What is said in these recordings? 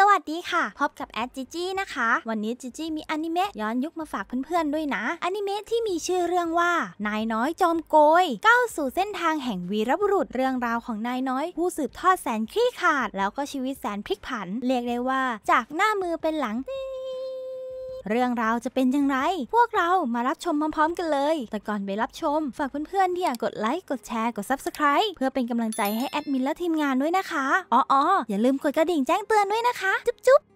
สวัสดีค่ะพบกับแอดจิจี้นะคะ วันนี้จิจี้มีอนิเมะย้อนยุคมาฝากเพื่อนๆด้วยนะอนิเมะที่มีชื่อเรื่องว่า นายน้อยจอมโกยก้าวสู่เส้นทางแห่งวีรบุรุษเรื่องราวของนายน้อย ผู้สืบทอดแสนขี้ขาด แล้วก็ชีวิตแสนพลิกผันเรียกได้ว่า จากหน้ามือเป็นหลังเรื่องราวจะเป็นอย่างไร พวกเรามารับชมพร้อมๆ กันเลย แต่ก่อนไปรับชม ฝากเพื่อนๆที่อยากกดไลค์ กดแชร์ กด Subscribe เพื่อเป็นกำลังใจให้แอดมินและทีมงานด้วยนะคะ อ๋อๆอย่าลืมกดกระดิ่งแจ้งเตือนด้วยนะคะ จุ๊บๆ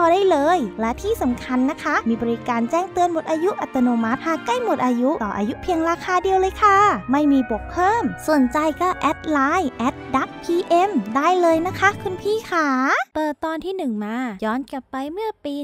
ออได้เลย และที่สำคัญนะคะ มีบริการแจ้งเตือนหมดอายุอัตโนมัติ หากใกล้หมดอายุ ต่ออายุเพียงราคาเดียวเลยค่ะ ไม่มีบวกเพิ่มสนใจก็ แอดไลน์แอดดักพีเอ็มได้เลยนะคะ คุณพี่ขาเปิดตอนที่1มา ย้อนกลับไปเมื่อปี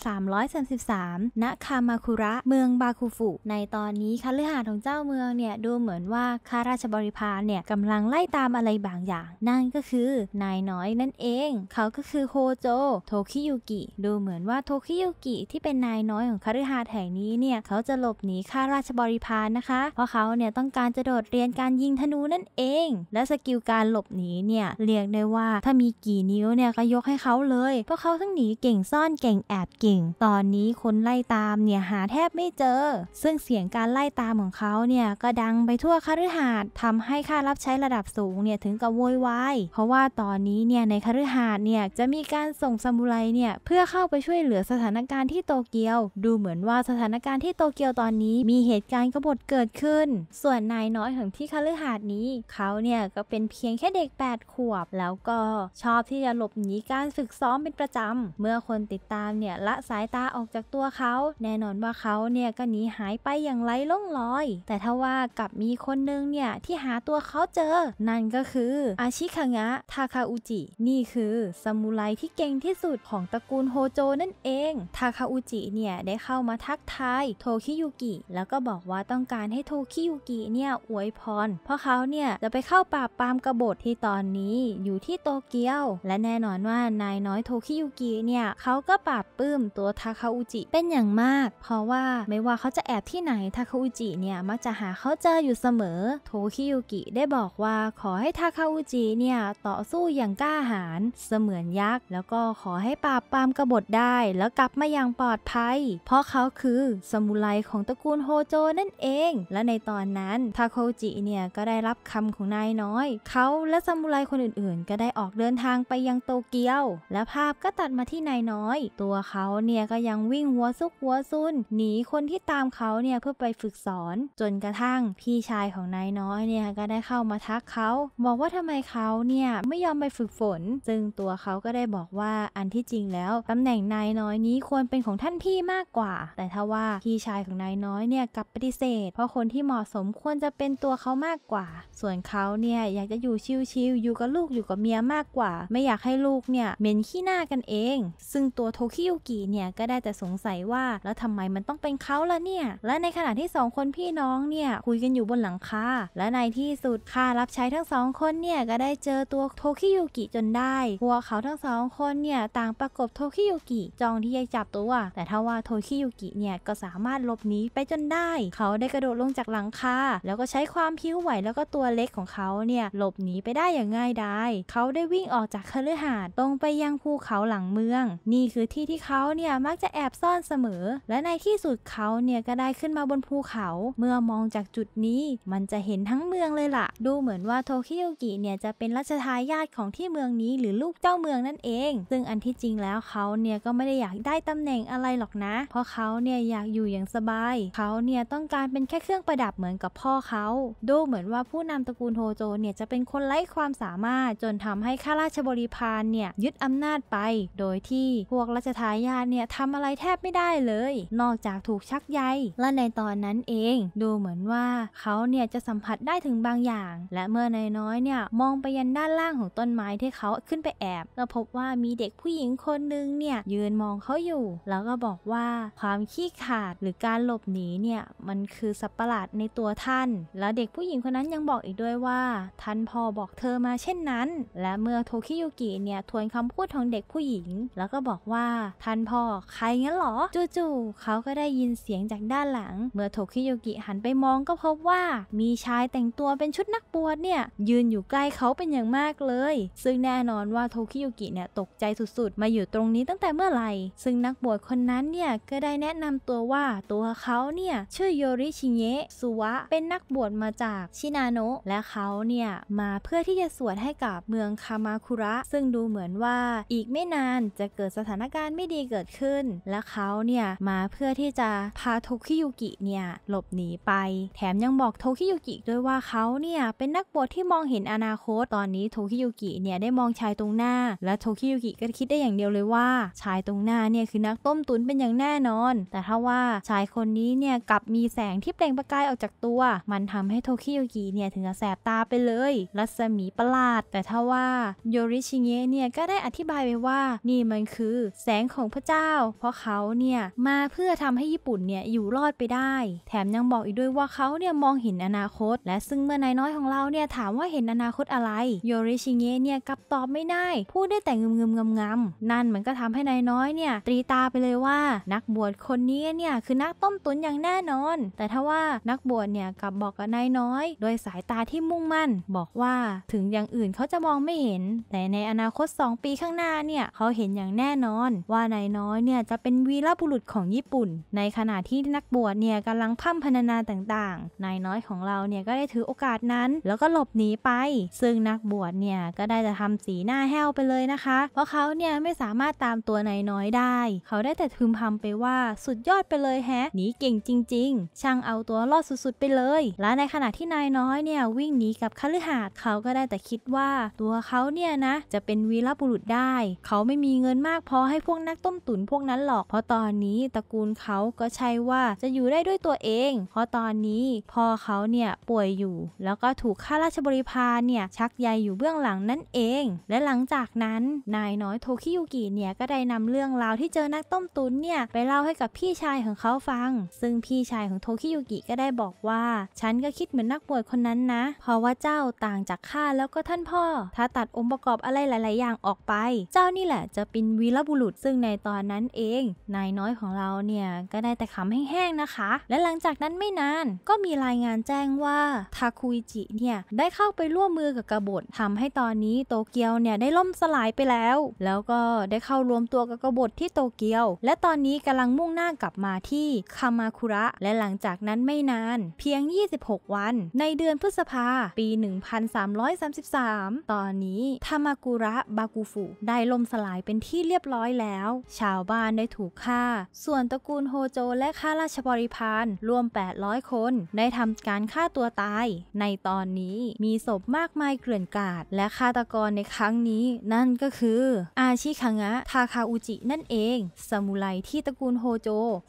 1333ณคามาคุระเมืองบาคุฟุ ในตอนนี้คฤลาอหาของเจ้าเมืองเนี่ย ดูเหมือนว่าข้าราชบริพารเนี่ยกำลังไล่ตามอะไรบางอย่าง นั่นก็คือนายน้อยนั่นเอง เขาก็คือโฮโจโทคิยุกิิดูเหมือนว่าโทคิยุกิที่เป็นนายน้อยของคฤหาสน์แห่งนี้เนี่ยเขาจะหลบหนีข้าราชบริพารนะคะ เพราะเขาเนี่ยต้องการจะโดดเรียนการยิงธนูนั่นเองและสกิลการหลบหนีเนี่ยเรียกได้ว่าถ้ามีกี่นิ้วเนี่ยก็ยกให้เขาเลย เพราะเขาทั้งหนีเก่งซ่อนเก่งแอบเก่ง ตอนนี้คนไล่ตามเนี่ยหาแทบไม่เจอ ซึ่งเสียงการไล่ตามของเขาเนี่ยก็ดังไปทั่วคฤหาสน์ทำให้ข้ารับใช้ระดับสูงเนี่ยถึงกับโวยวายเพราะว่าตอนนี้เนี่ยในคฤหาสน์เนี่ยจะมีการส่งซามูไรเนี่ยเพื่อเข้าไปช่วยเหลือสถานการณ์ที่โตเกียว ดูเหมือนว่าสถานการณ์ที่โตเกียวตอนนี้มีเหตุการณ์กบฏเกิดขึ้น ส่วนนายน้อยของที่คฤหาสน์นี้เขาเนี่ยก็เป็นเพียงแค่เด็ก8ขวบแล้วก็ ชอบที่จะหลบหนีการฝึกซ้อมเป็นประจำ เมื่อคนติดตามเนี่ยละสายตาออกจากตัวเขา แน่นอนว่าเขาเนี่ยก็หนีหายไปอย่างไร้ล่องรอย แต่ถ้าว่ากับมีคนนึงเนี่ยที่หาตัวเขาเจอ นั่นก็คืออาชิคางะ ทาคาอุจิ นี่คือซามูไรที่เก่งที่สุดของตระกูลูลโฮโจนั่นเอง ทาคาอุจิเนี่ยได้เข้ามาทักทายโทคิยุกิแล้วก็บอกว่าต้องการให้โทคิยุกิเนี่ยอวยพรเพราะเขาเนี่ยจะไปเข้าปราบปรามกบฏที่ตอนนี้อยู่ที่โตเกียว และแน่นอนว่านายน้อยโทคิยุกิเนี่ยเขาก็ปราบปื้มตัวทาคาอุจิเป็นอย่างมากเพราะว่าไม่ว่าเขาจะแอบที่ไหนทาคาอุจิเนี่ยมักจะหาเขาเจออยู่เสมอโทคิยุกิได้บอกว่าขอให้ทาคาอุจิเนี่ยต่อสู้อย่างกล้าหาญเสมือนยักษ์แล้วก็ขอให้ปราบปรามามกบฏได้แล้วกลับมาอย่างปลอดภัย เพราะเขาคือสมุไรของตระกูลโฮโจนั่นเองและในตอนนั้นทาโคจิเนี่ยก็ได้รับคำของนายน้อยเขาและสมุไรคนอื่นๆ ก็ได้ออกเดินทางไปยังโตเกียว และภาพก็ตัดมาที่นายน้อย ตัวเขาเนี่ยก็ยังวิ่งหัวซุกหัวซุนหนีคนที่ตามเขาเนี่ยเพื่อไปฝึกสอนจนกระทั่งพี่ชายของนายน้อยเนี่ยก็ได้เข้ามาทักเขา บอกว่าทำไมเขาเนี่ยไม่ยอมไปฝึกฝนซึ่งตัวเขาก็ได้บอกว่าอันที่จริงแล้วตำแหน่งนายน้อยนี้ควรเป็นของท่านพี่มากกว่า แต่ถ้าว่าพี่ชายของนายน้อยเนี่ยกลับปฏิเสธ เพราะคนที่เหมาะสมควรจะเป็นตัวเขามากกว่า ส่วนเขาเนี่ยอยากจะอยู่ชิลๆ อยู่กับลูกอยู่กับเมียมากกว่า ไม่อยากให้ลูกเนี่ยเหม็นขี้หน้ากันเอง ซึ่งตัวโทคิยุกิเนี่ยก็ได้แต่สงสัยว่าแล้วทำไมมันต้องเป็นเขาล่ะเนี่ย และในขณะที่2คนพี่น้องเนี่ยคุยกันอยู่บนหลังคา และในที่สุดค่ารับใช้ทั้งสองคนเนี่ยก็ได้เจอตัวโทคิยุกิจนได้พวกเขาทั้งสองคนเนี่ยต่างประกบโททคิยูกิจองที่จะจับตัว แต่ถ้าว่าโทคิยูกิเนี่ยก็สามารถหลบหนีไปจนได้เขาได้กระโดดลงจากหลังคาแล้วก็ใช้ความพิ้วไหวแล้วก็ตัวเล็กของเขาเนี่ยหลบหนีไปได้อย่างง่ายดายเขาได้วิ่งออกจากคฤหาสน์ตรงไปยังภูเขาหลังเมือง นี่คือที่ที่เขาเนี่ยมักจะแอบซ่อนเสมอ และในที่สุดเขาเนี่ยก็ได้ขึ้นมาบนภูเขา เมื่อมองจากจุดนี้ มันจะเห็นทั้งเมืองเลยละ่ะ ดูเหมือนว่าโทคิยูกิเนี่ยจะเป็นรัชทายาทของที่เมืองนี้หรือลูกเจ้าเมืองนั่นเอง ซึ่งอันที่จริงแล้วเขเขาเนี่ยก็ไม่ได้อยากได้ตำแหน่งอะไรหรอกนะ เพราะเขาเนี่ยอยากอยู่อย่างสบาย เขาเนี่ยต้องการเป็นแค่เครื่องประดับเหมือนกับพ่อเขา ดูเหมือนว่าผู้นำตระกูลโฮโจเนี่ยจะเป็นคนไร้ความสามารถจนทำให้ข้าราชบริพารเนี่ยยึดอำนาจไป โดยที่พวกราชทายาทเนี่ยทำอะไรแทบไม่ได้เลย นอกจากถูกชักใย และในตอนนั้นเอง ดูเหมือนว่าเขาเนี่ยจะสัมผัสได้ถึงบางอย่าง และเมื่อนายน้อยเนี่ยมองไปยันด้านล่างของต้นไม้ที่เขาขึ้นไปแอบ ก็พบว่ามีเด็กผู้หญิงคนหนึ่งึงเนี่ยยืนมองเขาอยู่ แล้วก็บอกว่าความขี้ขาดหรือการหลบหนีเนี่ยมันคือสัปประหลาดในตัวท่าน แล้วเด็กผู้หญิงคนนั้นยังบอกอีกด้วยว่า ท่านพ่อบอกเธอมาเช่นนั้น และเมื่อโทคิยุกิเนี่ยทวนคำพูดของเด็กผู้หญิง แล้วก็บอกว่า ท่านพ่อใครงั้นหรอจู่ๆเขาก็ได้ยินเสียงจากด้านหลัง เมื่อโทคิยุกิหันไปมองก็พบว่ามีชายแต่งตัวเป็นชุดนักบวชเนี่ยยืนอยู่ใกล้เขาเป็นอย่างมากเลย ซึ่งแน่นอนว่าโทคิยุกิเนี่ยตกใจสุด ๆ มาอยู่ตรงงนี้ตั้งแต่เมื่อไหร่ ซึ่งนักบวชคนนั้นเนี่ยก็ได้แนะนำตัวว่าตัวเขาเนี่ยชื่อโยริชิเงะสุวะ เป็นนักบวชมาจากชินาโนะและเขาเนี่ยมาเพื่อที่จะสวดให้กับเมืองคามาคุระ ซึ่งดูเหมือนว่าอีกไม่นานจะเกิดสถานการณ์ไม่ดีเกิดขึ้น และเขาเนี่ยมาเพื่อที่จะพาโทคิยุกิเนี่ยหลบหนีไป แถมยังบอกโทคิยุกิด้วยว่าเขาเนี่ยเป็นนักบวชที่มองเห็นอนาคต ตอนนี้โทคิยุกิเนี่ยได้มองชายตรงหน้า และโทคิยุกิก็คิดได้อย่างเดียวเลยว่าว่าชายตรงหน้าเนี่ยคือนักต้มตุ๋นเป็นอย่างแน่นอน แต่ถ้าว่าชายคนนี้เนี่ยกลับมีแสงที่เปล่งประกายออกจากตัว มันทำให้โทคิโยกิเนี่ยถึงกับแสบตาไปเลย รัศมีประหลาด แต่ถ้าว่าโยริชิเงะเนี่ยก็ได้อธิบายไว้ว่า นี่มันคือแสงของพระเจ้า เพราะเขาเนี่ยมาเพื่อทำให้ญี่ปุ่นเนี่ยอยู่รอดไปได้ แถมยังบอกอีกด้วยว่าเขาเนี่ยมองเห็นอนาคต และซึ่งเมื่อนายน้อยของเราเนี่ยถามว่าเห็นอนาคตอะไร โยริชิเงะเนี่ยกลับตอบไม่ได้ พูดได้แต่เงึมเงึมงำงำนั่นมันก็ทำให้นายน้อยเนี่ยตรีตาไปเลยว่านักบวชคนนี้เนี่ยคือนักต้มตุนอย่างแน่นอน แต่ถ้าว่านักบวชเนี่ยกลับบอกกับนายน้อยโดยสายตาที่มุ่งมั่น บอกว่าถึงอย่างอื่นเขาจะมองไม่เห็น แต่ในอนาคต 2 ปีข้างหน้าเนี่ยเขาเห็นอย่างแน่นอน ว่านายน้อยเนี่ยจะเป็นวีรบุรุษของญี่ปุ่น ในขณะที่นักบวชเนี่ยกำลังพั่มพนานาต่าง ๆนายน้อยของเราเนี่ยก็ได้ถือโอกาสนั้น แล้วก็หลบหนีไป ซึ่งนักบวชเนี่ยก็ได้จะทำสีหน้าแห้วไปเลยนะคะ เพราะเขาเนี่ยไม่สามารถตามตัวนายน้อยได้ เขาได้แต่พึมพำไปว่าสุดยอดไปเลยแฮะหนีเก่งจริง ๆ ช่างเอาตัวรอดสุดๆไปเลย และในขณะที่นายน้อยเนี่ยวิ่งหนีกับคฤหาสน์เขาก็ได้แต่คิดว่าตัวเขาเนี่ยนะจะเป็นวีรบุรุษได้ เขาไม่มีเงินมากพอให้พวกนักต้มตุ๋นพวกนั้นหรอกเพราะตอนนี้ตระกูลเขาก็ใช่ว่าจะอยู่ได้ด้วยตัวเองเพราะตอนนี้พ่อเขาเนี่ยป่วยอยู่ แล้วก็ถูกข้าราชบริพารเนี่ยชักใยอยู่เบื้องหลังนั่นเอง และหลังจากนั้นนายน้อยโทคิยุกิเนี่ยี่ยก็ได้นำเรื่องราวที่เจอนักต้มตุ๋นเนี่ยไปเล่าให้กับพี่ชายของเขาฟัง ซึ่งพี่ชายของโทคิยุกิก็ได้บอกว่า ฉันก็คิดเหมือนนักบวชคนนั้นนะ เพราะว่าเจ้าต่างจากข้าแล้วก็ท่านพ่อ ถ้าตัดองค์ประกอบอะไรหลาย ๆ อย่างออกไป เจ้านี่แหละจะเป็นวีรบุรุษซึ่งในตอนนั้นเอง นายน้อยของเราเนี่ยก็ได้แต่ขำแห้งๆนะคะ และหลังจากนั้นไม่นาน ก็มีรายงานแจ้งว่า ทาคุยจิเนี่ยได้เข้าไปร่วมมือกับกบฏทำให้ตอนนี้โตเกียวเนี่ยได้ล่มสลายไปแล้ว แล้วก็ได้เข้าข้ารวมตัวกับกบฏที่โตเกียว และตอนนี้กำลังมุ่งหน้ากลับมาที่คามาคุระ และหลังจากนั้นไม่นาน เพียง 26 วัน ในเดือนพฤษภา ปี 1333 ตอนนี้ทามากุระบากุฟุได้ล่มสลายเป็นที่เรียบร้อยแล้ว ชาวบ้านได้ถูกฆ่า ส่วนตระกูลโฮโจและข้าราชบริพารรวม 800 คน ได้ทำการฆ่าตัวตาย ในตอนนี้มีศพมากมายเกลื่อนกาดและฆาตกรในครั้งนี้ นั่นก็คือ อาชิคังะทาคาอุจินั่นเองสมุไรที่ตระกูลโฮโจ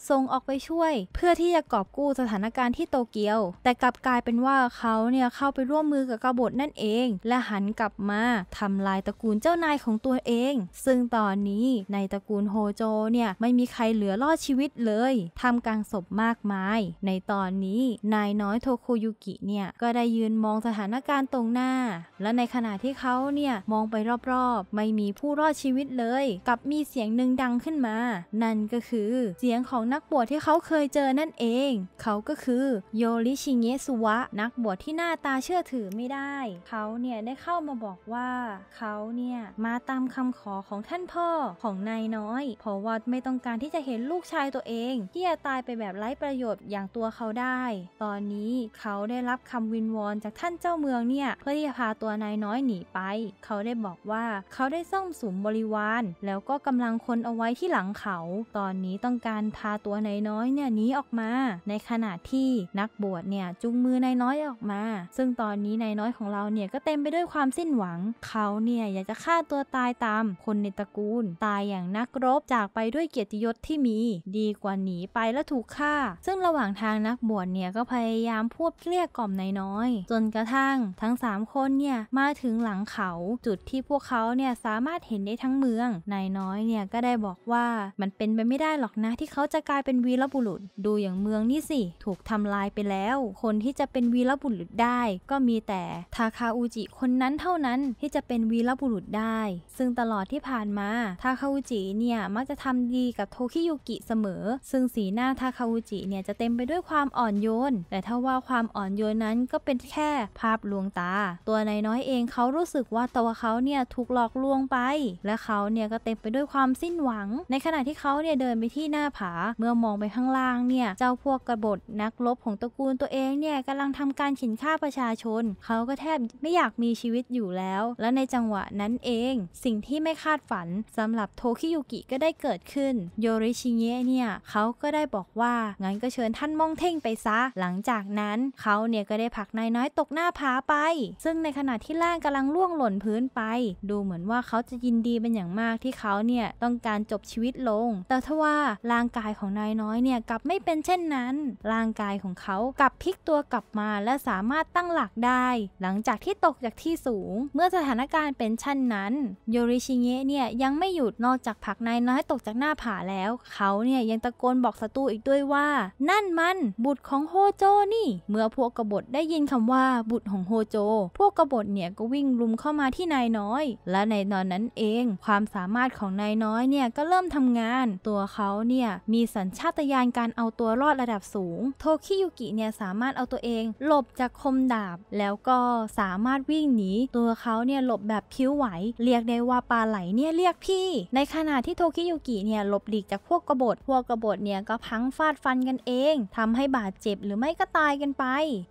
ส่งออกไปช่วย เพื่อที่จะกอบกู้สถานการณ์ที่โตเกียว แต่กลับกลายเป็นว่าเขาเนี่ยเข้าไปร่วมมือกับกบฏนั่นเอง และหันกลับมาทำลายตระกูลเจ้านายของตัวเอง ซึ่งตอนนี้ในตระกูลโฮโจเนี่ยไม่มีใครเหลือรอดชีวิตเลยทำกลางศพมากมาย ในตอนนี้นายน้อยโทโคยุกิเนี่ยก็ได้ยืนมองสถานการณ์ตรงหน้า และในขณะที่เขาเนี่ยมองไปรอบๆไม่มีผู้รอดชีวิตเลยกับมีเสียงหนึ่งดังขึ้นมา นั่นก็คือเสียงของนักบวชที่เขาเคยเจอนั่นเอง เขาก็คือโยริชิเงสุวะนักบวชที่หน้าตาเชื่อถือไม่ได้ เขาเนี่ยได้เข้ามาบอกว่า เขาเนี่ยมาตามคำขอของท่านพ่อของนายน้อย เพราะว่าไม่ต้องการที่จะเห็นลูกชายตัวเอง ที่จะตายไปแบบไร้ประโยชน์อย่างตัวเขาได้ ตอนนี้เขาได้รับคำวินวอนจากท่านเจ้าเมืองเนี่ยเพื่อที่จะพาตัวนายน้อยหนีไป เขาได้บอกว่าเขาได้ซ่องสมบริวารแล้วก็กำลังคนเอาไว้ที่หลังเขา ตอนนี้ต้องการพาตัวนายน้อยเนี่ยหนีออกมา ในขณะที่นักบวชเนี่ยจุงมือนายน้อยออกมา ซึ่งตอนนี้นายน้อยของเราเนี่ยก็เต็มไปด้วยความสิ้นหวัง เขาเนี่ยอยากจะฆ่าตัวตายตาม คนในตระกูล ตายอย่างนักรบ จากไปด้วยเกียรติยศที่มี ดีกว่าหนีไปแล้วถูกฆ่า ซึ่งระหว่างทางนักบวชเนี่ยก็พยายามพูดเกลี้ยกล่อมนายน้อย จนกระทั่งทั้ง 3 คนเนี่ยมาถึงหลังเขาจุดที่พวกเขาเนี่ยสามารถเห็นได้ทั้งเมืองนนายน้อยเนี่ยก็ได้บอกว่ามันเป็นไปไม่ได้หรอกนะที่เขาจะกลายเป็นวีรบุรุษดูอย่างเมืองนี่สิถูกทำลายไปแล้ว คนที่จะเป็นวีรบุรุษได้ ก็มีแต่ทาคาอุจิคนนั้นเท่านั้นที่จะเป็นวีรบุรุษได้ ซึ่งตลอดที่ผ่านมา ทาคาอุจิเนี่ยมักจะทำดีกับโทคิยุกิเสมอ ซึ่งสีหน้าทาคาอุจิเนี่ยจะเต็มไปด้วยความอ่อนโยนแต่ถ้าว่าความอ่อนโยนนั้นก็เป็นแค่ภาพลวงตา ตัวนายน้อยเองเขารู้สึกว่าตัวเขาเนี่ยถูกหลอกลวงไปและเขาเนี่ยก็เต็มไปด้วยความสิ้นหวัง ในขณะที่เขาเนี่ย เดินไปที่หน้าผา เมื่อมองไปข้างล่างเนี่ย เจ้าพวกกบฏนักรบของตระกูลตัวเองเนี่ยกำลังทำการขินฆ่าประชาชน เขาก็แทบไม่อยากมีชีวิตอยู่แล้ว และในจังหวะนั้นเองสิ่งที่ไม่คาดฝันสำหรับโทคิยุกิก็ได้เกิดขึ้นโยริชิเงะเนี่ยเขาก็ได้บอกว่างั้นก็เชิญท่านมองเท่งไปซะหลังจากนั้นเขาเนี่ยก็ได้ผลักนายน้อยตกหน้าผาไป ซึ่งในขณะที่ล่างกำลังล่วงหล่นพื้นไป ดูเหมือนว่าเขาจะยินดีเป็นอย่างมากที่เขาเนี่ยต้องการจบชีวิตลง แต่ทว่าร่างกายของนายน้อยเนี่ยกลับไม่เป็นเช่นนั้น ร่างกายของเขากลับพลิกตัวกลับมาและสามารถตั้งหลักได้ หลังจากที่ตกจากที่สูง เมื่อสถานการณ์เป็นเช่นนั้นโยริชิเงะเนี่ยยังไม่หยุดนอกจากผักนายน้อยตกจากหน้าผาแล้ว เขาเนี่ยยังตะโกนบอกศัตรูอีกด้วยว่า นั่นมันบุตรของโฮโจนี่ เมื่อพวกกบฏได้ยินคำว่าบุตรของโฮโจพวกกบฏเนี่ยก็วิ่งลุมเข้ามาที่นายน้อย และในตอนนั้นเองความสามารถติของนายน้อยเนี่ยก็เริ่มทำงานตัวเขาเนี่ยมีสัญชาตญาณการเอาตัวรอดระดับสูงโทคิยุกิเนี่ย สามารถเอาตัวเอง หลบจากคมดาบแล้วก็สามารถวิ่งหนีตัวเขาเนี่ยหลบแบบพิ้วไหว เรียกได้ว่าปลาไหลเนี่ยเรียกพี่ ในขณะที่โทคิยุกิเนี่ยหลบหลีกจากพวกกบฏพวกกบฏเนี่ย ก็พังฟาดฟันกันเอง ทำให้บาดเจ็บหรือไม่ก็ตายกันไป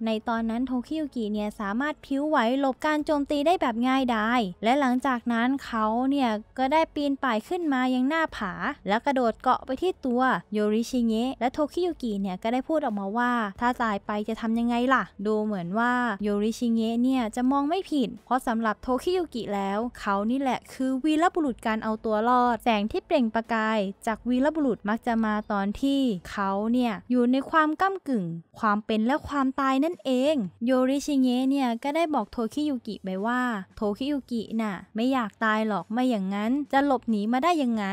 ในตอนนั้นโทคิยุกิเนี่ยสามารถพิ้วไหวหลบการโจมตีได้แบบง่ายดายและหลังจากนั้นเขาเนี่ยก็ได้ปีนป่ายขึ้นมายังหน้าผา แล้วกระโดดเกาะไปที่ตัวโยริชิเงะและโทคิยุกิเนี่ย ก็ได้พูดออกมาว่า ถ้าตายไปจะทำยังไงล่ะ ดูเหมือนว่าโยริชิเงะเนี่ย จะมองไม่ผิด เพราะสำหรับโทคิยุกิแล้วเขานี่แหละคือวีรบุรุษการเอาตัวรอด แสงที่เปล่งประกาย จากวีรบุรุษมักจะมาตอนที่เขาเนี่ย อยู่ในความก้ากึ่ง ความเป็นและความตายนั่นเองโยริชิเงะเนี่ยก็ได้บอกโทคิยุกิไปว่าโทคิยุกิน่ะไม่อยากตายหรอกไม่อย่างนั้นจะหลบหนีมาได้ยังไง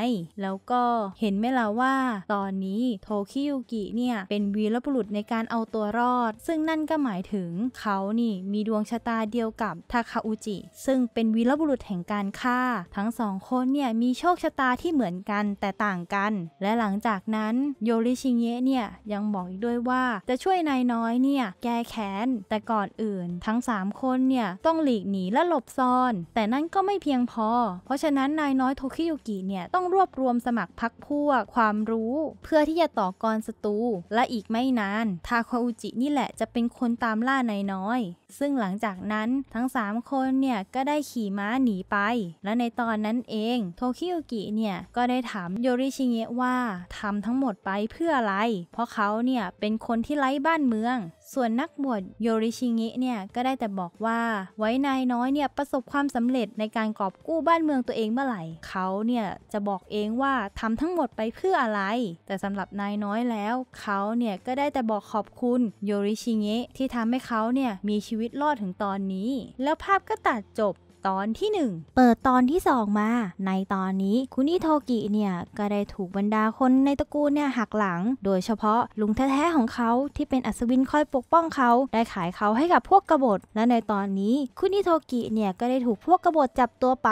แล้วก็เห็นไหมล่ะว่าตอนนี้โทคิยุกิเนี่ยเป็นวีรบุรุษในการเอาตัวรอด ซึ่งนั่นก็หมายถึงเขานี่มีดวงชะตาเดียวกับทาคาอุจิ ซึ่งเป็นวีรบุรุษแห่งการฆ่า ทั้งสองคนเนี่ยมีโชคชะตาที่เหมือนกันแต่ต่างกัน และหลังจากนั้นโยริชิงเยะเนี่ยยังบอกอีกด้วยว่าจะช่วยนายน้อยเนี่ยแก้แค้น แต่ก่อนอื่นทั้ง 3 คนเนี่ยต้องหลีกหนีและหลบซ่อนแต่นั่นก็ไม่เพียงพอเพราะฉะนั้นนายน้อยโทคิยุกิเนี่ยต้องรวบรวมสมัครพรรคพวกความรู้ เพื่อที่จะต่อกรศัตรูและอีกไม่นานทาคาอุจินี่แหละจะเป็นคนตามล่านายน้อย ซึ่งหลังจากนั้นทั้ง 3 คนเนี่ยก็ได้ขี่ม้าหนีไป และในตอนนั้นเอง โทคิยุกิเนี่ยก็ได้ถามโยริชิเงะว่าทำทั้งหมดไปเพื่ออะไรเพราะเขาเนี่ยเป็นคนที่ไร้บ้านเมืองส่วนนักบวชโยริชิงิเนี่ยก็ได้แต่บอกว่าไว้นายน้อยเนี่ยประสบความสำเร็จในการกอบกู้บ้านเมืองตัวเองเมื่อไหร่ เขาเนี่ยจะบอกเองว่าทำทั้งหมดไปเพื่ออะไร แต่สำหรับนายน้อยแล้ว เขาเนี่ยก็ได้แต่บอกขอบคุณโยริชิงิที่ทำให้เขาเนี่ยมีชีวิตรอดถึงตอนนี้ แล้วภาพก็ตัดจบตอนที่1เปิดตอนที่2มาในตอนนี้คุนิโทกิเนี่ยก็ได้ถูกบรรดาคนในตระกูลเนี่ยหักหลัง โดยเฉพาะลุงแท้ๆของเขาที่เป็นอัศวินคอยปกป้องเขา ได้ขายเขาให้กับพวกกบฏ และในตอนนี้คุนิโทกิเนี่ยก็ได้ถูกพวกกบฏจับตัวไป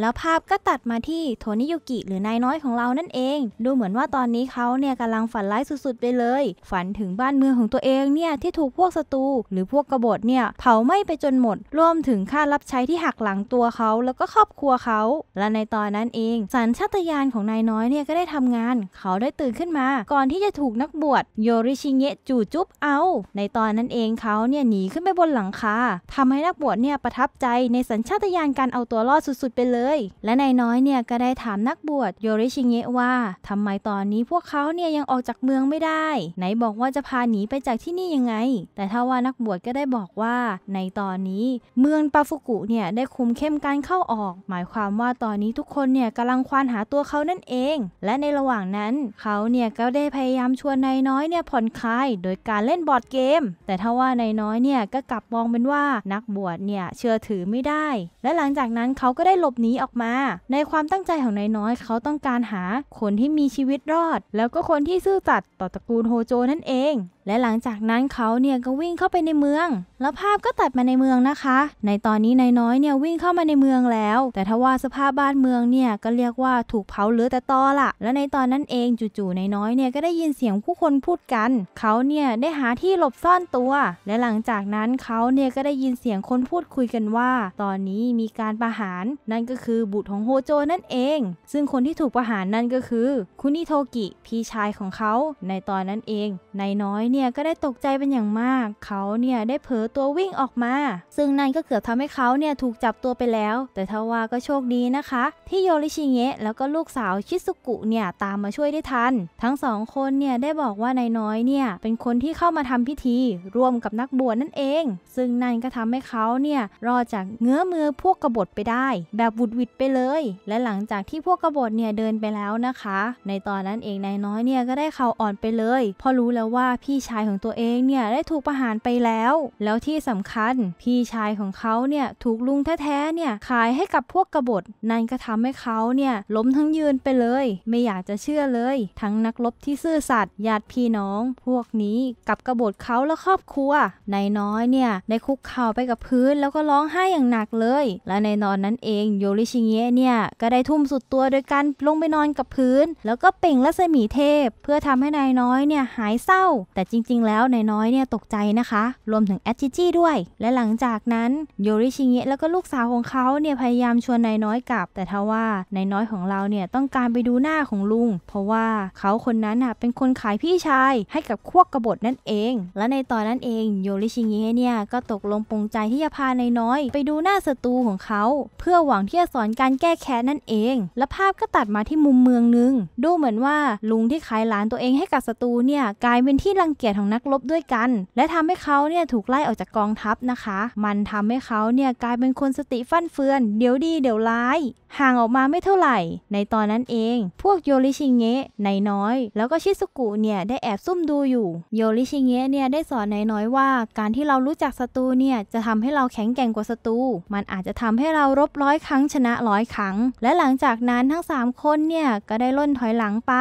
แล้วภาพก็ตัดมาที่โทนิยุกิหรือนายน้อยของเรานั่นเอง ดูเหมือนว่าตอนนี้เขาเนี่ยกำลังฝันร้ายสุดๆไปเลย ฝันถึงบ้านเมืองของตัวเองเนี่ยที่ถูกพวกศัตรูหรือพวกกบฏเนี่ยเผาไหม้ไปจนหมดรวมถึงค่ารับใช้ที่หักหลังังตัวเขาแล้วก็ครอบครัวเขาและในตอนนั้นเองสัญชาตญาณของนายน้อยเนี่ยก็ได้ทำงานเขาได้ตื่นขึ้นมาก่อนที่จะถูกนักบวชโยริชิเงะจู่จุ๊บเอาในตอนนั้นเองเขาเนี่ยหนีขึ้นไปบนหลังคาทำให้นักบวชเนี่ยประทับใจในสัญชาตญาณการเอาตัวรอดสุดๆไปเลย และนายน้อยเนี่ยก็ได้ถามนักบวชโยริชิเงะว่าทำไมตอนนี้พวกเขาเนี่ยยังออกจากเมืองไม่ได้ ไหนบอกว่าจะพาหนีไปจากที่นี่ยังไง แต่ถ้าว่านักบวชก็ได้บอกว่า ในตอนนี้เมืองปาฟุกุเนี่ยได้คุุมเข้มการเข้าออก หมายความว่าตอนนี้ทุกคนเนี่ยกำลังควานหาตัวเขานั่นเอง และในระหว่างนั้นเขาเนี่ยก็ได้พยายามชวนนายน้อยเนี่ยผ่อนคลายโดยการเล่นบอร์ดเกม แต่ถ้าว่านายน้อยเนี่ยก็กลับมองเป็นว่านักบวชเนี่ยเชื่อถือไม่ได้ และหลังจากนั้นเขาก็ได้หลบหนีออกมา ในความตั้งใจของนายน้อยเขาต้องการหาคนที่มีชีวิตรอด แล้วก็คนที่ซื่อสัตย์ต่อตระกูลโฮโจนั่นเองและหลังจากนั้นเขาเนี่ยก็วิ่งเข้าไปในเมือง แล้วภาพก็ตัดมาในเมืองนะคะ ในตอนนี้นายน้อยเนี่ยวิ่งเข้ามาในเมืองแล้ว แต่ทว่าสภาพบ้านเมืองเนี่ยก็เรียกว่าถูกเผาเหลือแต่ตอละและในตอนนั้นเองจู่ๆนายน้อยเนี่ยก็ได้ยินเสียงผู้คนพูดกันเขาเนี่ยได้หาที่หลบซ่อนตัวและหลังจากนั้นเขาเนี่ยก็ได้ยินเสียงคนพูดคุยกันว่า ตอนนี้มีการประหารนั่นก็คือบุตรของโฮโจ นั่นเอง ซึ่งคนที่ถูกประหารนั่นก็คือคุนิโทกิพี่ชายของเขาในตอนนั้นเองนายน้อยเนี่ยก็ได้ตกใจเป็นอย่างมาก เขาเนี่ยได้เผลอตัววิ่งออกมา ซึ่งนั่นก็เกือบทำให้เขาเนี่ยถูกจับตัวไปแล้ว แต่ทว่าก็โชคดีนะคะ ที่โยริชิเงะแล้วก็ลูกสาวชิสุกุเนี่ยตามมาช่วยได้ทัน ทั้งสองคนเนี่ยได้บอกว่านายน้อยเนี่ยเป็นคนที่เข้ามาทำพิธีร่วมกับนักบวชนั่นเอง ซึ่งนั่นก็ทำให้เขาเนี่ยรอดจากเงื้อมือพวกกบฏไปได้ แบบบุดวิดไปเลย และหลังจากที่พวกกบฏเนี่ยเดินไปแล้วนะคะ ในตอนนั้นเองนายน้อยเนี่ยก็ได้เข่าอ่อนไปเลยพอรู้แล้วว่าพี่่ชายของตัวเองเนี่ยได้ถูกประหารไปแล้ว แล้วที่สำคัญพี่ชายของเขาเนี่ยถูกลุงแท้ๆเนี่ยขายให้กับพวกกบฏนั่นก็ทำให้เขาเนี่ยล้มทั้งยืนไปเลย ไม่อยากจะเชื่อเลย ทั้งนักรบที่ซื่อสัตย์ญาติพี่น้องพวกนี้กับกบฏเขาและครอบครัวนายน้อยเนี่ยได้คุกเข่าไปกับพื้นแล้วก็ร้องไห้อย่างหนักเลย และในนอนนั้นเองโยริชิเงะเนี่ยก็ได้ทุ่มสุดตัวโดยการลงไปนอนกับพื้น แล้วก็เป่งรัศมีเทพเพื่อทำให้นายน้อยเนี่ยหายเศร้าแต่จริงๆแล้วนายน้อยเนี่ยตกใจนะคะรวมถึงแอตจิจิด้วย และหลังจากนั้นโยริชิเงะแล้วก็ลูกสาวของเขาเนี่ยพยายามชวนนายน้อยกลับ แต่ทว่านายน้อยของเราเนี่ยต้องการไปดูหน้าของลุง เพราะว่าเขาคนนั้นอ่ะเป็นคนขายพี่ชายให้กับพวกกบฏนั่นเอง และในตอนนั้นเองโยริชิเงะเนี่ยก็ตกลงปรงใจที่จะพานายน้อย ไปดูหน้าศัตรูของเขา เพื่อหวังที่จะสอนการแก้แค้นนั่นเอง และภาพก็ตัดมาที่มุมเมืองนึง ดูเหมือนว่าลุงที่ขายหลานตัวเองให้กับศัตรูเนี่ยกลายเป็นที่รังเกียรติของนักรบด้วยกัน และทำให้เขาเนี่ยถูกไล่ออกจากกองทัพนะคะ มันทำให้เขาเนี่ยกลายเป็นคนสติฟั่นเฟือน เดี๋ยวดีเดี๋ยวร้าย ห่างออกมาไม่เท่าไหร่ ในตอนนั้นเอง พวกโยริชิงเงะนายน้อย แล้วก็ชิสุกุเนี่ยได้แอบซุ่มดูอยู่ โยริชิงเงะเนี่ยได้สอนนายน้อยว่า การที่เรารู้จักศัตรูเนี่ยจะทำให้เราแข็งแกร่งกว่าศัตรู มันอาจจะทำให้เรารบร้อยครั้งชนะร้อยครั้ง และหลังจากนั้นทั้ง 3 คนเนี่ยก็ได้ล่นถอยหลังไป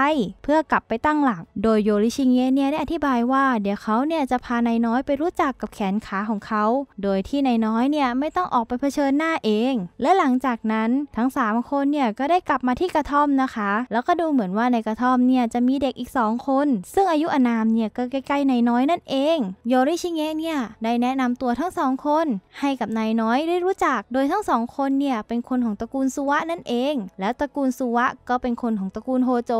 เพื่อกลับไปตั้งหลัก โดยโยริชิงเงะเนี่ยได้อธิบายว่าเดี๋ยวเขาเนี่ยจะพานายน้อยไปรู้จักกับแขนขาของเขา โดยที่นายน้อยเนี่ยไม่ต้องออกไปเผชิญหน้าเอง และหลังจากนั้นทั้ง 3 คนเนี่ยก็ได้กลับมาที่กระท่อมนะคะ แล้วก็ดูเหมือนว่าในกระท่อมเนี่ยจะมีเด็กอีก 2 คน ซึ่งอายุอนามเนี่ยก็ใกล้ๆนายน้อยนั่นเอง โยริชิเงะเนี่ยได้แนะนำตัวทั้งสองคน ให้กับนายน้อยได้รู้จัก โดยทั้งสองคนเนี่ยเป็นคนของตระกูลสุวะนั่นเอง และตระกูลสุวะก็เป็นคนของตระกูลโฮโจ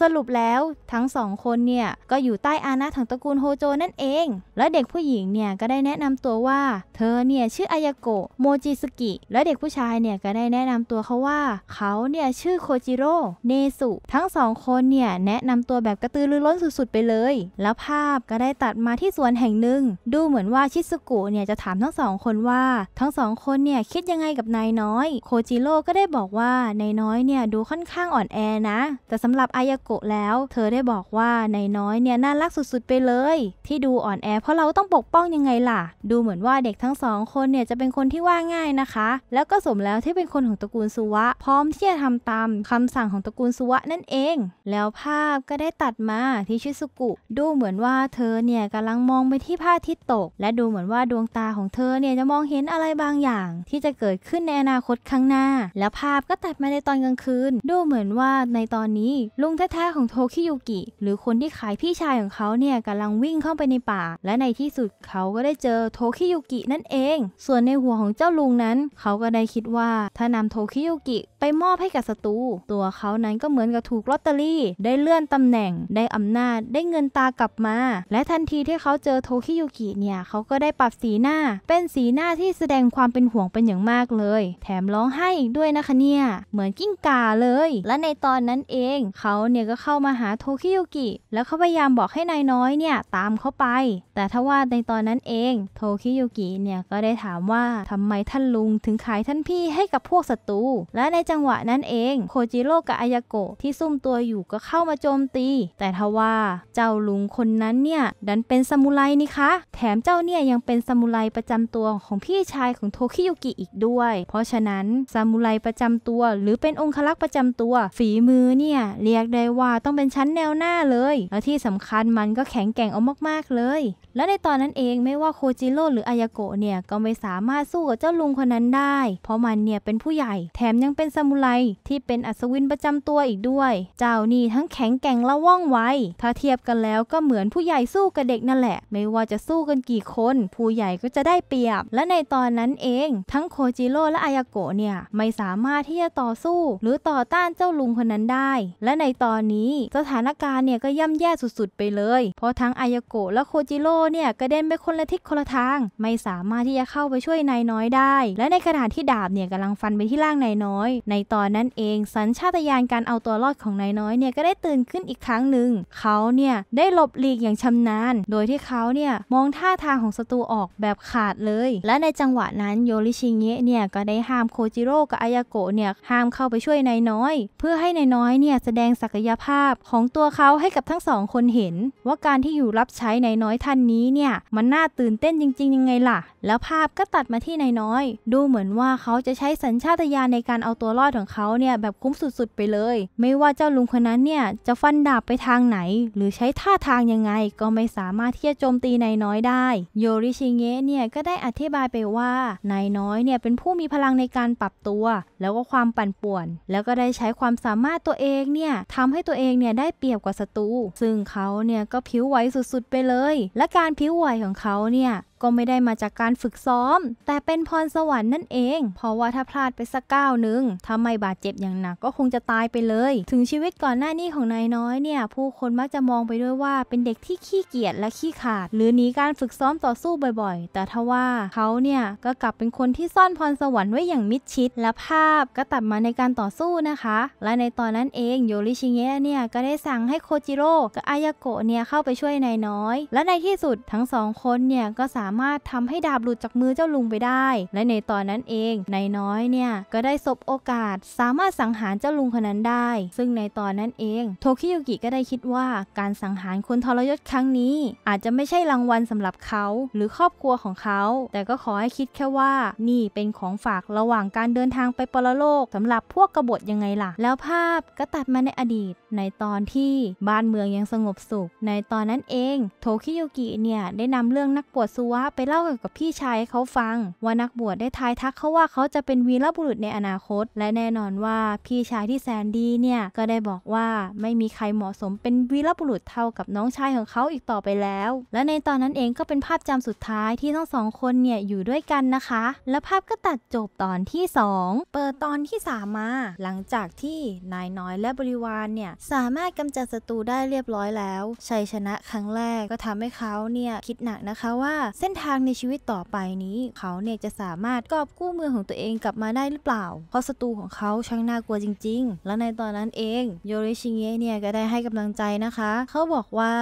สรุปแล้วทั้งสองคนเนี่ยก็อยู่ใต้อานาของตระระกูลโฮโจนั่นเอง และเด็กผู้หญิงเนี่ยก็ได้แนะนำตัวว่า เธอเนี่ยชื่ออายาโกะโมจิสกิ และเด็กผู้ชายเนี่ยก็ได้แนะนำตัวเขาว่าเขาเนี่ยชื่อโคจิโร่เนสุ ทั้งสองคนเนี่ยแนะนำตัวแบบกระตือรือร้นสุดๆไปเลย แล้วภาพก็ได้ตัดมาที่สวนแห่งหนึ่ง ดูเหมือนว่าชิสุกุเนี่ยจะถามทั้งสองคนว่า ทั้งสองคนเนี่ยคิดยังไงกับนายน้อย โคจิโร่ก็ได้บอกว่านายน้อยเนี่ยดูค่อนข้างอ่อนแอนะ แต่สำหรับอายาโกะแล้ว เธอได้บอกว่านายน้อยเนี่ยน่ารักสุดๆไปเเลยที่ดูอ่อนแอเพราะเราต้องปกป้องยังไงล่ะ ดูเหมือนว่าเด็กทั้งสองคนเนี่ยจะเป็นคนที่ว่าง่ายนะคะ แล้วก็สมแล้วที่เป็นคนของตระกูลสุวะ พร้อมที่จะทำตามคำสั่งของตระกูลสุวะนั่นเอง แล้วภาพก็ได้ตัดมาที่ชิสุกุ ดูเหมือนว่าเธอเนี่ยกำลังมองไปที่ภาพาทิศตก และดูเหมือนว่าดวงตาของเธอเนี่ยจะมองเห็นอะไรบางอย่าง ที่จะเกิดขึ้นในอนาคตข้างหน้า แล้วภาพก็ตัดมาในตอนกลางคืนดูเหมือนว่าในตอนนี้ลุงแท้ๆของโทคิยุกิ หรือคนที่ขายพี่ชายของเขาเนี่ยกำลังวิ่งเข้าไปในป่าและในที่สุดเขาก็ได้เจอโทคิยุกินั่นเองส่วนในหัวของเจ้าลุงนั้น เขาก็ได้คิดว่าถ้านำโทคิยุกิไปมอบให้กับศัตรูตัวเขานั้นก็เหมือนกับถูกลอตเตอรี่ ได้เลื่อนตำแหน่งได้อำนาจได้เงินตากลับมา และทันทีที่เขาเจอโทคิยุกิเนี่ยเขาก็ได้ปรับสีหน้าเป็นสีหน้าที่แสดงความเป็นห่วงเป็นอย่างมากเลย แถมร้องไห้อีกด้วยนะคะเนี่ยเหมือนกิ้งก่าเลย และในตอนนั้นเองเขาเนี่ยก็เข้ามาหาโทคิยุกิแล้วเขาพยายามบอกให้นายน้อยเนี่ยตามเขาไป แต่ทว่าในตอนนั้นเอง โทคิโยกิ เนี่ยก็ได้ถามว่าทำไมท่านลุงถึงขายท่านพี่ให้กับพวกศัตรู และในจังหวะนั้นเองโคจิโร่กับอายาโกะที่ซุ่มตัวอยู่ก็เข้ามาโจมตี แต่ทว่า เจ้าลุงคนนั้นเนี่ย ดันเป็นซามูไรนี่คะ แถมเจ้าเนี่ย ยังเป็นซามูไรประจำตัวของพี่ชายของโทคิโยกิอีกด้วย เพราะฉะนั้นซามูไรประจำตัวหรือเป็นองคลักษ์ประจำตัว ฝีมือเนี่ยเรียกได้ว่าต้องเป็นชั้นแนวหน้าเลย และที่สำคัญมันก็แข็งข็งแกร่งเอามากๆเลยและในตอนนั้นเองไม่ว่าโคจิโร่หรืออายาโกะเนี่ยก็ไม่สามารถสู้กับเจ้าลุงคนนั้นได้เพราะมันเนี่ย เป็นผู้ใหญ่แถมยังเป็นซามูไรที่เป็นอัศวินประจำตัวอีกด้วย เจ้านี่ ทั้งแข็งแกร่งและว่องไวถ้าเทียบกันแล้วก็เหมือนผู้ใหญ่สู้กับเด็กนั่นแหละ ไม่ว่าจะสู้กันกี่คน ผู้ใหญ่ก็จะได้เปรียบ และในตอนนั้นเอง ทั้งโคจิโร่และอายาโกะเนี่ยไม่สามารถที่จะต่อสู้หรือต่อต้านเจ้าลุงคนนั้นได้ และในตอนนี้สถานการณ์เนี่ยก็ย่ำแย่สุด ๆไปเลยเพราะทั้งอายาโกะและโคจิโร่เนี่ยกระเด็นไปคนละทิศคนละทางไม่สามารถที่จะเข้าไปช่วยนายน้อยได้ และในขณะที่ดาบเนี่ยกำลังฟันไปที่ร่างนายน้อย ในตอนนั้นเองสัญชาตญาณการเอาตัวรอดของนายน้อยเนี่ยก็ได้ตื่นขึ้นอีกครั้งหนึ่ง เขาเนี่ยได้หลบหลีกอย่างชำนาญโดยที่เขาเนี่ยมองท่าทางของศัตรูออกแบบขาดเลย และในจังหวะนั้นโยริชิเงะเนี่ยก็ได้ห้ามโคจิโร่กับอายาโกะเนี่ยห้ามเข้าไปช่วยนายน้อยเพื่อให้นายน้อยเนี่ยแสดงศักยภาพของตัวเขาให้กับทั้งสองคนเห็น ว่าการที่อยู่รับใช้นายน้อยท่านนี้ี้เนี่ยมันน่าตื่นเต้นจริงๆ ยังไงล่ะ แล้วภาพก็ตัดมาที่นายน้อย ดูเหมือนว่าเขาจะใช้สัญชาตญาณในการเอาตัวรอดของเขาเนี่ยแบบคุ้มสุดๆไปเลย ไม่ว่าเจ้าลุงคนนั้นเนี่ยจะฟันดาบไปทางไหน หรือใช้ท่าทางยังไงก็ไม่สามารถที่จะโจมตีนายน้อยได้ โยริชิเงะเนี่ย ก็ได้อธิบายไปว่า นายน้อยเนี่ยเป็นผู้มีพลังในการปรับตัว แล้วก็ความปั่นป่วน แล้วก็ได้ใช้ความสามารถตัวเองเนี่ยทำให้ตัวเองเนี่ยได้เปรียบกว่าศัตรู ซึ่งเขาเนี่ยก็ผิวไหวสุดๆไปเลย และการการผิวไหวของเขาเนี่ยก็ไม่ได้มาจากการฝึกซ้อม แต่เป็นพรสวรรค์นั่นเองเพราะว่าถ้าพลาดไปสักก้าวหนึ่งถ้าไม่บาดเจ็บอย่างหนักก็คงจะตายไปเลย ถึงชีวิตก่อนหน้านี้ของนายน้อยเนี่ยผู้คนมักจะมองไปด้วยว่าเป็นเด็กที่ขี้เกียจและขี้ขาด หรือหนีการฝึกซ้อมต่อสู้บ่อยๆ แต่ทว่าเขาเนี่ยก็กลับเป็นคนที่ซ่อนพรสวรรค์ไว้อย่างมิดชิดและภาพก็ตัดมาในการต่อสู้นะคะและในตอนนั้นเองโยริชิเงะเนี่ยก็ได้สั่งให้โคจิโร่กับอายาโกะเนี่ยเข้าไปช่วยนายน้อยและในที่สุดทั้งสองคนเนี่ยก็สาามารถทำให้ดาบหลุดจากมือเจ้าลุงไปได้ และในตอนนั้นเองนายน้อยเนี่ยก็ได้สบโอกาสสามารถสังหารเจ้าลุงคนนั้นได้ ซึ่งในตอนนั้นเองโทคิโยกิก็ได้คิดว่าการสังหารคนทรยศครั้งนี้อาจจะไม่ใช่รางวัลสำหรับเขา หรือครอบครัวของเขา แต่ก็ขอให้คิดแค่ว่านี่เป็นของฝากระหว่างการเดินทางไปปรโลก สำหรับพวกกบฏยังไงล่ะ แล้วภาพก็ตัดมาในอดีตในตอนที่บ้านเมืองยังสงบสุข ในตอนนั้นเองโทคิโยกิเนี่ยได้นำเรื่องนักปวดสัวะไปเล่ากับพี่ชายเขาฟังว่านักบวชได้ทายทักเขาว่าเขาจะเป็นวีรบุรุษในอนาคต และแน่นอนว่าพี่ชายที่แสนดีเนี่ยก็ได้บอกว่าไม่มีใครเหมาะสมเป็นวีรบุรุษเท่ากับน้องชายของเขาอีกต่อไปแล้ว และในตอนนั้นเองก็เป็นภาพจำสุดท้ายที่ทั้งสองคนเนี่ยอยู่ด้วยกันนะคะ และภาพก็ตัดจบตอนที่2เปิดตอนที่3มาหลังจากที่นายน้อยและบริวารเนี่ยสามารถกำจัดศัตรูได้เรียบร้อยแล้วชัยชนะครั้งแรกก็ทำให้เขาเนี่ยคิดหนักนะคะว่าเเส้นทางในชีวิตต่อไปนี้ เขาเนี่ยจะสามารถกอบกู้เมืองของตัวเองกลับมาได้หรือเปล่าเพราะศัตรูของเขาช่างน่ากลัวจริง ๆ และในตอนนั้นเองโยริชิเงะเนี่ยก็ได้ให้กำลังใจนะคะเขาบอกว่า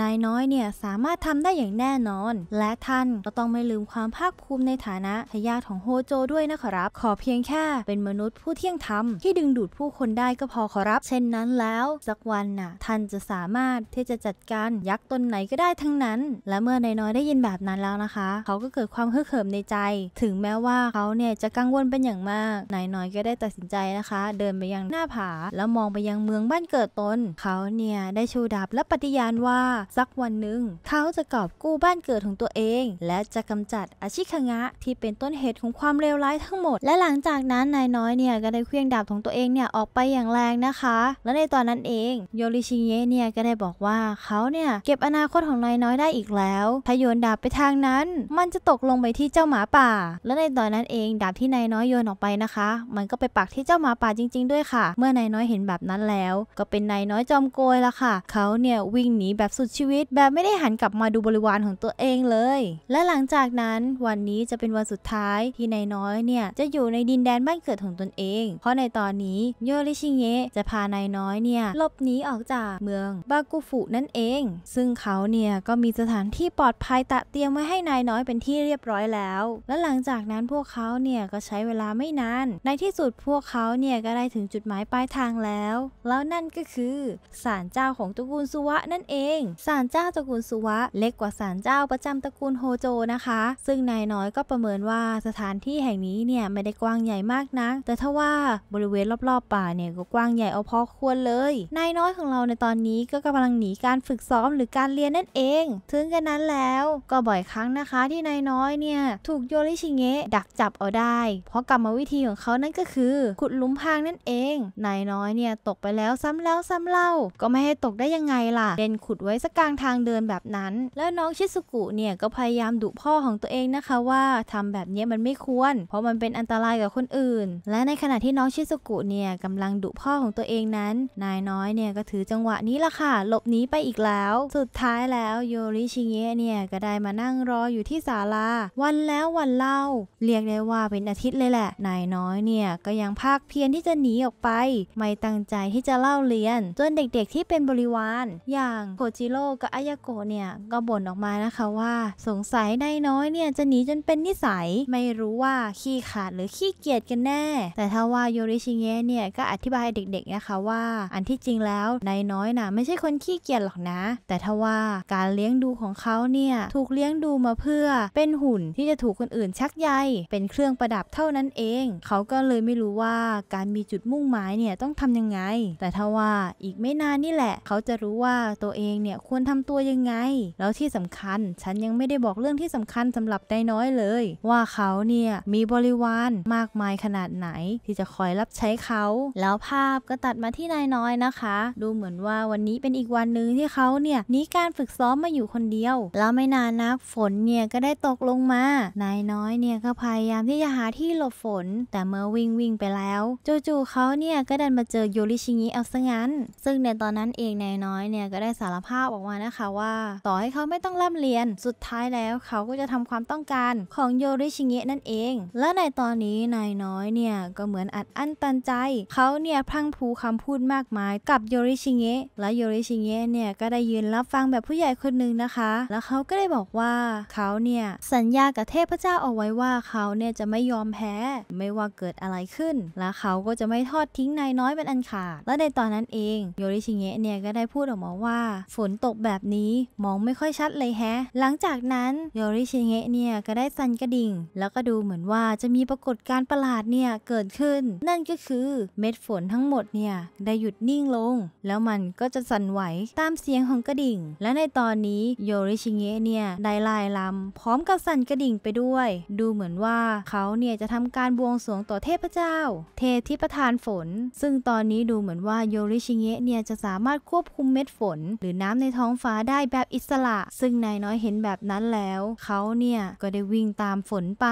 นายน้อยเนี่ยสามารถทำได้อย่างแน่นอน และท่านก็ต้องไม่ลืมความภาคภูมิในฐานะทายาทของโฮโจ ด้วยนะครับขอเพียงแค่เป็นมนุษย์ผู้เที่ยงธรรมที่ดึงดูดผู้คนได้ก็พอขอรับเช่นนั้นแล้วสักวันน่ะท่านจะสามารถที่จะจัดการยักษ์ตนไหนก็ได้ทั้งนั้น และเมื่อนายน้อยได้ยินแบบนั้นแล้วล้วนะคะเขาก็เกิดความฮึกเหิมในใจ ถึงแม้ว่าเขาเนี่ยจะกังวลเป็นอย่างมากนายน้อยก็ได้ตัดสินใจนะคะ เดินไปยังหน้าผา แล้วมองไปยังเมืองบ้านเกิดตนเขาเนี่ยได้ชูดาบและปฏิญาณว่าสักวันหนึ่งเขาจะกอบกู้บ้านเกิดของตัวเอง และจะกำจัดอาชิคงะ ที่เป็นต้นเหตุของความเลวร้ายทั้งหมดและหลังจากนั้นนายน้อยเนี่ยก็ได้เคลื่องดาบของตัวเองเนี่ยออกไปอย่างแรงนะคะและในตอนนั้นเองโยริชิเงะเนี่ยก็ได้บอกว่าเขาเนี่ยเก็บอนาคตของนายน้อยได้อีกแล้วถ้าโยนดาบไปทางนั้นมันจะตกลงไปที่เจ้าหมาป่า และในตอนนั้นเองดาบที่นายน้อยโยนออกไปนะคะ มันก็ไปปักที่เจ้าหมาป่าจริง ๆ ด้วยค่ะ เมื่อนายน้อยเห็นแบบนั้นแล้ว ก็เป็นนายน้อยจอมโกยละค่ะ เขาเนี่ยวิ่งหนีแบบสุดชีวิต แบบไม่ได้หันกลับมาดูบริวารของตัวเองเลย และหลังจากนั้นวันนี้จะเป็นวันสุดท้ายที่นายน้อยเนี่ยจะอยู่ในดินแดนบ้านเกิดของตนเอง เพราะในตอนนี้โยริชิเงะจะพานายน้อยเนี่ยหลบหนีออกจากเมืองบากุฟุนั่นเอง ซึ่งเขาเนี่ยก็มีสถานที่ปลอดภัยตะเตรียมไว้ให้ให้นายน้อยเป็นที่เรียบร้อยแล้ว และหลังจากนั้นพวกเขาเนี่ยก็ใช้เวลาไม่นาน ในที่สุดพวกเขาเนี่ยก็ได้ถึงจุดหมายปลายทางแล้ว แล้วนั่นก็คือศาลเจ้าของตระกูลสุวะนั่นเอง ศาลเจ้าตระกูลสุวะ เล็กกว่าศาลเจ้าประจำตระกูลโฮโจนะคะ ซึ่งนายน้อยก็ประเมินว่าสถานที่แห่งนี้เนี่ยไม่ได้กว้างใหญ่มากนะัก แต่ถ้าว่าบริเวณรอบๆป่าเนี่ยก็กว้างใหญ่เอาพอควรเลย นายน้อยของเราในตอนนี้ก็กำลังหนีการฝึกซ้อมหรือการเรียนนั่นเอง ถึงกันนั้นแล้วก็บ่อยครั้ง้งนะคะ ที่นายน้อยเนี่ยถูกโยริชิเงะดักจับเอาได้ เพราะกรรมวิธีของเขานั่นก็คือ ขุดหลุมพรางนั่นเอง นายน้อยเนี่ยตกไปแล้วซ้ำแล้วซ้ำเล่า ก็ไม่ให้ตกได้ยังไงล่ะเดนขุดไว้สักกลางทางเดินแบบนั้น แล้วน้องชิสุกุเนี่ยก็พยายามดุพ่อของตัวเองนะคะ ว่าทำแบบนี้มันไม่ควร เพราะมันเป็นอันตรายกับคนอื่น และในขณะที่น้องชิสุกุเนี่ยกำลังดุพ่อของตัวเองนั้น นายน้อยเนี่ยก็ถือจังหวะนี้ละค่ะหลบหนีไปอีกแล้ว สุดท้ายแล้วโยริชิเงะเนี่ยก็ได้มานั่งรอออยู่ที่ศาลาวันแล้ววันเล่าเรียกได้ว่าเป็นอาทิตย์เลยแหละ นายน้อยเนี่ย ก็ยังภาคเพียรที่จะหนีออกไปไม่ตั้งใจที่จะเล่าเรียนจนเด็กๆที่เป็นบริวาร อย่างโกจิโร่กับอายาโกะเนี่ย ก็บ่นออกมานะคะว่าสงสัยนายน้อยเนี่ย จะหนีจนเป็นนิสัยไม่รู้ว่าขี้ขาดหรือขี้เกียจกันแน่ แต่ถ้าว่าโยริชิเงะเนี่ยก็อธิบายเด็กๆนะคะว่าอันที่จริงแล้วนายน้อยน่ะไม่ใช่คนขี้เกียจหรอกนะ แต่ถ้าว่าการเลี้ยงดูของเขาเนี่ยถูกเลี้ยงดูมาเพื่อเป็นหุ่นที่จะถูกคนอื่นชักใยเป็นเครื่องประดับเท่านั้นเอง เขาก็เลยไม่รู้ว่าการมีจุดมุ่งหมายเนี่ยต้องทํำยังไง แต่ถ้าว่าอีกไม่นานนี่แหละ เขาจะรู้ว่าตัวเองเนี่ยควรทำตัวยังไง แล้วที่สำคัญฉันยังไม่ได้บอกเรื่องที่สำคัญสำหรับได้น้อยเลย ว่าเขาเนี่ยมีบริวารมากมายขนาดไหน ที่จะคอยรับใช้เขา แล้วภาพก็ตัดมาที่นายน้อยนะคะ ดูเหมือนว่าวันนี้เป็นอีกวันหนึ่งที่เขาเนี่ยนี้การฝึกซ้อมมาอยู่คนเดียว แล้วไม่นานนักฝนนเนี่ยก็ได้ตกลงมา นายน้อยเนี่ยก็พยายามที่จะหาที่หลบฝน แต่เมื่อวิ่งวิ่งไปแล้ว จู่ๆเขาเนี่ย ก็ดันมาเจอโยริชิงิเอาซะงั้น ซึ่งในตอนนั้นเองนายน้อยเนี่ยก็ได้สารภาพออกมานะคะว่า ต่อให้เขาไม่ต้องร่าเรียน สุดท้ายแล้วเขาก็จะทำความต้องการของโยริชิงินั่นเอง และในตอนนี้นายน้อยเนี่ยก็เหมือนอัดอั้นตันใจ เขาเนี่ยพังพูคำพูดมากมายกับโยริชิงิและโยริชิงิเนี่ยก็ได้ยืนรับฟังแบบผู้ใหญ่คนหนึ่งนะคะ แล้วเขาก็ได้บอกว่าเขาเนี่ยสัญญากับเทพเจ้าเอาไว้ว่าเขาเนี่ยจะไม่ยอมแพ้ไม่ว่าเกิดอะไรขึ้น และเขาก็จะไม่ทอดทิ้งนายน้อยเป็นอันขาดและในตอนนั้นเองโยริชิเงะเนี่ยก็ได้พูดออกมาว่า ฝนตกแบบนี้มองไม่ค่อยชัดเลยแฮะ หลังจากนั้นโยริชิเงะเนี่ยก็ได้สั่นกระดิ่ง แล้วก็ดูเหมือนว่าจะมีปรากฏการณ์ประหลาดเนี่ยเกิดขึ้น นั่นก็คือเม็ดฝนทั้งหมดเนี่ยได้หยุดนิ่งลง แล้วมันก็จะสั่นไหวตามเสียงของกระดิ่ง และในตอนนี้โยริชิเงะเนี่ยได้ไล่ลำพร้อมกับสั่นกระดิ่งไปด้วย ดูเหมือนว่าเขาเนี่ยจะทำการบวงสรวงต่อเทพเจ้า เทพที่ประทานฝน ซึ่งตอนนี้ดูเหมือนว่าโยริชิเงะเนี่ยจะสามารถควบคุมเม็ดฝน หรือน้ำในท้องฟ้าได้แบบอิสระ ซึ่งนายน้อยเห็นแบบนั้นแล้ว เขาเนี่ยก็ได้วิ่งตามฝนไป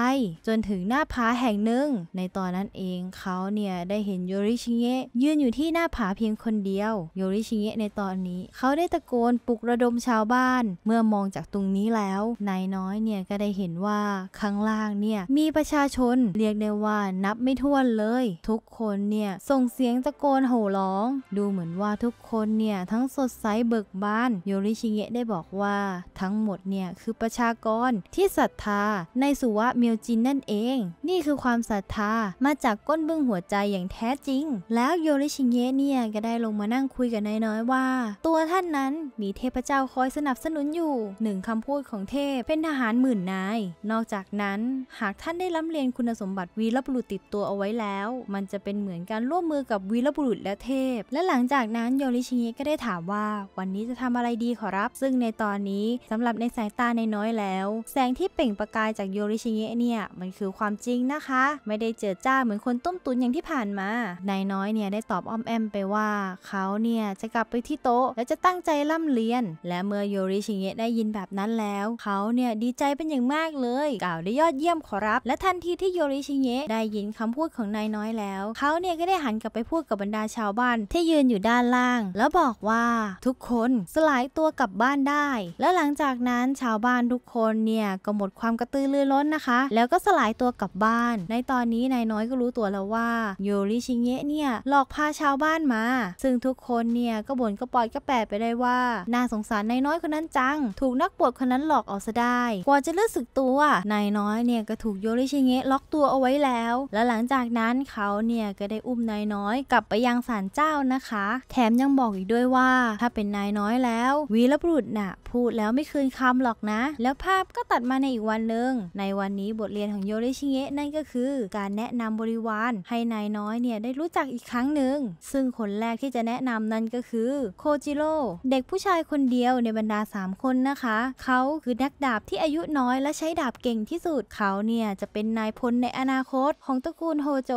จนถึงหน้าผาแห่งหนึ่ง ในตอนนั้นเองเขาเนี่ยได้เห็นโยริชิเงะยืนอยู่ที่หน้าผาเพียงคนเดียว โยริชิเงะในตอนนี้เขาได้ตะโกนปลุกระดมชาวบ้าน เมื่อมองจากตรงนี้แล้วนายน้อยเนี่ยก็ได้เห็นว่าข้างล่างเนี่ยมีประชาชนเรียกได้ว่านับไม่ถ้วนเลย ทุกคนเนี่ยส่งเสียงตะโกนโห่ร้อง ดูเหมือนว่าทุกคนเนี่ยทั้งสดใสเบิกบานโยริชิเงะได้บอกว่า ทั้งหมดเนี่ยคือประชากรที่ศรัทธาในสุวะเมียวจินนั่นเอง นี่คือความศรัทธามาจากก้นบึ้งหัวใจอย่างแท้จริง แล้วโยริชิเงะเนี่ยก็ได้ลงมานั่งคุยกับนายน้อยว่า ตัวท่านนั้นมีเทพเจ้าคอยสนับสนุนอยู่หนึ่งคำพูดของเทพเป็นทหารหมื่นนาย นอกจากนั้นหากท่านได้ล้ำเลียนคุณสมบัติ วีรบุรุษติดตัวเอาไว้แล้ว มันจะเป็นเหมือนการร่วมมือกับ วีรบุรุษและเทพ และหลังจากนั้นโยริชิเงิก็ได้ถามว่า วันนี้จะทำอะไรดีขอรับ ซึ่งในตอนนี้สำหรับในสายตาในน้อยแล้ว แสงที่เปล่งประกายจากโยริชิเงิเนี่ยมันคือความจริงนะคะ ไม่ได้เจอจ้าเหมือนคนต้มตุนอย่างที่ผ่านมานายน้อยเนี่ยได้ตอบอ้อมแอมไปว่าเขาเนี่ยจะกลับไปที่โต๊ะ และจะตั้งใจล่ำเรียนและเมื่อโยริชิเงิได้ยินแบบนั้นแล้วเขาเนี่ยดีใจเป็นอย่างมากเลย กล่าวได้ยอดเยี่ยมขอรับ และทันทีที่โยริชิเงะได้ยินคำพูดของนายน้อยแล้ว เขาเนี่ยก็ได้หันกลับไปพูดกับบรรดาชาวบ้านที่ยืนอยู่ด้านล่าง แล้วบอกว่า ทุกคนสลายตัวกลับบ้านได้ แล้วหลังจากนั้นชาวบ้านทุกคนเนี่ยก็หมดความกระตือรือร้นนะคะ แล้วก็สลายตัวกลับบ้าน ในตอนนี้นายน้อยก็รู้ตัวแล้วว่าโยริชิเงะเนี่ยหลอกพาชาวบ้านมาซึ่งทุกคนเนี่ยก็บ่นก็ปล่อยก็แปรไปได้ว่าน่าสงสารนายน้อยคนนั้นจัง ถูกนักบวชคนนั้นหลอกเอาซสได้กว่าจะรู้สึกตัว นายน้อยเนี่ยก็ถูกโยริชิเงะล็อกตัวเอาไว้แล้ว และหลังจากนั้นเขาเนี่ยก็ได้อุ้มนายน้อยกลับไปยังศาลเจ้านะคะ แถมยังบอกอีกด้วยว่าถ้าเป็นนายน้อยแล้ววีรบุรุษน่ะพูดแล้วไม่คืนคำหรอกนะ แล้วภาพก็ตัดมาในอีกวันหนึ่ง ในวันนี้บทเรียนของโยริชิเงะนั่นก็คือการแนะนำบริวาร ให้นายน้อยเนี่ยได้รู้จักอีกครั้งหนึ่ง ซึ่งคนแรกที่จะแนะนำนั่นก็คือโคจิโร่เด็กผู้ชายคนเดียวในบรรดา 3 คนนะคะ เขาคือนักดาบที่อายุน้อยและใช้ดาบเก่งที่สุดเขาเนี่ยจะเป็นนายพลในอนาคตของตระกูลโฮโจ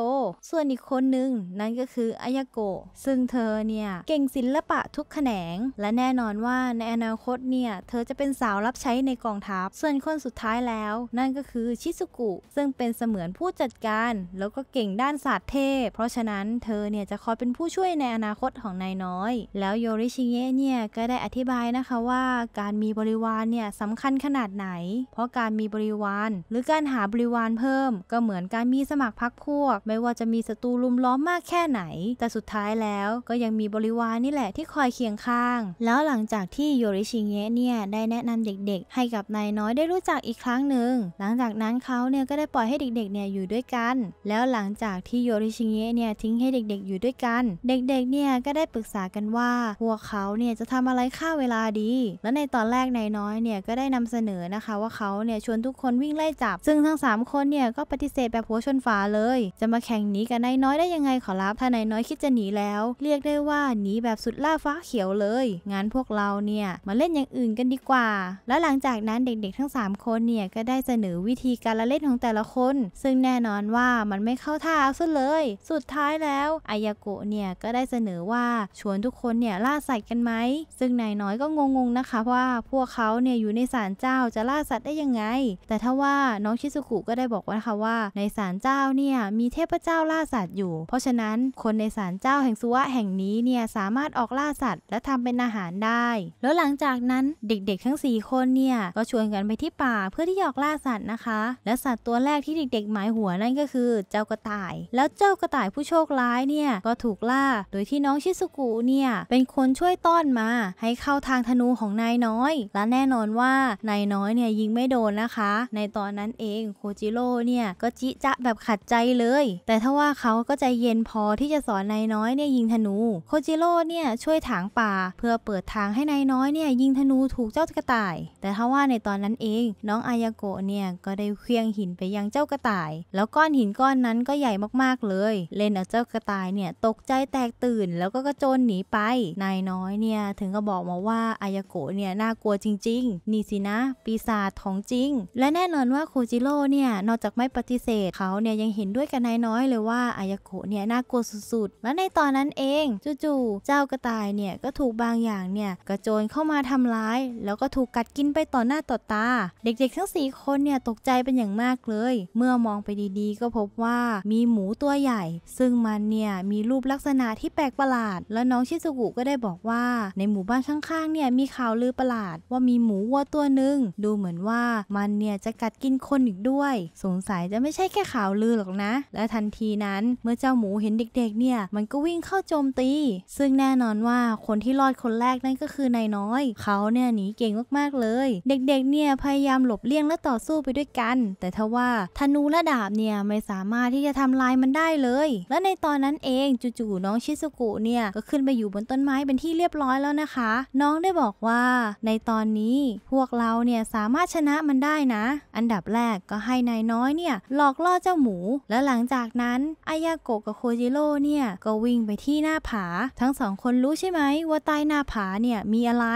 ส่วนอีกคนหนึ่งนั่นก็คืออายาโกะซึ่งเธอเนี่ยเก่งศิลปะทุกแขนง และแน่นอนว่าในอนาคตเนี่ยเธอจะเป็นสาวรับใช้ในกองทัพ ส่วนคนสุดท้ายแล้วนั่นก็คือชิสุกุ ซึ่งเป็นเสมือนผู้จัดการ แล้วก็เก่งด้านศาสตร์เทพเพราะฉะนั้นเธอเนี่ยจะคอยเป็นผู้ช่วยในอนาคตของนายน้อย แล้วโยริชิเงะเนี่ยก็ได้อธิบายนะคะว่าการมีบริวารเนี่ยสำคัญขนาดไหน เพราะการมีบริวาร หรือการหาบริวารเพิ่ม ก็เหมือนการมีสมัครพรรคพวก ไม่ว่าจะมีศัตรูลุมล้อมมากแค่ไหน แต่สุดท้ายแล้วก็ยังมีบริวารนี่แหละที่คอยเคียงข้าง แล้วหลังจากที่โยริชิเงะเนี่ยได้แนะนำเด็กๆ ให้กับนายน้อยได้รู้จักอีกครั้งหนึ่ง หลังจากนั้นเขาเนี่ยก็ได้ปล่อยให้เด็กๆเนี่ยอยู่ด้วยกัน แล้วหลังจากที่โยริชิเงะเนี่ยทิ้งให้เด็กๆอยู่ด้วยกัน เด็กๆเนี่ยก็ได้ปรึกษากันว่า พวกเขาเนี่ยจะทำอะไรค่าเวลาดี และในตอนแรกนายน้อยเนี่ยก็ได้นำเสเสนอนะคะว่าเขาเนี่ยชวนทุกคนวิ่งไล่จับ ซึ่งทั้ง 3 คนเนี่ยก็ปฏิเสธแบบหัวชนฝาเลย จะมาแข่งหนีกับนายน้อยได้ยังไงขอรับถ้านายน้อยคิดจะหนีแล้ว เรียกได้ว่าหนีแบบสุดล่าฟ้าเขียวเลยงั้นพวกเราเนี่ยมาเล่นอย่างอื่นกันดีกว่าแล้วหลังจากนั้นเด็กๆทั้ง3คนเนี่ยก็ได้เสนอวิธีการละเล่นของแต่ละคนซึ่งแน่นอนว่ามันไม่เข้าท่าเอาซะเลย สุดท้ายแล้วอายาโกะเนี่ยก็ได้เสนอว่าชวนทุกคนเนี่ยล่าใส่กันไหมซึ่งนายน้อยก็งงๆนะคะว่าพวกเขาเนี่ยอยู่ในศาลเจจ้าจะล่าสัตว์ได้ยังไง แต่ถ้าว่าน้องชิซุกุก็ได้บอกว่านะคะว่า ในศาลเจ้าเนี่ยมีเทพเจ้าล่าสัตว์อยู่ เพราะฉะนั้นคนในศาลเจ้าแห่งสุวะแห่งนี้เนี่ยสามารถออกล่าสัตว์ และทำเป็นอาหารได้ แล้วหลังจากนั้นเด็กๆ ทั้ง4คนเนี่ยก็ชวนกันไปที่ป่าเพื่อที่ออกล่าสัตว์นะคะ และสัตว์ตัวแรกที่เด็กๆ หมายหัวนั่นก็คือเจ้ากระต่าย แล้วเจ้ากระต่ายผู้โชคร้ายเนี่ยก็ถูกล่าโดยที่น้องชิซุกุเนี่ยเป็นคนช่วยต้อนมาให้เข้าทางธนูของนายน้อย และแน่นอนว่านายน้อยเนี่ยยิงไม่โดนนะคะ ในตอนนั้นเองโคจิโร่เนี่ยก็จิจะแบบขัดใจเลยแต่ถ้าว่าเขาก็ใจเย็นพอที่จะสอนนายน้อยเนี่ยยิงธนู โคจิโร่เนี่ยช่วยถางป่าเพื่อเปิดทางให้นายน้อยเนี่ยยิงธนูถูกเจ้ากระต่ายแต่ถ้าว่าในตอนนั้นเองน้องอายาโกะเนี่ยก็ได้เคลี่ยงหินไปยังเจ้ากระต่าย แล้วก้อนหินก้อนนั้นก็ใหญ่มากๆเลย เล่นเอาเจ้ากระต่ายเนี่ยตกใจแตกตื่นแล้วก็กระโจนหนีไปนายน้อยเนี่ยถึงก็บอกมาว่าอายาโกะเนี่ยน่ากลัวจริง ๆนี่สินะปีศาจของจริง และแน่นอนว่าโคจิโร่เนี่ยนอกจากไม่ปฏิเสธเขาเนี่ยยังเห็นด้วยกับนายน้อยเลยว่า อายาโกะเนี่ยน่ากลัวสุดๆ และในตอนนั้นเองจู่ๆเจ้ากระต่ายเนี่ย ก็ถูกบางอย่างเนี่ย กระโจนเข้ามาทำร้าย แล้วก็ถูกกัดกินไปต่อหน้าต่อตา เด็กๆ ทั้งสี่คนเนี่ย ตกใจเป็นอย่างมากเลย เมื่อมองไปดีๆ ก็พบว่ามีหมูตัวใหญ่ ซึ่งมันเนี่ยมีรูปลักษณะที่แปลกประหลาด และน้องชิซุกุก็ได้บอกว่า ในหมู่บ้านข้างๆ เนี่ยมีข่าวลือประหลาด ว่ามีหมูวัวตัวหนึ่งงดูเหมือนว่ามันเนี่ยจะกัดกินคนอีกด้วย สงสัยจะไม่ใช่แค่ข่าวลือหรอกนะ และทันทีนั้นเมื่อเจ้าหมูเห็นเด็ก ๆ เนี่ยมันก็วิ่งเข้าโจมตี ซึ่งแน่นอนว่าคนที่รอดคนแรกนั่นก็คือนายน้อย เขาเนี่ยหนีเก่งมากๆ เลย เด็กๆ เนี่ยพยายามหลบเลี่ยงและต่อสู้ไปด้วยกัน แต่ทว่าธนูและดาบเนี่ย ไม่สามารถที่จะทำลายมันได้เลย และในตอนนั้นเองจู่ๆน้องชิซุกุเนี่ยก็ขึ้นไปอยู่บนต้นไม้เป็นที่เรียบร้อยแล้วนะคะ น้องได้บอกว่าในตอนนี้พวกเราเนี่ยสามารถชนะมันได้นะ อันดับแรกก็ให้นายน้อยเนี่ยหลอกล่อเจ้าหมู แล้วหลังจากนั้นอายาโกกับโคจิโร่เนี่ยก็วิ่งไปที่หน้าผา ทั้งสองคนรู้ใช่ไหมว่าใต้หน้าผาเนี่ยมีอะไร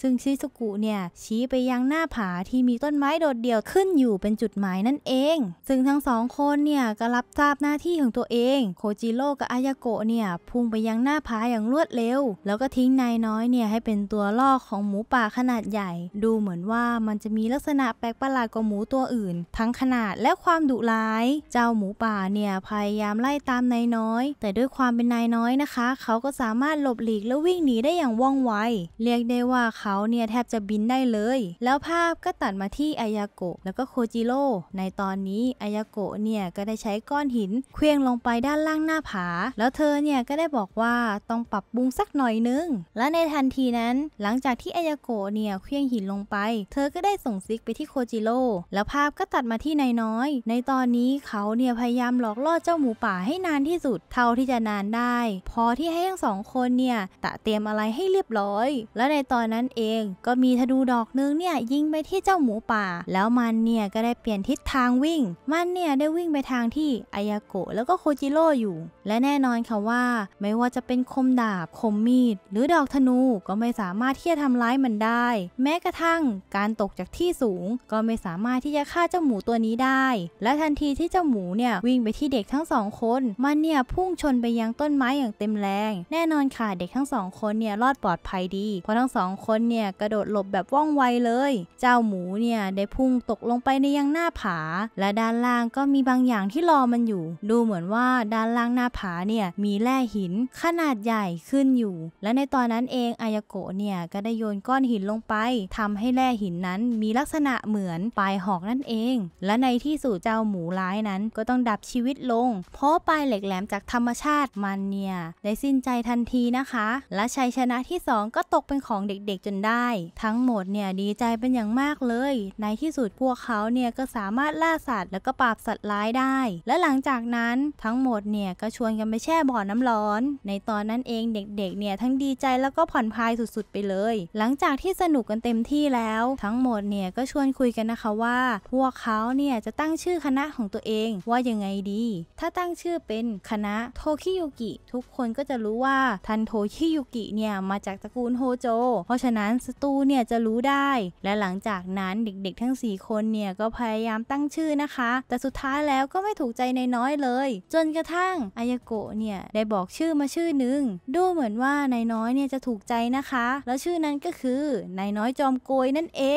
ซึ่งชิซุกุเนี่ยชี้ไปยังหน้าผาที่มีต้นไม้โดดเดี่ยวขึ้นอยู่เป็นจุดหมายนั่นเอง ซึ่งทั้งสองคนเนี่ยก็รับทราบหน้าที่ของตัวเอง โคจิโร่กับอายาโกเนี่ยพุ่งไปยังหน้าผาอย่างรวดเร็ว แล้วก็ทิ้งนายน้อยเนี่ยให้เป็นตัวล่อของหมูป่าขนาดใหญ่ ดูเหมือนว่ามันจะมีลักษณะแปลกประหลาดกว่าหมูตัวอื่น ทั้งขนาดและความดุร้าย เจ้าหมูป่าเนี่ยพยายามไล่ตามนายน้อย แต่ด้วยความเป็นนายน้อยนะคะ เขาก็สามารถหลบหลีกและวิ่งหนีได้อย่างว่องไวเรียกได้ว่าเขาเนี่ยแทบจะบินได้เลย แล้วภาพก็ตัดมาที่อายาโกะแล้วก็โคจิโร่ในตอนนี้อายาโกะเนี่ยก็ได้ใช้ก้อนหินเคลื่องลงไปด้านล่างหน้าผา แล้วเธอเนี่ยก็ได้บอกว่าต้องปรับปรุงสักหน่อยนึง และในทันทีนั้น หลังจากที่อายาโกะเนี่ยเคลื่องหินลงไปเธอก็ได้ส่งซิกไปที่โคจิโร่แล้วภาพก็ตัดมาที่นายน้อย ในตอนนี้เขาเนี่ย พยายามหลอกล่อเจ้าหมูป่าให้นานที่สุด เท่าที่จะนานได้ พอที่ให้ทั้งสองคนเนี่ยตะเตรียมอะไรให้เรียบร้อย แล้วในตอนนั้นเองก็มีธนูดอกนึงเนี่ยยิงไปที่เจ้าหมูป่า แล้วมันเนี่ย ก็ได้เปลี่ยนทิศทางวิ่ง มันเนี่ยได้วิ่งไปทางที่อายาโกะแล้วก็โคจิโร่อยู่ และแน่นอนค่ะว่า ไม่ว่าจะเป็นคมดาบคมมีด หรือดอกธนูก็ไม่สามารถที่จะทำร้ายมันได้ แม้กระทั่งการการตกจากที่สูงก็ไม่สามารถที่จะฆ่าเจ้าหมูตัวนี้ได้ และทันทีที่เจ้าหมูเนี่ยวิ่งไปที่เด็กทั้งสองคน มันเนี่ยพุ่งชนไปยังต้นไม้อย่างเต็มแรง แน่นอนค่ะเด็กทั้งสองคนเนี่ยรอดปลอดภัยดีเพราะทั้งสองคนเนี่ยกระโดดหลบแบบว่องไวเลย เจ้าหมูเนี่ยได้พุ่งตกลงไปในยังหน้าผา และด้านล่างก็มีบางอย่างที่รอมันอยู่ ดูเหมือนว่าด้านล่างหน้าผาเนี่ยมีแร่หินขนาดใหญ่ขึ้นอยู่ และในตอนนั้นเองอายโกะเนี่ยก็ได้โยนก้อนหินลงไป ทำให้แร่หินนนั้นมีลักษณะเหมือนปลายหอกนั่นเอง และในที่สุดเจ้าหมูร้ายนั้นก็ต้องดับชีวิตลง เพราะปลายเหล็กแหลมจากธรรมชาติมันเนี่ยได้สิ้นใจทันทีนะคะ และชัยชนะที่2ก็ตกเป็นของเด็กๆจนได้ ทั้งหมดเนี่ยดีใจเป็นอย่างมากเลย ในที่สุดพวกเขาเนี่ยก็สามารถล่าสัตว์แล้วก็ปราบสัตว์ร้ายได้ และหลังจากนั้นทั้งหมดเนี่ยก็ชวนกันไปแช่บ่อน้ำร้อน ในตอนนั้นเองเด็กๆเนี่ยทั้งดีใจแล้วก็ผ่อนคลายสุดๆไปเลย หลังจากที่สนุกกันเต็มที่แล้วทั้งหมดเนี่ยก็ชวนคุยกันนะคะว่าพวกเขาเนี่ยจะตั้งชื่อคณะของตัวเองว่ายังไงดี ถ้าตั้งชื่อเป็นคณะโทคิยุกิทุกคนก็จะรู้ว่าทันโทคิยุกิเนี่ยมาจากตระกูลโฮโจเพราะฉะนั้นสตูเนี่ยจะรู้ได้ และหลังจากนั้นเด็ก ๆ ทั้ง4คนเนี่ยก็พยายามตั้งชื่อนะคะ แต่สุดท้ายแล้วก็ไม่ถูกใจในน้อยเลย จนกระทั่งอายโกะเนี่ยได้บอกชื่อมาชื่อหนึ่งดูเหมือนว่านายน้อยเนี่ยจะถูกใจนะคะ แล้วชื่อนั้นก็คือนายน้อยจอมโกยนั่นเอง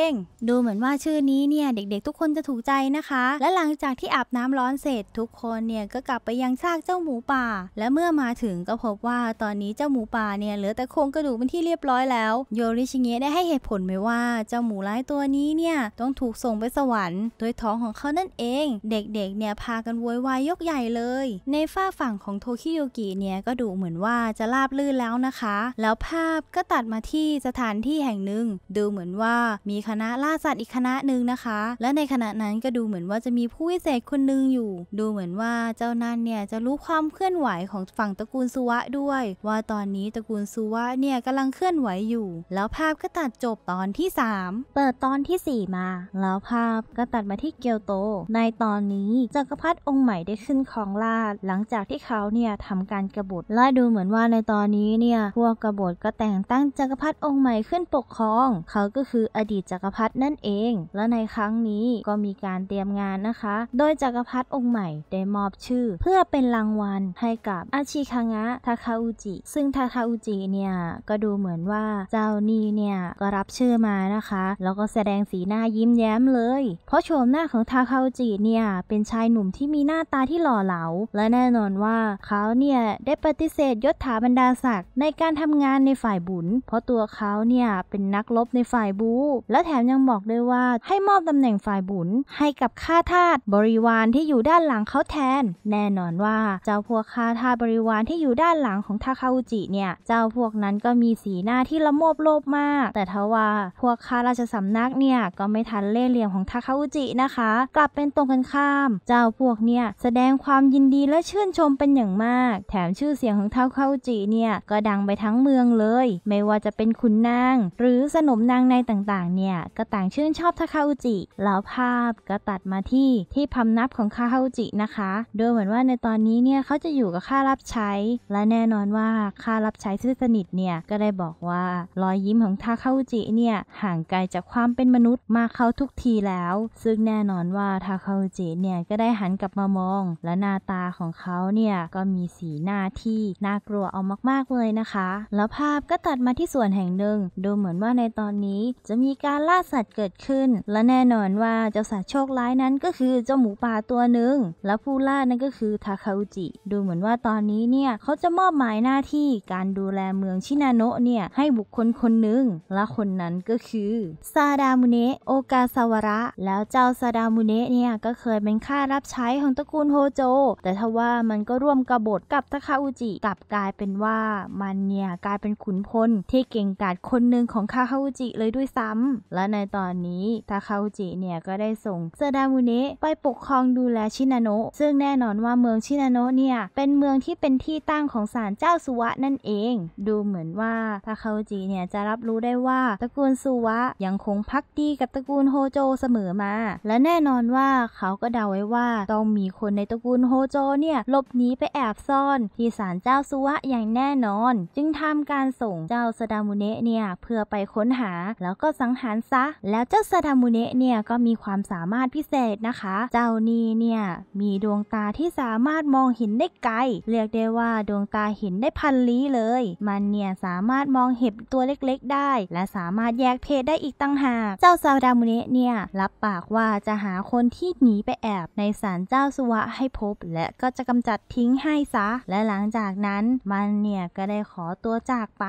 ดูเหมือนว่าชื่อนี้เนี่ยเด็กๆ ทุกคนจะถูกใจนะคะ และหลังจากที่อาบน้ำร้อนเสร็จ ทุกคนเนี่ยก็กลับไปยังซากเจ้าหมูป่า และเมื่อมาถึงก็พบว่าตอนนี้เจ้าหมูป่าเนี่ย เหลือแต่โครงกระดูกเป็นที่เรียบร้อยแล้วโยริชิเงะได้ให้เหตุผลไว้ว่า เจ้าหมูร้ายตัวนี้เนี่ย ต้องถูกส่งไปสวรรค์โดยท้องของเขานั่นเอง เด็กๆเนี่ยพากันโวยวายยกใหญ่เลย ในฝ้าฝั่งของโทคิโยกิเนี่ยก็ดูเหมือนว่าจะราบลื่นแล้วนะคะแล้วภาพก็ตัดมาที่สถานที่แห่งหนึ่ง ดูเหมือนว่ามีคณะล่าสัตว์อีกคณะหนึ่งนะคะ และในขณะนั้นก็ดูเหมือนว่าจะมีผู้วิเศษคนหนึ่งอยู่ ดูเหมือนว่าเจ้านั่นเนี่ยจะรู้ความเคลื่อนไหวของฝั่งตระกูลสุวะด้วย ว่าตอนนี้ตระกูลสุวะเนี่ยกำลังเคลื่อนไหวอยู่ แล้วภาพก็ตัดจบตอนที่ 3 เปิดตอนที่ 4 มา แล้วภาพก็ตัดมาที่เกียวโต ในตอนนี้จักรพรรดิองค์ใหม่ได้ขึ้นครองราชหลังจากที่เขาเนี่ยทำการกรบฏและดูเหมือนว่าในตอนนี้เนี่ยพวกกบฏก็แต่งตั้งจักรพรรดิองค์ใหม่ขึ้นปกครอง เขาก็คืออดีตจจักรพรรดินั่นเอง และในครั้งนี้ก็มีการเตรียมงานนะคะ โดยจักรพรรดิองค์ใหม่ได้มอบชื่อเพื่อเป็นรางวัลให้กับอาชิคังะทาคาอุจิ ซึ่งทาคาอุจิเนี่ยก็ดูเหมือนว่าเจ้านีเนี่ยก็รับชื่อมานะคะ แล้วก็แสดงสีหน้ายิ้มแย้มเลย เพราะโฉมหน้าของทาคาอุจิเนี่ยเป็นชายหนุ่มที่มีหน้าตาที่หล่อเหลา และแน่นอนว่าเขาเนี่ยได้ปฏิเสธยศถาบรรดาศักดิ์ในการทำงานในฝ่ายบุญเพราะตัวเขาเนี่ยเป็นนักลบในฝ่ายบูและแถมยังบอกด้วยว่าให้มอบตำแหน่งฝ่ายบุญให้กับข้าทาสบริวารที่อยู่ด้านหลังเขาแทน แน่นอนว่าเจ้าพวกข้าทาสบริวารที่อยู่ด้านหลังของทาคาอุจิเนี่ย เจ้าพวกนั้นก็มีสีหน้าที่ละโมบโลภมาก แต่ทว่าพวกข้าราชสำนักเนี่ยก็ไม่ทันเล่ห์เหลี่ยมของทาคาอุจินะคะ กลับเป็นตรงกันข้าม เจ้าพวกเนี่ยแสดงความยินดีและชื่นชมเป็นอย่างมาก แถมชื่อเสียงของทาคาอุจิเนี่ยก็ดังไปทั้งเมืองเลย ไม่ว่าจะเป็นคุณนางหรือสนมนางในต่างๆเนี่ยี่ยก็ต่างชื่นชอบทาคาอุจิ แล้วภาพก็ตัดมาที่ที่พำนับของคาคาอุจินะคะ โดยเหมือนว่าในตอนนี้เนี่ยเขาจะอยู่กับข้ารับใช้ และแน่นอนว่าข้ารับใช้ที่สนิทเนี่ยก็ได้บอกว่ารอยยิ้มของทาคาอุจิเนี่ยห่างไกลจากความเป็นมนุษย์มาเขาทุกทีแล้ว ซึ่งแน่นอนว่าทาคาอุจิเนี่ยก็ได้หันกลับมามอง และหน้าตาของเขาเนี่ยก็มีสีหน้าที่น่ากลัวเอามากๆเลยนะคะ แล้วภาพก็ตัดมาที่ส่วนแห่งหนึ่งดูเหมือนว่าในตอนนี้จะมีการการล่าสัตว์เกิดขึ้น และแน่นอนว่าเจ้าสัตว์โชคร้ายนั้นก็คือเจ้าหมูป่าตัวหนึ่ง และผู้ล่านั่นก็คือทาคาอุจิ ดูเหมือนว่าตอนนี้เนี่ย เขาจะมอบหมายหน้าที่การดูแลเมืองชินาโนะเนี่ยให้บุคคลคนหนึ่ง และคนนั้นก็คือซาดามุเนะโอกาซาวระแล้วเจ้าซาดามุเนะเนี่ยก็เคยเป็นข้ารับใช้ของตระกูลโฮโจ แต่ทว่ามันก็ร่วมกบฏกับทาคาอุจิ กลับกลายเป็นว่ามันเนี่ยกลายเป็นขุนพลที่เก่งกาจคนหนึ่งของคาคาอุจิเลยด้วยซ้ำและในตอนนี้ทาคาอุจิเนี่ยก็ได้ส่งเซดามุเนะไปปกครองดูแลชินาโนะ ซึ่งแน่นอนว่าเมืองชินาโนะเนี่ยเป็นเมืองที่เป็นที่ตั้งของศาลเจ้าสุวะนั่นเอง ดูเหมือนว่าทาคาอุจิเนี่ยจะรับรู้ได้ว่าตระกูลสุวะยังคงพักดีกับตระกูลโฮโจเสมอมา และแน่นอนว่าเขาก็เดาไว้ว่าต้องมีคนในตระกูลโฮโจเนี่ยหลบหนีไปแอบซ่อนที่ศาลเจ้าสุวะอย่างแน่นอนจึงทำการส่งเจ้าสดามุเนะเนี่ยเพื่อไปค้นหาแล้วก็สังหารันซะแล้วเจ้าซาดามุเนะเนี่ยก็มีความสามารถพิเศษนะคะ เจ้านี้เนี่ยมีดวงตาที่สามารถมองเห็นได้ไกล เรียกได้ว่าดวงตาเห็นได้พันลี้เลย มันเนี่ยสามารถมองเห็บตัวเล็กๆ ได้ และสามารถแยกเพศได้อีกตั้งหาก เจ้าซาดามุเนะเนี่ยรับปากว่าจะหาคนที่หนีไปแอบในศาลเจ้าสุวะให้พบ และก็จะกำจัดทิ้งให้ซะ และหลังจากนั้นมันเนี่ยก็ได้ขอตัวจากไป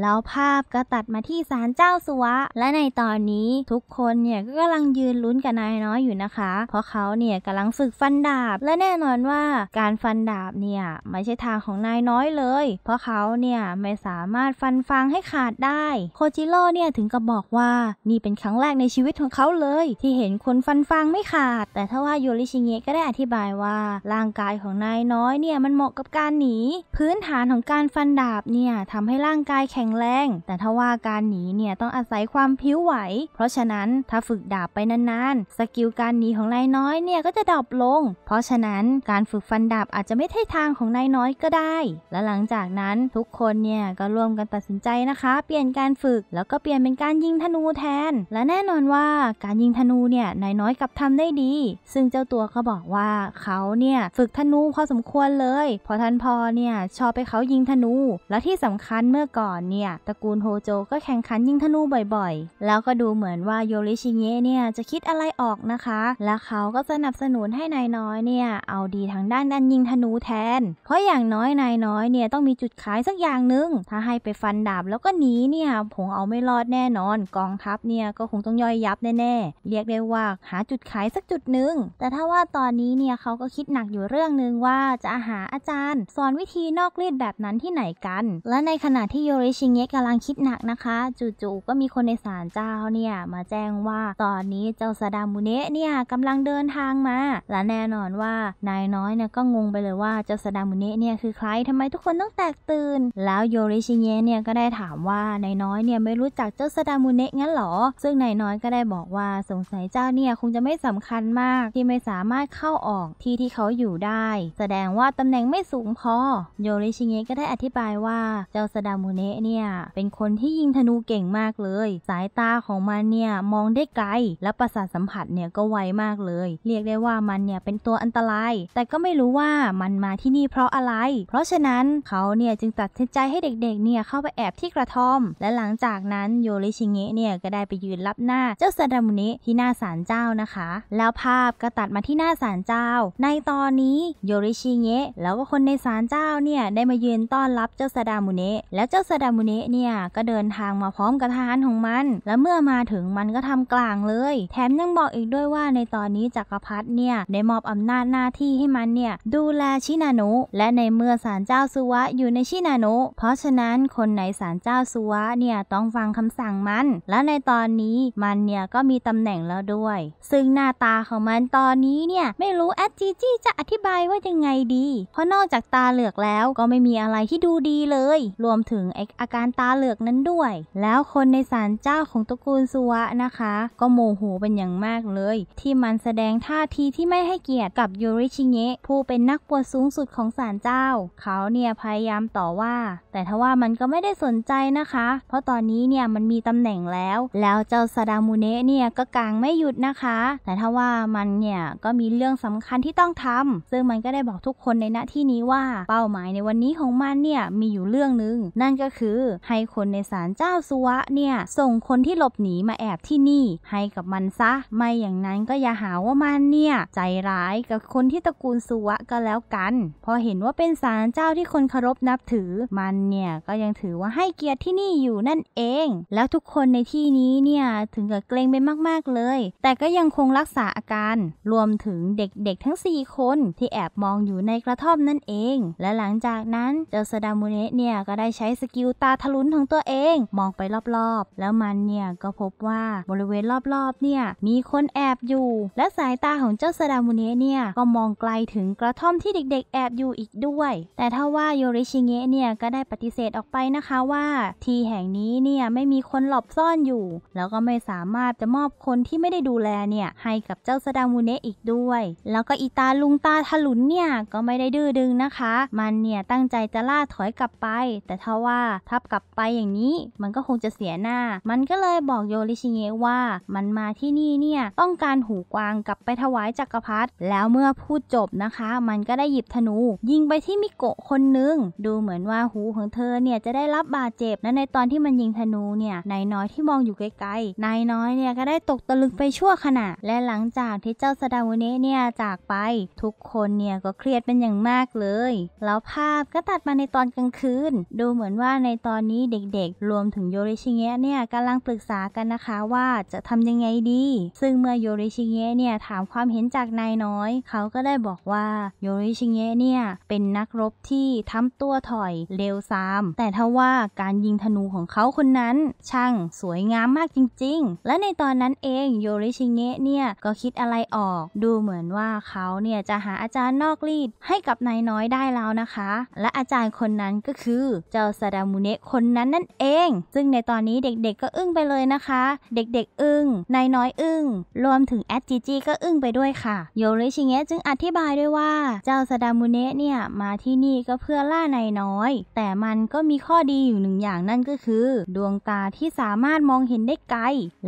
แล้วภาพก็ตัดมาที่ศาลเจ้าสุวะและในตอนอนนี้ทุกคนเนี่ยก็กำลังยืนลุ้นกับนายน้อยอยู่นะคะ เพราะเขาเนี่ยกำลังฝึกฟันดาบ และแน่นอนว่าการฟันดาบเนี่ยไม่ใช่ทางของนายน้อยเลย เพราะเขาเนี่ยไม่สามารถฟันฟางให้ขาดได้ โคจิโร่เนี่ยถึงกับบอกว่านี่เป็นครั้งแรกในชีวิตของเขาเลย ที่เห็นคนฟันฟางไม่ขาด แต่ถ้าว่าโยริชิเงะก็ได้อธิบายว่าร่างกายของนายน้อยเนี่ยมันเหมาะกับการหนี พื้นฐานของการฟันดาบเนี่ยทำให้ร่างกายแข็งแรง แต่ถ้าว่าการหนีเนี่ยต้องอาศัยความผิวไหวเพราะฉะนั้นถ้าฝึกดาบไปนานๆ สกิลการหนีของนายน้อยเนี่ยก็จะดรอปลง เพราะฉะนั้นการฝึกฟันดาบอาจจะไม่ใช่ทางของนายน้อยก็ได้ และหลังจากนั้นทุกคนเนี่ยก็ร่วมกันตัดสินใจนะคะเปลี่ยนการฝึกแล้วก็เปลี่ยนเป็นการยิงธนูแทน และแน่นอนว่าการยิงธนูเนี่ยนายน้อยกับทำได้ดี ซึ่งเจ้าตัวก็บอกว่าเขาเนี่ยฝึกธนูพอสมควรเลยเพราะท่านพ่อเนี่ยชอบไปเขายิงธนู และที่สำคัญเมื่อก่อนเนี่ยตระกูลโฮโจก็แข่งขันยิงธนูบ่อยๆ แล้วก็ดูเหมือนว่าโยริชิเงะเนี่ยจะคิดอะไรออกนะคะ และเขาก็สนับสนุนให้นายน้อยเนี่ย เอาดีทางด้านด้านยิงธนูแทน เพราะอย่างน้อยนายน้อยเนี่ยต้องมีจุดขายสักอย่างหนึ่ง ถ้าให้ไปฟันดาบแล้วก็หนีเนี่ยผงเอาไม่รอดแน่นอน กองทัพเนี่ยก็คงต้องย่อยยับแน่ๆ เรียกได้ว่าหาจุดขายสักจุดหนึ่งแต่ถ้าว่าตอนนี้เนี่ยเขาก็คิดหนักอยู่เรื่องหนึ่งว่าจะหาอาจารย์สอนวิธีนอกรีดแบบนั้นที่ไหนกัน และในขณะที่โยริชิเงะกำลังคิดหนักนะคะจู่ๆก็มีคนในศาลเจ้าาเนี่ยมาแจ้งว่าตอนนี้เจ้าซาดามุเนะเนี่ยกำลังเดินทางมาและแน่นอนว่านายน้อยเนี่ยก็งงไปเลยว่าเจ้าซาดามุเนะเนี่ยคือใครทำไมทุกคนต้องแตกตื่น แล้วโยริชิเงะเนี่ยก็ได้ถามว่านายน้อยเนี่ยไม่รู้จักเจ้าซาดามุเนะงั้นหรอซึ่งนายน้อยก็ได้บอกว่าสงสัยเจ้าเนี่ยคงจะไม่สำคัญมากที่ไม่สามารถเข้าออกที่ที่เขาอยู่ได้ แสดงว่าตำแหน่งไม่สูงพอโยริชิเงะก็ได้อธิบายว่าเจ้าซาดามุเนะเนี่ยเป็นคนที่ยิงธนูเก่งมากเลย สายตาของมันเนี่ยมองได้ไกล และประสาทสัมผัสเนี่ยก็ไวมากเลย เรียกได้ว่ามันเนี่ยเป็นตัวอันตราย แต่ก็ไม่รู้ว่ามันมาที่นี่เพราะอะไร เพราะฉะนั้นเขาเนี่ยจึงตัดสินใจให้เด็กๆเนี่ยเข้าไปแอบที่กระท่อม และหลังจากนั้นโยริชิเงะเนี่ยก็ได้ไปยืนรับหน้าเจ้าซาดามุนิที่หน้าศาลเจ้านะคะ แล้วภาพก็ตัดมาที่หน้าศาลเจ้า ในตอนนี้โยริชิเงะแล้วก็คนในศาลเจ้าเนี่ยได้มายืนต้อนรับเจ้าซาดามุเนะแล้วเจ้าซาดามุเนะเนี่ยก็เดินทางมาพร้อมกับทหารของมัน และเมื่ออมาถึงมันก็ทำกลางเลย แถมยังบอกอีกด้วยว่าในตอนนี้จักรพรรดิเนี่ยได้มอบอำนาจหน้าที่ให้มันเนี่ยดูแลชินานุ และในเมื่อศาลเจ้าสุวะอยู่ในชินานุเพราะฉะนั้นคนในศาลเจ้าสุวะเนี่ยต้องฟังคำสั่งมัน และในตอนนี้มันเนี่ยก็มีตำแหน่งแล้วด้วยซึ่งหน้าตาของมันตอนนี้เนี่ยไม่รู้แอดจีจี้จะอธิบายว่ายังไงดี เพราะนอกจากตาเหลือกแล้วก็ไม่มีอะไรที่ดูดีเลย รวมถึงอาการตาเหลือกนั้นด้วย แล้วคนในศาลเจ้าของตระคุณสุวะนะคะก็โมโหเป็นอย่างมากเลย ที่มันแสดงท่าทีที่ไม่ให้เกียรติกับยูริชิเงะผู้เป็นนักบวชสูงสุดของศาลเจ้า เขาเนี่ยพยายามต่อว่า แต่ทว่ามันก็ไม่ได้สนใจนะคะ เพราะตอนนี้เนี่ยมันมีตำแหน่งแล้ว แล้วเจ้าซาดามูเนะเนี่ยก็กางไม่หยุดนะคะ แต่ทว่ามันเนี่ยก็มีเรื่องสำคัญที่ต้องทำซึ่งมันก็ได้บอกทุกคนในณที่นี้ว่าเป้าหมายในวันนี้ของมันเนี่ยมีอยู่เรื่องหนึ่งนั่นก็คือให้คนในศาลเจ้าสุวะเนี่ยส่งคนที่หลบหนีมาแอบที่นี่ให้กับมันซะไม่อย่างนั้นก็อย่าหาว่ามันเนี่ยใจร้ายกับคนที่ตระกูลสุวะก็แล้วกัน พอเห็นว่าเป็นศาลเจ้าที่คนเคารพนับถือ มันเนี่ยก็ยังถือว่าให้เกียรติที่นี่อยู่นั่นเอง แล้วทุกคนในที่นี้เนี่ยถึงกับเกรงไปมากๆเลย แต่ก็ยังคงรักษาอาการ รวมถึงเด็ก ๆทั้ง4คนที่แอบมองอยู่ในกระท่อมนั่นเองและหลังจากนั้นเจ้าสดามูเนะเนี่ยก็ได้ใช้สกิลตาทะลุนของตัวเอง มองไปรอบๆ แล้วมันเนี่ยก็พบว่าบริเวณรอบๆ เนี่ยมีคนแอบอยู่ และสายตาของเจ้าซาดามุเนะเนี่ยก็มองไกลถึงกระท่อมที่เด็กๆ แอบอยู่อีกด้วย แต่ถ้าว่าโยริชิเงะเนี่ยก็ได้ปฏิเสธออกไปนะคะว่าที่แห่งนี้เนี่ยไม่มีคนหลบซ่อนอยู่ แล้วก็ไม่สามารถจะมอบคนที่ไม่ได้ดูแลเนี่ย ให้กับเจ้าซาดามุเนะอีกด้วย แล้วก็อีตาลุงตาทะลุนเนี่ยก็ไม่ได้ดื้อดึงนะคะ มันเนี่ยตั้งใจจะล่าถอยกลับไป แต่ถ้าว่าทับกลับไปอย่างนี้มันก็คงจะเสียหน้ามันก็เลยบอกโยริชิเงะว่ามันมาที่นี่เนี่ยต้องการหูกวางกลับไปถวายจักรพรรดิแล้วเมื่อพูดจบนะคะ มันก็ได้หยิบธนู ยิงไปที่มิโกะคนนึง ดูเหมือนว่าหูของเธอเนี่ยจะได้รับบาดเจ็บและในตอนที่มันยิงธนูเนี่ยนายน้อยที่มองอยู่ไกลๆนายน้อยเนี่ยก็ได้ตกตะลึงไปชั่วขณะ และหลังจากที่เจ้าสดาวเนะเนี่ยจากไปทุกคนเนี่ยก็เครียดเป็นอย่างมากเลย แล้วภาพก็ตัดมาในตอนกลางคืนดูเหมือนว่าในตอนนี้เด็กๆ รวมถึงโยริชิเงะเนี่ยกำลังปรึกษาากันนะคะว่าจะทำยังไงดี ซึ่งเมื่อโยริชิเงะเนี่ยถามความเห็นจากนายน้อย เขาก็ได้บอกว่าโยริชิเงะเนี่ยเป็นนักรบที่ทำตัวถอยเร็วซาม แต่ทว่าการยิงธนูของเขาคนนั้น ช่างสวยงามมากจริงๆ และในตอนนั้นเองโยริชิเงะเนี่ยก็คิดอะไรออก ดูเหมือนว่าเขาเนี่ยจะหาอาจารย์นอกรีดให้กับนายน้อยได้แล้วนะคะ และอาจารย์คนนั้นก็คือเจ้าซาดามุเนะคนนั้นนั่นเอง ซึ่งในตอนนี้เด็กๆก็อึ้งไปเลยนะคะเด็กๆอึง้งนายน้อยอึง้งรวมถึง แอดจีจีก็อึ้งไปด้วยค่ะ โยริชิเงะจึงอธิบายด้วยว่าเจ้าสดามุเนะเนี่ยมาที่นี่ก็เพื่อล่านายน้อย แต่มันก็มีข้อดีอยู่หนึ่งอย่างนั่นก็คือดวงตาที่สามารถมองเห็น ได้ ไกล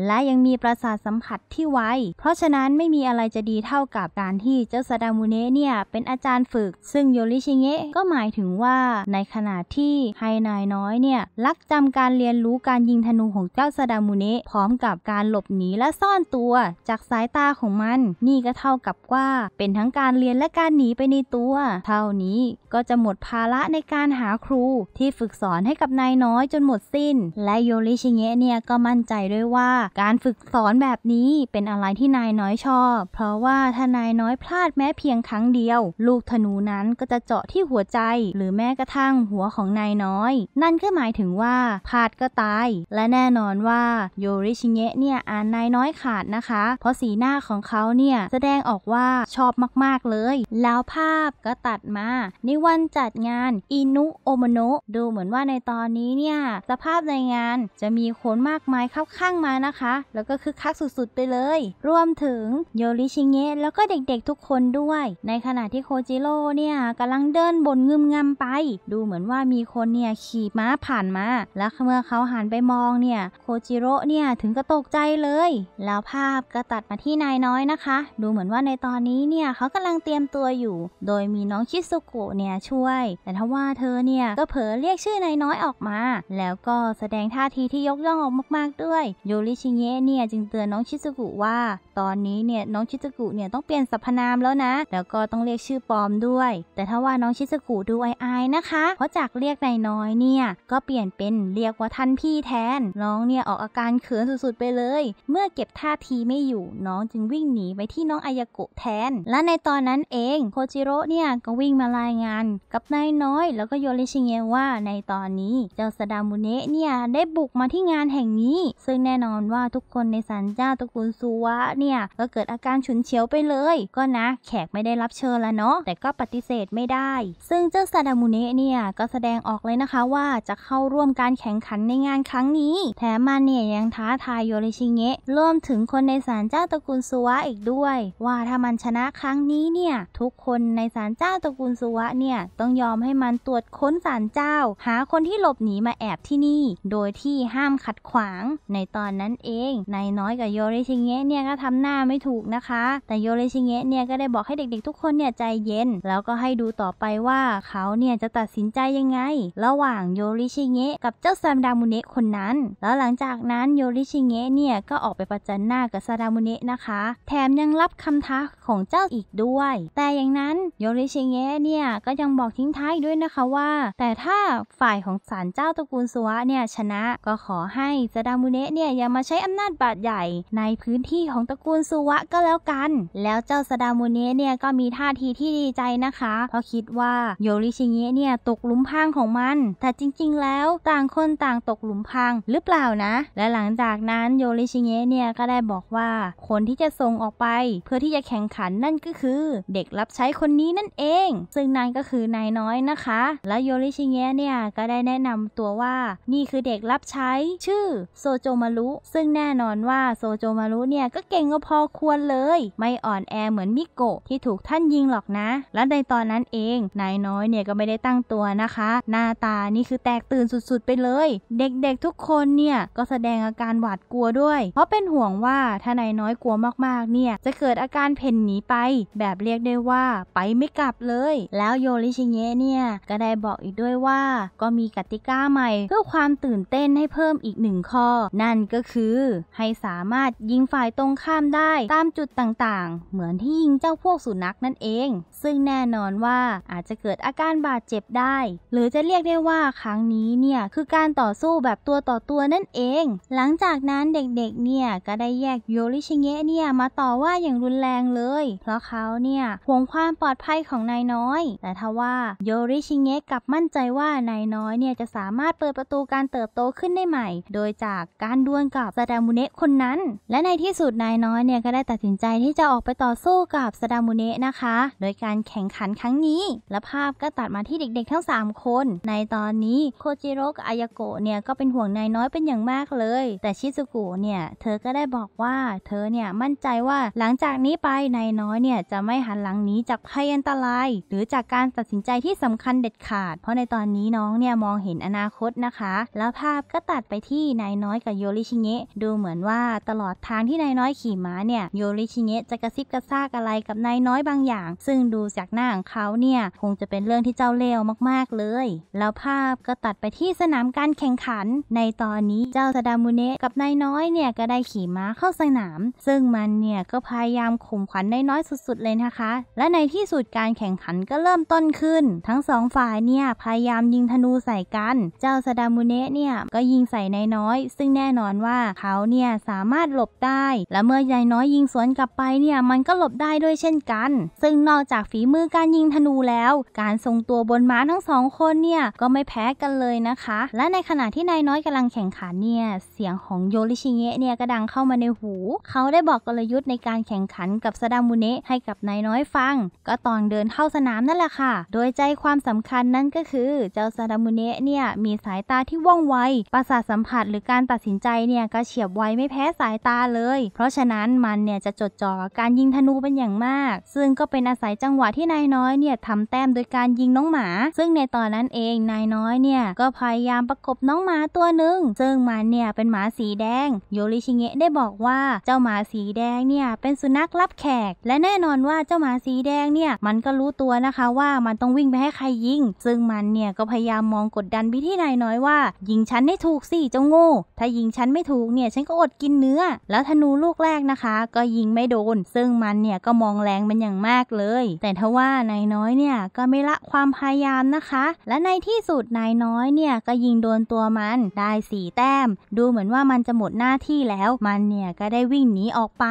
และยังมีประสาทสัมผัสที่ไวเพราะฉะนั้นไม่มีอะไรจะดีเท่ากับการที่เจ้าสดามุเนะเนี่ยเป็นอาจารย์ฝึก ซึ่งโยริชิเงะก็หมายถึงว่า ในขณะที่ไฮนายน้อยเนี่ยรักจำการเรียนรู้การยิงธนูของเจ้าสดามมุเนะพร้อมกับการหลบหนีและซ่อนตัว จากสายตาของมัน นี่ก็เท่ากับว่าเป็นทั้งการเรียนและการหนีไปในตัว เท่านี้ก็จะหมดภาระในการหาครู ที่ฝึกสอนให้กับนายน้อยจนหมดสิ้น และโยริชิเงะเนี่ยก็มั่นใจด้วยว่าการฝึกสอนแบบนี้เป็นอะไรที่นายน้อยชอบ เพราะว่าถ้านายน้อยพลาดแม้เพียงครั้งเดียว ลูกธนูนั้นก็จะเจาะที่หัวใจ หรือแม้กระทั่งหัวของนายน้อย นั่นก็หมายถึงว่าพลาดก็ตาย และแน่นอนว่าโยริชิเงะเนี่ยอ่านนายน้อยขาดนะคะ เพราะสีหน้าของเขาเนี่ยแสดงออกว่าชอบมากๆเลย แล้วภาพก็ตัดมาในวันจัดงาน อินุโอมโนะดูเหมือนว่าในตอนนี้เนี่ย สภาพในงานจะมีคนมากมายเข้าข้างมานะคะ แล้วก็คึกคักสุดๆไปเลยรวมถึงโยริชิเงะแล้วก็เด็กๆทุกคนด้วย ในขณะที่โคจิโร่เนี่ยกำลังเดินบนงึมงำไป ดูเหมือนว่ามีคนเนี่ยขี่ม้าผ่านมา แล้วเมื่อเขาหันไปมองเนี่ยโคจิโรระเนี่ยถึงกระตกใจเลย แล้วภาพก็ตัดมาที่นายน้อยนะคะ ดูเหมือนว่าในตอนนี้เนี่ยเขากำลังเตรียมตัวอยู่ โดยมีน้องชิซุกุเนี่ยช่วย แต่ทว่าเธอเนี่ยก็เผลอเรียกชื่อนายน้อยออกมา แล้วก็แสดงท่าทีที่ยกย่องออกมาก ๆด้วยโยริชิเงะเนี่ยจึงเตือนน้องชิซุกุว่า ตอนนี้เนี่ยน้องชิซุกุเนี่ยต้องเปลี่ยนสรรพนามแล้วนะ แล้วก็ต้องเรียกชื่อปลอมด้วย แต่ถ้าว่าน้องชิซุกุดูอายๆนะคะ เพราะจากเรียกนายน้อยเนี่ย ก็เปลี่ยนเป็นเรียกว่าท่านพี่แทน น้องเนี่ยออกอาการการเขินสุดๆ ไปเลย เมื่อเก็บท่าทีไม่อยู่น้องจึงวิ่งหนีไปที่น้องอายาโกุแทน และในตอนนั้นเองโคจิโร่เนี่ยก็วิ่งมารายงาน กับนายน้อย แล้วก็โยริชิเงะว่า ในตอนนี้เจ้าสดามุเนะเนี่ย ได้บุกมาที่งานแห่งนี้ ซึ่งแน่นอนว่าทุกคนในสันจ้าตระกูลซูวะเนี่ยก็เกิดอาการฉุนเฉียวไปเลย ก็นะแขกไม่ได้รับเชิญละเนาะแต่ก็ปฏิเสธไม่ได้ ซึ่งเจ้าซาดามุเนะเนี่ยก็แสดงออกเลยนะคะว่าจะเข้าร่วมการแข่งขันในงานครั้งนี้ แถมมันเนี่ยี่ยยังท้าทายโยริชิเงะรวมถึงคนในศาลเจ้าตระกูลสุวะอีกด้วย ว่าถ้ามันชนะครั้งนี้เนี่ยทุกคนในศาลเจ้าตระกูลสุวะเนี่ยต้องยอมให้มันตรวจค้นศาลเจ้า หาคนที่หลบหนีมาแอบที่นี่ โดยที่ห้ามขัดขวาง ในตอนนั้นเองนายน้อยกับโยริชิเงะเนี่ยก็ทำหน้าไม่ถูกนะคะ แต่โยริชิเงะเนี่ยก็ได้บอกให้เด็ก ๆ ทุกคนเนี่ยใจเย็นแล้วก็ให้ดูต่อไปว่าเขาเนี่ยจะตัดสินใจยังไง ระหว่างโยริชิเงะกับเจ้าซามดามุเนะคนนั้น แล้วหลังจากนั้นโยริชิเงะเนี่ยก็ออกไปประจันหน้า กับซาดามุเนะนะคะ แถมยังรับคำท้าของเจ้าอีกด้วย แต่อย่างนั้นโยริชิเงะเนี่ยก็ยังบอกทิ้งท้ายด้วยนะคะว่า แต่ถ้าฝ่ายของศาลเจ้าตระกูลสุวะเนี่ยชนะก็ขอให้ซาดามุเนะเนี่ยอย่ามาใช้อำนาจบาดใหญ่ในพื้นที่ของตระกูลสุวะก็แล้วกัน แล้วเจ้าซาดามุเนะเนี่ยก็มีท่าทีที่ดีใจนะคะ เพราะคิดว่าโยริชิเงะเนี่ยตกหลุมพรางของมัน แต่จริงๆ แล้วต่างคนต่างตกหลุมพรางหรือเปล่านะและหลังจากนั้นโยริชิเงะเนี่ยก็ได้บอกว่าคนที่จะส่งออกไปเพื่อที่จะแข่งขันนั่นก็คือ เด็กรับใช้คนนี้นั่นเอง ซึ่งนั่นก็คือนายน้อยนะคะ และโยริชิเงะเนี่ยก็ได้แนะนำตัวว่านี่คือเด็กรับใช้ชื่อโซโจมารุ ซึ่งแน่นอนว่าโซโจมารุเนี่ยก็เก่งอพอควรเลย ไม่อ่อนแอเหมือนมิโกะที่ถูกท่านยิงหรอกนะ และในตอนนั้นเองนายน้อยเนี่ยก็ไม่ได้ตั้งตัวนะคะหน้าตานี่คือแตกตื่นสุดๆไปเลย เด็กๆทุกคนเนี่ยก็แสดงดงอาการหวาดกลัวด้วย เพราะเป็นห่วงว่าถ้านายน้อยกลัวมากๆ เนี่ยจะเกิดอาการเพ่นหนีไป แบบเรียกได้ว่าไปไม่กลับเลย แล้วโยริชิเงะเนี่ยก็ได้บอกอีกด้วยว่า ก็มีกติกาใหม่ เพื่อความตื่นเต้นให้เพิ่มอีกหนึ่งข้อ นั่นก็คือ ให้สามารถยิงฝ่ายตรงข้ามได้ ตามจุดต่างๆ เหมือนที่ยิงเจ้าพวกสุนัขนั่นเอง ซึ่งแน่นอนว่าอาจจะเกิดอาการบาดเจ็บได้ หรือจะเรียกได้ว่าครั้งนี้เนี่ยคือการต่อสู้แบบตัวต่อตัวนั่นเองหลังจากนั้นเด็กๆ เนี่ยก็ได้แยกโยริชิเงะเนี่ยมาต่อว่าอย่างรุนแรงเลยเพราะเขาเนี่ยห่วงความปลอดภัยของนายน้อย แต่ทว่าโยริชิเงะกลับมั่นใจว่า นายน้อยเนี่ยจะสามารถเปิดประตูการเติบโตขึ้นได้ใหม่ โดยจากการดวลกับซาดามุเนะคนนั้น และในที่สุดนายน้อยเนี่ยก็ได้ตัดสินใจที่จะออกไปต่อสู้กับซาดามุเนะนะคะ โดยการแข่งขันครั้งนี้ และภาพก็ตัดมาที่เด็กๆ ทั้ง3คนในตอนนี้โคจิโร่กับอายาโกะเนี่ยก็เป็นห่วงนายน้อยเป็นอย่างมากเลยแต่ชิซุกุเนี่ยเธอก็ได้บอกว่าเธอเนี่ยมั่นใจว่าหลังจากนี้ไปนายน้อยเนี่ยจะไม่หันหลังหนีจากภัยอันตราย หรือจากการตัดสินใจที่สำคัญเด็ดขาด เพราะในตอนนี้น้องเนี่ยมองเห็นอนาคตนะคะ แล้วภาพก็ตัดไปที่นายน้อยกับโยริชิเงะดูเหมือนว่าตลอดทางที่นายน้อยขี่ม้าเนี่ยโยริชิเงะจะกระซิบกระซากอะไรกับนายน้อยบางอย่าง ซึ่งดูจากหน้าของเขาเนี่ยคงจะเป็นเรื่องที่เจ้าเลวมากๆเลย แล้วภาพก็ตัดไปที่สนามการแข่งขันในตอนนี้เจ้าสดามุเนะกับนายน้อยเนี่ยก็ได้ขี่ม้าเข้าสนาม ซึ่งมันเนี่ยก็พยายามข่มขวัญนายน้อยสุด ๆเลยนะคะ และในที่สุดการแข่งขันก็เริ่มต้นขึ้น ทั้งสองฝ่ายเนี่ยพยายามยิงธนูใส่กันเจ้าซาดามุเนะเนี่ยก็ยิงใส่นายน้อย ซึ่งแน่นอนว่าเขาเนี่ยสามารถหลบได้ และเมื่อนายน้อยยิงสวนกลับไปเนี่ยมันก็หลบได้ด้วยเช่นกัน ซึ่งนอกจากฝีมือการยิงธนูแล้ว การทรงตัวบนม้าทั้งสองคนเนี่ยก็ไม่แพ้กันเลยนะคะ และในขณะที่นายน้อยกำลังแข่งขันเนี่ยเสียงของโยริชิเงะเนี่ยก็ดังเข้ามาในหู เขาได้บอกกลยุทธ์ในการแข่งขันกับซาดามุเนะให้กับนายน้อยฟัง ก็ตอนเดินเข้าสนามนั่นแหละค่ะ โดยใจความสำคัญนั่นก็คือ เจ้าซาดามุเนะเนี่ยมีสายตาที่ว่องไว ประสาทสัมผัสหรือการตัดสินใจเนี่ยก็เฉียบไวไม่แพ้สายตาเลย เพราะฉะนั้นมันเนี่ยจะจดจ่อการยิงธนูเป็นอย่างมาก ซึ่งก็เป็นอาศัยจังหวะที่นายน้อยเนี่ยทำแต้มโดยการยิงน้องหมา ซึ่งในตอนนั้นเองนายน้อยเนี่ยก็พยายามประกบน้องหมาตัวหนึ่งซึ่งมันเนี่ยเี่ยเป็นหมาสีแดง โยริชิเงะได้บอกว่าเจ้าหมาสีแดงเนี่ยเป็นสุนัขรับแขก และแน่นอนว่าเจ้าหมาสีแดงเนี่ยมันก็รู้ตัวนะคะว่ามันต้องวิ่งไปให้ใครยิงซึ่งมันเนี่ยก็พยายามมองกดดันพิธีนายน้อยว่า ยิงฉันให้ถูกสิเจ้าโง่ถ้ายิงฉันไม่ถูกเนี่ยฉันก็อดกินเนื้อ แล้วธนูลูกแรกนะคะ ก็ยิงไม่โดนซึ่งมันเนี่ยก็มองแรงมันอย่างมากเลย แต่ทว่านายน้อยเนี่ยก็ไม่ละความพยายามนะคะและในที่สุดนายน้อยเนี่ยก็ยิงโดนตัวมันได้สี่แต้มดูเหมือนว่ามันจะหมดหน้าที่แล้ว มันเนี่ยก็ได้วิ่งหนีออกไป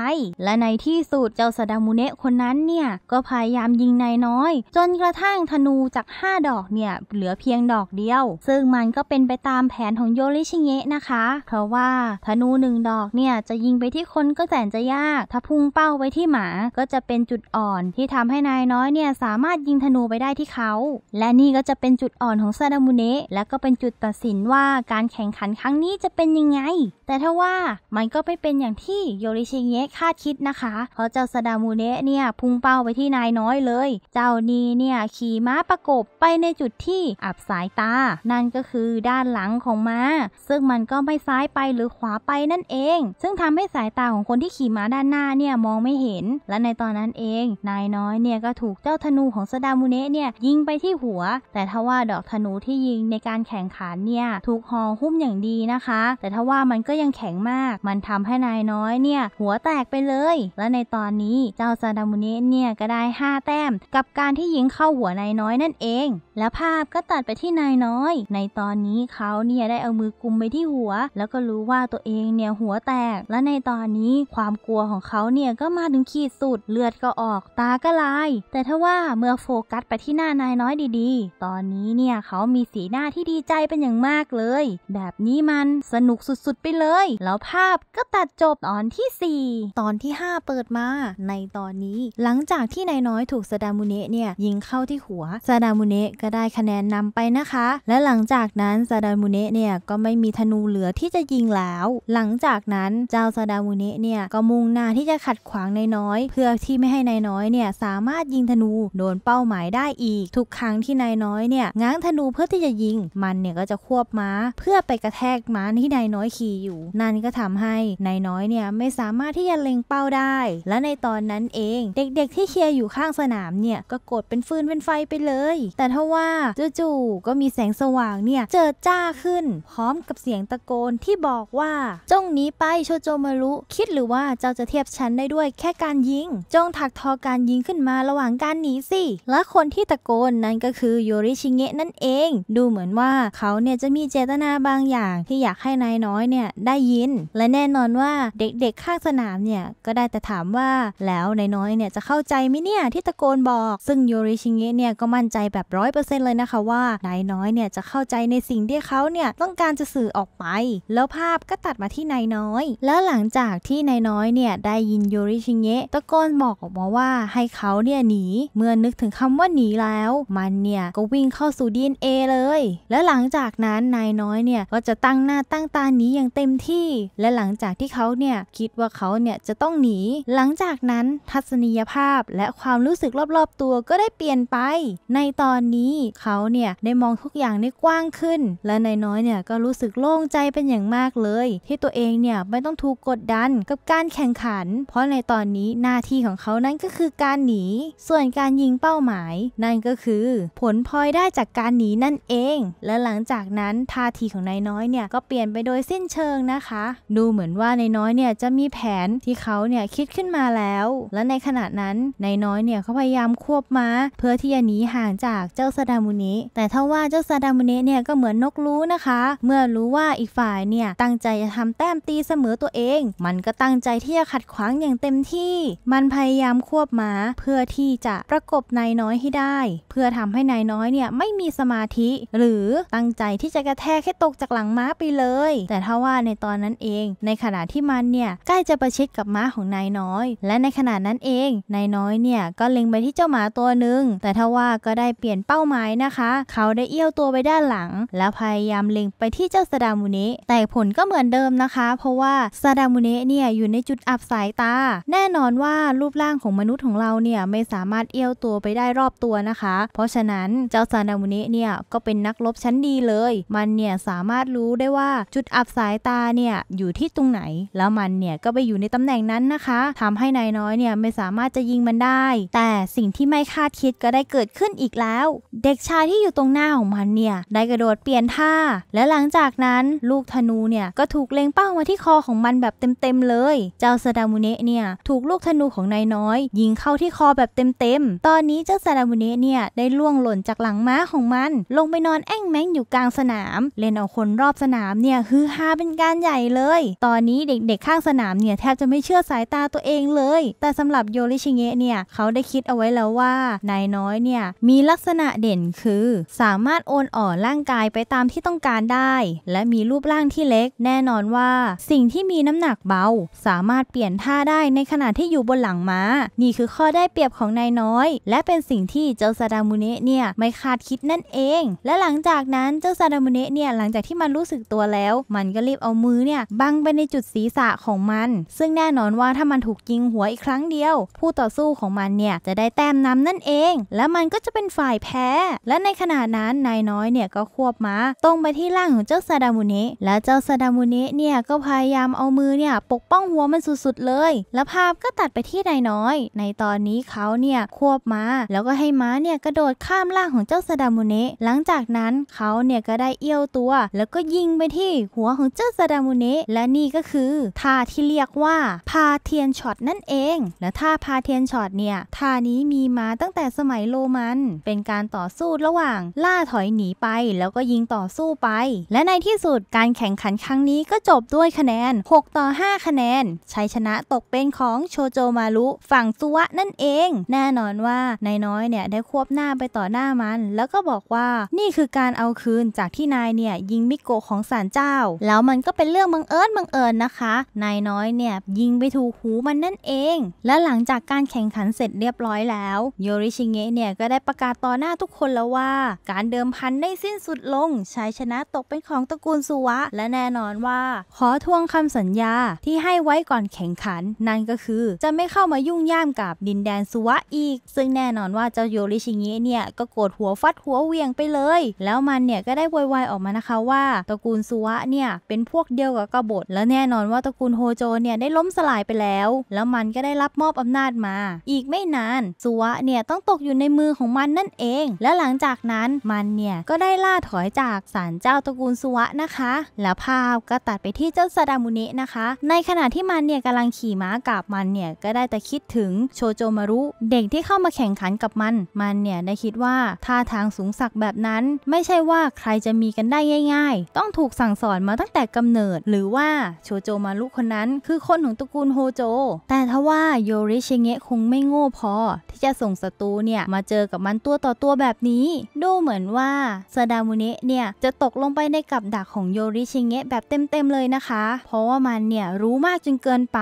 และในที่สุดเจ้าสดามูเนะคนนั้นเนี่ยก็พยายามยิงนายน้อย จนกระทั่งธนูจาก 5 ดอกเนี่ย เหลือเพียงดอกเดียวซึ่งมันก็เป็นไปตามแผนของโยริชิเงะนะคะ เพราะว่าธนูหนึ่งดอกเนี่ย จะยิงไปที่คนก็แสนจะยาก ถ้าพุ่งเป้าไปที่หมา ก็จะเป็นจุดอ่อนที่ทำให้นายน้อยเนี่ยสามารถยิงธนูไปได้ที่เขาและนี่ก็จะเป็นจุดอ่อนของซาดามูเนะและก็เป็นจุดตัดสินว่าการแข่งขันครั้งนี้จะเป็นยังไงแต่ถ้าว่ามันก็ไม่เป็นอย่างที่โยริชิเงะคาดคิดนะคะเพราะเจ้าสดามูเนะเนี่ยพุ่งเป้าไปที่นายน้อยเลย เจ้านีเนี่ยขี่ม้าประกบไปในจุดที่อับสายตา นั่นก็คือด้านหลังของม้า ซึ่งมันก็ไม่ซ้ายไปหรือขวาไปนั่นเอง ซึ่งทำให้สายตาของคนที่ขี่ม้าด้านหน้าเนี่ยมองไม่เห็น และในตอนนั้นเอง นายน้อยเนี่ยก็ถูกเจ้าธนูของสดามูเนะเนี่ยยิงไปที่หัว แต่ถ้าว่าดอกธนูที่ยิงในการแข่งขันเนี่ยถูกห่อหุ้มอย่างดีนะคะ แต่ถ้าว่ามันก็ยังแข็งมาก มันทำให้นายน้อยเนี่ยหัวแตกไปเลย และในตอนนี้เจ้าซาดามุเนะเนี่ยก็ได้5แต้ม กับการที่ยิงเข้าหัวนายน้อยนั่นเอง แล้วภาพก็ตัดไปที่นายน้อย ในตอนนี้เขาเนี่ยได้เอามือกุมไปที่หัว แล้วก็รู้ว่าตัวเองเนี่ยหัวแตก และในตอนนี้ความกลัวของเขาเนี่ยก็มาถึงขีดสุด เลือดก็ออก ตาก็ลาย แต่ถ้าว่าเมื่อโฟกัสไปที่หน้านายน้อยดีๆ ตอนนี้เนี่ยเขามีสีหน้าที่ดีใจเป็นอย่างมากเลย แบบนี้มันสนุกสุดๆไปเลยแล้วภาพก็ตัดจบตอนที่ 4 ตอนที่ 5 เปิดมา ในตอนนี้หลังจากที่นายน้อยถูกซาดามุเนะเนี่ยยิงเข้าที่หัว ซาดามุเนะก็ได้คะแนนนำไปนะคะ และหลังจากนั้นซาดามุเนะเนี่ยก็ไม่มีธนูเหลือที่จะยิงแล้ว หลังจากนั้นเจ้าซาดามุเนะเนี่ยก็มุ่งหน้าที่จะขัดขวางนายน้อย เพื่อที่ไม่ให้นายน้อยเนี่ยสามารถยิงธนูโดนเป้าหมายได้อีก ทุกครั้งที่นายน้อยเนี่ยง้างธนูเพื่อที่จะยิง มันเนี่ยก็จะควบม้า เพื่อไปกระแทกม้าที่นายน้อยขี่อยูู่่นั่นก็ทำให้นายน้อยเนี่ย ไม่สามารถที่จะเล็งเป้าได้ และในตอนนั้นเองเด็กๆที่เชียร์อยู่ข้างสนามเนี่ย ก็กดเป็นฟืนเป็นไฟไปเลย แต่ทว่าจู่ๆก็มีแสงสว่างเนี่ย เจิดจ้าขึ้น พร้อมกับเสียงตะโกนที่บอกว่า จงหนีไปโชโจมารุ คิดหรือว่า เจ้าจะเทียบชั้นได้ด้วยแค่การยิง จงถักทอการยิงขึ้นมาระหว่างการหนีสิและคนที่ตะโกนนั้นก็คือโยริชิเงะนั่นเองดูเหมือนว่าเขาเนี่ยจะมีเจตนาบางอย่างที่อยากให้นายน้อยเนี่ยได้ยิน และแน่นอนว่าเด็กๆข้างสนามเนี่ยก็ได้แต่ถามว่า แล้วนายน้อยเนี่ยจะเข้าใจไหมเนี่ยที่ตะโกนบอก ซึ่งโยริชิเงะเนี่ยก็มั่นใจแบบร้อยเปอร์เซ็นต์เลยนะคะว่านายน้อยเนี่ยจะเข้าใจในสิ่งที่เขาเนี่ยต้องการจะสื่อออกไปแล้วภาพก็ตัดมาที่นายน้อย แล้วหลังจากที่นายน้อยเนี่ยได้ยินโยริชิเงะตะโกนบอกออกมาว่าให้เขาเนี่ยหนีเมื่อนึกถึงคำว่าหนีแล้ว มันเนี่ยก็วิ่งเข้าสู่ดีเอเลย แล้วหลังจากนั้นนายน้อยเนี่ยก็จะตั้งหน้าตั้งตาหนีอย่างเต็มที่และหลังจากที่เขาเนี่ยคิดว่าเขาเนี่ยจะต้องหนีหลังจากนั้นทัศนียภาพและความรู้สึกรอบๆตัวก็ได้เปลี่ยนไป ในตอนนี้เขาเนี่ยได้มองทุกอย่างได้กว้างขึ้น และนายน้อยเนี่ยก็รู้สึกโล่งใจเป็นอย่างมากเลย ที่ตัวเองเนี่ยไม่ต้องถูกกดดันกับการแข่งขัน เพราะในตอนนี้หน้าที่ของเขานั้นก็คือการหนีส่วนการยิงเป้าหมายนั่นก็คือผลพลอยได้จากการหนีนั่นเอง และหลังจากนั้นท่าทีของนายน้อยเนี่ยก็เปลี่ยนไปโดยสิ้นเชิงนะคะดูเหมือนว่าในน้อยเนี่ยจะมีแผนที่เขาเนี่ยคิดขึ้นมาแล้ว และในขณะนั้นในน้อย เนี่ยเขาพยายามควบม้า เพื่อที่จะหนีห่างจากเจ้าซาดามุนิแต่ถ้าว่าเจ้าซาดามุนิเนี่ยก็เหมือนนกรู้นะคะ เมื่อรู้ว่าอีกฝ่ายเนี่ยตั้งใจจะทำแต้มตีเสมอตัวเอง มันก็ตั้งใจที่จะขัดขวางอย่างเต็มที่ มันพยายามควบม้าเพื่อที่จะประกบนายน้อยให้ได้ เพื่อทำให้นายน้อยเนี่ยไม่มีสมาธิ หรือตั้งใจที่จะกระแทกให้ตกจากหลังม้าไปเลย แต่ถ้าว่าในตอนนั้นเอง ในขณะที่มันเนี่ยใกล้จะประชิดกับม้าของนายน้อย และในขณะนั้นเอง นายน้อยเนี่ยก็เล็งไปที่เจ้าหมาตัวหนึ่ง แต่ทว่าก็ได้เปลี่ยนเป้าหมายนะคะ เขาได้เอี้ยวตัวไปด้านหลัง แล้วพยายามเล็งไปที่เจ้าสดามุเนะแต่ผลก็เหมือนเดิมนะคะ เพราะว่าสดามุเนะเนี่ยอยู่ในจุดอับสายตา แน่นอนว่ารูปร่างของมนุษย์ของเราเนี่ยไม่สามารถเอี้ยวตัวไปได้รอบตัวนะคะ เพราะฉะนั้นเจ้าซาามุเนะเนี่ยก็เป็นนักรบชั้นดีเลย มันเนี่ยสามารถรู้ได้ว่าจุดอับสายตาาเนี่ยอยู่ที่ตรงไหนแล้วมันเนี่ยก็ไปอยู่ในตำแหน่งนั้นนะคะ ทำให้นายน้อยเนี่ยไม่สามารถจะยิงมันได้ แต่สิ่งที่ไม่คาดคิดก็ได้เกิดขึ้นอีกแล้ว เด็กชายที่อยู่ตรงหน้าของมันเนี่ยได้กระโดดเปลี่ยนท่าและหลังจากนั้นลูกธนูเนี่ยก็ถูกเล็งเป้ามาที่คอของมันแบบเต็มๆเลย เจ้าซาดามุเนะเนี่ยถูกลูกธนูของนายน้อย ยิงเข้าที่คอแบบเต็มๆตอนนี้เจ้าซาดามุเนะเนี่ยได้ล่วงหล่นจากหลังม้าของมัน ลงไปนอนแอ่งแมงอยู่กลางสนาม เล่นเอาคนรอบสนามเนี่ยฮือฮาเป็นกาการใหญ่เลย ตอนนี้เด็กๆ ข้างสนามเนี่ย แทบจะไม่เชื่อสายตาตัวเองเลย แต่สำหรับโยริชิเงะเนี่ยเขาได้คิดเอาไว้แล้วว่า นายน้อยเนี่ยมีลักษณะเด่นคือ สามารถโอนอ่อนร่างกายไปตามที่ต้องการได้ และมีรูปร่างที่เล็ก แน่นอนว่าสิ่งที่มีน้ำหนักเบา สามารถเปลี่ยนท่าได้ในขณะที่อยู่บนหลังม้า นี่คือข้อได้เปรียบของนายน้อย และเป็นสิ่งที่เจ้าซาดามุเนะเนี่ยไม่คาดคิดนั่นเอง และหลังจากนั้นเจ้าซาดามุเนะเนี่ยหลังจากที่มันรู้สึกตัวแล้วมันก็รีบเอามือเนี่ยบังไปในจุดศีรษะของมัน ซึ่งแน่นอนว่าถ้ามันถูกยิงหัวอีกครั้งเดียว ผู้ต่อสู้ของมันเนี่ยจะได้แต้มนำนั่นเอง และมันก็จะเป็นฝ่ายแพ้ และในขณะนั้นนายน้อยเนี่ยก็ควบมา้าตรงไปที่ร่างของเจ้าซาดามุเนะและเจ้าซาดามุเนะเนี่ยก็พยายามเอามือเนี่ยปกป้องหัวมันสุดๆเลย และภาพก็ตัดไปที่นายน้อย ในตอนนี้เขาเนี่ยควบมา้า แล้วก็ให้ม้าเนี่ยกระโดดข้ามร่างของเจ้าซาดามุเนะหลังจากนั้นเขาเนี่ยก็ได้เอี้ยวตัว แล้วก็ยิงไปที่หัวของเจ้าซาดามุเนะและนี่ก็คือท่าที่เรียกว่าพาเทียนช็อตนั่นเอง และท่าพาเทียนช็อตเนี่ยท่านี้มีมาตั้งแต่สมัยโรมัน เป็นการต่อสู้ระหว่างล่าถอยหนีไปแล้วก็ยิงต่อสู้ไป และในที่สุดการแข่งขันครั้งนี้ก็จบด้วยคะแนน 6ต่อ5คะแนนชัยชนะตกเป็นของโชโจมารุฝั่งซุวะนั่นเอง แน่นอนว่านายน้อยเนี่ยได้ควบหน้าไปต่อหน้ามัน แล้วก็บอกว่านี่คือการเอาคืนจากที่นายเนี่ยยิงมิโกของศาลเจ้า แล้วมันก็เป็นเรื่องบังเอิญบังเอิญนะคะ นายน้อยเนี่ย ยิงไปถูกหูมันนั่นเอง และหลังจากการแข่งขันเสร็จเรียบร้อยแล้วโยริชิเงะเนี่ย ก็ได้ประกาศต่อหน้าทุกคนแล้วว่า การเดิมพันได้สิ้นสุดลงชัยชนะตกเป็นของตระกูลสุวะ และแน่นอนว่า ขอทวงคำสัญญาที่ให้ไว้ก่อนแข่งขันนั่นก็คือจะไม่เข้ามายุ่งย่ามกับดินแดนสุวะอีก ซึ่งแน่นอนว่าเจ้าโยริชิเงะเนี่ยก็โกรธหัวฟัดหัวเวียงไปเลย แล้วมันเนี่ยก็ได้วอยวายออกมานะคะว่าตระกูลสุวะเนี่ยเป็นพวกเดียวกับกบฏและแน่นอนว่าตระกูลโฮโจเนี่ยได้ล้มสลายไปแล้ว แล้วมันก็ได้รับมอบอำนาจมา อีกไม่นานสุวะเนี่ยต้องตกอยู่ในมือของมันนั่นเอง และหลังจากนั้นมันเนี่ยก็ได้ล่าถอยจากศาลเจ้าตระกูลสุวะนะคะ แล้วภาพก็ตัดไปที่เจ้าซาดามุเนะนะคะ ในขณะที่มันเนี่ยกำลังขี่ม้ากับมันเนี่ยก็ได้แต่คิดถึงโชโจมารุเด็กที่เข้ามาแข่งขันกับมันมันเนี่ยได้คิดว่าท่าทางสูงสักแบบนั้น ไม่ใช่ว่าใครจะมีกันได้ง่าย ๆ ต้องถูกสั่งสอนมาตั้งแต่กำเนิดเนิดหรือว่าโชโจมารุคนนั้น คือคนของตระกูลโฮโจ แต่ทว่าโยริเชเงะคงไม่โง่พอที่จะส่งศัตรูเนี่ย มาเจอกับมันตัวต่อตัวแบบนี้ ดูเหมือนว่าซาดามุเนะเนี่ย จะตกลงไปในกับดักของโยริเชเงะแบบเต็มๆเลยนะคะ เพราะว่ามันเนี่ย รู้มากจนเกินไป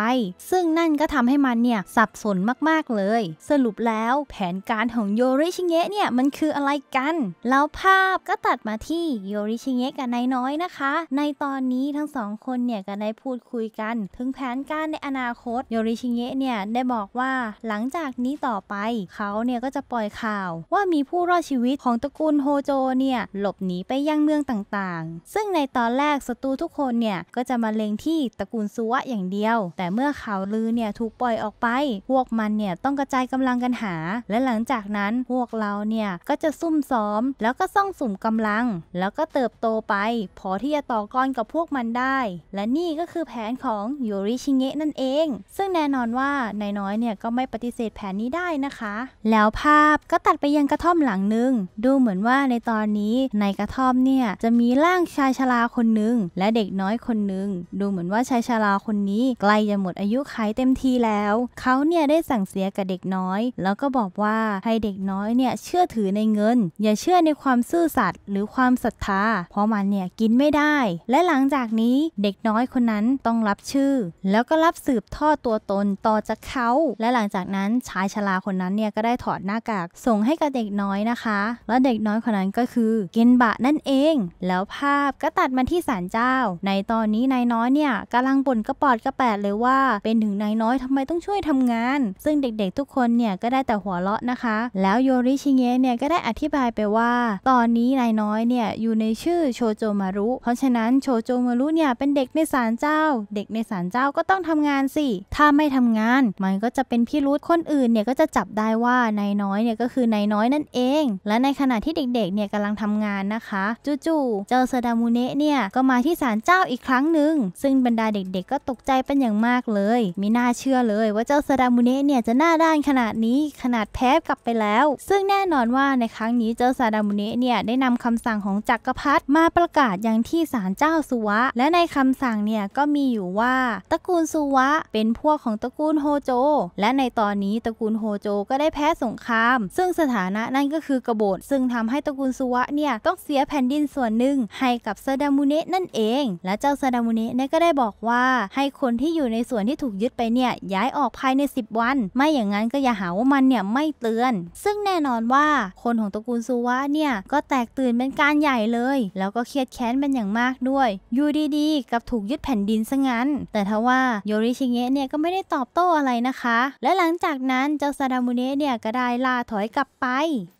ซึ่งนั่นก็ทำให้มันเนี่ย สับสนมากๆเลย สรุปแล้วแผนการของโยริชิเงะเนี่ยมันคืออะไรกันแล้วภาพก็ตัดมาที่โยริชิเงะกับนายน้อยนะคะในตอนนี้ทั้งสองคนเนี่ยก็ได้พูดคุยกัน ถึงแผนการในอนาคต โยริชิเงะเนี่ยได้บอกว่าหลังจากนี้ต่อไปเขาเนี่ยก็จะปล่อยข่าวว่ามีผู้รอดชีวิตของตระกูลโฮโจเนี่ยหลบหนีไปยังเมืองต่างๆ ซึ่งในตอนแรกศัตรูทุกคนเนี่ยก็จะมาเล็งที่ตระกูลซัวอย่างเดียว แต่เมื่อข่าวลือเนี่ยถูกปล่อยออกไป พวกมันเนี่ยต้องกระจายกำลังกันหา และหลังจากนั้นพวกเราเนี่ยก็จะซุ่มซ้อมแล้วก็ซ่องสุ่มกำลัง แล้วก็เติบโตไป พอที่จะต่อกรกับพวกมันันได้ และนี่ก็คือแผนของโยริชิเงะนั่นเอง ซึ่งแน่นอนว่านายน้อยเนี่ยก็ไม่ปฏิเสธแผนนี้ได้นะคะ แล้วภาพก็ตัดไปยังกระท่อมหลังหนึ่งดูเหมือนว่าในตอนนี้ในกระท่อมเนี่ยจะมีร่างชายชราคนหนึ่งและเด็กน้อยคนหนึ่งดูเหมือนว่าชายชราคนนี้ใกล้จะหมดอายุไขเต็มทีแล้วเขาเนี่ยได้สั่งเสียกับเด็กน้อย แล้วก็บอกว่าให้เด็กน้อยเนี่ยเชื่อถือในเงิน อย่าเชื่อในความซื่อสัตย์หรือความศรัทธาเพราะมันเนี่ยกินไม่ได้ และหลังจากนี้เด็กน้อยคนนั้นต้องรับชื่อ แล้วก็รับสืบทอดตัวตนต่อจากเขา และหลังจากนั้น ชายชราคนนั้นเนี่ยก็ได้ถอดหน้ากาก ส่งให้กับเด็กน้อยนะคะ แล้วเด็กน้อยคนนั้นก็คือเกนบะนั่นเอง แล้วภาพก็ตัดมาที่ศาลเจ้า ในตอนนี้นายน้อยเนี่ยกำลังบ่นกระปอดกระแปดเลยว่า เป็นถึงนายน้อยทำไมต้องช่วยทำงาน ซึ่งเด็กๆทุกคนเนี่ยก็ได้แต่หัวเราะนะคะ แล้วโยริชิเงะเนี่ยก็ได้อธิบายไปว่า ตอนนี้นายน้อยเนี่ยอยู่ในชื่อโชโจมารุเพราะฉะนั้นโชโจมารุุเนี่ยเป็นเด็กในศาลเจ้า เด็กในศาลเจ้าก็ต้องทำงานสิถ้าไม่ทำงาน มันก็จะเป็นพิรุษคนอื่นเนี่ยก็จะจับได้ว่านายน้อยเนี่ยก็คือนายน้อยนั่นเอง และในขณะที่เด็กๆเนี่ยกำลังทำงานนะคะจู่ๆเจอซาดามูเนะเนี่ยก็มาที่ศาลเจ้าอีกครั้งหนึ่งซึ่งบรรดาเด็กๆก็ตกใจเป็นอย่างมากเลยมีน่าเชื่อเลยว่าเจ้าซาดามูเนะเนี่ยจะหน้าด้านขนาดนี้ขนาดแพ้กลับไปแล้ว ซึ่งแน่นอนว่าในครั้งนี้เจ้าซาดามูเนะเนี่ยได้นำคำสั่งของจักรพรรดิมาประกาศอย่างที่ศาลเจ้าสุวะและในคำสั่งเนี่ยก็มีอยู่ว่าตระกูลซูวะ เป็นพวกของตระกูลโฮโจ และในตอนนี้ตระกูลโฮโจก็ได้แพ้สงคราม ซึ่งสถานะนั่นก็คือกบฏซึ่งทำให้ตระกูลซูวะเนี่ยต้องเสียแผ่นดินส่วนหนึ่งให้กับซาดามุเนะนั่นเอง และเจ้าซาดามุเนะเนี่ยก็ได้บอกว่า ให้คนที่อยู่ในส่วนที่ถูกยึดไปเนี่ยย้ายออกภายใน 10 วัน ไม่อย่างนั้นก็อย่าหาว่ามันเนี่ยไม่เตือน ซึ่งแน่นอนว่าคนของตระกูลซูวะเนี่ยก็แตกตื่นเป็นการใหญ่เลย แล้วก็เครียดแค้นเป็นอย่างมากด้วยอยู่ดีดีๆกับถูกยึดแผ่นดินซะงั้น แต่ทว่าโยริชิเงะเนี่ยก็ไม่ได้ตอบโต้อะไรนะคะ และหลังจากนั้นเจ้าซาดามุเนะเนี่ยก็ได้ลาถอยกลับไป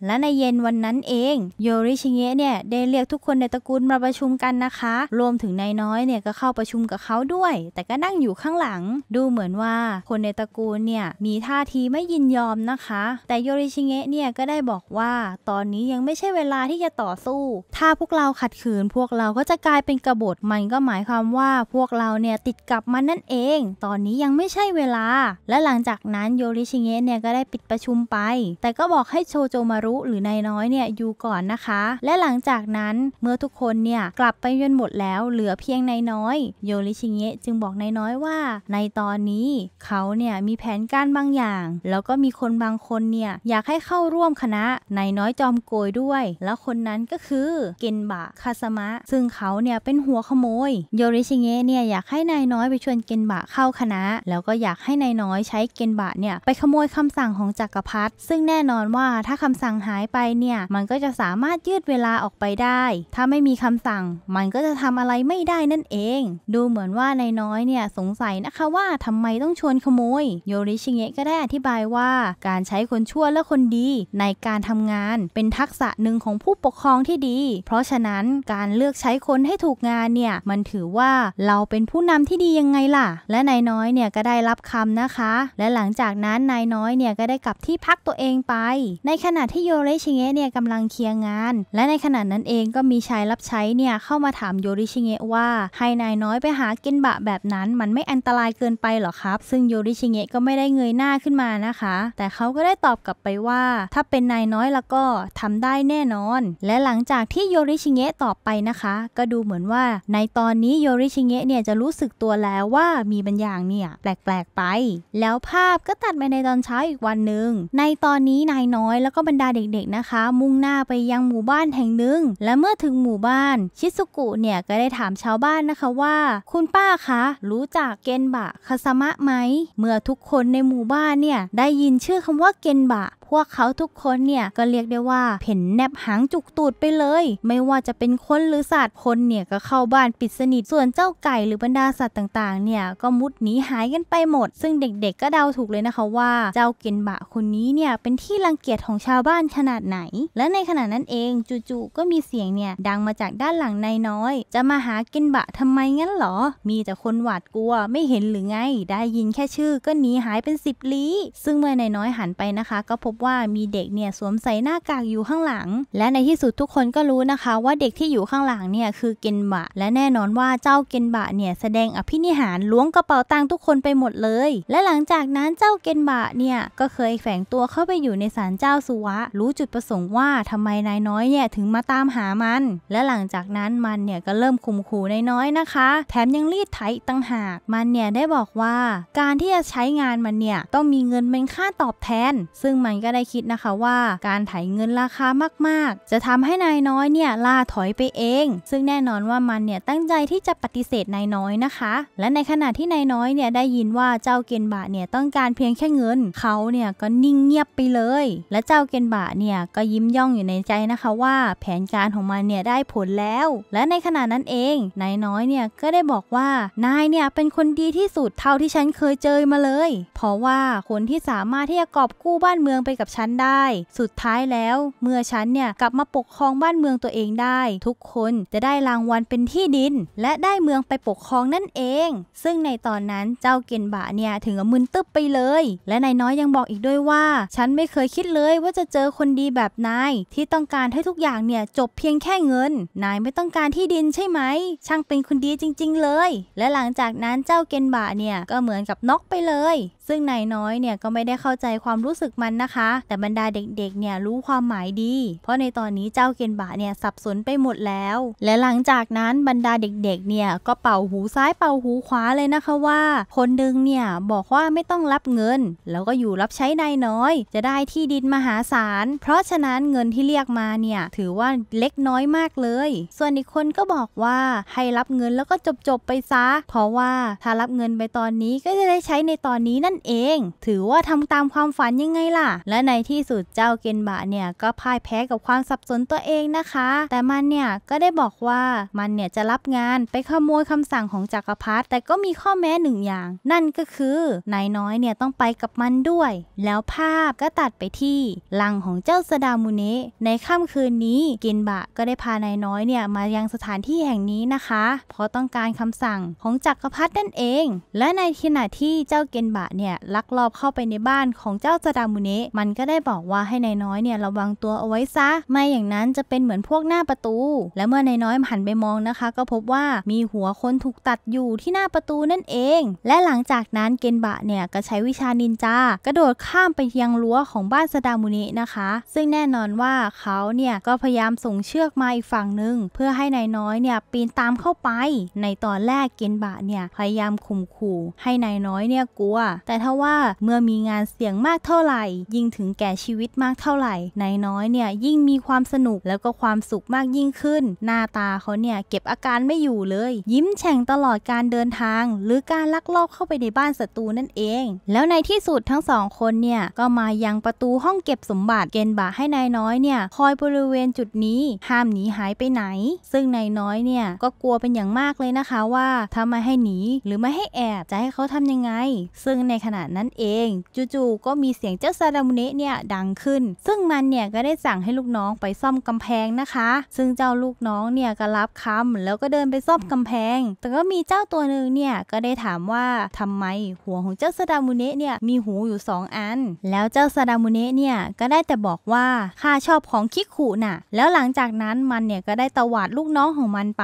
และในเย็นวันนั้นเองโยริชิเงะเนี่ยได้เรียกทุกคนในตระกูลมาประชุมกันนะคะ รวมถึงนายน้อยเนี่ยก็เข้าประชุมกับเขาด้วย แต่ก็นั่งอยู่ข้างหลัง ดูเหมือนว่าคนในตระกูลเนี่ยมีท่าทีไม่ยินยอมนะคะ แต่โยริชิเงะเนี่ยก็ได้บอกว่าตอนนี้ยังไม่ใช่เวลาที่จะต่อสู้ ถ้าพวกเราขัดขืนพวกเราก็จะกลายเป็นกบฏมันก็ก็หมายความว่าพวกเราเนี่ยติดกับมันนั่นเอง ตอนนี้ยังไม่ใช่เวลา และหลังจากนั้นโยริชิเงะเนี่ยก็ได้ปิดประชุมไป แต่ก็บอกให้โชโจมารุหรือนายน้อยเนี่ยอยู่ก่อนนะคะ และหลังจากนั้นเมื่อทุกคนเนี่ยกลับไปยนหมดแล้วเหลือเพียงนายน้อยโยริชิเงะจึงบอกนายน้อยว่า ในตอนนี้เขาเนี่ยมีแผนการบางอย่าง แล้วก็มีคนบางคนเนี่ยอยากให้เข้าร่วมคณะนายน้อยจอมโกยด้วย แล้วคนนั้นก็คือเกนบะคาสมะ ซึ่งเขาเนี่ยเป็นหัวขโมยยโยริชิเงะเนี่ยอยากให้นายน้อยไปชวนเกนบะเข้าคณะแล้วก็อยากให้นายน้อยใช้เกนบะเนี่ยไปขโมยคำสั่งของจักรพรรดิซึ่งแน่นอนว่าถ้าคำสั่งหายไปเนี่ยมันก็จะสามารถยืดเวลาออกไปได้ ถ้าไม่มีคำสั่ง มันก็จะทำอะไรไม่ได้นั่นเอง ดูเหมือนว่านายน้อยเนี่ยสงสัยนะคะว่าทำไมต้องชวนขโมยโยริชิเงะก็ได้อธิบายว่าการใช้คนชั่วและคนดี ในการทำงานเป็นทักษะหนึ่งของผู้ปกครองที่ดี เพราะฉะนั้นการเลือกใช้คนให้ถูกงานเนี่ยมันถือว่าเราเป็นผู้นำที่ดียังไงล่ะ และนายน้อยเนี่ยก็ได้รับคำนะคะ และหลังจากนั้นนายน้อยเนี่ยก็ได้กลับที่พักตัวเองไป ในขณะที่โยริชิเงะเนี่ยกำลังเคลียร์งาน และในขณะนั้นเองก็มีชายรับใช้เนี่ยเข้ามาถามโยริชิเงะว่า ให้นายน้อยไปหาเกนบะแบบนั้นมันไม่อันตรายเกินไปหรอครับ ซึ่งโยริชิเงะก็ไม่ได้เงยหน้าขึ้นมานะคะ แต่เขาก็ได้ตอบกลับไปว่า ถ้าเป็นนายน้อยแล้วก็ทำได้แน่นอน และหลังจากที่โยริชิเงะตอบไปนะคะ ก็ดูเหมือนว่านายตอนนี้โยริชิเงะเนี่ยจะรู้สึกตัวแล้วว่ามีบางอย่างเนี่ยแปลก ๆ ไป แล้วภาพก็ตัดไปในตอนเช้าอีกวันหนึ่ง ในตอนนี้นายน้อยแล้วก็บรรดาเด็กๆนะคะ มุ่งหน้าไปยังหมู่บ้านแห่งหนึ่งและเมื่อถึงหมู่บ้านชิซุกุเนี่ยก็ได้ถามชาวบ้านนะคะว่า คุณป้าคะ รู้จักเกนบะคาซามะไหม เมื่อทุกคนในหมู่บ้านเนี่ยได้ยินชื่อคำว่าเกนบะพวกเขาทุกคนเนี่ยก็เรียกได้ว่าเห่นแนบหางจุกตูดไปเลย ไม่ว่าจะเป็นคนหรือสัตว์คนเนี่ยก็เข้าบ้านปิดสนิท ส่วนเจ้าไก่หรือบรรดาสัตว์ต่างๆเนี่ยก็มุดหนีหายกันไปหมด ซึ่งเด็กๆก็เดาถูกเลยนะคะว่าเจ้าเกนบะคนนี้เนี่ยเป็นที่รังเกียจของชาวบ้านขนาดไหน และในขณะนั้นเองจู่ๆก็มีเสียงเนี่ยดังมาจากด้านหลังนายน้อย จะมาหากินบะทำไมงั้นหรอมีแต่คนหวาดกลัวไม่เห็นหรือไง ได้ยินแค่ชื่อ ก็หนีหายเป็นสิบลี้ซึ่งเมื่อนายน้อยหันไปนะคะก็พบบว่ามีเด็กเนี่ยสวมใส่หน้ากากอยู่ข้างหลัง และในที่สุดทุกคนก็รู้นะคะว่าเด็กที่อยู่ข้างหลังเนี่ยคือเกนบะ และแน่นอนว่าเจ้าเกนบะเนี่ยแสดงอภินิหารล้วงกระเป๋าตังค์ทุกคนไปหมดเลย และหลังจากนั้นเจ้าเกนบะเนี่ย ก็เคยแฝงตัวเข้าไปอยู่ในศาลเจ้าสุวะรู้จุดประสงค์ว่าทำไมนายน้อย เนี่ยถึงมาตามหามัน และหลังจากนั้นมันเนี่ยก็เริ่มคุมขู่นายน้อยนะคะ แถมยังรีดไถตั้งหาก มันเนี่ยได้บอกว่า การที่จะใช้งานมันเนี่ยต้องมีเงินเป็นค่าตอบแทน ซึ่งมันก็ได้คิดนะคะว่าการไถเงินราคามากๆ จะทำให้นายน้อยเนี่ยล่าถอยไปเอง ซึ่งแน่นอนว่ามันเนี่ยตั้งใจที่จะปฏิเสธนายน้อยนะคะ และในขณะที่นายน้อยเนี่ยได้ยินว่าเจ้าเกนบะเนี่ยต้องการเพียงแค่เงินเขาเนี่ยก็นิ่งเงียบไปเลย และเจ้าเกนบะเนี่ยก็ยิ้มย่องอยู่ในใจนะคะว่าแผนการของมันเนี่ยได้ผลแล้ว และในขณะนั้นเองนายน้อยเนี่ยก็ได้บอกว่านายเนี่ยเป็นคนดีที่สุดเท่าที่ฉันเคยเจอมาเลย เพราะว่าคนที่สามารถที่จะกอบกู้บ้านเมืองไปกับฉันได้ สุดท้ายแล้วเมื่อฉันเนี่ยกลับมาปกครองบ้านเมืองตัวเองได้ ทุกคนจะได้รางวัลเป็นที่ดิน และได้เมืองไปปกครองนั่นเอง ซึ่งในตอนนั้นเจ้าเกนบะเนี่ยถึงกับมึนตึ๊บไปเลย และนายน้อยยังบอกอีกด้วยว่า ฉันไม่เคยคิดเลยว่าจะเจอคนดีแบบนาย ที่ต้องการให้ทุกอย่างเนี่ยจบเพียงแค่เงิน นายไม่ต้องการที่ดินใช่ไหม ช่างเป็นคนดีจริงๆเลย และหลังจากนั้นเจ้าเกนบะเนี่ยก็เหมือนกับน็อกไปเลยซึ่งนายน้อยเนี่ยก็ไม่ได้เข้าใจความรู้สึกมันนะคะ แต่บรรดาเด็กๆเนี่ยรู้ความหมายดี เพราะในตอนนี้เจ้าเกนบะเนี่ยสับสนไปหมดแล้ว และหลังจากนั้นบรรดาเด็ก ๆเนี่ยก็เป่าหูซ้ายเป่าหูขวาเลยนะคะว่า คนหนึ่งเนี่ยบอกว่าไม่ต้องรับเงินแล้วก็อยู่รับใช้นายน้อย จะได้ที่ดินมหาศาล เพราะฉะนั้นเงินที่เรียกมาเนี่ยถือว่าเล็กน้อยมากเลย ส่วนอีกคนก็บอกว่าให้รับเงินแล้วก็จบๆไปซะเพราะว่าถ้ารับเงินไปตอนนี้ก็จะได้ใช้ในตอนนี้นั่นนเอง ถือว่าทำตามความฝันยังไงล่ะ และในที่สุดเจ้าเกนบะเนี่ยก็พ่ายแพ้กับความสับสนตัวเองนะคะ แต่มันเนี่ยก็ได้บอกว่ามันเนี่ยจะรับงานไปขโมยคำสั่งของจักรพรรดิ แต่ก็มีข้อแม้หนึ่งอย่าง นั่นก็คือนายน้อยเนี่ยต้องไปกับมันด้วย แล้วภาพก็ตัดไปที่ลังของเจ้าสดามุเนะในค่ำคืนนี้เกนบะก็ได้พานายน้อยเนี่ยมายังสถานที่แห่งนี้นะคะ เพราะต้องการคำสั่งของจักรพรรดินั่นเอง และในขณะที่เจ้าเกนบะเนี่ยเนี่ยลักลอบเข้าไปในบ้านของเจ้าจดามุเนะมันก็ได้บอกว่าให้นายน้อยเนี่ยระวังตัวเอาไว้ซะ ไม่อย่างนั้นจะเป็นเหมือนพวกหน้าประตู และเมื่อนายน้อยหันไปมองนะคะ ก็พบว่ามีหัวคนถูกตัดอยู่ที่หน้าประตูนั่นเอง และหลังจากนั้นเกนบะเนี่ยก็ใช้วิชานินจากระโดดข้ามไปยังรั้วของบ้านสดามุเนินะคะ ซึ่งแน่นอนว่าเขาเนี่ยก็พยายามส่งเชือกมาอีกฝั่งหนึ่งเพื่อให้นายน้อยเนี่ยปีนตามเข้าไป ในตอนแรกเกนบะเนี่ยพยายามข่มขู่ ให้นายน้อยเนี่ยกลัวแต่แต่ถ้าว่าเมื่อมีงานเสี่ยงมากเท่าไหร่ ยิ่งถึงแก่ชีวิตมากเท่าไหร่นายน้อยเนี่ยยิ่งมีความสนุกแล้วก็ความสุขมากยิ่งขึ้นหน้าตาเขาเนี่ยเก็บอาการไม่อยู่เลย ยิ้มแฉ่งตลอดการเดินทาง หรือการลักลอบเข้าไปในบ้านศัตรูนั่นเอง แล้วในที่สุดทั้งสองคนเนี่ยก็มายังประตูห้องเก็บสมบัติเกณฑ์บาให้นายน้อยเนี่ย คอยบริเวณจุดนี้ห้ามหนีหายไปไหน ซึ่งนายน้อยเนี่ยก็กลัวเป็นอย่างมากเลยนะคะว่าถ้ามาให้หนีหรือไม่ให้แอบจะให้เขาทำยังไง ซึ่งในขณะนั้นเองจู่ๆก็มีเสียงเจ้าซาดามุเนะเนี่ยดังขึ้น ซึ่งมันเนี่ยก็ได้สั่งให้ลูกน้องไปซ่อมกำแพงนะคะ ซึ่งเจ้าลูกน้องเนี่ยก็รับคำแล้วก็เดินไปซ่อมกำแพง แต่ก็มีเจ้าตัวหนึ่งเนี่ยก็ได้ถามว่าทำไม หัวของเจ้าซาดามุเนะเนี่ยมีหูอยู่ 2 อัน แล้วเจ้าซาดามุเนะเนี่ยก็ได้แต่บอกว่าข้าชอบของคิกคุน่ะแล้วหลังจากนั้นมันเนี่ยก็ได้ตวาดลูกน้องของมันไป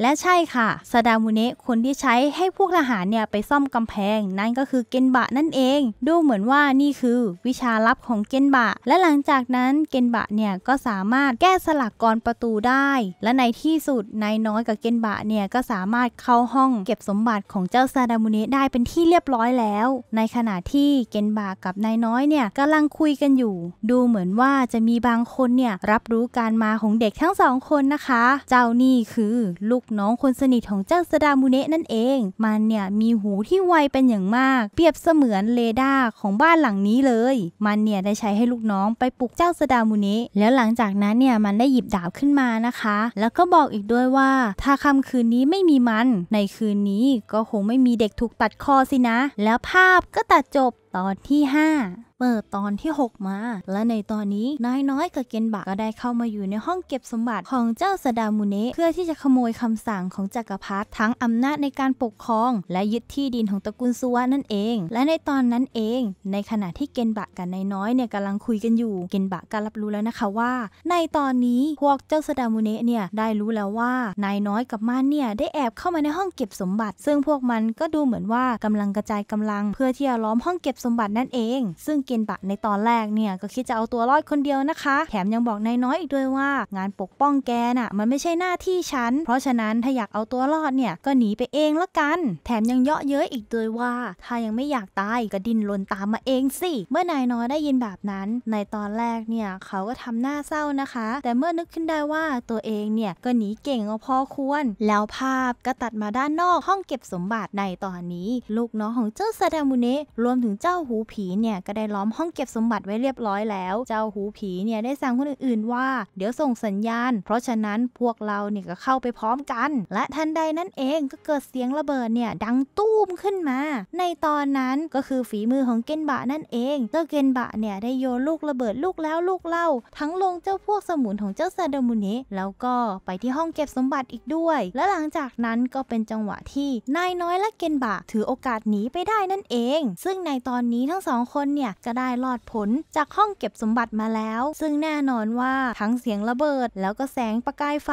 และใช่ค่ะซาดามุเนะคนที่ใช้ให้พวกทหารเนี่ยไปซ่อมกำแพง นั่นก็คือเกนบะนั่นเองดูเหมือนว่านี่คือวิชาลับของเกนบะ และหลังจากนั้นเกนบะเนี่ยก็สามารถแก้สลักกรประตูได้ และในที่สุดนายน้อยกับเกนบะเนี่ยก็สามารถเข้าห้องเก็บสมบัติของเจ้าซาดามุเนะได้เป็นที่เรียบร้อยแล้ว ในขณะที่เกนบะกับนายน้อยเนี่ยกำลังคุยกันอยู่ ดูเหมือนว่าจะมีบางคนเนี่ยรับรู้การมาของเด็กทั้งสองคนนะคะ เจ้านี่คือลูกน้องคนสนิทของเจ้าซาดามุเนะนั่นเอง มันเนี่ยมีหูที่ไวเป็นอย่างมาก เปรียบเสมือนเรดาร์ของบ้านหลังนี้เลย มันเนี่ยได้ใช้ให้ลูกน้องไปปลุกเจ้าสดามูนิแล้วหลังจากนั้นเนี่ยมันได้หยิบดาบขึ้นมานะคะ แล้วก็บอกอีกด้วยว่า ถ้าค่ำคืนนี้ไม่มีมันในคืนนี้ก็คงไม่มีเด็กถูกตัดคอสินะ แล้วภาพก็ตัดจบตอนที่ 5เปิดตอนที่ 6มา และในตอนนี้นายน้อยกับเกนบะก็ได้เข้ามาอยู่ในห้องเก็บสมบัติของเจ้าสดามุเนะเพื่อที่จะขโมยคำสั่งของจักรพรรดิทั้งอำนาจในการปกครอง และยึดที่ดินของตระกูลซัวนั่นเอง และในตอนนั้นเอง ในขณะที่เกนบะกับนายน้อยเนี่ยกำลังคุยกันอยู่ เกนบะก็รับรู้แล้วนะคะว่า ในตอนนี้พวกเจ้าสดามุเนะเนี่ยได้รู้แล้วว่านายน้อยกับม่านเนี่ยได้แอบเข้ามาในห้องเก็บสมบัติ ซึ่งพวกมันก็ดูเหมือนว่ากำลังกระจายกำลังเพื่อที่จะล้อมห้องเก็บสมบัตินั่นเอง ซึ่งเกณฑ์บะในตอนแรกเนี่ยก็คิดจะเอาตัวรอดคนเดียวนะคะ แถมยังบอกนายน้อยอีกด้วยว่า งานปกป้องแกน่ะมันไม่ใช่หน้าที่ฉัน เพราะฉะนั้นถ้าอยากเอาตัวรอดเนี่ยก็หนีไปเองละกัน แถมยังเยาะเย้ยอีกด้วยว่าถ้ายังไม่อยากตายก็ดิ้นรนตามมาเองสิเมื่อนายน้อยได้ยินแบบนั้น ในตอนแรกเนี่ยเขาก็ทำหน้าเศร้านะคะ แต่เมื่อนึกขึ้นได้ว่าตัวเองเนี่ยก็หนีเก่งเอาพอควร แล้วภาพก็ตัดมาด้านนอกห้องเก็บสมบัติในตอนนี้ ลูกน้องของเจ้าซาดามุเนะรวมถึงเจ้าหูผีเนี่ยก็ได้ลออมห้องเก็บสมบัติไว้เรียบร้อยแล้ว เจ้าหูผีเนี่ยได้สั่งคนอื่นๆ ว่าเดี๋ยวส่งสัญญาณ เพราะฉะนั้นพวกเราเนี่ยก็เข้าไปพร้อมกัน และทันใดนั้นเองก็เกิดเสียงระเบิดเนี่ยดังตู้มขึ้นมา ในตอนนั้นก็คือฝีมือของเกนบะนั่นเองเจ้าเกนบะเนี่ยได้โยนลูกระเบิดลูกแล้วลูกเล่าทั้งลงเจ้าพวกสมุนของเจ้าซาดามุนิแล้วก็ไปที่ห้องเก็บสมบัติอีกด้วย และหลังจากนั้นก็เป็นจังหวะที่นายน้อยและเกนบะถือโอกาสหนีไปได้นั่นเอง ซึ่งในตอนนี้ทั้งสองคนเนี่ยกะได้รอดพ้นจากห้องเก็บสมบัติมาแล้ว ซึ่งแน่นอนว่าทั้งเสียงระเบิด แล้วก็แสงประกายไฟ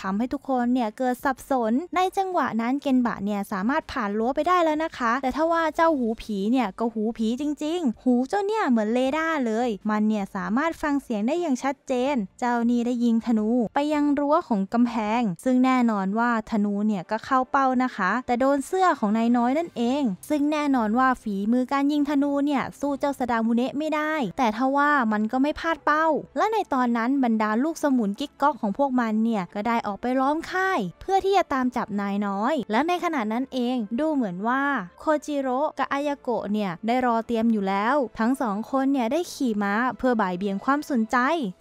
ทำให้ทุกคนเนี่ยเกิดสับสนในจังหวะนั้นเกนบะเนี่ยสามารถผ่านรั้วไปได้แล้วนะคะ แต่ถ้าว่าเจ้าหูผีเนี่ยก็หูผีจริงๆ หูเจ้าเนี่ย เหมือนเลดาเลย มันเนี่ยสามารถฟังเสียงได้อย่างชัดเจน เจ้านี่ได้ยิงธนูไปยังรั้วของกำแพง ซึ่งแน่นอนว่าธนูเนี่ยก็เข้าเป้านะคะ แต่โดนเสื้อของนายน้อยนั่นเอง ซึ่งแน่นอนว่าฝีมือการยิงธนูเนี่ยสู้เจ้าสดามูเนะไม่ได้แต่ทว่ามันก็ไม่พลาดเป้า และในตอนนั้นบรรดาลูกสมุนกิ๊กก๊อกของพวกมันเนี่ยก็ได้ออกไปล้อมค่ายเพื่อที่จะตามจับนายน้อย และในขณะนั้นเองดูเหมือนว่าโคจิโร่กับอายาโกะเนี่ยได้รอเตรียมอยู่แล้วทั้งสองคนเนี่ยได้ขี่ม้าเพื่อบ่ายเบี่ยงความสนใจ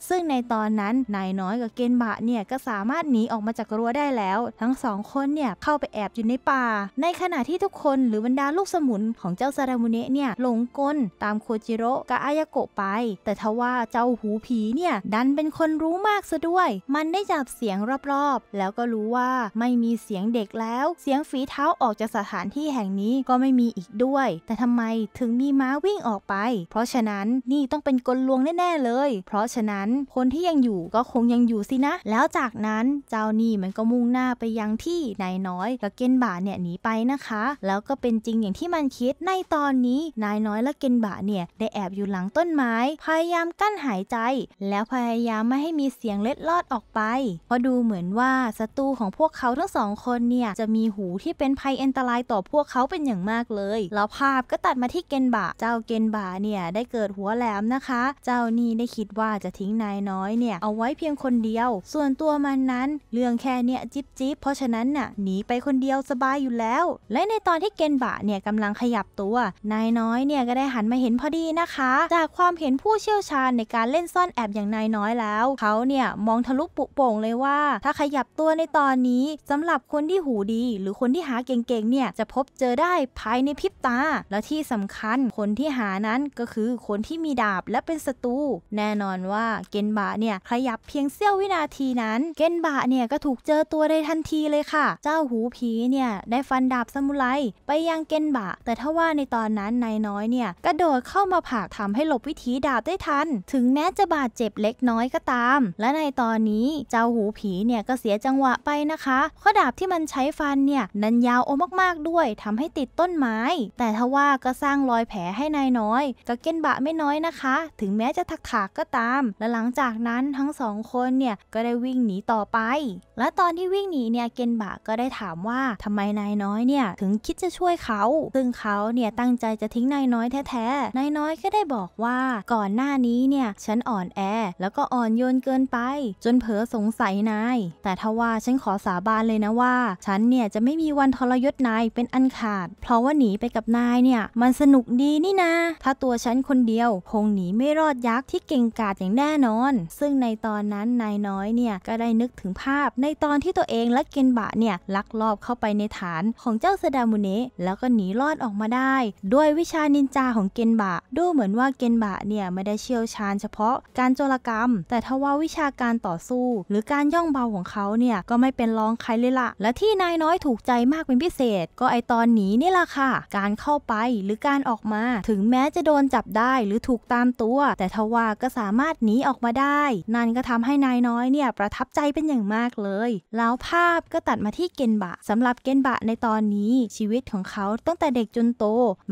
ซึ่งในตอนนั้นนายน้อยกับเกนบะเนี่ย ก็สามารถหนีออกมาจากรั้วได้แล้ว ทั้งสองคนเนี่ยเข้าไปแอบอยู่ในป่าในขณะที่ทุกคนหรือบรรดาลูกสมุนของเจ้าซาดามุเนะเนี่ยหลงกลตามโคจิโร่กับอายาโกะไป แต่ทว่าเจ้าหูผีเนี่ยดันเป็นคนรู้มากซะด้วย มันได้จับเสียงรอบๆ แล้วก็รู้ว่าไม่มีเสียงเด็กแล้ว เสียงฝีเท้าออกจากสถานที่แห่งนี้ก็ไม่มีอีกด้วย แต่ทำไมถึงมีม้าวิ่งออกไป เพราะฉะนั้นนี่ต้องเป็นกลลวงแน่ๆเลย เพราะฉะนั้นคนที่ยังอยู่ก็คงยังอยู่สินะ แล้วจากนั้นเจ้านี่มันก็มุ่งหน้าไปยังที่นายน้อยกับเกนบาเนี่ยหนีไปนะคะ แล้วก็เป็นจริงอย่างที่มันคิดในตอนนี้ นายน้อยและเกนบาเนี่ยี่ยได้แอบอยู่หลังต้นไม้ พยายามกั้นหายใจ แล้วพยายามไม่ให้มีเสียงเล็ดลอดออกไปเพราะดูเหมือนว่าศัตรูของพวกเขาทั้งสองคนเนี่ยจะมีหูที่เป็นภัยอันตรายต่อพวกเขาเป็นอย่างมากเลยแล้วภาพก็ตัดมาที่เกนบะเจ้าเกนบะเนี่ยได้เกิดหัวแหลมนะคะ เจ้านี่ได้คิดว่าจะทิ้งนายน้อยเนี่ยเอาไว้เพียงคนเดียว ส่วนตัวมันนั้นเรื่องแค่เนี่ยจิบจิบเพราะฉะนั้นน่ะหนีไปคนเดียวสบายอยู่แล้ว และในตอนที่เกนบะเนี่ยกำลังขยับตัว นายน้อยเนี่ยก็ได้หันมาเห็นพอดีนะคะจากความเห็นผู้เชี่ยวชาญในการเล่นซ่อนแอบอย่างนายน้อยแล้ว เขาเนี่ยมองทะลุปุโป่งเลยว่า ถ้าขยับตัวในตอนนี้สำหรับคนที่หูดี หรือคนที่หาเก่งๆเนี่ยจะพบเจอได้ภายในพริบตา และที่สำคัญคนที่หานั้นก็คือคนที่มีดาบและเป็นศัตรูแน่นอนว่าเกนบะเนี่ยขยับเพียงเสี้ยววินาทีนั้น เกนบะเนี่ยก็ถูกเจอตัวได้ทันทีเลยค่ะ เจ้าหูผีเนี่ยได้ฟันดาบซามูไรไปยังเกนบะแต่ถ้าว่าในตอนนั้นนายน้อยเนี่ยกระโดดเข้ามาผากทำให้หลบวิถีดาบได้ทัน ถึงแม้จะบาดเจ็บเล็กน้อยก็ตาม และในตอนนี้เจ้าหูผีเนี่ยก็เสียจังหวะไปนะคะขาะดาบที่มันใช้ฟันเนี่ยนันยาวโอมากๆด้วยทำให้ติดต้นไม้ แต่ทว่าก็สร้างรอยแผลให้นายน้อย ก็เก้นบะไม่น้อยนะคะ ถึงแม้จะถักถักก็ตาม และหลังจากนั้นทั้งสองคนเนี่ยก็ได้วิ่งหนีต่อไปและตอนที่วิ่งหนีเนี่ยเกนบะก็ได้ถามว่าทำไมนายน้อยเนี่ยถึงคิดจะช่วยเขา ซึ่งเขาเนี่ยตั้งใจจะทิ้งนายน้อยแท้ๆนายน้อยก็ได้บอกว่า ก่อนหน้านี้เนี่ยฉันอ่อนแอแล้วก็อ่อนโยนเกินไป จนเผลอสงสัยนายแต่ทว่าฉันขอสาบานเลยนะว่า ฉันเนี่ยจะไม่มีวันทรยศนายเป็นอันขาด เพราะว่าหนีไปกับนายเนี่ยมันสนุกดีนี่นะ ถ้าตัวฉันคนเดียวคงหนีไม่รอดยักษ์ที่เก่งกาจอย่างแน่นอน ซึ่งในตอนนั้นนายน้อยเนี่ยก็ได้นึกถึงภาพในตอนที่ตัวเองและเกนบะเนี่ยลักลอบเข้าไปในฐานของเจ้าซาดามุเนะแล้วก็หนีรอดออกมาได้ ด้วยวิชานินจาของเกนบะ ดูเหมือนว่าเกนบะเนี่ยไม่ได้เชี่ยวชาญเฉพาะ การโจรกรรม แต่ทว่าวิชาการต่อสู้ หรือการย่องเบาของเขาเนี่ยก็ไม่เป็นรองใครเลยละและที่นายน้อยถูกใจมากเป็นพิเศษ ก็ไอตอนหนีนี่ล่ะค่ะการเข้าไปหรือการออกมาถึงแม้จะโดนจับได้หรือถูกตามตัว แต่ทว่าก็สามารถหนีออกมาได้ นั่นก็ทำให้นายน้อยเนี่ยประทับใจเป็นอย่างมากเลยแล้วภาพก็ตัดมาที่เกนบะสำหรับเกนบะในตอนนี้ชีวิตของเขาตั้งแต่เด็กจนโต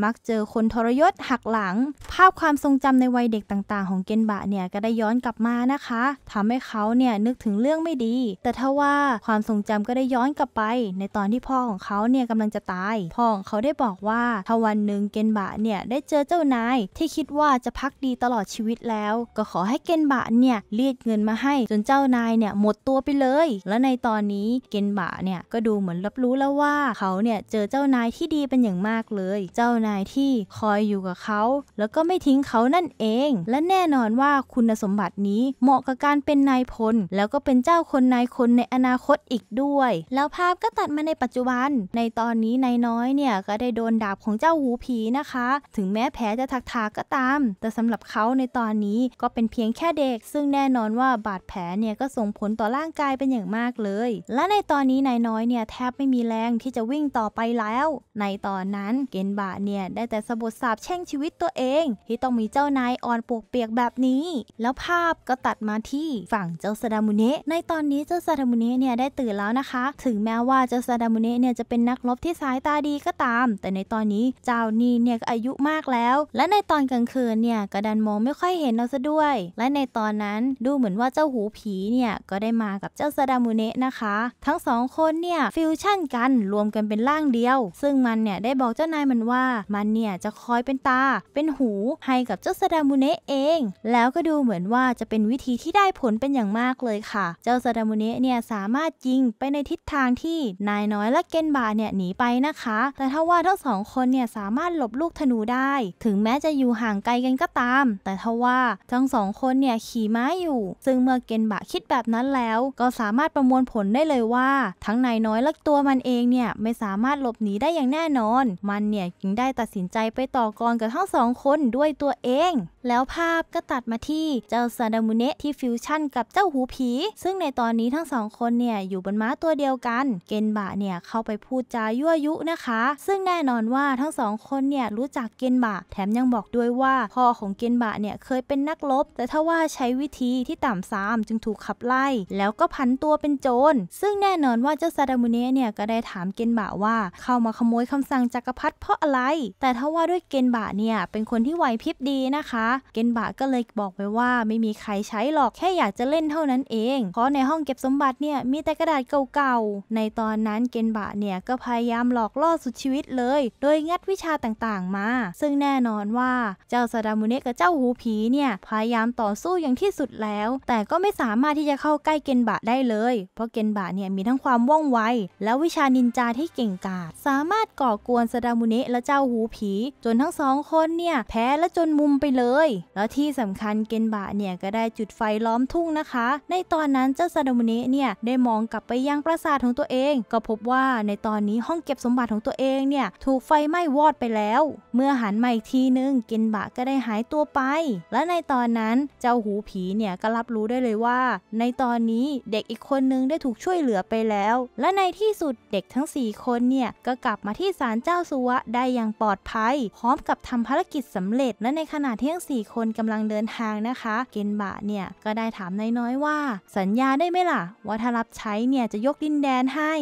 มักเจอคนทรยศหักหลัง ภาพความทรงจำในวัยเด็กต่าง ๆ ของเกนบะเนี่ยก็ได้ย้อนกลับมานะคะทำให้เขาเนี่ยนึกถึงเรื่องไม่ดี แต่ถ้าว่าความทรงจำก็ได้ย้อนกลับไป ในตอนที่พ่อของเขาเนี่ยกำลังจะตายพ่อของเขาได้บอกว่าถ้าวันหนึ่งเกนบะเนี่ยได้เจอเจ้านาย ที่คิดว่าจะพักดีตลอดชีวิตแล้ว ก็ขอให้เกนบะเนี่ยเรียกเงินมาให้จนเจ้านายเนี่ยหมดตัวไปเลยและในตอนนี้เกนบะเนี่ยก็ดูเหมือนรับรู้แล้วว่าเขาเนี่ยเจอเจ้านายที่ดีเป็นอย่างมากเลยเจ้านายที่คอยอยู่กับเขา แล้วก็ไม่ทิ้งเขานั่นเอง และแน่นอนว่าคุณสมบัตินี้เหมาะกับการเป็นนายพลแล้วก็เป็นเจ้าคนนายคนในอนาคตอีกด้วย แล้วภาพก็ตัดมาในปัจจุบัน ในตอนนี้นายน้อยเนี่ยก็ได้โดนดาบของเจ้าหูผีนะคะ ถึงแม้แผลจะทักทาก็ตาม แต่สำหรับเขาในตอนนี้ก็เป็นเพียงแค่เด็กซึ่งแน่นอนว่าบาดแผลเนี่ยก็ส่งผลต่อร่างกายเป็นอย่างมากากเลยและในตอนนี้นายน้อยเนี่ยแทบไม่มีแรงที่จะวิ่งต่อไปแล้ว ในตอนนั้นเกนบะเนี่ยได้แต่สบดสาบแช่งชีวิตตัวเอง ที่ต้องมีเจ้านายอ่อนปวกเปียกแบบนี้ แล้วภาพก็ตัดมาที่ฝั่งเจ้าซาดามุเนะในตอนนี้เจ้าซาดามุเนะเนี่ยได้ตื่นแล้วนะคะ ถึงแม้ว่าเจ้าซาดามุเนะเนี่ยจะเป็นนักรบที่สายตาดีก็ตาม แต่ในตอนนี้เจ้านี่เนี่ยอายุมากแล้ว และในตอนกลางคืนเนี่ยก็ดันมองไม่ค่อยเห็นเราซะด้วย และในตอนนั้นดูเหมือนว่าเจ้าหูผีเนี่ยก็ได้มากับเจ้าซาดามุูเนะนะคะ ทั้งสองคนเนี่ยฟิวชั่นกันรวมกันเป็นร่างเดียว ซึ่งมันเนี่ยได้บอกเจ้านายมันว่ามันเนี่ยจะคอยเป็นตา เป็นหูให้กับเจ้าซาดามูเนะเอง แล้วก็ดูเหมือนว่าจะเป็นวิธีที่ได้ผลเป็นอย่างมากเลยค่ะ เจ้าซาดามูเนะเนี่ยสามารถยิงไปในทิศทางที่นายน้อยและเกนบาเนี่ยหนีไปนะคะ แต่ถ้าว่าทั้งสองคนเนี่ยสามารถหลบลูกธนูได้ ถึงแม้จะอยู่ห่างไกลกันก็ตาม แต่ถ้าว่าทั้งสองคนเนี่ยขี่ม้าอยู่ ซึ่งเมื่อเกนบะคิดแบบนั้นแล้วก็สามารถประมวลผลได้เลยว่าทั้งนายน้อยและตัวมันเองเนี่ยไม่สามารถหลบหนีได้อย่างแน่นอน มันเนี่ยจึงได้ตัดสินใจไปต่อกรกับทั้งสองคนด้วยตัวเอง แล้วภาพก็ตัดมาที่เจ้าซาดามุเนะที่ฟิวชั่นกับเจ้าหูผี ซึ่งในตอนนี้ทั้งสองคนเนี่ยอยู่บนม้าตัวเดียวกัน เกนบะเนี่ยเข้าไปพูดจายั่วยุนะคะ ซึ่งแน่นอนว่าทั้งสองคนเนี่ยรู้จักเกนบะ แถมยังบอกด้วยว่า พ่อของเกนบะเนี่ยเคยเป็นนักลบแต่ถ้าว่าใช้วิธีที่ต่ำซามจึงถูกขับไล่ แล้วก็พันตัวเป็นป็นโจรซึ่งแน่นอนว่าเจ้าซาดามุเนะเนี่ยก็ได้ถามเกนบะว่าเข้ามาขโมยคำสั่งจักรพรรดิเพราะอะไร แต่ถ้าว่าด้วยเกนบะเนี่ยเป็นคนที่ไหวพริบดีนะคะ เกนบะก็เลยบอกไปว่าไม่มีใครใช้หรอก แค่อยากจะเล่นเท่านั้นเอง เพราะในห้องเก็บสมบัติเนี่ยมีแต่กระดาษเก่าๆ ในตอนนั้นเกนบะเนี่ยก็พยายามหลอกล่อสุดชีวิตเลย โดยงัดวิชาต่างๆมา ซึ่งแน่นอนว่าเจ้าซาดามุเนะกับเจ้าหูผีเนี่ยพยายามต่อสู้อย่างที่สุดแล้ว แต่ก็ไม่สามารถที่จะเข้าใกล้เกนบะได้เลยเพราะเกนบะเนี่ยมีทั้งความว่องไว และวิชานินจาที่เก่งกาจสามารถก่อกวนซาดามุเนะและเจ้าหูผี จนทั้งสองคนเนี่ยแพ้และจนมุมไปเลย แล้วที่สำคัญเกนบะเนี่ยก็ได้จุดไฟล้อมทุ่งนะคะ ในตอนนั้นเจ้าซาดามุเนะเนี่ยได้มองกลับไปยังปราสาทของตัวเอง ก็พบว่าในตอนนี้ห้องเก็บสมบัติของตัวเองเนี่ยถูกไฟไหม้วอดไปแล้ว เมื่อหันมาอีกทีนึงเกนบะก็ได้หายตัวไป และในตอนนั้นเจ้าหูผีเนี่ยก็รับรู้ได้เลยว่า ในตอนนี้เด็กอีกคนนหนึ่งได้ถูกช่วยเหลือไปแล้ว และในที่สุดเด็กทั้ง 4 คนเนี่ย ก็กลับมาที่ศาลเจ้าสุวะได้อย่างปลอดภัย พร้อมกับทำภารกิจสำเร็จ และในขณะที่ทั้ง 4 คนกำลังเดินทางนะคะ เกนบะเนี่ย ก็ได้ถามน้อยๆว่า สัญญาได้ไหมล่ะว่าถ้ารับใช้เนี่ย จะยกดินแดนให้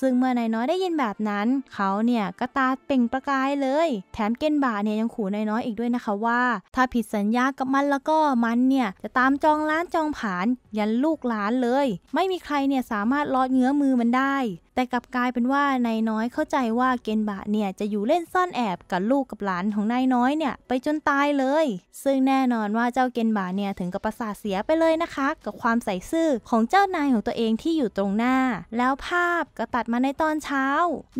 ซึ่งเมื่อนายน้อยได้ยินแบบนั้น เขาเนี่ย ก็ตาเป่งประกายเลย แถมเกนบาเนี่ย ยังขู่นายน้อยอีกด้วยนะคะว่า ถ้าผิดสัญญากับมันแล้วก็มันเนี่ย จะตามจองล้านจองผาน ยันลูกหลานเลย ไม่มีใครเนี่ย สามารถลอดเงื้อมือมันได้แต่กลับกลายเป็นว่านายน้อยเข้าใจว่าเกนบะเนี่ยจะอยู่เล่นซ่อนแอบกับลูกกับหลานของนายน้อยเนี่ยไปจนตายเลย ซึ่งแน่นอนว่าเจ้าเกนบะเนี่ยถึงกับประสาทเสียไปเลยนะคะ กับความใส่ซื่อของเจ้านายของตัวเองที่อยู่ตรงหน้า แล้วภาพก็ตัดมาในตอนเช้า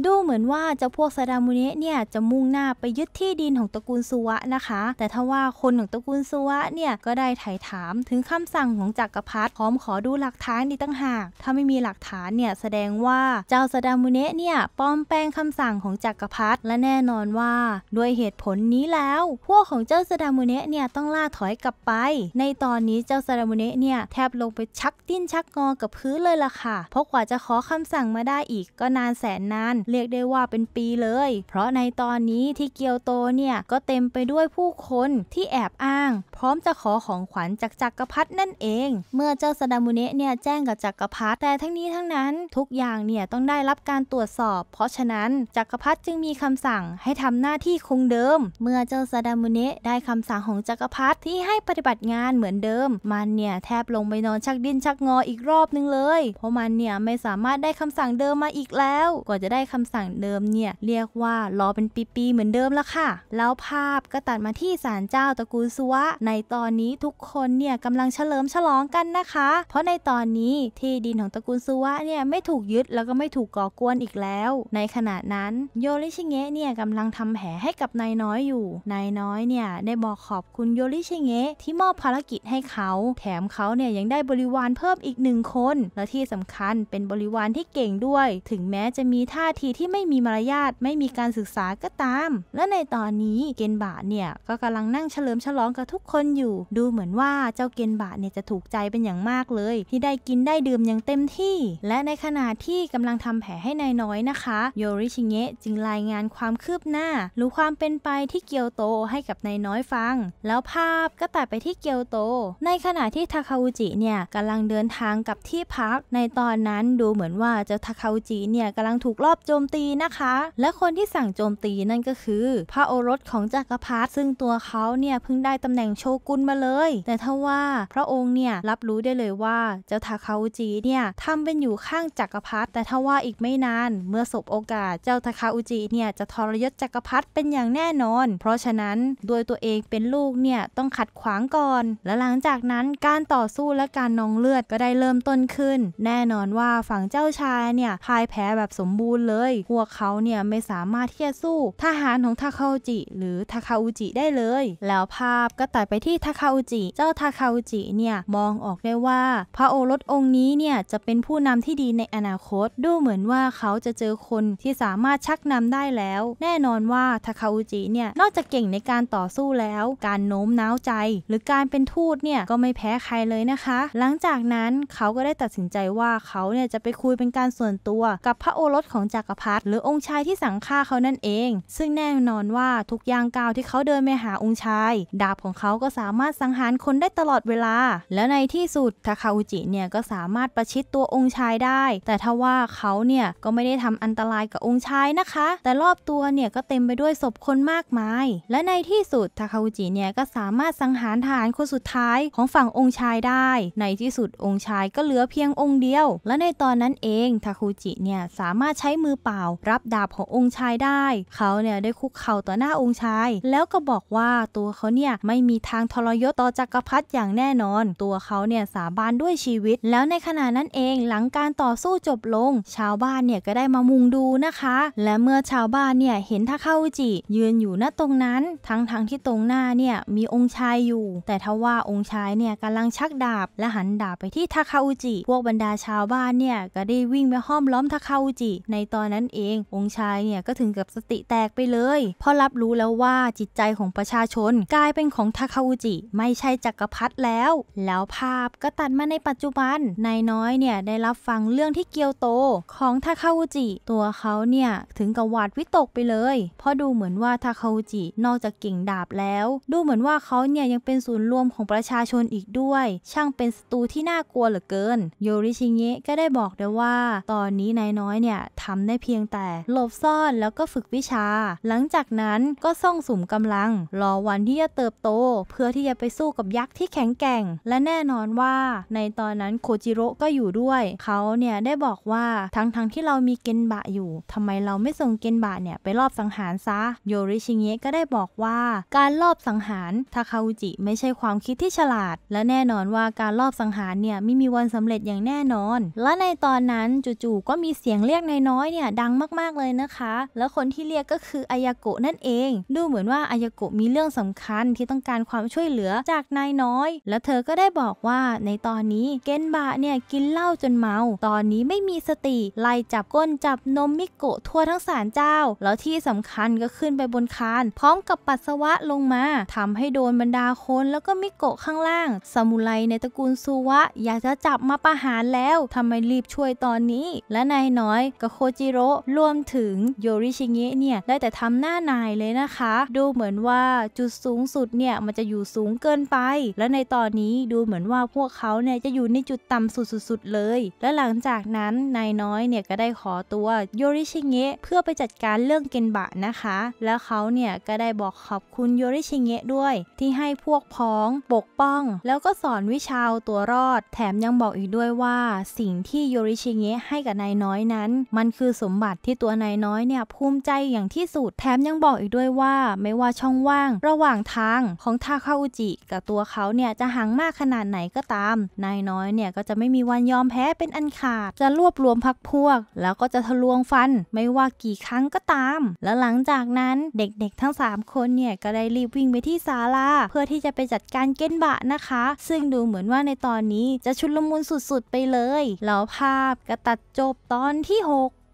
ดูเหมือนว่า เจ้าพวกซาดามุเนะเนี่ยจะมุ่งหน้าไปยึดที่ดินของตระกูลซัวะนะคะ แต่ถ้าว่าคนของตระกูลซัวะเนี่ย ก็ได้ไถ่ถามถึงคำสั่งของจักรพรรดิพร้อมขอดูหลักฐานดีตั้งหากถ้าไม่มีหลักฐานเนี่ยแสดงว่าเจ้าสดามุเนะเนี่ยปลอมแปลงคำสั่งของจักรพรรดิและแน่นอนว่า ด้วยเหตุผลนี้แล้ว พวกของเจ้าสดามุเนะเนี่ยต้องล่าถอยกลับไป ในตอนนี้เจ้าสดามุเนะเนี่ยแทบลงไปชักดิ้นชักงอกับพื้นเลยล่ะค่ะเพราะกว่าจะขอคำสั่งมาได้อีก ก็นานแสนนานเรียกได้ว่าเป็นปีเลย เพราะในตอนนี้ที่เกียวโตเนี่ยก็เต็มไปด้วยผู้คนที่แอบอ้าง พร้อมจะขอของขวัญจากจักรพรรดินั่นเอง เมื่อเจ้าสดามุเนะเนี่ยแจ้งกับจักรพรรดิแต่ทั้งนี้ทั้งนั้นทุกอย่างเนี่ยต้องได้รับการตรวจสอบ เพราะฉะนั้นจักรพรรดิจึงมีคำสั่งให้ทำหน้าที่คงเดิม เมื่อเจ้าซาดามุเนะได้คำสั่งของจักรพรรดิที่ให้ปฏิบัติงานเหมือนเดิม มันเนี่ยแทบลงไป นอนชักดิ้นชักงออีกรอบนึงเลย เพราะมันเนี่ยไม่สามารถได้คำสั่งเดิมมาอีกแล้ว กว่าจะได้คำสั่งเดิมเนี่ยเรียกว่ารอเป็นปีๆเหมือนเดิมละค่ะ แล้วภาพก็ตัดมาที่ศาลเจ้าตระกูลซัวในตอนนี้ทุกคนเนี่ยกำลังเฉลิมฉลองกันนะคะ เพราะในตอนนี้ที่ดินของตระกูลซัวเนี่ยไม่ถูกยึดแล้วก็ไม่ถูกก่อกวนอีกแล้ว ในขณะนั้นโยริชิเงะเนี่ยกำลังทำแผลให้กับนายน้อยอยู่ นายน้อยเนี่ยได้บอกขอบคุณโยริชิเงะที่มอบภารกิจให้เขา แถมเขาเนี่ยยังได้บริวารเพิ่มอีกหนึ่งคน และที่สำคัญเป็นบริวารที่เก่งด้วย ถึงแม้จะมีท่าทีที่ไม่มีมารยาทไม่มีการศึกษาก็ตาม และในตอนนี้เกนบะเนี่ยก็กำลังนั่งเฉลิมฉลองกับทุกคนอยู่ ดูเหมือนว่าเจ้าเกนบะเนี่ยจะถูกใจเป็นอย่างมากเลย ที่ได้กินได้ดื่มอย่างเต็มที่ และในขณะที่กำลังำลังทำแผลให้นายน้อยนะคะโยริชิเงะจึงรายงานความคืบหน้าหรือความเป็นไปที่เกียวโตให้กับนายน้อยฟัง แล้วภาพก็ตัดไปที่เกียวโต ในขณะที่ทาคาอุจิเนี่ยกำลังเดินทางกับที่พักในตอนนั้นดูเหมือนว่าเจ้าทาคาอุจิเนี่ยกำลังถูกลอบโจมตีนะคะ และคนที่สั่งโจมตีนั่นก็คือ พระโอรสของจักรพรรดิซึ่งตัวเขาเนี่ยเพิ่งได้ตำแหน่งโชกุนมาเลย แต่ทว่าพระองค์เนี่ยรับรู้ได้เลยว่าเจ้าทาคาอุจิเนี่ยทำเป็นอยู่ข้างจักรพรรดิแต่ทะว่าอีกไม่นานเมื่อสบโอกาสเจ้าทาคาอุจิเนี่ยจะทรยศจักรพรรดิเป็นอย่างแน่นอน เพราะฉะนั้นโดยตัวเองเป็นลูกเนี่ยต้องขัดขวางก่อน และหลังจากนั้นการต่อสู้และการนองเลือดก็ได้เริ่มต้นขึ้น แน่นอนว่าฝั่งเจ้าชายเนี่ยพ่าย แพ้แบบสมบูรณ์เลยพวกเขาเนี่ยไม่สามารถที่จะสู้ ทหารของทาคาอุจิ หรือทาคาอุจิได้เลย แล้วภาพก็ตัดไปที่ทาคาอุจิ เจ้าทาคาอุจิเนี่ยมองออกได้ว่าพระโอรสองค์นี้เนี่ยจะเป็นผู้นำที่ดีในอนาคตดูเหมือนว่าเขาจะเจอคนที่สามารถชักนำได้แล้ว แน่นอนว่าทาคาอุจิเนี่ยนอกจากเก่งในการต่อสู้แล้วการโน้มน้าวใจ หรือการเป็นทูตเนี่ยก็ไม่แพ้ใครเลยนะคะ หลังจากนั้นเขาก็ได้ตัดสินใจว่าเขาเนี่ยจะไปคุยเป็นการส่วนตัวกับพระโอรสของจักรพรรดิหรือองค์ชายที่สังฆ่าเขานั่นเอง ซึ่งแน่นอนว่าทุกอย่างก้าวที่เขาเดินไปหาองค์ชาย ดาบของเขาก็สามารถสังหารคนได้ตลอดเวลา และในที่สุดทาคาอุจิเนี่ยก็สามารถประชิดตัวองค์ชายได้ แต่ทว่าเเขาเนี่ยก็ไม่ได้ทำอันตรายกับองค์ชายนะคะ แต่รอบตัวเนี่ยก็เต็มไปด้วยศพคนมากมาย และในที่สุดทาคาอุจิเนี่ยก็สามารถสังหารทหารคนสุดท้ายของฝั่งองค์ชายได้ ในที่สุดองค์ชายก็เหลือเพียงองค์เดียวและในตอนนั้นเองทาคูุจิเนี่ยสามารถใช้มือเปล่ารับดาบขององค์ชายได้ เขาเนี่ยได้คุกเข่าต่อหน้าองค์ชายแล้วก็บอกว่าตัวเขาเนี่ยไม่มีทางทรยศต่อจักรพรรดิอย่างแน่นอน ตัวเขาเนี่ยสาบานด้วยชีวิต แล้วในขณะนั้นเองหลังการต่อสู้จบลงชาวบ้านเนี่ย ก็ได้มามุงดูนะคะ และเมื่อชาวบ้านเนี่ยเห็นทาเข้าจิยืนอยู่ณตรงนั้นทั้งทั้งที่ตรงหน้าเนี่ยมีองค์ชายอยู่ แต่ทว่าองค์ชายเนี่ยกำลังชักดาบและหันดาบไปที่ทาคาอุจิ พวกบรรดาชาวบ้านเนี่ยก็ได้วิ่งไปห้อมล้อมทาคาอุจิ ในตอนนั้นเององค์ชายเนี่ยก็ถึงกับสติแตกไปเลยเพราะรับรู้แล้วว่าจิตใจของประชาชนกลายเป็นของทาคาอุจิ ไม่ใช่จักรพรรดิแล้ว แล้วภาพก็ตัดมาในปัจจุบันนายน้อยเนี่ยได้รับฟังเรื่องที่เกียวโตของทาคาอุจิตัวเขาเนี่ย ถึงกับหวาดวิตกไปเลย เพราะดูเหมือนว่าทาคาอุจิ นอกจากเก่งดาบแล้ว ดูเหมือนว่าเขาเนี่ย ยังเป็นศูนย์รวมของประชาชนอีกด้วย ช่างเป็นศัตรูที่น่ากลัวเหลือเกินโยริชิเงะก็ได้บอกด้วยว่า ตอนนี้นายน้อยเนี่ยทำได้เพียงแต่ หลบซ่อนแล้วก็ฝึกวิชา หลังจากนั้นก็ซ่องสุมกำลัง รอวันที่จะเติบโตเพื่อที่จะไปสู้กับยักษ์ที่แข็งแกร่ง และแน่นอนว่า ในตอนนั้นโคจิโร่ก็อยู่ด้วยเขาเนี่ยได้บอกว่าทั้งๆทที่เรามีเกนบะอยู่ ทำไมเราไม่ส่งเกนบะเนี่ยไปรอบสังหารซะ โยริชิเงะก็ได้บอกว่าการรอบสังหารทาคาอุจิไม่ใช่ความคิดที่ฉลาด และแน่นอนว่าการรอบสังหารเนี่ยไม่มีวันสำเร็จอย่างแน่นอน และในตอนนั้นจู่ๆก็มีเสียงเรียกนายน้อยเนี่ยดังมากๆเลยนะคะ แล้วคนที่เรียกก็คืออายาโกะนั่นเอง ดูเหมือนว่าอายาโกะมีเรื่องสำคัญที่ต้องการความช่วยเหลือจากนายน้อย และเธอก็ได้บอกว่าในตอนนี้เกนบะเนี่ยกินเหล้าจนเมา ตอนนี้ไม่มีสติติไล่จับก้นจับนมมิโกะทั่วทั้งศาลเจ้า แล้วที่สำคัญก็ขึ้นไปบนคาน พร้อมกับปัสสาวะลงมา ทำให้โดนบรรดาคนแล้วก็มิโกะข้างล่าง สมุไรในตระกูลซูวะ อยากจะจับมาประหารแล้ว ทำไมรีบช่วยตอนนี้ และนายน้อยกับโคจิโร่รวมถึงโยริชิเงะเนี่ย ได้แต่ทำหน้านายเลยนะคะ ดูเหมือนว่าจุดสูงสุดเนี่ยมันจะอยู่สูงเกินไป และในตอนนี้ดูเหมือนว่าพวกเขาเนี่ยจะอยู่ในจุดต่ำสุดๆเลย และหลังจากนั้นนายน้อยเนี่ยก็ได้ขอตัวโยริชิเงะเพื่อไปจัดการเรื่องเกนบะนะคะ แล้วเขาเนี่ยก็ได้บอกขอบคุณโยริชิเงะด้วยที่ให้พวกพ้องปกป้อง แล้วก็สอนวิชาตัวรอด แถมยังบอกอีกด้วยว่า สิ่งที่โยริชิเงะให้กับนายน้อยนั้น มันคือสมบัติที่ตัวนายน้อยเนี่ย ภูมิใจอย่างที่สุด แถมยังบอกอีกด้วยว่า ไม่ว่าช่องว่าง ระหว่างทางของทาคาอุจิ กับตัวเขาเนี่ยจะห่างมากขนาดไหนก็ตาม นายน้อยเนี่ยก็จะไม่มีวันยอมแพ้เป็นอันขาดจะรวบรวมพพักพวกแล้วก็จะทะลวงฟันไม่ว่ากี่ครั้งก็ตาม แล้วหลังจากนั้นเด็กๆทั้ง3คนเนี่ยก็ได้รีบวิ่งไปที่ศาลาเพื่อที่จะไปจัดการเก้นบะนะคะ ซึ่งดูเหมือนว่าในตอนนี้จะชุลมุนสุดๆไปเลยแล้วภาพก็ตัดจบตอนที่6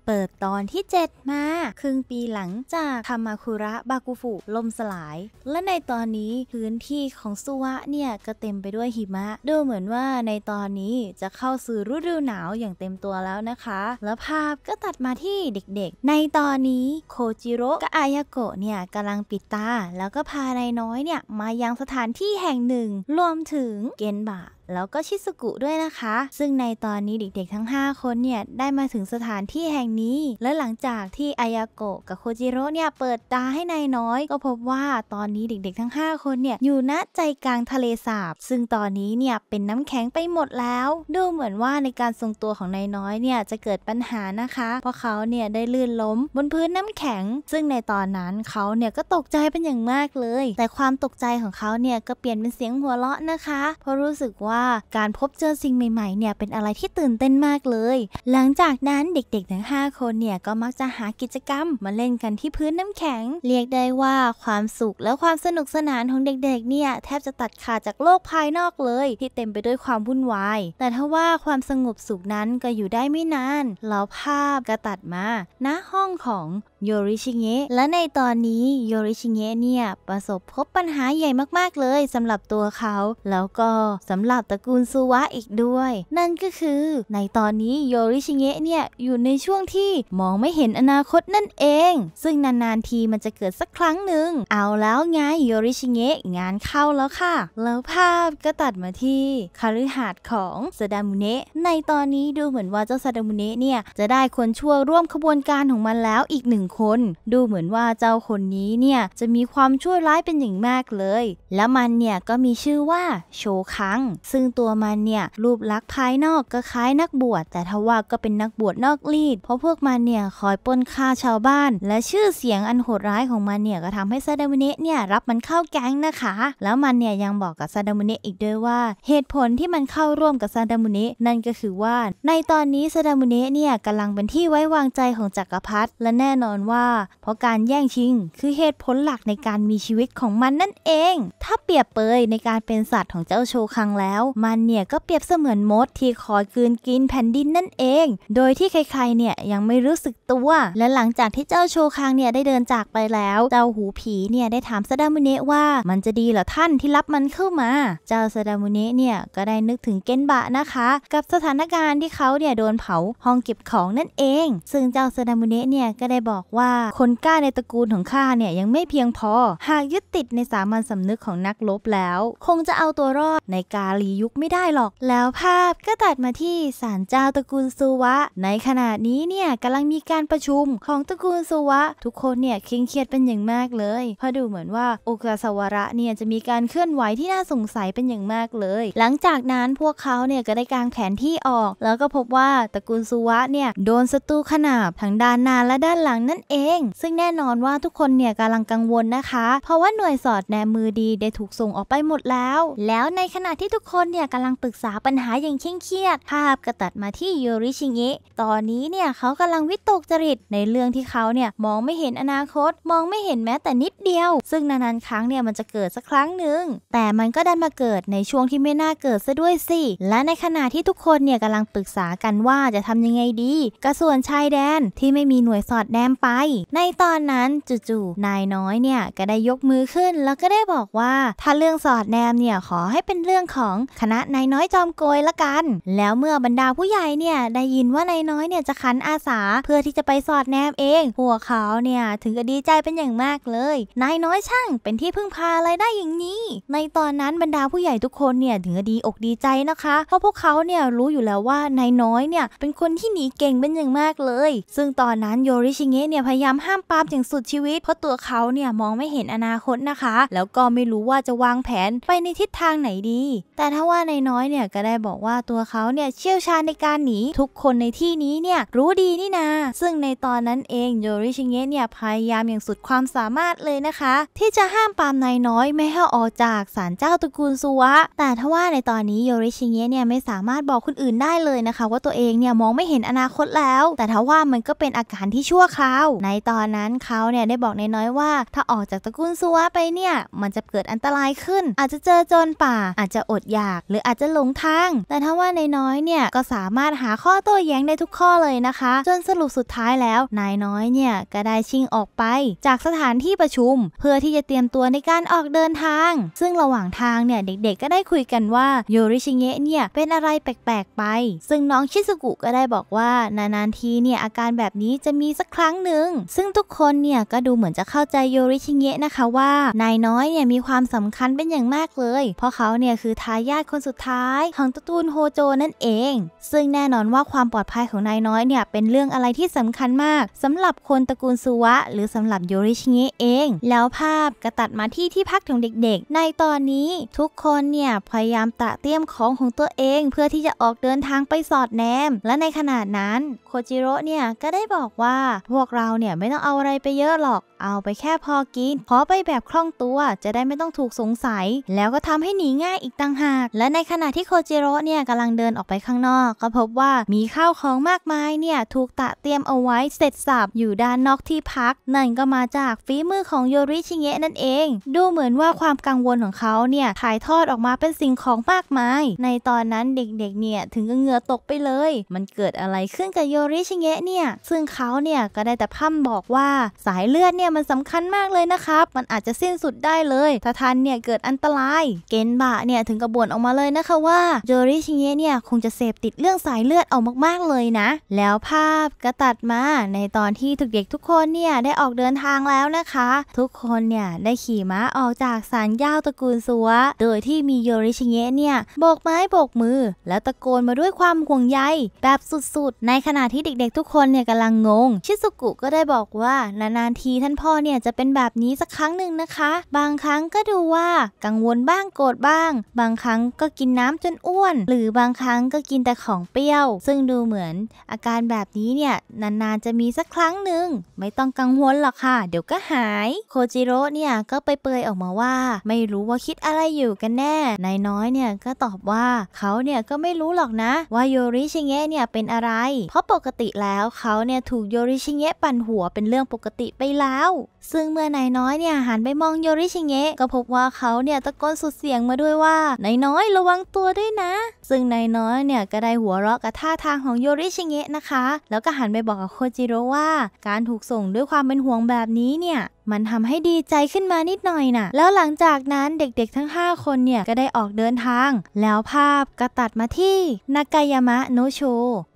เปิดตอนที่ 7 มาครึ่งปีหลังจากธรรมาคุระบากุฟุล่มสลาย และในตอนนี้พื้นที่ของสุวะเนี่ยก็เต็มไปด้วยหิมะดูเหมือนว่าในตอนนี้จะเข้าสู่ฤดูหนาวอย่างเต็มตัวแล้วนะคะ และภาพก็ตัดมาที่เด็กๆในตอนนี้โคจิโร่กับอายาโกะเนี่ยกำลังปิดตาแล้วก็พานายน้อยเนี่ยมายังสถานที่แห่งหนึ่งรวมถึงเกนบะแล้วก็ชิสุกุด้วยนะคะ ซึ่งในตอนนี้เด็กๆทั้ง 5 คนเนี่ย ได้มาถึงสถานที่แห่งนี้ และหลังจากที่อายาโกะกับโคจิโร่เนี่ย เปิดตาให้นายน้อย ก็พบว่าตอนนี้เด็กๆ ทั้ง 5 คนเนี่ย อยู่ณใจกลางทะเลสาบซึ่งตอนนี้เนี่ย เป็นน้ำแข็งไปหมดแล้ว ดูเหมือนว่าในการทรงตัวของนายน้อยเนี่ย จะเกิดปัญหานะคะ เพราะเขาเนี่ยได้ลื่นล้มบนพื้นน้ำแข็ง ซึ่งในตอนนั้นเขาเนี่ยก็ตกใจเป็นอย่างมากเลย แต่ความตกใจของเขาเนี่ยก็เปลี่ยนเป็นเสียงหัวเราะนะคะเพราะรู้สึกว่าว่าการพบเจอสิ่งใหม่ๆ เนี่ยเป็นอะไรที่ตื่นเต้นมากเลย หลังจากนั้นเด็กๆ ทั้ง5คนเนี่ยก็มักจะหากิจกรรมมาเล่นกันที่พื้นน้ำแข็ง เรียกได้ว่าความสุขและความสนุกสนานของเด็กๆ เนี่ยแทบจะตัดขาดจากโลกภายนอกเลย ที่เต็มไปด้วยความวุ่นวาย แต่ถ้าว่าความสงบสุขนั้นก็อยู่ได้ไม่นานแล้วภาพก็ตัดมาณห้องของโยริชิเงะ และในตอนนี้โยริชิเงะเนี่ยประสบพบปัญหาใหญ่มากๆเลยสำหรับตัวเขา แล้วก็สำหรับตระกูลซูวะ อีกด้วย นั่นก็คือในตอนนี้โยริชิเงะเนี่ย อยู่ในช่วงที่มองไม่เห็นอนาคตนั่นเอง ซึ่งนานๆทีมันจะเกิดสักครั้งหนึ่ง เอาแล้วไงโยริชิเงะงานเข้าแล้วค่ะ แล้วภาพก็ตัดมาที่คาิหาดของซาดามุเนะในตอนนี้ดูเหมือนว่าเจ้าซาดามุเนะเนี่ยจะได้คนชั่วร่วมขบวนการของมันแล้วอีกหนึ่งคนดูเหมือนว่าเจ้าคนนี้เนี่ยจะมีความชั่วร้ายเป็นอย่างมากเลย และมันเนี่ยก็มีชื่อว่าโชคัง ซึ่งตัวมันเนี่ยรูปลักษณ์ภายนอกก็คล้ายนักบวช แต่ทว่าก็เป็นนักบวชนอกลีด เพราะพวกมันเนี่ยคอยป้นฆ่าชาวบ้าน และชื่อเสียงอันโหดร้ายของมันเนี่ยก็ทำให้ซาดามเนะเนี่ยรับมันเข้าแก๊งนะคะ แล้วมันเนี่ยยังบอกกับซาดามเนะอีกด้วยว่าเหตุผลที่มันเข้าร่วมกับซาดามเนะนั่นก็คือว่า ในตอนนี้ซาดามเนะเนี่ยกำลังเป็นที่ไว้วางใจของจักรพรรดิและแน่นอนอนว่าเพราะการแย่งชิงคือเหตุผลหลักในการมีชีวิตของมันนั่นเอง ถ้าเปรียบเปย ในการเป็นสัตว์ของเจ้าโชคังแล้ว มันเนี่ยก็เปรียบเสมือนมดที่คอยกืนกินแผ่นดินนั่นเอง โดยที่ใครๆ เนี่ยยังไม่รู้สึกตัว และหลังจากที่เจ้าโชคังเนี่ยได้เดินจากไปแล้ว เจ้าหูผีเนี่ยได้ถามซาดามุเนะว่ามันจะดีเหรอท่านที่รับมันเข้ามา เจ้าซาดามุเนะเนี่ยก็ได้นึกถึงเกนบะนะคะ กับสถานการณ์ที่เขาเนี่ยโดนเผาห้องเก็บของนั่นเอง ซึ่งเจ้าซาดามุเนะเนี่ยก็ได้บอกอกว่าคนกล้าในตระกูลของข้าเนี่ยยังไม่เพียงพอ หากยึดติดในสามัญสำนึกของนักลบแล้วคงจะเอาตัวรอดในกาลียุคไม่ได้หรอก แล้วภาพก็ตัดมาที่ศาลเจ้าตระกูลสุวะ ในขณะนี้เนี่ยกำลังมีการประชุมของตระกูลสุวะ ทุกคนเนี่ยเคร่งเครียดเป็นอย่างมากเลยเพราะดูเหมือนว่าโอกาสวระเนี่ยจะมีการเคลื่อนไหวที่น่าสงสัยเป็นอย่างมากเลย หลังจากนั้นพวกเขาเนี่ยก็ได้กางแผนที่ออก แล้วก็พบว่าตระกูลสุวะเนี่ยโดนศัตรูขนาบทั้งด้านหน้าและด้านหลังนันั่นเอง ซึ่งแน่นอนว่าทุกคนเนี่ยกำลังกังวลนะคะ เพราะว่าหน่วยสอดแนมมือดีได้ถูกส่งออกไปหมดแล้ว แล้วในขณะที่ทุกคนเนี่ยกำลังปรึกษาปัญหาอย่างเคร่งเครียด ภาพกระตัดมาที่โยริชิงิตอนนี้เนี่ยเขากำลังวิตกจริต ในเรื่องที่เขาเนี่ยมองไม่เห็นอนาคตมองไม่เห็นแม้แต่นิดเดียว ซึ่งนานๆครั้งเนี่ยมันจะเกิดสักครั้งหนึ่ง แต่มันก็ได้มาเกิดในช่วงที่ไม่น่าเกิดซะด้วยสิ และในขณะที่ทุกคนเนี่ยกำลังปรึกษากันว่าจะทำยังไงดี กระส่วนชายแดนที่ไม่มีหน่วยสอดแนมไปในตอนนั้นจู่ๆนายน้อยเนี่ยก็ได้ยกมือขึ้น แล้วก็ได้บอกว่าถ้าเรื่องสอดแนมเนี่ยขอให้เป็นเรื่องของคณะนายน้อยจอมโกยละกัน แล้วเมื่อบรรดาผู้ใหญ่เนี่ยได้ยินว่านายน้อยเนี่ยจะขันอาสาเพื่อที่จะไปสอดแนมเองพวกเขาเนี่ยถึงกับดีใจเป็นอย่างมากเลย นายน้อยช่างเป็นที่พึ่งพาอะไรได้อย่างนี้ ในตอนนั้นบรรดาผู้ใหญ่ทุกคนเนี่ยถึงกับดีอกดีใจนะคะ เพราะพวกเขาเนี่ยรู้อยู่แล้วว่านายน้อยเนี่ยเป็นคนที่หนีเก่งเป็นอย่างมากเลยซึ่งตอนนั้นโยริชิเงะนี่ยพยายามห้ามปามอย่างสุดชีวิต เพราะตัวเขาเนี่ยมองไม่เห็นอนาคตนะคะ แล้วก็ไม่รู้ว่าจะวางแผนไปในทิศทางไหนดี แต่ถ้าว่านายน้อยเนี่ยก็ได้บอกว่าตัวเขาเนี่ยเชี่ยวชาญในการหนีทุกคนในที่นี้เนี่ยรู้ดีนี่นาซึ่งในตอนนั้นเองโยริชิเงะเนี่ยพยายามอย่างสุดความสามารถเลยนะคะที่จะห้ามปามนายน้อยไม่ให้ออกจากศาลเจ้าตระกูลซัวแต่ถ้าว่าในตอนนี้โยริชิเงะเนี่ยไม่สามารถบอกคนอื่นได้เลยนะคะว่าตัวเองเนี่ยมองไม่เห็นอนาคตแล้ว แต่ถ้าว่ามันก็เป็นอาการที่ชั่วคราวในตอนนั้นเขาเนี่ยได้บอกนายน้อยว่า ถ้าออกจากตระกูลซัวไปเนี่ย มันจะเกิดอันตรายขึ้น อาจจะเจอโจรป่าอาจจะอดอยากหรืออาจจะหลงทางแต่ถ้าว่านายน้อยเนี่ยก็สามารถหาข้อโต้แย้งได้ทุกข้อเลยนะคะจนสรุปสุดท้ายแล้วนายน้อยเนี่ยก็ได้ชิงออกไป จากสถานที่ประชุม เพื่อที่จะเตรียมตัวในการออกเดินทาง ซึ่งระหว่างทางเนี่ยเด็ก ๆ ก็ได้คุยกันว่าโยริชิเงะเนี่ยเป็นอะไรแปลกๆไป ซึ่งน้องชิสุกุก็ได้บอกว่า นานๆทีเนี่ยอาการแบบนี้จะมีสักครั้งหนึ่งึงซึ่งทุกคนเนี่ยก็ดูเหมือนจะเข้าใจโยริชิเงะนะคะว่า นายน้อยเนี่ยมีความสำคัญเป็นอย่างมากเลย เพราะเขาเนี่ยคือทายาทคนสุดท้ายของตระกูลโฮโจนั่นเอง ซึ่งแน่นอนว่าความปลอดภัยของนายน้อยเนี่ยเป็นเรื่องอะไรที่สำคัญมาก สำหรับคนตระกูลซูวะ หรือสำหรับโยริชิเงะเอง แล้วภาพก็ตัดมาที่ที่พักของเด็กๆ ในตอนนี้ ทุกคนเนี่ยพยายามตะเตรียมของของตัวเอง เพื่อที่จะออกเดินทางไปสอดแนมและในขณะนั้นโคจิโร่เนี่ยก็ได้บอกว่าพวกเราราเนี่ยไม่ต้องเอาอะไรไปเยอะหรอก เอาไปแค่พอกินขอไปแบบคล่องตัวจะได้ไม่ต้องถูกสงสัย แล้วก็ทำให้หนีง่ายอีกต่างหาก และในขณะที่โคจิโร่เนี่ยกำลังเดินออกไปข้างนอก ก็พบว่ามีข้าวของมากมายเนี่ยถูกตะเตรียมเอาไว้เสร็จสับอยู่ด้านนอกที่พักนั่นก็มาจากฝีมือของโยริชิเงะนั่นเอง ดูเหมือนว่าความกังวลของเขาเนี่ยถ่ายทอดออกมาเป็นสิ่งของมากมาย ในตอนนั้นเด็กๆ เนี่ยถึงกับเหงื่อตกไปเลย มันเกิดอะไรขึ้นกับโยริชิเงะเนี่ย ซึ่งเขาเนี่ยก็ได้แต่พั่มบอกว่าสายเลือดเนี่ยมันสำคัญมากเลยนะครับมันอาจจะสิ้นสุดได้เลยถ้าทานเนี่ยเกิดอันตรายเกนบะเนี่ยถึงกระบวนออกมาเลยนะคะว่าโจริชิเงะเนี่ยคงจะเสพติดเรื่องสายเลือดเอามากๆเลยนะแล้วภาพก็ตัดมาในตอนที่ทุกเด็กทุกคนเนี่ยได้ออกเดินทางแล้วนะคะ ทุกคนเนี่ยได้ขี่ม้าออกจากสารย่าตระกูลซัว โดยที่มีโยริชิเงะเนี่ยโบกไม้โบกมือ และตะโกนมาด้วยความห่วงใยแบบสุดๆในขณะที่เด็กๆทุกคนเนี่ยกำลังงงชิซุกุก็ได้บอกว่านานๆทีท่านพ่อเนี่ยจะเป็นแบบนี้สักครั้งหนึ่งนะคะ บางครั้งก็ดูว่ากังวลบ้างโกรธบ้าง บางครั้งก็กินน้ำจนอ้วน หรือบางครั้งก็กินแต่ของเปรี้ยว ซึ่งดูเหมือนอาการแบบนี้เนี่ยนานๆจะมีสักครั้งหนึ่งไม่ต้องกังวลหรอกค่ะเดี๋ยวก็หายโคจิโร่เนี่ยก็ไปเปยออกมาว่าไม่รู้ว่าคิดอะไรอยู่กันแน่นายน้อยเนี่ยก็ตอบว่าเขาเนี่ยก็ไม่รู้หรอกนะว่าโยริชิเงะเนี่ยเป็นอะไรเพราะปกติแล้วเขาเนี่ยถูกโยริชิเงะปั่นหัวเป็นเรื่องปกติไปแล้วซึ่งเมื่อนายน้อยเนี่ยหันไปมองโยริชิเงะก็พบว่าเขาเนี่ย ตะโกนสุดเสียงมาด้วยว่านายน้อยระวังตัวด้วยนะ ซึ่งนายน้อยเนี่ย ก็ได้หัวเราะกับท่าทางของโยริชิเงะนะคะ แล้วก็หันไปบอกกับโคจิโร่ว่า การถูกส่งด้วยความเป็นห่วงแบบนี้เนี่ย มันทำให้ดีใจขึ้นมานิดหน่อยนะ่ะแล้วหลังจากนั้นเด็กๆทั้ง 5 คนเนี่ย ก็ได้ออกเดินทางแล้วภาพก็ตัดมาที่นากายามะโนโช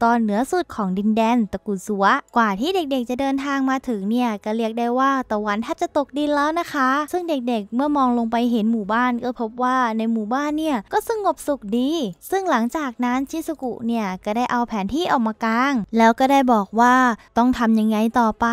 ตอนเหนือสุดของดินแดนตะกุสซัวกว่าที่เด็กๆจะเดินทางมาถึงเนี่ยก็เรียกได้ว่าตะวรรค์แทบจะตกดินแล้วนะคะ ซึ่งเด็กๆ เมื่อมองลงไปเห็นหมู่บ้าน ก็พบว่าในหมู่บ้านเนี่ย ก็สงบสุขดี ซึ่งหลังจากนั้นชิสุกุเนี่ย ก็ได้เอาแผนที่ออกมากลาง แล้วก็ได้บอกว่าต้องทำยังไงต่อไป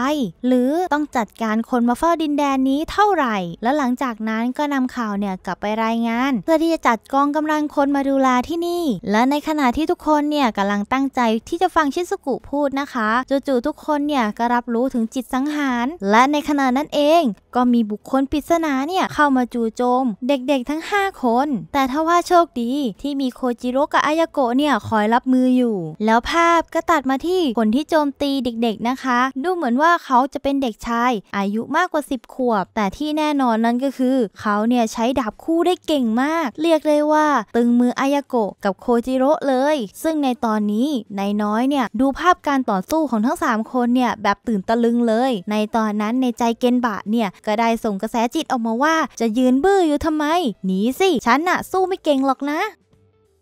หรือต้องจัดการคนมาเฝ้าดินแดนนี้เท่าไหร่ แล้วหลังจากนั้นก็นำข่าวเนี่ยกลับไปรายงาน เพื่อที่จะจัดกองกำลังคนมาดูแลที่นี่ และในขณะที่ทุกคนเนี่ยกำลังตั้งใจที่จะฟังชิสุกุพูดนะคะจู่ๆทุกคนเนี่ยก็รับรู้ถึงจิตสังหารและในขณะนั่นเองก็มีบุคคลปริศนาเนี่ย เข้ามาจู่โจมเด็กๆทั้ง 5 คน แต่ถ้าว่าโชคดีที่มีโคจิโร่กับอายโกะเนี่ย คอยรับมืออยู่ แล้วภาพก็ตัดมาที่ คนที่โจมตีเด็กๆนะคะ ดูเหมือนว่าเขาจะเป็นเด็กชายอายุมากกว่า 10 ขวบ แต่ที่แน่นอนนั่นก็คือเขาเนี่ย ใช้ดาบคู่ได้เก่งมาก เรียกเลยว่าตึงมืออายโกะกับโคจิโร่เลย ซึ่งในตอนนี้นายน้อยเนี่ยดูภาพการต่อสู้ของทั้ง3คนเนี่ยแบบตื่นตะลึงเลยในตอนนั้นในใจเกเกนบะเนี่ยก็ได้ส่งกระแสจิตออกมาว่า จะยืนบื้ออยู่ทำไมหนีสิ ฉันน่ะ สู้ไม่เก่งหรอกนะ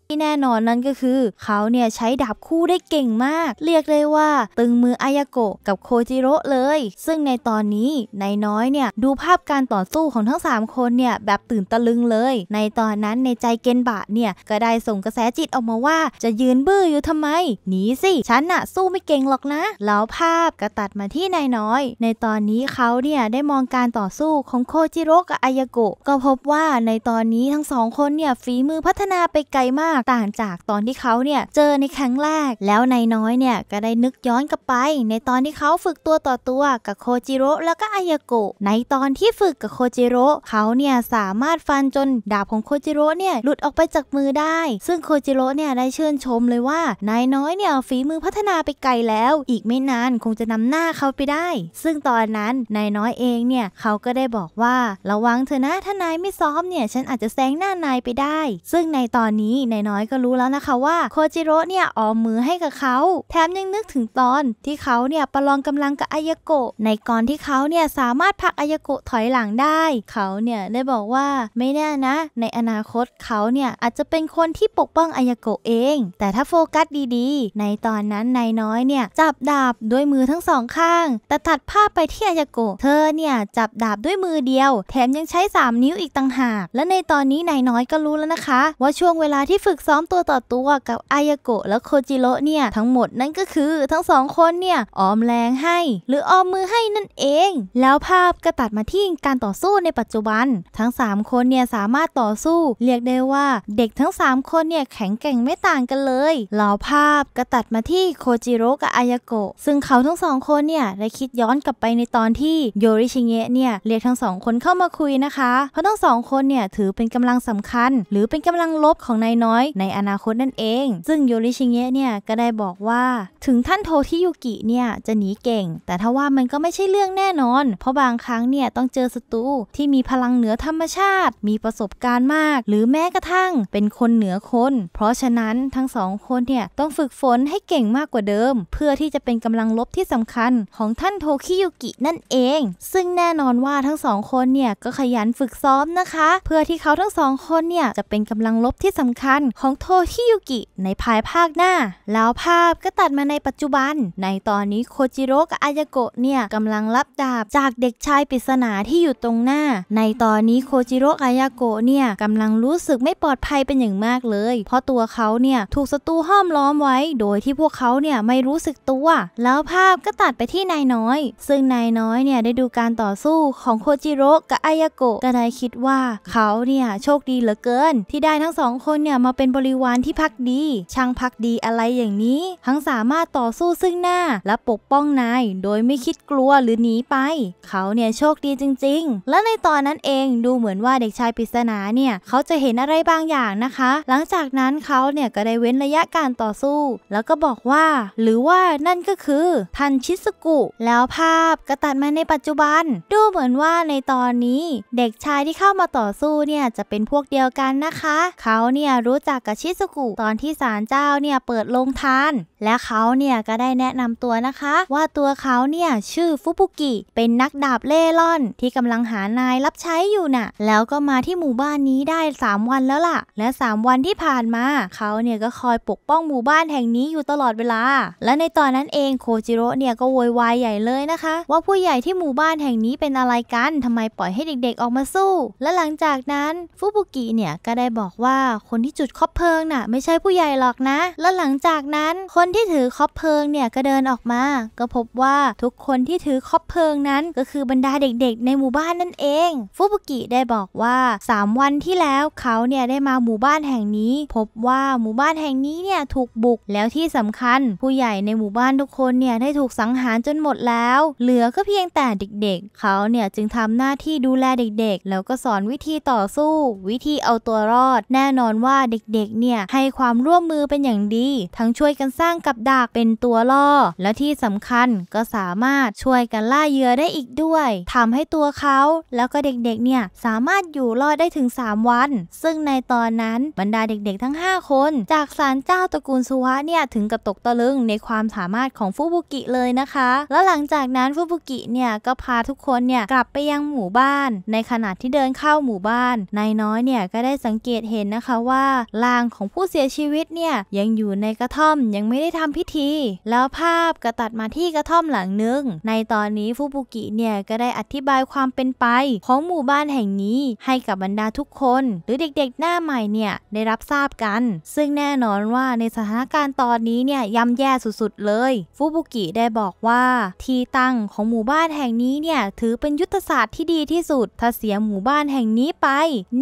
ที่แน่นอนนั่นก็คือเขาเนี่ยใช้ดาบคู่ได้เก่งมาก เรียกได้ว่า ตึงมืออายาโกะกับโคจิโร่เลย ซึ่งในตอนนี้นายน้อยเนี่ยดูภาพการต่อสู้ของทั้ง 3 คนเนี่ยแบบตื่นตะลึงเลย ในตอนนั้นในใจเกนบะเนี่ยก็ได้ส่งกระแสจิตออกมาว่าจะยืนบื้ออยู่ทำไมหนีสิ ฉันน่ะสู้ไม่เก่งหรอกนะ แล้วภาพก็ตัดมาที่นายน้อย ในตอนนี้เขาเนี่ยได้มองการต่อสู้ของโคจิโร่กับอายาโกะก็พบว่าในตอนนี้ทั้งสองคนเนี่ยฝีมือพัฒนาไปไกลมากากต่างจากตอนที่เขาเนี่ยเจอในครั้งแรก แล้วนายน้อยเนี่ยก็ได้นึกย้อนกลับไป ในตอนที่เขาฝึกตัวต่อตัวกับโคจิโร่แล้วก็อายาโกะในตอนที่ฝึกกับโคจิโร่เขาเนี่ยสามารถฟันจนดาบของโคจิโร่เนี่ยหลุดออกไปจากมือได้ ซึ่งโคจิโร่เนี่ยได้เชิญชมเลยว่านายน้อยเนี่ยฝีมือพัฒนาไปไกลแล้ว อีกไม่นานคงจะนำหน้าเขาไปได้ ซึ่งตอนนั้นนายน้อยเองเนี่ยเขาก็ได้บอกว่าระวังเถอะนะถ้านายไม่ซ้อมเนี่ยฉันอาจจะแซงหน้านายไปได้ ซึ่งในตอนนี้นายน้อยก็รู้แล้วนะคะว่าโคจิโร่เนี่ยออมมือให้กับเขา แถมยังนึกถึงตอนที่เขาเนี่ยประลองกำลังกับอายโกะในก่อนที่เขาเนี่ยสามารถผลักอายโกะถอยหลังได้ เขาเนี่ยได้บอกว่าไม่แน่นะ ในอนาคตเขาเนี่ยอาจจะเป็นคนที่ปกป้องอายโกะเอง แต่ถ้าโฟกัสดีๆ ในตอนนั้นนายน้อยเนี่ยจับดาบด้วยมือทั้งสองข้าง แต่ตัดภาพไปที่อายโกะเธอเนี่ยจับดาบด้วยมือเดียว แถมยังใช้3นิ้วอีกต่างหาก และในตอนนี้นายน้อยก็รู้แล้วนะคะ ว่าช่วงเวลาที่ฝึกกซ้อมตัวต่อตัวกับอายโกะและโคจิโร่เนี่ยทั้งหมดนั่นก็คือทั้งสองคนเนี่ยออมแรงให้ หรือออมมือให้นั่นเอง แล้วภาพก็ตัดมาที่การต่อสู้ในปัจจุบัน ทั้ง 3 คนเนี่ยสามารถต่อสู้ เรียกได้ว่าเด็กทั้ง 3 คนเนี่ยแข็งแกร่งไม่ต่างกันเลยแล้วภาพก็ตัดมาที่โคจิโร่กับอายโกะซึ่งเขาทั้งสองคนเนี่ยได้คิดย้อนกลับไปในตอนที่โยริชิเงะเนี่ยเรียกทั้งสองคนเข้ามาคุยนะคะเพราะทั้งสองคนเนี่ยถือเป็นกำลังสำคัญ หรือเป็นกำลังลบของนายน้อยอยในอนาคตนั่นเอง ซึ่งโยริชิเงะเนี่ยก็ได้บอกว่าถึงท่านโทที่ยุกิเนี่ยจะหนีเก่ง แต่ถ้าว่ามันก็ไม่ใช่เรื่องแน่นอน เพราะบางครั้งเนี่ยต้องเจอศัตรูที่มีพลังเหนือธรรมชาติ มีประสบการณ์มาก หรือแม้กระทั่งเป็นคนเหนือคน เพราะฉะนั้นทั้งสองคนเนี่ยต้องฝึกฝนให้เก่งมากกว่าเดิม เพื่อที่จะเป็นกำลังลบที่สำคัญของท่านโทคิยุกินั่นเอง ซึ่งแน่นอนว่าทั้งสองคนเนี่ยก็ขยันฝึกซ้อมนะคะ เพื่อที่เขาทั้งสองคนเนี่ยจะเป็นกำลังลบที่สำคัญของโทฮิยุกิในภายภาคหน้า แล้วภาพก็ตัดมาในปัจจุบัน ในตอนนี้โคจิโร่กับอายาโกะเนี่ยกำลังรับดาบจากเด็กชายปริศนาที่อยู่ตรงหน้า ในตอนนี้โคจิโร่กับอายาโกะเนี่ยกำลังรู้สึกไม่ปลอดภัยเป็นอย่างมากเลย เพราะตัวเขาเนี่ย ถูกศัตรูห้อมล้อมไว้ โดยที่พวกเขาเนี่ย ไม่รู้สึกตัว แล้วภาพก็ตัดไปที่นายน้อย ซึ่งนายน้อยเนี่ยได้ดูการต่อสู้ของโคจิโร่กับอายาโกะก็ได้คิดว่าเขาเนี่ยโชคดีเหลือเกิน ที่ได้ทั้งสองคนเนี่ยมาเป็นเป็นบริวารที่พักดีช่างพักดีอะไรอย่างนี้ ทั้งสามารถต่อสู้ซึ่งหน้าและปกป้องนายโดยไม่คิดกลัวหรือหนีไป เขาเนี่ยโชคดีจริงๆ และในตอนนั้นเองดูเหมือนว่าเด็กชายปริศนาเนี่ยเขาจะเห็นอะไรบางอย่างนะคะ หลังจากนั้นเขาเนี่ยก็ได้เว้นระยะการต่อสู้ แล้วก็บอกว่าหรือว่านั่นก็คือทันชิสกุแล้วภาพก็ตัดมาในปัจจุบัน ดูเหมือนว่าในตอนนี้เด็กชายที่เข้ามาต่อสู้เนี่ยจะเป็นพวกเดียวกันนะคะ เขาเนี่ยรู้จักักกับชิซุกุตอนที่ศาลเจ้าเนี่ยเปิดลงทาน และเขาเนี่ยก็ได้แนะนำตัวนะคะ ว่าตัวเขาเนี่ยชื่อฟุบุกิเป็นนักดาบเล่ร่อน ที่กำลังหานายรับใช้อยู่นะ่ะแล้วก็มาที่หมู่บ้านนี้ได้ 3 วันแล้วล่ะ และ3วันที่ผ่านมาเขาเนี่ยก็คอยปกป้องหมู่บ้านแห่งนี้อยู่ตลอดเวลา และในตอนนั้นเองโคจิโร่เนี่ยก็โวยวายใหญ่เลยนะคะว่าผู้ใหญ่ที่หมู่บ้านแห่งนี้เป็นอะไรกันทำไมปล่อยให้เด็กๆออกมาสู้ และหลังจากนั้นฟุบุกิเนี่ยก็ได้บอกว่าคนที่จุดคคบเพลิงน่ะไม่ใช่ผู้ใหญ่หรอกนะ แล้วหลังจากนั้นคนที่ถือคบเพลิงเนี่ยก็เดินออกมา ก็พบว่าทุกคนที่ถือคบเพลิงนั้น ก็คือบรรดาเด็กๆในหมู่บ้านนั่นเอง ฟุบุกิได้บอกว่า 3 วันที่แล้วเขาเนี่ยได้มาหมู่บ้านแห่งนี้ พบว่าหมู่บ้านแห่งนี้เนี่ยถูกบุกแล้วที่สำคัญ ผู้ใหญ่ในหมู่บ้านทุกคนเนี่ยได้ถูกสังหารจนหมดแล้ว เหลือก็เพียงแต่เด็กๆ เขาเนี่ยจึงทำหน้าที่ดูแลเด็กๆ แล้วก็สอนวิธีต่อสู้ วิธีเอาตัวรอด แน่นอนว่าเเด็กๆเนี่ยให้ความร่วมมือเป็นอย่างดี ทั้งช่วยกันสร้างกับดักเป็นตัวล่อ และที่สำคัญก็สามารถช่วยกันล่าเหยื่อได้อีกด้วย ทำให้ตัวเขาแล้วก็เด็กๆเนี่ยสามารถอยู่รอดได้ถึง 3 วัน ซึ่งในตอนนั้นบรรดาเด็กๆ ทั้ง 5 คน จากสารเจ้าตระกูลสุวะเนี่ยถึงกับตกตะลึงในความสามารถของฟูบุกิเลยนะคะ แล้วหลังจากนั้นฟูบุกิเนี่ยก็พาทุกคนเนี่ยกลับไปยังหมู่บ้าน ในขณะที่เดินเข้าหมู่บ้านนายน้อยเนี่ยก็ได้สังเกตเห็นนะคะว่าร่างของผู้เสียชีวิตเนี่ยยังอยู่ในกระท่อม ยังไม่ได้ทำพิธี แล้วภาพก็ตัดมาที่กระท่อมหลังหนึ่งในตอนนี้ฟูบุกิเนี่ยก็ได้อธิบายความเป็นไป ของหมู่บ้านแห่งนี้ให้กับบรรดาทุกคน หรือเด็กๆหน้าใหม่เนี่ยได้รับทราบกัน ซึ่งแน่นอนว่าในสถานการณ์ตอนนี้เนี่ยย่ำแย่สุดๆเลยฟูบุกิได้บอกว่าที่ตั้งของหมู่บ้านแห่งนี้เนี่ยถือเป็นยุทธศาสตร์ที่ดีที่สุดถ้าเสียหมู่บ้านแห่งนี้ไป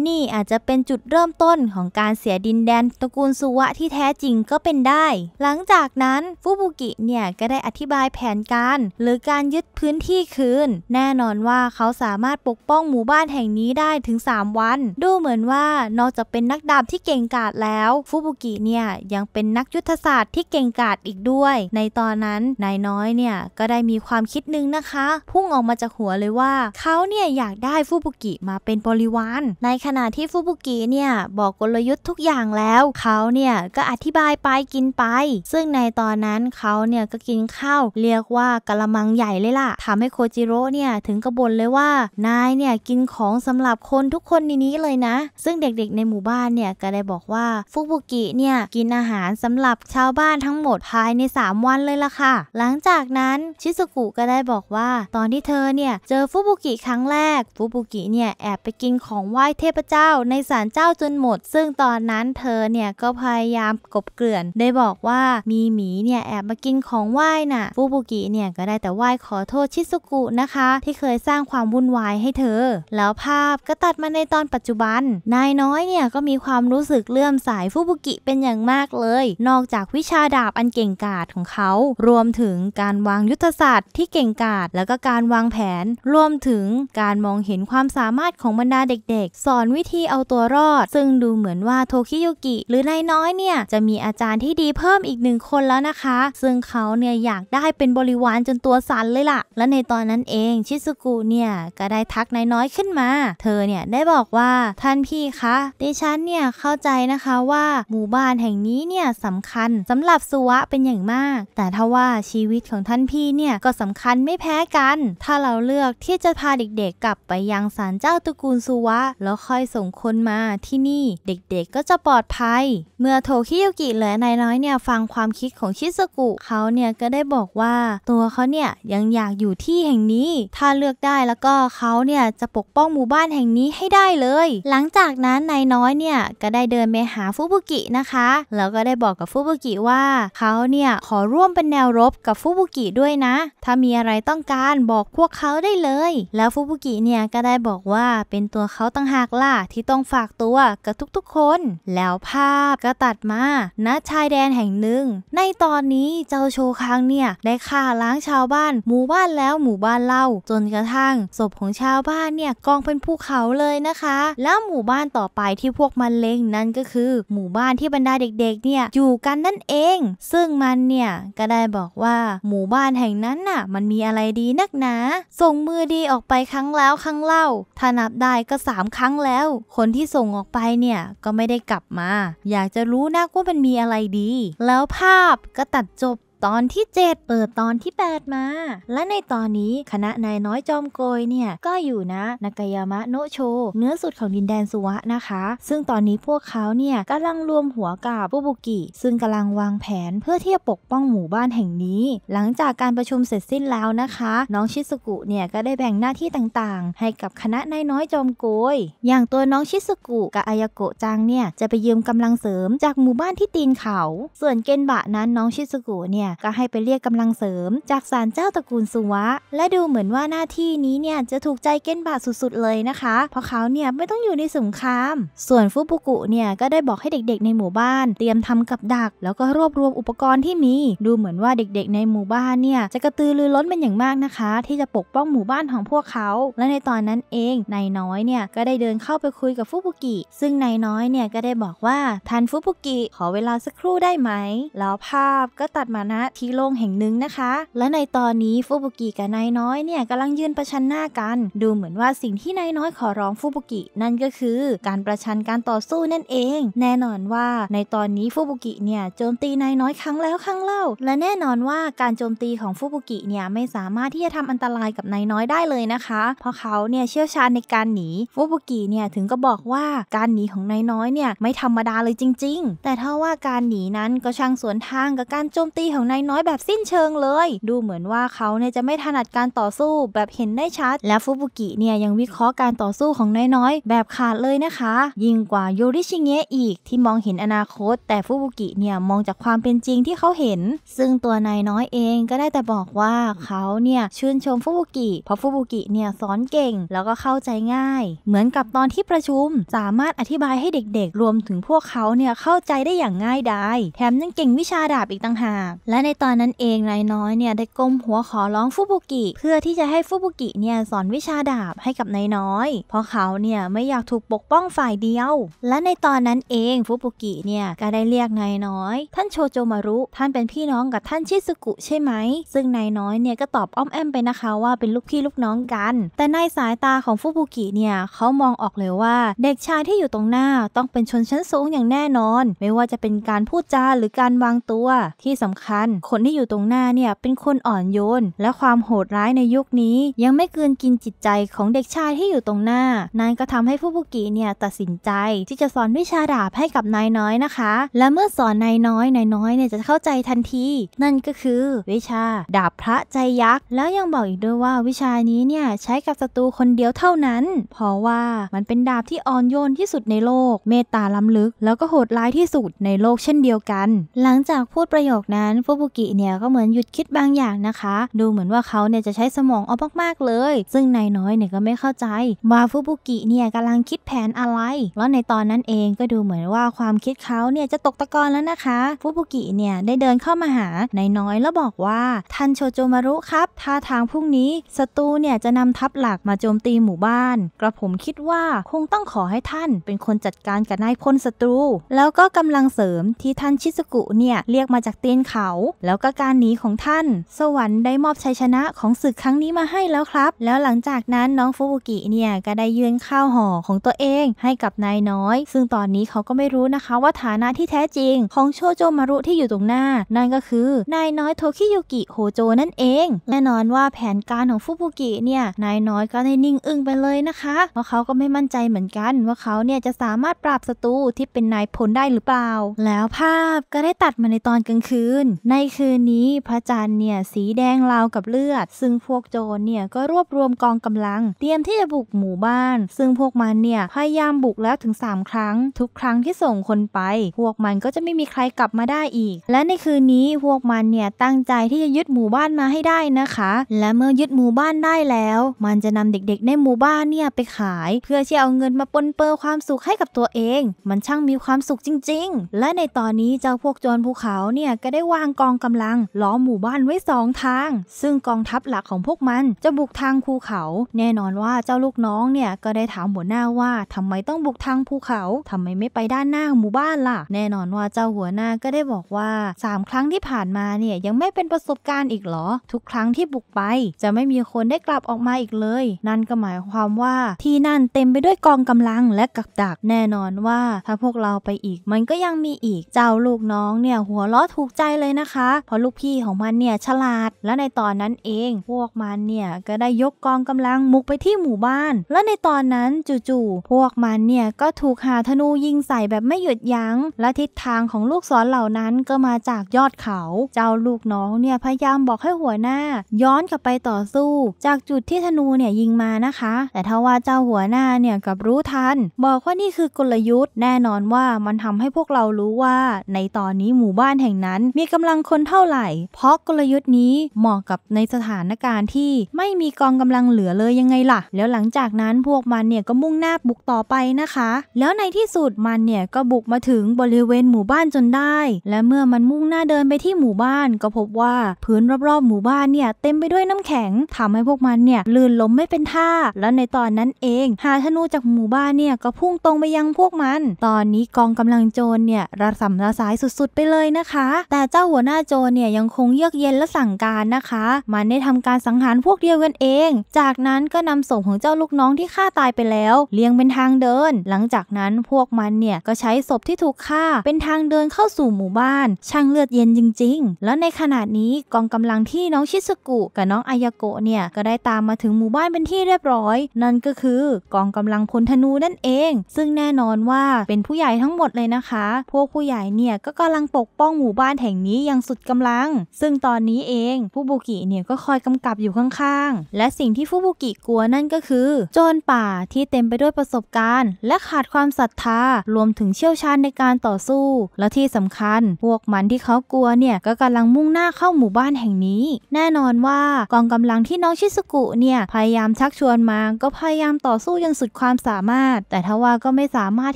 นี่อาจจะเป็นจุดเริ่มต้นของการเสียดินแดนตระกูลสุวะที่แท้จริงก็เป็นได้ หลังจากนั้นฟูบุกิเนี่ยก็ได้อธิบายแผนการ หรือการยึดพื้นที่คืน แน่นอนว่าเขาสามารถปกป้องหมู่บ้านแห่งนี้ได้ถึง 3 วัน ดูเหมือนว่านอกจากเป็นนักดาบที่เก่งกาจแล้วฟูบุกิเนี่ยยังเป็นนักยุทธศาสตร์ที่เก่งกาจอีกด้วย ในตอนนั้นนายน้อยเนี่ยก็ได้มีความคิดนึงนะคะพุ่งออกมาจากหัวเลยว่าเขาเนี่ยอยากได้ฟูบุกิมาเป็นบริวารในขณะที่ฟูบุกิเนี่ยบอกกลยุทธ์ทุกอย่างางแล้วเขาเนี่ยก็อธิบายไปกินไป ซึ่งในตอนนั้นเขาเนี่ยก็กินข้าวเรียกว่ากะละมังใหญ่เลยล่ะทำให้โคจิโร่เนี่ยถึงกระบนเลยว่านายเนี่ยกินของสำหรับคนทุกคนในนี้เลยนะซึ่งเด็กๆในหมู่บ้านเนี่ยก็ได้บอกว่าฟุกุกิเนี่ยกินอาหารสำหรับชาวบ้านทั้งหมดภายใน 3 วันเลยล่ะค่ะ หลังจากนั้นชิสุกุก็ได้บอกว่าตอนที่เธอเนี่ยเจอฟุบุกิครั้งแรกฟุบุกิเนี่ยแอบไปกินของไหว้เทพเจ้า ในศาลเจ้าจนหมด ซึ่งตอนนั้น้นเธอเนี่ยก็พยายามกบเกลื่อน ได้บอกว่ามีหมีเนี่ยแอบมากินของไหว้น่ะฟูบุกิเนี่ยก็ได้แต่ไหว้ขอโทษชิซุกุนะคะ ที่เคยสร้างความวุ่นวายให้เธอ แล้วภาพก็ตัดมาในตอนปัจจุบัน นายน้อยเนี่ยก็มีความรู้สึกเลื่อมสายฟูบุกิเป็นอย่างมากเลย นอกจากวิชาดาบอันเก่งกาจของเขา รวมถึงการวางยุทธศาสตร์ ที่เก่งกาจแล้วก็การวางแผนรวมถึงการมองเห็นความสามารถของบรรดาเด็กๆสอนวิธีเอาตัวรอด ซึ่งดูเหมือนว่าโทคิิยุกิหรือนายน้อยเนี่ยจะมีอาจารย์ที่ดีเพิ่มอีกหนึ่งคนแล้วนะคะ ซึ่งเขาเนี่ยอยากได้เป็นบริวารจนตัวสั่นเลยล่ะ และในตอนนั้นเองชิซุกุเนี่ยก็ได้ทักนายน้อยขึ้นมา เธอเนี่ยได้บอกว่าท่านพี่คะดิฉันเนี่ยเข้าใจนะคะว่าหมู่บ้านแห่งนี้เนี่ยสำคัญสำหรับสุวะเป็นอย่างมาก แต่ถ้าว่าชีวิตของท่านพี่เนี่ยก็สำคัญไม่แพ้กัน ถ้าเราเลือกที่จะพาเด็ก ๆ กลับไปยังศาลเจ้าตระกูลสุวะแล้วค่อยส่งคนมาที่นี่เด็ก ๆก็จะปลอดภัยเมื่อโทคิยุกิและนายน้อยเนี่ยฟังความคิดของชิสกุเขาเนี่ยก็ได้บอกว่าตัวเขาเนี่ยยังอยากอยู่ที่แห่งนี้ถ้าเลือกได้แล้วก็เขาเนี่ยจะปกป้องหมู่บ้านแห่งนี้ให้ได้เลย หลังจากนั้นนายน้อยเนี่ยก็ได้เดินไปหาฟุบุกินะคะแล้วก็ได้บอกกับฟุบุกิว่าเขาเนี่ยขอร่วมเป็นแนวรบกับฟุบุกิด้วยนะ ถ้ามีอะไรต้องการบอกพวกเขาได้เลย แล้วฟุบุกิเนี่ยก็ได้บอกว่าเป็นตัวเขาต่างหากล่ะที่ต้องฝากตัวกับทุกๆคนแล้วภาพก็ตัดมา ณชายแดนแห่งหนึ่ง ในตอนนี้เจ้าโชคังเนี่ย ได้ฆ่าล้างชาวบ้าน หมู่บ้านแล้วหมู่บ้านเล่า จนกระทั่ง ศพของชาวบ้านเนี่ยกองเป็นภูเขาเลยนะคะ แล้วหมู่บ้านต่อไปที่พวกมันเล็งนั่นก็คือหมู่บ้านที่บรรดาเด็กๆเนี่ยอยู่กันนั่นเอง ซึ่งมันเนี่ยก็ได้บอกว่า หมู่บ้านแห่งนั้นน่ะมันมีอะไรดีนักหนาส่งมือดีออกไปครั้งแล้วครั้งเล่าถ้านับได้ก็3ครั้งแล้วคนที่ส่งออกไปเนี่ยก็ไม่ได้กลับมา อยากจะรู้นักว่ามันมีอะไรดี แล้วภาพก็ตัดจบตอนที่ 7 เปิดตอนที่ 8 มา และในตอนนี้คณะนายน้อยจอมโกยเนี่ยก็อยู่นะนากายามะโนโช เนื้อสุดของดินแดนสุวะนะคะ ซึ่งตอนนี้พวกเขาเนี่ยกำลังรวมหัวกับบุบุกิ ซึ่งกำลังวางแผนเพื่อที่จะปกป้องหมู่บ้านแห่งนี้ หลังจากการประชุมเสร็จสิ้นแล้วนะคะ น้องชิสุกุเนี่ยก็ได้แบ่งหน้าที่ต่างๆ ให้กับคณะนายน้อยจอมโกยอย่างตัวน้องชิสุกุกับอายโกจังเนี่ยจะไปยืมกำลังเสริมจากหมู่บ้านที่ตีนเขา ส่วนเกนบะนั้นน้องชิสุกุเนี่ยก็ให้ไปเรียกกำลังเสริม จากศาลเจ้าตระกูลสุวะ และดูเหมือนว่าหน้าที่นี้เนี่ยจะถูกใจเก้นบาสุด ๆเลยนะคะ เพราะเขาเนี่ยไม่ต้องอยู่ในสงคราม ส่วนฟุบุกุเนี่ยก็ได้บอกให้เด็กๆ ในหมู่บ้าน เตรียมทำกับดักแล้วก็รวบรวมอุปกรณ์ที่มี ดูเหมือนว่าเด็ก ๆ ในหมู่บ้านเนี่ยจะกระตือรือร้นเป็นอย่างมากนะคะ ที่จะปกป้องหมู่บ้านของพวกเขา และในตอนนั้นเองนายน้อยเนี่ยก็ได้เดินเข้าไปคุยกับฟุบุกิ ซึ่งนายน้อยเนี่ยก็ได้บอกว่าท่านฟุบุกิ ขอเวลาสักครู่ได้ไหม แล้วภาพก็ตัดมานะที่โล่งแห่งหนึ่งนะคะ และในตอนนี้ฟูบุกิกับนายน้อยเนี่ยกำลังยืนประชันหน้ากัน ดูเหมือนว่าสิ่งที่นายน้อยขอร้องฟูบุกินั่นก็คือการประชันการต่อสู้นั่นเอง แน่นอนว่าในตอนนี้ฟูบุกิเนี่ยโจมตีนายน้อยครั้งแล้วครั้งเล่า และแน่นอนว่าการโจมตีของฟูบุกิเนี่ยไม่สามารถที่จะทำอันตรายกับนายน้อยได้เลยนะคะ เพราะเขาเนี่ยเชี่ยวชาญในการหนีฟูบุกิเนี่ยถึงก็บอกว่าการหนีของนายน้อยเนี่ยไม่ธรรมดาเลยจริง ๆ แต่ถ้าว่าการหนีนั้นก็ช่างสวนทางกับการโจมตีของของนายน้อยแบบสิ้นเชิงเลย ดูเหมือนว่าเขาเนี่ยจะไม่ถนัดการต่อสู้ แบบเห็นได้ชัด และฟุบุกิเนี่ยยังวิเคราะห์การต่อสู้ของนายน้อยแบบขาดเลยนะคะ ยิ่งกว่าโยริชิเงะอีกที่มองเห็นอนาคต แต่ฟุบุกิเนี่ยมองจากความเป็นจริงที่เขาเห็น ซึ่งตัวนายน้อยเองก็ได้แต่บอกว่าเขาเนี่ยชื่นชมฟุบุกิ เพราะฟุบุกิเนี่ยสอนเก่งแล้วก็เข้าใจง่าย เหมือนกับตอนที่ประชุม สามารถอธิบายให้เด็กๆรวมถึงพวกเขาเนี่ยเข้าใจได้อย่างง่ายดาย แถมยังเก่งวิชาดาบอีกต่างหากและในตอนนั้นเองนายน้อยเนี่ยได้ก้มหัวขอร้องฟุบุกิ เพื่อที่จะให้ฟุบุกิเนี่ยสอนวิชาดาบให้กับนายน้อย เพราะเขาเนี่ยไม่อยากถูกปกป้องฝ่ายเดียว และในตอนนั้นเองฟุบุกิเนี่ยก็ได้เรียกนายน้อย ท่านโชโจมารุท่านเป็นพี่น้องกับท่านชิสุกุใช่ไหม ซึ่งนายน้อยเนี่ยก็ตอบอ้อมแอมไปนะคะว่าเป็นลูกพี่ลูกน้องกัน แต่ในสายตาของฟุบุกิเนี่ยเขามองออกเลยว่าเด็กชายที่อยู่ตรงหน้าต้องเป็นชนชั้นสูงอย่างแน่นอน ไม่ว่าจะเป็นการพูดจาหรือการวางตัวที่สำคัญคนที่อยู่ตรงหน้าเนี่ยเป็นคนอ่อนโยนและความโหดร้ายในยุคนี้ ยังไม่เกินกินจิตใจของเด็กชายที่อยู่ตรงหน้านายก็ทำให้ผู้บุกีเนี่ยตัดสินใจที่จะสอนวิชาดาบให้กับนายน้อยนะคะ และเมื่อสอนนายน้อยนายน้อยเนี่ยจะเข้าใจทันที นั่นก็คือวิชาดาบพระใจยักษ์แล้วยังบอกอีกด้วยว่าวิชานี้เนี่ยใช้กับศัตรูคนเดียวเท่านั้น เพราะว่ามันเป็นดาบที่อ่อนโยนที่สุดในโลก เมตตาล้ำลึก แล้วก็โหดร้ายที่สุดในโลกเช่นเดียวกัน หลังจากพูดประโยคนั้นผฟบุกิเนี่ยก็เหมือนหยุดคิดบางอย่างนะคะ ดูเหมือนว่าเขาเนี่ยจะใช้สมองเอามากๆเลย ซึ่งนายน้อยเนี่ยก็ไม่เข้าใจว่าฟุบุกิเนี่ยกำลังคิดแผนอะไร แล้วในตอนนั้นเองก็ดูเหมือนว่าความคิดเขาเนี่ยจะตกตะกอนแล้วนะคะฟุบุกิเนี่ยได้เดินเข้ามาหานายน้อยแล้วบอกว่าท่านโชโจมารุครับท่าทางพรุ่งนี้ศัตรูเนี่ยจะนำทัพหลักมาโจมตีหมู่บ้าน กระผมคิดว่าคงต้องขอให้ท่านเป็นคนจัดการกับนายพลศัตรู แล้วก็กำลังเสริมที่ท่านชิซุกุเนี่ยเรียกมาจากเตียนเขาแล้วก็การหนีของท่าน สวรรค์ได้มอบชัยชนะของศึกครั้งนี้มาให้แล้วครับ แล้วหลังจากนั้นน้องฟูบุกิเนี่ยก็ได้ยื่นข้าวห่อของตัวเองให้กับนายน้อย ซึ่งตอนนี้เขาก็ไม่รู้นะคะว่าฐานะที่แท้จริงของ โชโจมารุที่อยู่ตรงหน้า นั่นก็คือนายน้อยโทคิยุกิโฮโจนั่นเอง แน่นอนว่าแผนการของฟูบุกิเนี่ยนายน้อยก็ได้นิ่งอึ้งไปเลยนะคะ เพราะเขาก็ไม่มั่นใจเหมือนกัน ว่าเขาเนี่ยจะสามารถปราบศัตรูที่เป็นนายพลได้หรือเปล่า แล้วภาพก็ได้ตัดมาในตอนกลางคืนในคืนนี้พระจันทร์เนี่ยสีแดงราวกับเลือด ซึ่งพวกโจรเนี่ยก็รวบรวมกองกำลัง เตรียมที่จะบุกหมู่บ้าน ซึ่งพวกมันเนี่ยพยายามบุกแล้วถึง 3 ครั้ง ทุกครั้งที่ส่งคนไป พวกมันก็จะไม่มีใครกลับมาได้อีก และในคืนนี้พวกมันเนี่ยตั้งใจที่จะยึดหมู่บ้านมาให้ได้นะคะ และเมื่อยึดหมู่บ้านได้แล้ว มันจะนำเด็กๆในหมู่บ้านเนี่ยไปขาย เพื่อที่เอาเงินมาปนเปื้อความสุขให้กับตัวเอง มันช่างมีความสุขจริง ๆ และในตอนนี้เจ้าพวกโจรภูเขาเนี่ยก็ได้วางกกองกำลังล้อมหมู่บ้านไว้สองทาง ซึ่งกองทัพหลักของพวกมัน จะบุกทางภูเขา แน่นอนว่าเจ้าลูกน้องเนี่ยก็ได้ถามหัวหน้าว่าทำไมต้องบุกทางภูเขาทำไมไม่ไปด้านหน้าหมู่บ้านล่ะ แน่นอนว่าเจ้าหัวหน้าก็ได้บอกว่า3ครั้งที่ผ่านมาเนี่ยยังไม่เป็นประสบการณ์อีกหรอ ทุกครั้งที่บุกไป จะไม่มีคนได้กลับออกมาอีกเลย นั่นก็หมายความว่าที่นั่นเต็มไปด้วยกองกำลังและกักดักแน่นอนว่าถ้าพวกเราไปอีก มันก็ยังมีอีก เจ้าลูกน้องเนี่ย หัวล้อถูกใจเลยนะคะคะเพราะลูกพี่ของมันเนี่ยฉลาดและในตอนนั้นเอง พวกมันเนี่ยก็ได้ยกกองกำลังมุกไปที่หมู่บ้าน และในตอนนั้นจู่ๆพวกมันเนี่ยก็ถูกหาธนูยิงใส่แบบไม่หยุดยัง้ง และทิศทางของลูกศรเหล่านั้น ก็มาจากยอดเขา เจ้าลูกน้องเนี่ยพยายามบอกให้หัวหน้า ย้อนกลับไปต่อสู้ จากจุดที่ธนูเนี่ยยิงมานะคะ แต่ทว่าเจ้าหัวหน้าเนี่ยกับรู้ทันบอกว่านี่คือกลยุทธ์ แน่นอนว่ามันทำให้พวกเรารู้ว่า ในตอนนี้หมู่บ้านแห่งนั้นมีกำลังคนเท่าไหร่ เพราะกลยุทธ์นี้เหมาะกับในสถานการณ์ที่ไม่มีกองกำลังเหลือเลยยังไงล่ะ แล้วหลังจากนั้นพวกมันเนี่ยก็มุ่งหน้าบุกต่อไปนะคะ แล้วในที่สุดมันเนี่ยก็บุกมาถึงบริเวณหมู่บ้านจนได้ และเมื่อมันมุ่งหน้าเดินไปที่หมู่บ้าน ก็พบว่าพื้นรอบๆหมู่บ้านเนี่ยเต็มไปด้วยน้ำแข็งทำให้พวกมันเนี่ยลื่นล้มไม่เป็นท่า แล้วในตอนนั้นเอง หาธนูจากหมู่บ้านเนี่ยก็พุ่งตรงไปยังพวกมัน ตอนนี้กองกำลังโจรเนี่ยระสำระสายสุดๆไปเลยนะคะ แต่เจ้าหัวหน้าโจรเนี่ย ยังคงเยือกเย็นและสั่งการนะคะ มันได้ทำการสังหารพวกเดียวกันเอง จากนั้นก็นำศพของเจ้าลูกน้องที่ฆ่าตายไปแล้วเลี้ยงเป็นทางเดิน หลังจากนั้นพวกมันเนี่ยก็ใช้ศพที่ถูกฆ่า เป็นทางเดินเข้าสู่หมู่บ้าน ช่างเลือดเย็นจริงๆ แล้วในขณะนี้กองกำลังที่น้องชิสกุ กับน้องอายาโกะเนี่ยก็ได้ตามมาถึงหมู่บ้านเป็นที่เรียบร้อย นั่นก็คือกองกำลังพลธนูนั่นเอง ซึ่งแน่นอนว่าเป็นผู้ใหญ่ทั้งหมดเลยนะคะ พวกผู้ใหญ่เนี่ยก็กำลังปกป้องหมู่บ้านแห่งนี้ยอย่างสุดกำลัง ซึ่งตอนนี้เองฟูบุกิเนี่ยก็คอยกำกับอยู่ข้างๆและสิ่งที่ฟูบุกิกลัวนั่นก็คือโจรป่าที่เต็มไปด้วยประสบการณ์ และขาดความศรัทธารวมถึงเชี่ยวชาญในการต่อสู้ และที่สำคัญพวกมันที่เขากลัวเนี่ยก็กำลังมุ่งหน้าเข้าหมู่บ้านแห่งนี้ แน่นอนว่ากองกำลังที่น้องชิสกุเนี่ยพยายามชักชวนมาก็พยายามต่อสู้จนสุดความสามารถ แต่ทว่าก็ไม่สามารถ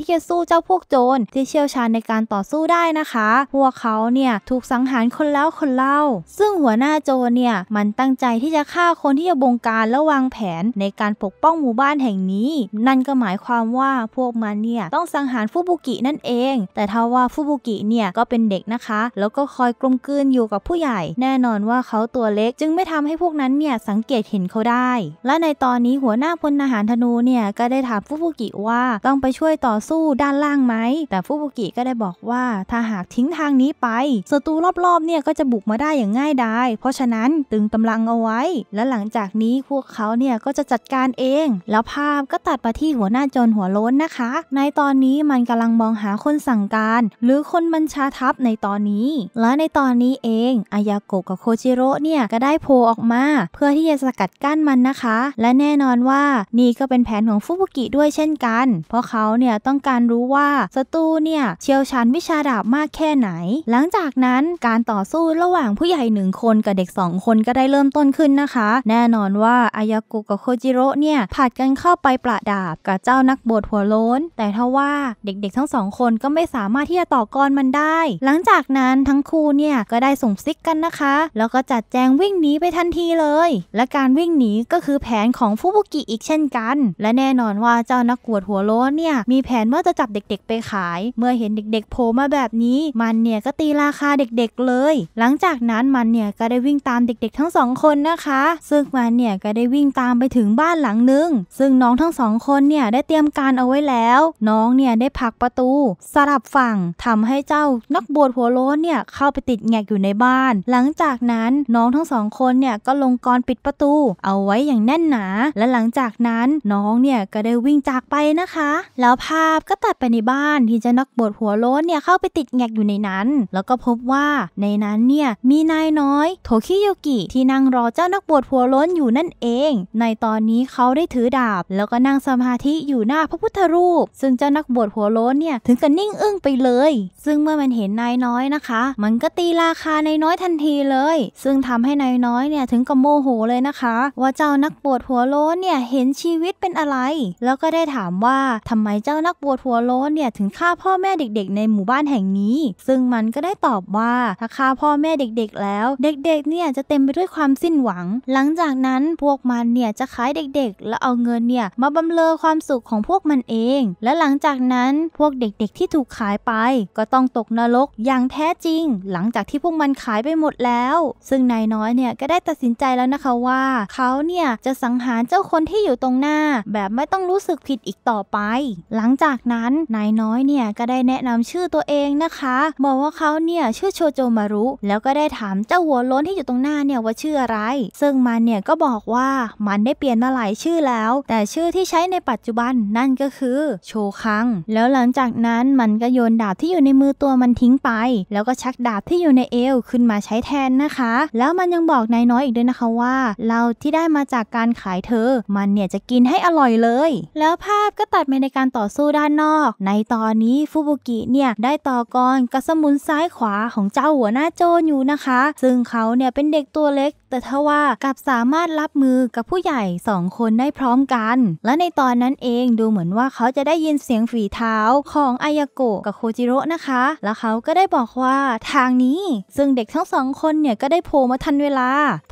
ที่จะสู้เจ้าพวกโจรที่เชี่ยวชาญในการต่อสู้ได้นะคะ พวกเขาเนี่ยถูกสังหารคนแล้วคนเล่า ซึ่งหัวหน้าโจเนี่ยมันตั้งใจที่จะฆ่าคนที่จะบงการและวางแผนในการปกป้องหมู่บ้านแห่งนี้ นั่นก็หมายความว่าพวกมันเนี่ยต้องสังหารฟุบุกินั่นเอง แต่ถ้าว่าฟุบุกิเนี่ยก็เป็นเด็กนะคะ แล้วก็คอยกลมกลืนอยู่กับผู้ใหญ่ แน่นอนว่าเขาตัวเล็กจึงไม่ทำให้พวกนั้นเนี่ยสังเกตเห็นเขาได้ และในตอนนี้หัวหน้าพลทหารธนูเนี่ยก็ได้ถามฟุบุกิว่าต้องไปช่วยต่อสู้ด้านล่างไหม แต่ฟุบุกิก็ได้บอกว่าถ้าหากทิ้งทางนี้ไปศัตรูรอบรอบๆเนี่ยก็จะบุกมาได้อย่างง่ายดาย เพราะฉะนั้นตึงกาลังเอาไว้ และหลังจากนี้พวกเขาเนี่ยก็จะจัดการเอง แล้วภาพก็ตัดมาที่หัวหน้าจนหัวโล้นนะคะ ในตอนนี้มันกำลังมองหาคนสั่งการ หรือคนบัญชาทัพในตอนนี้ และในตอนนี้เอง อายาโกะกับโคจิโร่เนี่ยก็ได้โผล่ออกมาเพื่อที่จะสกัดกั้นมันนะคะ และแน่นอนว่านี่ก็เป็นแผนของฟุบุกิด้วยเช่นกัน เพราะเขาเนี่ยต้องการรู้ว่าศัตรูเนี่ยเชี่ยวชาญวิชาดาบมากแค่ไหน หลังจากนั้นกการต่อสู้ระหว่างผู้ใหญ่หนึ่งคน กับเด็ก 2 คนก็ได้เริ่มต้นขึ้นนะคะ แน่นอนว่าอายากุกับโคจิโร่เนี่ยผัดกันเข้าไปประดาบ กับเจ้านักบวชหัวโล้น แต่ทาว่าเด็กๆทั้งสองคนก็ไม่สามารถที่จะต่อกรมันได้ หลังจากนั้นทั้งคู่เนี่ย ก็ได้ส่งซิกกันนะคะ แล้วก็จัดแจงวิ่งหนีไปทันทีเลยและการวิ่งหนีก็คือแผนของฟุบุกิอีกเช่นกัน และแน่นอนว่าเจ้านักบวชหัวโล้นเนี่ยมีแผนว่าจะจับเด็ก ๆ ไปขาย เมื่อเห็นเด็ก ๆโผล่มาแบบนี้ มันเนี่ยก็ตีราคาเด็กๆเลยหลังจากนั้นมันเนี่ยก็ได้วิ่งตามเด็กๆ ทั้งสองคนนะคะ ซึ่งมันเนี่ยก็ได้วิ่งตามไปถึงบ้านหลังนึง ซึ่งน้องทั้งสองคนเนี่ยได้เตรียมการเอาไว้แล้ว น้องเนี่ยได้ผักประตูสลับฝั่งทำให้เจ้านักบวชหัวโล้นเนี่ยเข้าไปติดแงกอยู่ในบ้าน หลังจากนั้นน้องทั้งสองคนเนี่ยก็ลงกรปิดประตู เอาไว้อย่างแน่นหนา และหลังจากนั้นน้องเนี่ยก็ได้วิ่งจากไปนะคะ แล้วภาพก็ตัดไปในบ้านที่เจ้านักบวชหัวโล้นเนี่ยเข้าไปติดแงกอยู่ในนั้น แล้วก็พบว่าในนั้นเนี่ยมีนายน้อย โทคิโยกิที่นั่งรอเจ้านักบวชหัวล้นอยู่นั่นเอง ในตอนนี้เขาได้ถือดาบ แล้วก็นั่งสมาธิอยู่หน้าพระพุทธรูป ซึ่งเจ้านักบวชหัวล้นเนี่ยถึงกับนิ่งอึ้งไปเลย ซึ่งเมื่อมันเห็นนายน้อยนะคะ มันก็ตีราคานายน้อยทันทีเลย ซึ่งทำให้นายน้อยเนี่ยถึงกับโมโหเลยนะคะ ว่าเจ้านักบวชหัวล้นเนี่ยเห็นชีวิตเป็นอะไร แล้วก็ได้ถามว่าทำไมเจ้านักบวชหัวล้นเนี่ยถึงฆ่าพ่อแม่เด็ก ๆในหมู่บ้านแห่งนี้ ซึ่งมันก็ได้ตอบว่าถ้าฆ่าพ่อแม่เด็กๆแล้ว เด็กๆเนี่ยจะเต็มไปด้วยความสิ้นหวัง หลังจากนั้นพวกมันเนี่ยจะขายเด็กๆ แล้วเอาเงินเนี่ยมาบำเรอความสุขของพวกมันเอง และหลังจากนั้นพวกเด็กๆที่ถูกขายไป ก็ต้องตกนรกอย่างแท้จริง หลังจากที่พวกมันขายไปหมดแล้ว ซึ่งนายน้อยเนี่ยก็ได้ตัดสินใจแล้วนะคะว่าเขาเนี่ยจะสังหารเจ้าคนที่อยู่ตรงหน้าแบบไม่ต้องรู้สึกผิดอีกต่อไป หลังจากนั้นนายน้อยเนี่ยก็ได้แนะนำชื่อตัวเองนะคะบอกว่าเขาเนี่ยชื่อโชโจมารุแล้วก็ได้ถาม เจ้าหัวล้นที่อยู่ตรงหน้าเนี่ยว่าชื่ออะไร ซึ่งมันเนี่ยก็บอกว่ามันได้เปลี่ยนมาหลายชื่อแล้ว แต่ชื่อที่ใช้ในปัจจุบันนั่นก็คือโชคังแล้วหลังจากนั้นมันก็โยนดาบที่อยู่ในมือตัวมันทิ้งไป แล้วก็ชักดาบที่อยู่ในเอว ขึ้นมาใช้แทนนะคะ แล้วมันยังบอกนายน้อยอีกด้วยนะคะว่า เราที่ได้มาจากการขายเธอ มันเนี่ยจะกินให้อร่อยเลย แล้วภาพก็ตัดไปในการต่อสู้ด้านนอก ในตอนนี้ฟูบุกิเนี่ยได้ต่อกรกับสมุนซ้ายขวาของเจ้าาหัวหน้าโจนอยู่นะคะ ซึ่งเขาเนี่ยเป็นเด็กตัวเล็ก แต่ทว่ากับสามารถรับมือกับผู้ใหญ่สองคนได้พร้อมกัน และในตอนนั้นเองดูเหมือนว่าเขาจะได้ยินเสียงฝีเท้าของอายาโกะกับโคจิโร่นะคะ แล้วเขาก็ได้บอกว่าทางนี้ซึ่งเด็กทั้งสองคนเนี่ยก็ได้โผล่มาทันเวลา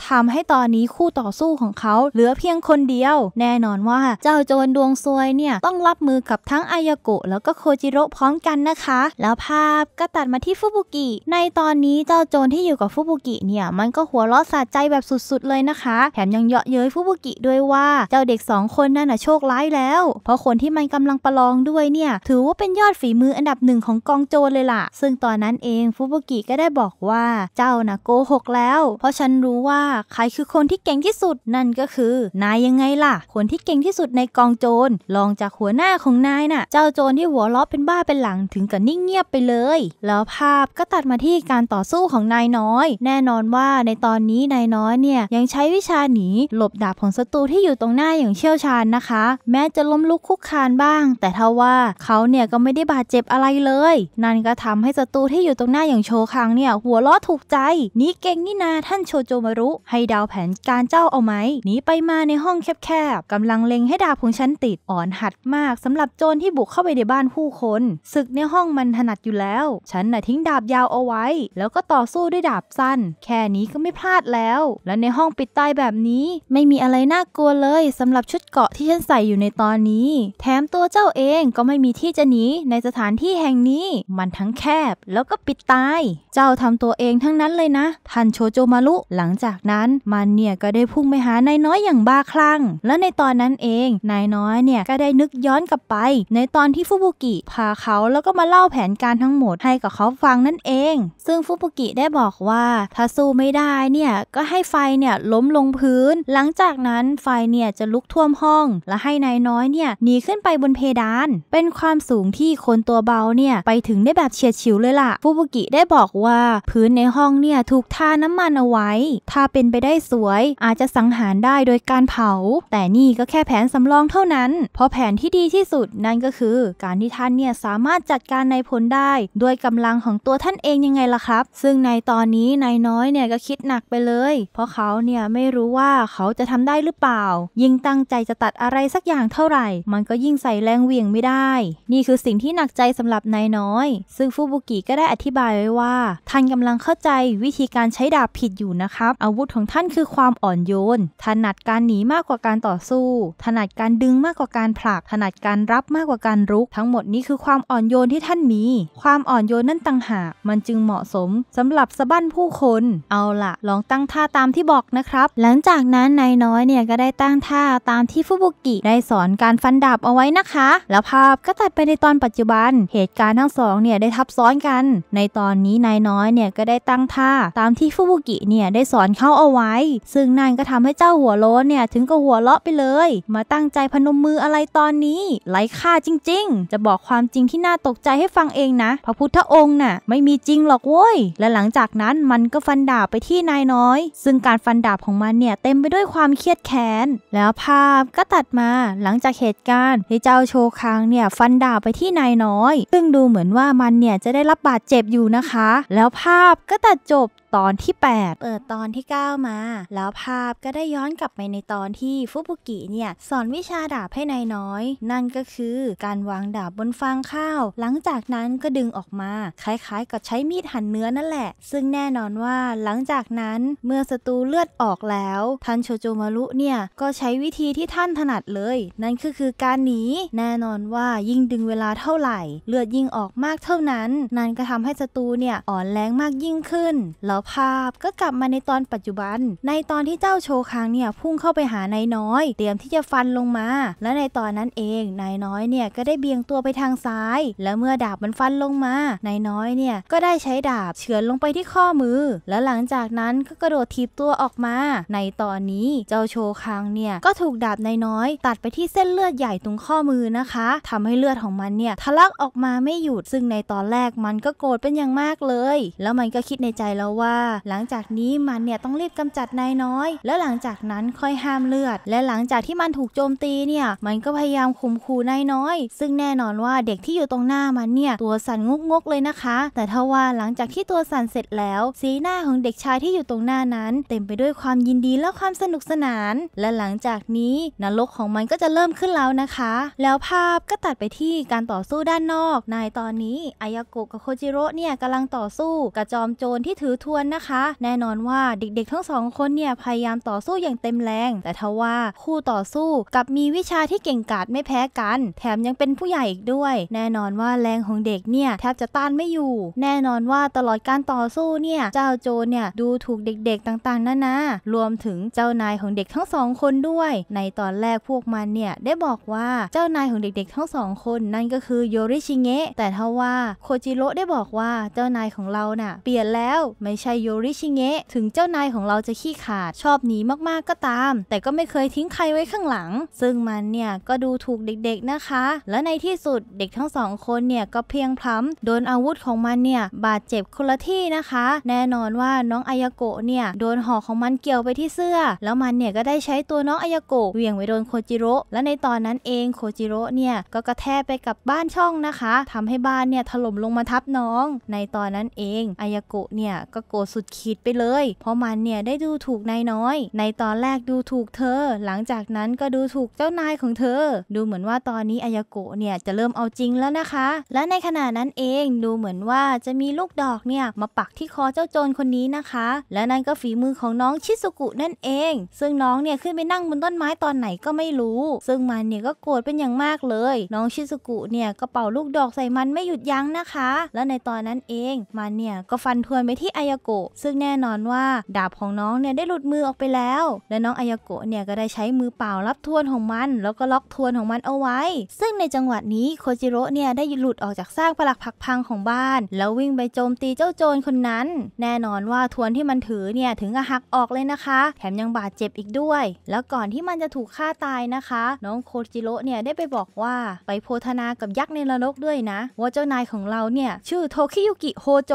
ทำให้ตอนนี้คู่ต่อสู้ของเขาเหลือเพียงคนเดียว แน่นอนว่าเจ้าโจรดวงซวยเนี่ยต้องรับมือกับทั้งอายาโกะแล้วก็โคจิโร่พร้อมกันนะคะ แล้วภาพก็ตัดมาที่ฟุบุกิในตอนอนนี้เจ้าโจรที่อยู่กับฟุบุกิเนี่ย มันก็หัวเราะสะใจแบบสุดๆเลยนะคะแถมยังเยาะเย้ยฟุบุกิด้วยว่าเจ้าเด็กสองคนนั่นน่ะโชคร้ายแล้วเพราะคนที่มันกำลังประลองด้วยเนี่ย ถือว่าเป็นยอดฝีมืออันดับหนึ่งของกองโจรเลยล่ะซึ่งตอนนั้นเองฟุบุกิก็ได้บอกว่าเจ้าน่ะโกหกแล้ว เพราะฉันรู้ว่าใครคือคนที่เก่งที่สุดนั่นก็คือ นายยังไงล่ะคนที่เก่งที่สุดในกองโจรลองจากหัวหน้าของนายน่ะ เจ้าโจรที่หัวเราะเป็นบ้าเป็นหลังถึงกับนิ่งเงียบไปเลยแล้วภาพก็ตัดมาที่การต่อสู้ของนายน้อย แน่นอนว่าในตอนนี้นายน้อยเนี่ยยังใช้วิชาหนีหลบดาบของศัตรูที่อยู่ตรงหน้าอย่างเชี่ยวชาญนะคะ แม้จะล้มลุกคุกคานบ้าง แต่ทว่าเขาเนี่ยก็ไม่ได้บาดเจ็บอะไรเลยนั่นก็ทำให้ศัตรูที่อยู่ตรงหน้าอย่างโชคังเนี่ย หัวล้อถูกใจ นี่เก่งนี่นาท่านโชโจมารุให้ดาวแผนการเจ้าเอาไหมหนีไปมาในห้องแคบๆกำลังเล็งให้ดาบของฉันติดอ่อนหัดมาก สำหรับโจรที่บุกเข้าไปในบ้านผู้คนศึกในห้องมันถนัดอยู่แล้ว ฉันน่ะทิ้งดาบยาวเอาไว้แล้วก็ต่อสู้ด้วยดาบสั้น แค่นี้ก็ไม่พลาดแล้ว และในห้องปิดตายแบบนี้ ไม่มีอะไรน่ากลัวเลยสำหรับชุดเกาะที่ฉันใส่อยู่ในตอนนี้ แถมตัวเจ้าเองก็ไม่มีที่จะหนีในสถานที่แห่งนี้ มันทั้งแคบแล้วก็ปิดตาย เจ้าทำตัวเองทั้งนั้นเลยนะท่านโชโจมารุหลังจากนั้นมันเนี่ยก็ได้พุ่งไปหานายน้อยอย่างบ้าคลั่ง และในตอนนั้นเอง นายน้อยเนี่ยก็ได้นึกย้อนกลับไป ในตอนที่ฟุบุกิพาเขาแล้วก็มาเล่าแผนการทั้งหมดให้กับเขาฟังนั่นเองซึ่งึ่งฟุบุกิได้บอกว่าถ้าสู้ไม่ได้เนี่ยก็ให้ไฟเนี่ยล้มลงพื้น หลังจากนั้นไฟเนี่ยจะลุกท่วมห้อง และให้นายน้อยเนี่ยหนีขึ้นไปบนเพดาน เป็นความสูงที่คนตัวเบาเนี่ยไปถึงได้แบบเฉียดฉิวเลยล่ะฟุบุกิได้บอกว่าพื้นในห้องเนี่ยถูกทาน้ำมันเอาไว้ ถ้าเป็นไปได้สวยอาจจะสังหารได้โดยการเผา แต่นี่ก็แค่แผนสำรองเท่านั้น เพราะแผนที่ดีที่สุดนั่นก็คือ การที่ท่านเนี่ยสามารถจัดการในผลได้ด้วยกำลังของตัวท่านเองยังไงล่ะครับซึ่งในตอนนี้นายน้อยเนี่ยก็คิดหนักไปเลย เพราะเขาเนี่ยไม่รู้ว่าเขาจะทำได้หรือเปล่า ยิ่งตั้งใจจะตัดอะไรสักอย่างเท่าไหร่ มันก็ยิ่งใส่แรงเหวี่ยงไม่ได้ นี่คือสิ่งที่หนักใจสำหรับนายน้อย ซึ่งฟูบุกิก็ได้อธิบายไว้ว่าท่านกำลังเข้าใจวิธีการใช้ดาบผิดอยู่นะครับอาวุธของท่านคือความอ่อนโยนถนัดการหนีมากกว่าการต่อสู้ถนัดการดึงมากกว่าการผลักถนัดการรับมากกว่าการรุกทั้งหมดนี้คือความอ่อนโยนที่ท่านมีความอ่อนโยนนั่นต่างหากมันจึงเหมาะสสมสำหรับสะบั้นผู้คน เอาละลองตั้งท่าตามที่บอกนะครับ หลังจากนั้นนายน้อยเนี่ยก็ได้ตั้งท่าตามที่ฟุบุกิได้สอนการฟันดาบเอาไว้นะคะ แล้วภาพก็ตัดไปในตอนปัจจุบัน เหตุการณ์ทั้งสองเนี่ย ได้ทับซ้อนกัน ในตอนนี้นายน้อยเนี่ยก็ได้ตั้งท่าตามที่ฟุบุกิเนี่ย ได้สอนเขาเอาไว้ ซึ่งนั่นก็ทำให้เจ้าหัวโล้นเนี่ยถึงกับหัวเลาะไปเลย มาตั้งใจพนมมืออะไรตอนนี้ไร้ค่าจริง ๆ จะบอกความจริงที่น่าตกใจให้ฟังเองนะ พระพุทธองค์น่ะไม่มีจริงหรอกเวว้ยและหลังจากนั้นมันก็ฟันดาบไปที่นายน้อย ซึ่งการฟันดาบของมันเนี่ยเต็มไปด้วยความเครียดแค้นแล้วภาพก็ตัดมาหลังจากเหตุการณ์ที่เจ้าโชคังเนี่ยฟันดาบไปที่นายน้อย ซึ่งดูเหมือนว่ามันเนี่ยจะได้รับบาดเจ็บอยู่นะคะ แล้วภาพก็ตัดจบตอนที่ 8 เปิดตอนที่ 9 มา แล้วภาพก็ได้ย้อนกลับไปในตอนที่ฟุบุกิเนี่ยสอนวิชาดาบให้นายน้อย นั่นก็คือการวางดาบบนฟางข้าว หลังจากนั้นก็ดึงออกมาคล้ายๆ กับใช้มีดหั่นเนื้อนั่นแหละซึ่งแน่นอนว่าหลังจากนั้นเมื่อศัตรูเลือดออกแล้วท่านโชโจมารุเนี่ยก็ใช้วิธีที่ท่านถนัดเลย นั่นก็คือการหนีแน่นอนว่ายิ่งดึงเวลาเท่าไหร่เลือดยิ่งออกมากเท่านั้น นั่นก็ทำให้ศัตรูเนี่ยอ่อนแรงมากยิ่งขึ้นแล้วภาพก็กลับมาในตอนปัจจุบัน ในตอนที่เจ้าโชคังเนี่ยพุ่งเข้าไปหานายน้อย เตรียมที่จะฟันลงมา และในตอนนั้นเองนายน้อยเนี่ยก็ได้เบี่ยงตัวไปทางซ้าย และเมื่อดาบ มันฟันลงมานายน้อยเนี่ยก็ได้ใช้ดาบเฉือนลงไปที่ข้อมือ และหลังจากนั้นก็กระโดดทีบตัวออกมา ในตอนนี้เจ้าโชคังเนี่ยก็ถูกดาบนายน้อย ตัดไปที่เส้นเลือดใหญ่ตรงข้อมือนะคะ ทำให้เลือดของมันเนี่ยทะลักออกมาไม่หยุดซึ่งในตอนแรกมันก็โกรธเป็นอย่างมากเลย แล้วมันก็คิดในใจแล้วว่าาหลังจากนี้มันเนี่ยต้องรีบกำจัดนายน้อย แล้วหลังจากนั้นค่อยห้ามเลือด และหลังจากที่มันถูกโจมตีเนี่ยมันก็พยายามข่มขู่นายน้อย ซึ่งแน่นอนว่าเด็กที่อยู่ตรงหน้ามันเนี่ยตัวสั่นงกงกเลยนะคะ แต่ทว่าหลังจากที่ตัวสั่นเสร็จแล้ว สีหน้าของเด็กชายที่อยู่ตรงหน้านั้น เต็มไปด้วยความยินดีและความสนุกสนาน และหลังจากนี้นรกของมันก็จะเริ่มขึ้นแล้วนะคะ แล้วภาพก็ตัดไปที่การต่อสู้ด้านนอก ในตอนนี้อายาโกะกับโคจิโร่เนี่ยกำลังต่อสู้กับจอมโจรที่ถือทวนนนะคะแน่นอนว่าเด็ก ๆ ทั้งสองคนเนี่ยพยายามต่อสู้อย่างเต็มแรง แต่ทว่าคู่ต่อสู้กับมีวิชาที่เก่งกาจไม่แพ้กัน แถมยังเป็นผู้ใหญ่อีกด้วย แน่นอนว่าแรงของเด็กเนี่ยแทบจะต้านไม่อยู่ แน่นอนว่าตลอดการต่อสู้เนี่ยเจ้าโจเนี่ยดูถูกเด็ก ๆต่างๆนานา รวมถึงเจ้านายของเด็กทั้งสองคนด้วย ในตอนแรกพวกมันเนี่ยได้บอกว่าเจ้านายของเด็กๆทั้งสองคน นั่นก็คือโยริชิเงะ แต่ทว่าโคจิโร่ได้บอกว่าเจ้านายของเราน่ะเปลี่ยนแล้วไม่ใชัยโยริชิเงะถึงเจ้านายของเราจะขี้ขาด ชอบหนีมากๆก็ตาม แต่ก็ไม่เคยทิ้งใครไว้ข้างหลัง ซึ่งมันเนี่ย ก็ดูถูกเด็กๆนะคะและในที่สุดเด็กทั้งสองคนเนี่ยก็เพียงพล้ำโดนอาวุธของมันเนี่ยบาดเจ็บคนละที่นะคะ แน่นอนว่าน้องอายาโกะเนี่ยโดนหอกของมันเกี่ยวไปที่เสื้อ แล้วมันเนี่ยก็ได้ใช้ตัวน้องอายาโกะเหวี่ยงไปโดนโคจิโร่และในตอนนั้นเองโคจิโร่เนี่ยก็กระแทกไปกับบ้านช่องนะคะทำให้บ้านเนี่ยถล่มลงมาทับน้อง ในตอนนั้นเองอายาโกะเนี่ยก็โกรธสุดขีดไปเลย เพราะมันเนี่ย ได้ดูถูกนายน้อย ในตอนแรกดูถูกเธอ หลังจากนั้นก็ดูถูกเจ้านายของเธอ ดูเหมือนว่าตอนนี้อายโกะเนี่ยจะเริ่มเอาจริงแล้วนะคะ และในขณะนั้นเองดูเหมือนว่าจะมีลูกดอกเนี่ยมาปักที่คอเจ้าโจรคนนี้นะคะ และนั่นก็ฝีมือของน้องชิสุกุนั่นเอง ซึ่งน้องเนี่ย ขึ้นไปนั่งบนต้นไม้ตอนไหนก็ไม่รู้ ซึ่งมันเนี่ยก็โกรธเป็นอย่างมากเลย น้องชิสุกุเนี่ยก็เป่าลูกดอกใส่มันไม่หยุดยั้งนะคะ และในตอนนั้นเองมันเนี่ยก็ฟันทวนไปที่อายโโกะซึ่งแน่นอนว่าดาบของน้องเนี่ยได้หลุดมือออกไปแล้ว และน้องอายาโกะเนี่ยก็ได้ใช้มือเปล่ารับทวนของมัน แล้วก็ล็อกทวนของมันเอาไว้ ซึ่งในจังหวะนี้โคจิโร่เนี่ยได้หลุดออกจากซากปลักพักพังของบ้าน แล้ววิ่งไปโจมตีเจ้าโจรคนนั้น แน่นอนว่าทวนที่มันถือเนี่ยถึงกับหักออกเลยนะคะ แถมยังบาดเจ็บอีกด้วย แล้วก่อนที่มันจะถูกฆ่าตายนะคะ น้องโคจิโร่เนี่ยได้ไปบอกว่าไปโพธนากับยักษ์ในนกด้วยนะว่าเจ้านายของเราเนี่ยชื่อโทคิยุกิโฮโจ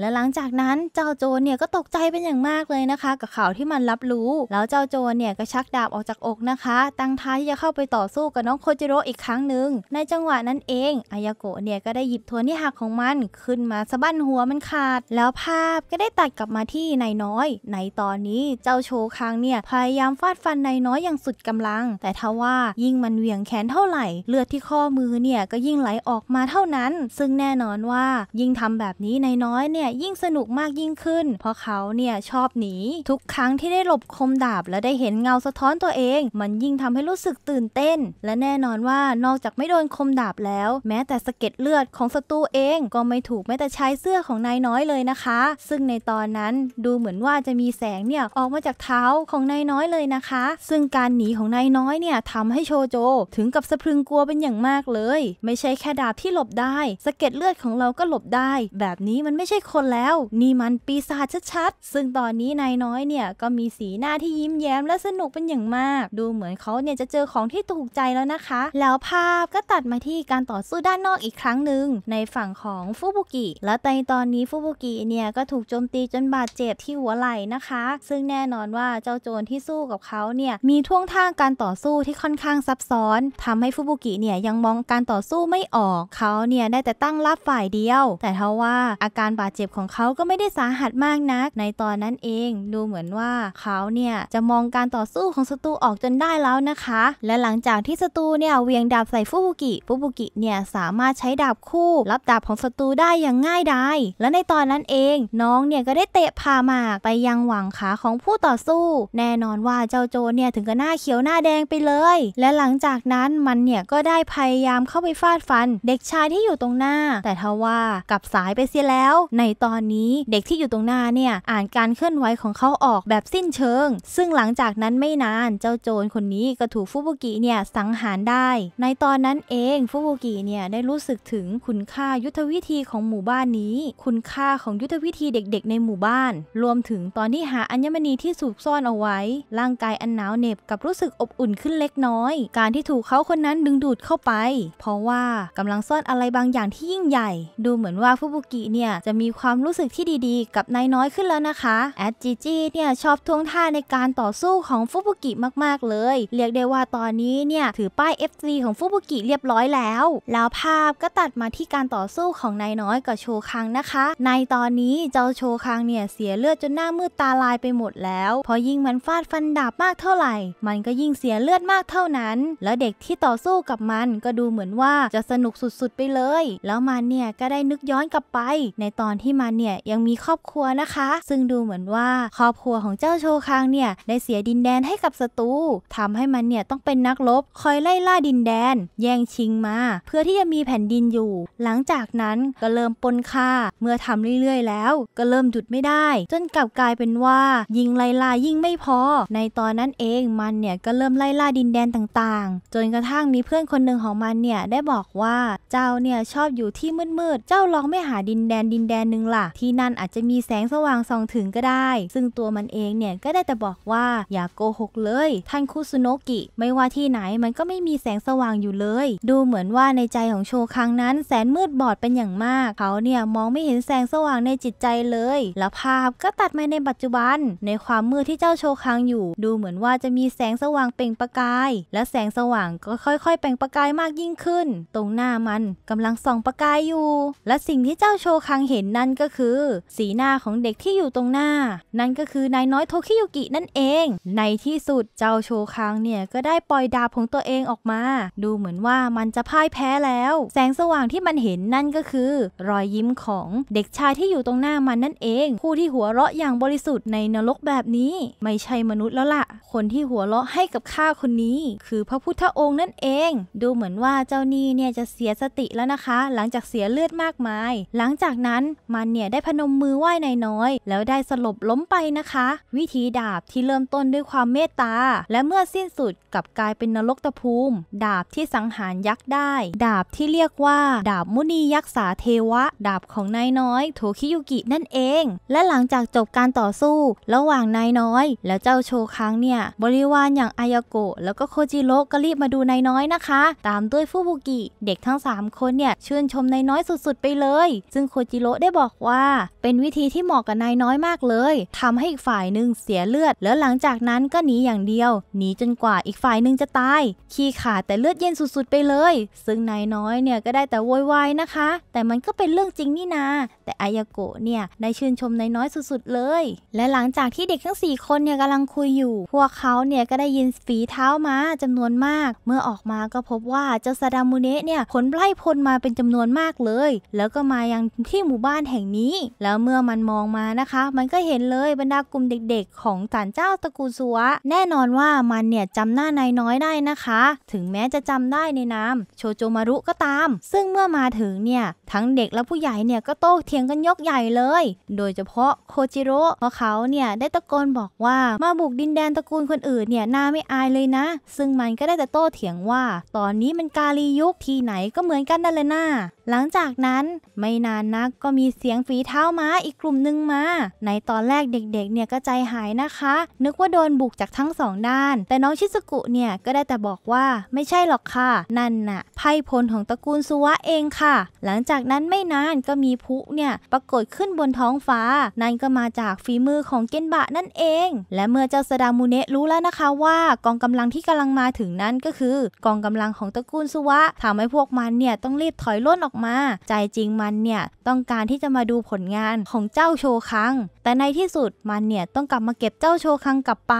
และหลังจากนั้นเจ้าโจรเนี่ยก็ตกใจเป็นอย่างมากเลยนะคะกับข่าวที่มันรับรู้ แล้วเจ้าโจรเนี่ยก็ชักดาบออกจากอกนะคะ ตั้งท้ายที่จะเข้าไปต่อสู้กับน้องโคจิโร่อีกครั้งหนึ่งในจังหวะนั้นเองอายาโกะเนี่ยก็ได้หยิบทวนที่หักของมัน ขึ้นมาสะบั้นหัวมันขาด แล้วภาพก็ได้ตัดกลับมาที่นายน้อย ในตอนนี้เจ้าโชคังเนี่ยพยายามฟาดฟันนายน้อยอย่างสุดกำลัง แต่ทว่า ยิ่งมันเหวี่ยงแขนเท่าไหร่เลือดที่ข้อมือเนี่ยก็ยิ่งไหลออกมาเท่านั้น ซึ่งแน่นอนว่า ยิ่งทำแบบนี้นายน้อยเนี่ยยิ่งสนุกมากยิ่งขึ้นเพราะเขาเนี่ย ชอบหนีทุกครั้งที่ได้หลบคมดาบและได้เห็นเงาสะท้อนตัวเอง มันยิ่งทำให้รู้สึกตื่นเต้น และแน่นอนว่านอกจากไม่โดนคมดาบแล้ว แม้แต่สะเก็ดเลือดของศัตรูเองก็ไม่ถูกแม้แต่ชายเสื้อของนายน้อยเลยนะคะ ซึ่งในตอนนั้นดูเหมือนว่าจะมีแสงเนี่ย ออกมาจากเท้าของนายน้อยเลยนะคะ ซึ่งการหนีของนายน้อยเนี่ยทำให้โชโจ ถึงกับสะพรึงกลัวเป็นอย่างมากเลย ไม่ใช่แค่ดาบที่หลบได้สะเก็ดเลือดของเราก็หลบได้ แบบนี้มันไม่ใช่คนแล้วนี่มันปีศาจชัดๆซึ่งตอนนี้นายน้อยเนี่ยก็มีสีหน้าที่ยิ้มแย้ม และสนุกเป็นอย่างมาก ดูเหมือนเขาเนี่ยจะเจอของที่ถูกใจแล้วนะคะ แล้วภาพก็ตัดมาที่การต่อสู้ด้านนอกอีกครั้งหนึ่งในฝั่งของฟูบุกิ และในตอนนี้ฟูบุกิเนี่ยก็ถูกโจมตีจนบาดเจ็บที่หัวไหล่นะคะ ซึ่งแน่นอนว่าเจ้าโจรที่สู้กับเขาเนี่ยมีท่วงท่าการต่อสู้ที่ค่อนข้างซับซ้อน ทำให้ฟูบุกิเนี่ยยังมองการต่อสู้ไม่ออกเขาเนี่ยได้แต่ตั้งรับฝ่ายเดียว แต่ทว่าอาการบาดเจ็บของเขาก็ไม่ได้สาหัสหัสมากนักในตอนนั้นเองดูเหมือนว่าเขาเนี่ยจะมองการต่อสู้ของศัตรูออกจนได้แล้วนะคะ และหลังจากที่ศัตรูเนี่ยเวียงดาบใส่ฟุบุกิฟุบุกิเนี่ยสามารถใช้ดาบคู่ รับดาบของศัตรูได้อย่างง่ายดายและในตอนนั้นเอง น้องเนี่ยก็ได้เตะพามาก ไปยังหวังขาของผู้ต่อสู้ แน่นอนว่าเจ้าโจเนี่ยถึงกับหน้าเขียวหน้าแดงไปเลย และหลังจากนั้นมันเนี่ยก็ได้พยายามเข้าไปฟาดฟัน เด็กชายที่อยู่ตรงหน้า แต่ทว่ากับสายไปเสียแล้ว ในตอนนี้เด็กที่อยู่ตรงหน้าเนี่ยอ่านการเคลื่อนไหวของเขาออกแบบสิ้นเชิง ซึ่งหลังจากนั้นไม่นานเจ้าโจรคนนี้ก็ถูกฟุบุกิเนี่ยสังหารได้ ในตอนนั้นเองฟุบุกิเนี่ยได้รู้สึกถึงคุณค่ายุทธวิธีของหมู่บ้านนี้ คุณค่าของยุทธวิธีเด็กๆในหมู่บ้าน รวมถึงตอนที่หาอัญมณีที่สูบซ่อนเอาไว้ ร่างกายอันหนาวเหน็บกับรู้สึกอบอุ่นขึ้นเล็กน้อย การที่ถูกเขาคนนั้นดึงดูดเข้าไปเพราะว่ากำลังซ่อนอะไรบางอย่างที่ยิ่งใหญ่ ดูเหมือนว่าฟุบุกิเนี่ยจะมีความรู้สึกที่ดี ๆกับนายน้อยขึ้นแล้วนะคะ แอดจีจีเนี่ยชอบท่วงท่าในการต่อสู้ของฟุบุกิมาก ๆ เลย เรียกได้ว่าตอนนี้เนี่ยถือป้าย f 3ของฟุบุกิเรียบร้อยแล้ว แล้วภาพก็ตัดมาที่การต่อสู้ของนายน้อยกับโชคังนะคะ ในตอนนี้เจ้าโชคังเนี่ยเสียเลือดจนหน้ามืดตาลายไปหมดแล้วพอยิ่งมันฟาดฟันดาบมากเท่าไหร่ มันก็ยิ่งเสียเลือดมากเท่านั้น แล้วเด็กที่ต่อสู้กับมันก็ดูเหมือนว่าจะสนุกสุดๆไปเลย แล้วมันเนี่ยก็ได้นึกย้อนกลับไป ในตอนที่มันเนี่ยยังมีครอบครัวนะคะ ซึ่งดูเหมือนว่าครอบครัวของเจ้าโชคังเนี่ยได้เสียดินแดนให้กับศัตรูทำให้มันเนี่ยต้องเป็นนักรบคอยไล่ล่าดินแดน แย่งชิงมา เพื่อที่จะมีแผ่นดินอยู่ หลังจากนั้นก็เริ่มปนค่าเมื่อทำเรื่อยๆแล้ว ก็เริ่มหยุดไม่ได้จนกลับกลายเป็นว่ายิงไล่ล่ายิ่งไม่พอในตอนนั้นเองมันเนี่ยก็เริ่มไล่ล่าดินแดนต่างๆ จนกระทั่งมีเพื่อนคนหนึ่งของมันเนี่ยได้บอกว่าเจ้าเนี่ยชอบอยู่ที่มืดๆเจ้าลองไม่หาดินแดนดินแดนหนึ่งล่ะที่นั่นอาจจะมีมีแสงสว่างส่องถึงก็ได้ ซึ่งตัวมันเองเนี่ยก็ได้แต่บอกว่า อย่ากโกหกเลยท่านคุซุโนกิ ไม่ว่าที่ไหนมันก็ไม่มีแสงสว่างอยู่เลย ดูเหมือนว่าในใจของโชคังนั้นแสนมืดบอดเป็นอย่างมากเขาเนี่ยมองไม่เห็นแสงสว่างในจิตใจเลยและภาพก็ตัดมาในปัจจุบันในความมืดที่เจ้าโชคังอยู่ ดูเหมือนว่าจะมีแสงสว่างเปล่งประกาย และแสงสว่างก็ค่อยๆเปล่งประกายมากยิ่งขึ้น ตรงหน้ามันกำลังส่องประกายอยู่ และสิ่งที่เจ้าโชคังเห็นนั่นก็คือ สีหน้าน้าของเด็กที่อยู่ตรงหน้า นั่นก็คือนายน้อยโทคิยุกินั่นเอง ในที่สุดเจ้าโชคังเนี่ยก็ได้ปล่อยดาบของตัวเองออกมา ดูเหมือนว่ามันจะพ่ายแพ้แล้ว แสงสว่างที่มันเห็นนั่นก็คือ รอยยิ้มของเด็กชายที่อยู่ตรงหน้ามันนั่นเอง ผู้ที่หัวเราะอย่างบริสุทธิ์ในนรกแบบนี้ไม่ใช่มนุษย์แล้วละ่ะคนที่หัวเราะให้กับข้าคนนี้ คือพระพุทธองค์นั่นเอง ดูเหมือนว่าเจ้านี่เนี่ยจะเสียสติแล้วนะคะ หลังจากเสียเลือดมากมาย หลังจากนั้นมันเนี่ยได้พนมมือไหว้ายนายน้อย แล้วได้สลบล้มไปนะคะ วิธีดาบที่เริ่มต้นด้วยความเมตตา และเมื่อสิ้นสุดกับกลายเป็นนรกตะภูมิ ดาบที่สังหารยักษ์ได้ ดาบที่เรียกว่า ดาบมุนียักษ์สาเทวะ ดาบของนายน้อย โทคิยุกินั่นเอง และหลังจากจบการต่อสู้ ระหว่างนายน้อย และเจ้าโชคังเนี่ย บริวารอย่างอายโกะแล้วก็โคจิโร่ก็รีบมาดูนายน้อยนะคะ ตามด้วยฟูบุกิ เด็กทั้ง 3 คนเนี่ยชื่นชมนายน้อยสุดๆไปเลย ซึ่งโคจิโร่ได้บอกว่า เป็นวิธีีที่เหมาะกับนายน้อยมากเลย ทำให้อีกฝ่ายหนึ่งเสียเลือด แล้วหลังจากนั้นก็หนีอย่างเดียว หนีจนกว่าอีกฝ่ายหนึ่งจะตาย ขี้ขาดแต่เลือดเย็นสุด ๆ ไปเลย ซึ่งนายน้อยเนี่ยก็ได้แต่โวยวายนะคะ แต่มันก็เป็นเรื่องจริงนี่นาแต่อายาโกะเนี่ยได้ชื่นชมนายน้อยสุดๆเลย และหลังจากที่เด็กทั้ง4คนเนี่ยกำลังคุยอยู่ พวกเขาเนี่ยก็ได้ยินฝีเท้ามาจำนวนมาก เมื่อออกมา ก็พบว่าเจ้าซาดามุเนะเนี่ยผลไล่พลมาเป็นจำนวนมากเลย แล้วก็มายังที่หมู่บ้านแห่งนี้ แล้วเมื่อมามันมองมานะคะมันก็เห็นเลยบรรดากลุ่มเด็ก ๆ ของศาลเจ้าตะกูซัวแน่นอนว่ามันเนี่ยจำหน้านายน้อยได้นะคะ ถึงแม้จะจำได้ในนามโชโจมารุก็ตาม ซึ่งเมื่อมาถึงเนี่ยทั้งเด็กและผู้ใหญ่เนี่ยก็โต้เถียงกันยกใหญ่เลย โดยเฉพาะโคจิโร่เพราะเขาเนี่ยได้ตะโกนบอกว่ามาบุกดินแดนตระกูลคนอื่นเนี่ยน่าไม่อายเลยนะ ซึ่งมันก็ได้แต่โต้เถียงว่า ตอนนี้มันกาลียุคที่ไหนก็เหมือนกันนั่นแหละนะหลังจากนั้นไม่นานนักก็มีเสียงฝีเท้าม้าอีกกลุ่มหนึ่งมาในตอนแรกเด็กๆเนี่ยก็ใจหายนะคะ นึกว่าโดนบุกจากทั้งสองด้าน แต่น้องชิสกุเนี่ยก็ได้แต่บอกว่าไม่ใช่หรอกค่ะ นั่นน่ะไพ่พลของตระกูลสุวะเองค่ะ หลังจากนั้นไม่นาน ก็มีพุเนี่ยปรากฏขึ้นบนท้องฟ้านั่นก็มาจากฝีมือของเกนบะนั่นเองและเมื่อเจ้าสดามูเนะรู้แล้วนะคะว่า กองกำลังที่กำลังมาถึงนั้นก็คือ กองกำลังของตระกูลสุวะทำให้พวกมันเนี่ยต้องรีบถอยล่นออกมาใจจริงมันเนี่ยต้องการที่จะมาดูผลงานของเจ้าโชคังแต่ในที่สุดมันเนี่ยต้องกลับมาเก็บเจ้าโชคังกลับไป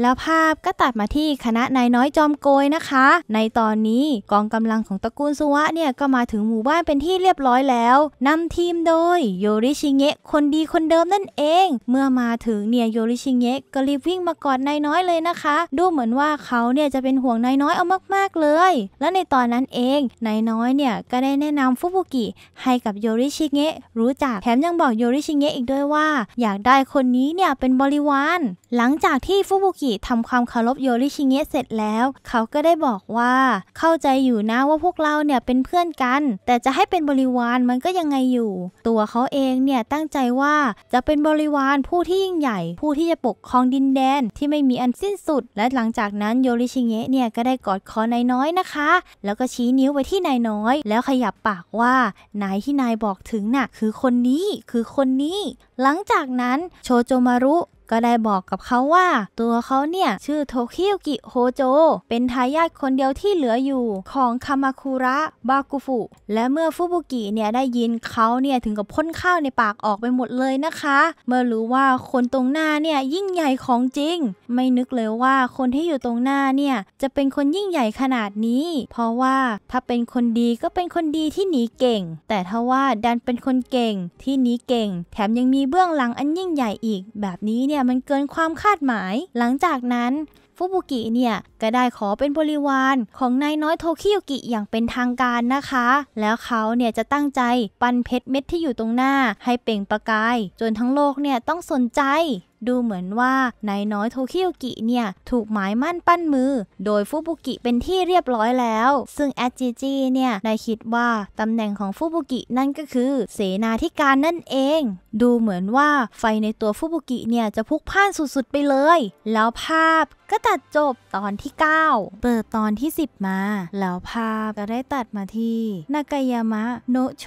แล้วภาพก็ตัดมาที่คณะนายน้อยจอมโกยนะคะ ในตอนนี้กองกำลังของตระกูลซุวะเนี่ยก็มาถึงหมู่บ้านเป็นที่เรียบร้อยแล้ว นำทีมโดยโยริชิเงะคนดีคนเดิมนั่นเอง เมื่อมาถึงเนี่ยโยริชิเงะก็รีบวิ่งมากอดนายน้อยเลยนะคะ ดูเหมือนว่าเขาเนี่ยจะเป็นห่วงนายน้อยเอามากๆเลย และในตอนนั้นเองนายน้อยเนี่ยก็ได้แนะนำฟุบุกิให้กับโยริชิเงะรู้จักแถมยังบอกโยริชิเงะอีกด้วยว่าอย่าอยากได้คนนี้เนี่ยเป็นบริวาร หลังจากที่ฟุบุกิทำความเคารพโยริชิเงะเสร็จแล้ว เขาก็ได้บอกว่า เข้าใจอยู่นะว่าพวกเราเนี่ยเป็นเพื่อนกัน แต่จะให้เป็นบริวารมันก็ยังไงอยู่ ตัวเขาเองเนี่ยตั้งใจว่าจะเป็นบริวารผู้ที่ยิ่งใหญ่ ผู้ที่จะปกครองดินแดน ที่ไม่มีอันสิ้นสุด และหลังจากนั้นโยริชิเงะเนี่ยก็ได้กอดคอนายน้อยนะคะ แล้วก็ชี้นิ้วไปที่นายน้อย แล้วขยับปากว่านายที่นายบอกถึงน่ะคือคนนี้คือคนนี้หลังจากนั้นโชโจมารุก็ได้บอกกับเขาว่าตัวเขาเนี่ยชื่อโทคิยุกิโฮโจเป็นทายาทคนเดียวที่เหลืออยู่ของคามาคุระบากุฟุและเมื่อฟุบุกิเนี่ยได้ยินเขาเนี่ยถึงกับพ่นข้าวในปากออกไปหมดเลยนะคะ เมื่อรู้ว่าคนตรงหน้าเนี่ยยิ่งใหญ่ของจริง ไม่นึกเลยว่าคนที่อยู่ตรงหน้าเนี่ยจะเป็นคนยิ่งใหญ่ขนาดนี้ เพราะว่าถ้าเป็นคนดีก็เป็นคนดีที่หนีเก่ง แต่ถ้าว่าดันเป็นคนเก่งที่หนีเก่ง แถมยังมีเบื้องหลังอันยิ่งใหญ่อีกแบบนี้เนี่ยเนี่ยมันเกินความคาดหมาย หลังจากนั้น ฟุบุกิเนี่ย ก็ได้ขอเป็นบริวาร ของนายน้อยโทคิโยกิอย่างเป็นทางการนะคะ แล้วเขาเนี่ยจะตั้งใจปั่นเพชรเม็ดที่อยู่ตรงหน้าให้เปล่งประกาย จนทั้งโลกเนี่ยต้องสนใจดูเหมือนว่านายน้อยโทคิโอกิเนี่ย ถูกหมายมั่นปั้นมือ โดยฟุบุกิเป็นที่เรียบร้อยแล้ว ซึ่งแอจจีเนี่ยนายคิดว่า ตำแหน่งของฟุบุกินั่นก็คือเสนาธิการนั่นเอง ดูเหมือนว่าไฟในตัวฟุบุกิเนี่ย จะพุกพ่านสุดๆ ไปเลย แล้วภาพก็ตัดจบตอนที่ 9 เปิดตอนที่ 10 มา แล้วภาพ ก็ได้ตัดมาที่นากายามะโนโช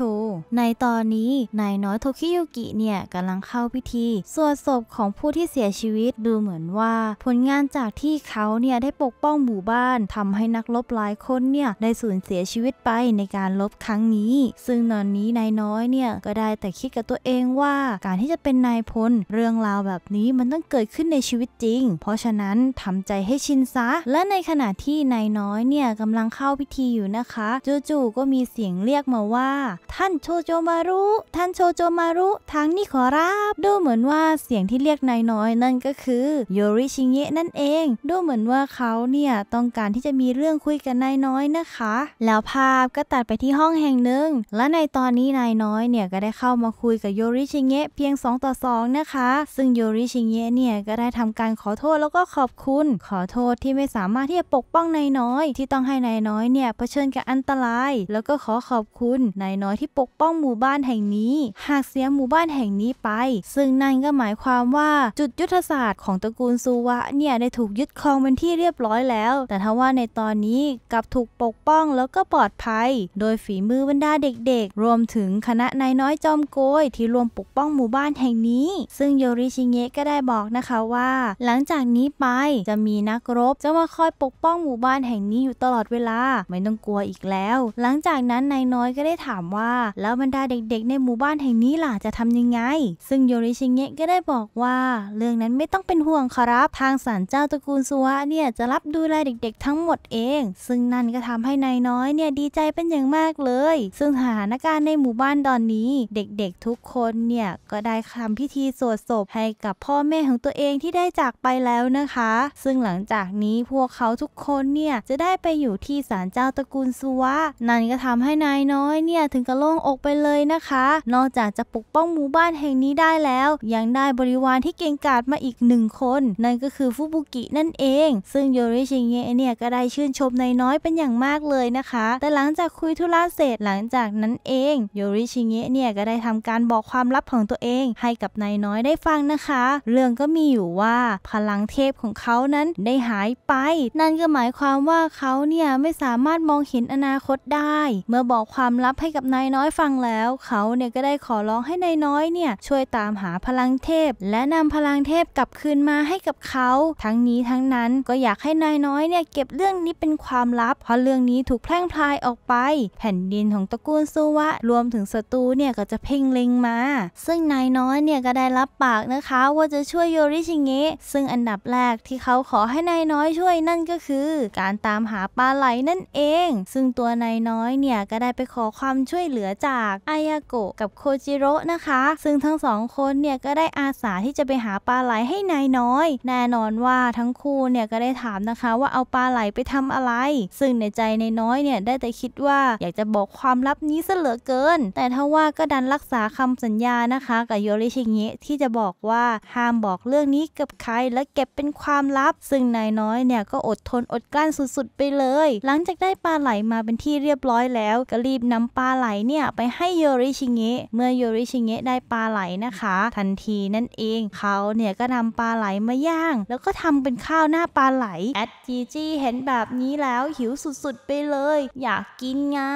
ในตอนนี้นายน้อยโทคิโยกิเนี่ยกำลังเข้าพิธีสวดศพของผู้ที่เสียชีวิตดูเหมือนว่าผลงานจากที่เขาเนี่ยได้ปกป้องหมู่บ้านทำให้นักรบหลายคนเนี่ยได้สูญเสียชีวิตไปในการรบครั้งนี้ ซึ่งตอนนี้นายน้อยเนี่ยก็ได้แต่คิดกับตัวเองว่าการที่จะเป็นนายพลเรื่องราวแบบนี้มันต้องเกิดขึ้นในชีวิตจริง เพราะฉะนั้นทำใจให้ชินซะและในขณะที่นายน้อยเนี่ยกำลังเข้าพิธีอยู่นะคะจู่ๆก็มีเสียงเรียกมาว่าท่านโชโจมารุท่านโชโจมารุทางนี้ขอรับดูเหมือนว่าเสียงที่เรียกน้อยๆนั่นก็คือโยริชิเงะนั่นเอง ดูเหมือนว่าเขาเนี่ย ต้องการที่จะมีเรื่องคุยกับนายน้อยนะคะ แล้วภาพก็ตัดไปที่ห้องแห่งหนึ่งและในตอนนี้นายน้อยเนี่ยก็ได้เข้ามาคุยกับโยริชิเงะเพียง 2 ต่อ 2 นะคะ ซึ่งโยริชิเงะเนี่ยก็ได้ทำการขอโทษแล้วก็ขอบคุณ ขอโทษที่ไม่สามารถที่จะปกป้องนายน้อย ที่ต้องให้นายน้อยเนี่ยเผชิญกับอันตราย แล้วก็ขอขอบคุณนายน้อยที่ปกป้องหมู่บ้านแห่งนี้ หากเสียหมู่บ้านแห่งนี้ไป ซึ่งนั่นก็หมายความว่าจุดยุทธศาสตร์ของตระกูลซูวะ เนี่ยได้ถูกยึดครองเป็นที่เรียบร้อยแล้ว แต่ทว่าในตอนนี้ กลับถูกปกป้องแล้วก็ปลอดภัย โดยฝีมือบรรดาเด็กๆ รวมถึงคณะนายน้อยจอมโกย ที่รวมปกป้องหมู่บ้านแห่งนี้ ซึ่งโยริชิเงะก็ได้บอกนะคะว่า หลังจากนี้ไป จะมีนักรบจะมาคอยปกป้องหมู่บ้านแห่งนี้อยู่ตลอดเวลาไม่ต้องกลัวอีกแล้ว หลังจากนั้นนายน้อยก็ได้ถามว่า แล้วบรรดาเด็กๆ ในหมู่บ้านแห่งนี้ล่ะจะทำยังไง ซึ่งโยริชิเงะก็ได้บอกว่าเรื่องนั้นไม่ต้องเป็นห่วงครับ ทางศาลเจ้าตระกูลสุวะเนี่ยจะรับดูแลเด็ก ๆ ทั้งหมดเอง ซึ่งนั่นก็ทำให้นายน้อยเนี่ยดีใจเป็นอย่างมากเลย ซึ่งสถานการณ์ในหมู่บ้านตอนนี้ เด็กๆทุกคนเนี่ยก็ได้ทำพิธีสวดศพให้กับพ่อแม่ของตัวเองที่ได้จากไปแล้วนะคะ ซึ่งหลังจากนี้พวกเขาทุกคนเนี่ยจะได้ไปอยู่ที่ศาลเจ้าตระกูลสุวะ นั่นก็ทำให้นายน้อยเนี่ยถึงกับโล่งอกไปเลยนะคะ นอกจากจะปกป้องหมู่บ้านแห่งนี้ได้แล้วยังได้บริวารที่เก่งกาจมาอีกหนึ่งคน นั่นก็คือ ฟุบุกินั่นเอง ซึ่งโยริชิเงะเนี่ยก็ได้ชื่นชมนายน้อยเป็นอย่างมากเลยนะคะแต่หลังจากคุยธุระเสร็จหลังจากนั้นเองโยริชิเงะเนี่ยก็ได้ทำการบอกความลับของตัวเองให้กับนายน้อยได้ฟังนะคะ เรื่องก็มีอยู่ว่าพลังเทพของเขานั้น ได้หายไป นั่นก็หมายความว่าเขาเนี่ยไม่สามารถมองเห็นอนาคตได้ เมื่อบอกความลับให้กับนายน้อยฟังแล้วเขาเนี่ยก็ได้ขอร้องให้นายน้อยเนี่ยช่วยตามหาพลังเทพและนำพลังเทพกลับคืนมาให้กับเขา ทั้งนี้ทั้งนั้นก็อยากให้นายน้อยเนี่ยเก็บเรื่องนี้เป็นความลับ เพราะเรื่องนี้ถูกแพร่งพลายออกไป แผ่นดินของตระกูลซูวะ รวมถึงศัตรูเนี่ยก็จะเพ่งเล็งมา ซึ่งนายน้อยเนี่ยก็ได้รับปากนะคะว่าจะช่วยโยริชิเงะซึ่งอันดับแรกที่เขาขอให้นายน้อยช่วยนั่นก็คือการตามหาปลาไหลนั่นเอง ซึ่งตัวนายน้อยเนี่ยก็ได้ไปขอความช่วยเหลือจากอายาโกะกับโคจิโร่นะคะซึ่งทั้งสองคนเนี่ยก็ได้อาสาที่จะไปหาปลาไหลให้นายน้อย แน่นอนว่าทั้งคู่เนี่ยก็ได้ถามนะคะ ว่าเอาปลาไหลไปทำอะไร ซึ่งในใจในายน้อยเนี่ยได้แต่คิดว่า อยากจะบอกความลับนี้ซะเหลือเกิน แต่ทว่าก็ดันรักษาคำสัญญานะคะกับโยริชิเงะที่จะบอกว่าห้ามบอกเรื่องนี้กับใครและเก็บเป็นความลับซึ่งนายน้อยเนี่ยก็อดทนอดกลั้นสุดๆ ไปเลย หลังจากได้ปลาไหลมาเป็นที่เรียบร้อยแล้วก็รีบนำปลาไหลเนี่ยไปให้โยริชิเงะเมื่อโยริชิเงะได้ปลาไหลนะคะ ทันทีนั่นเองเขาาเนี่ยก็นำปลาไหลมาย่างแล้วก็ทำเป็นข้าวหน้าปลาไหลแอดจีจีเห็นแบบนี้แล้วหิวสุดๆไปเลย อยากกินง่า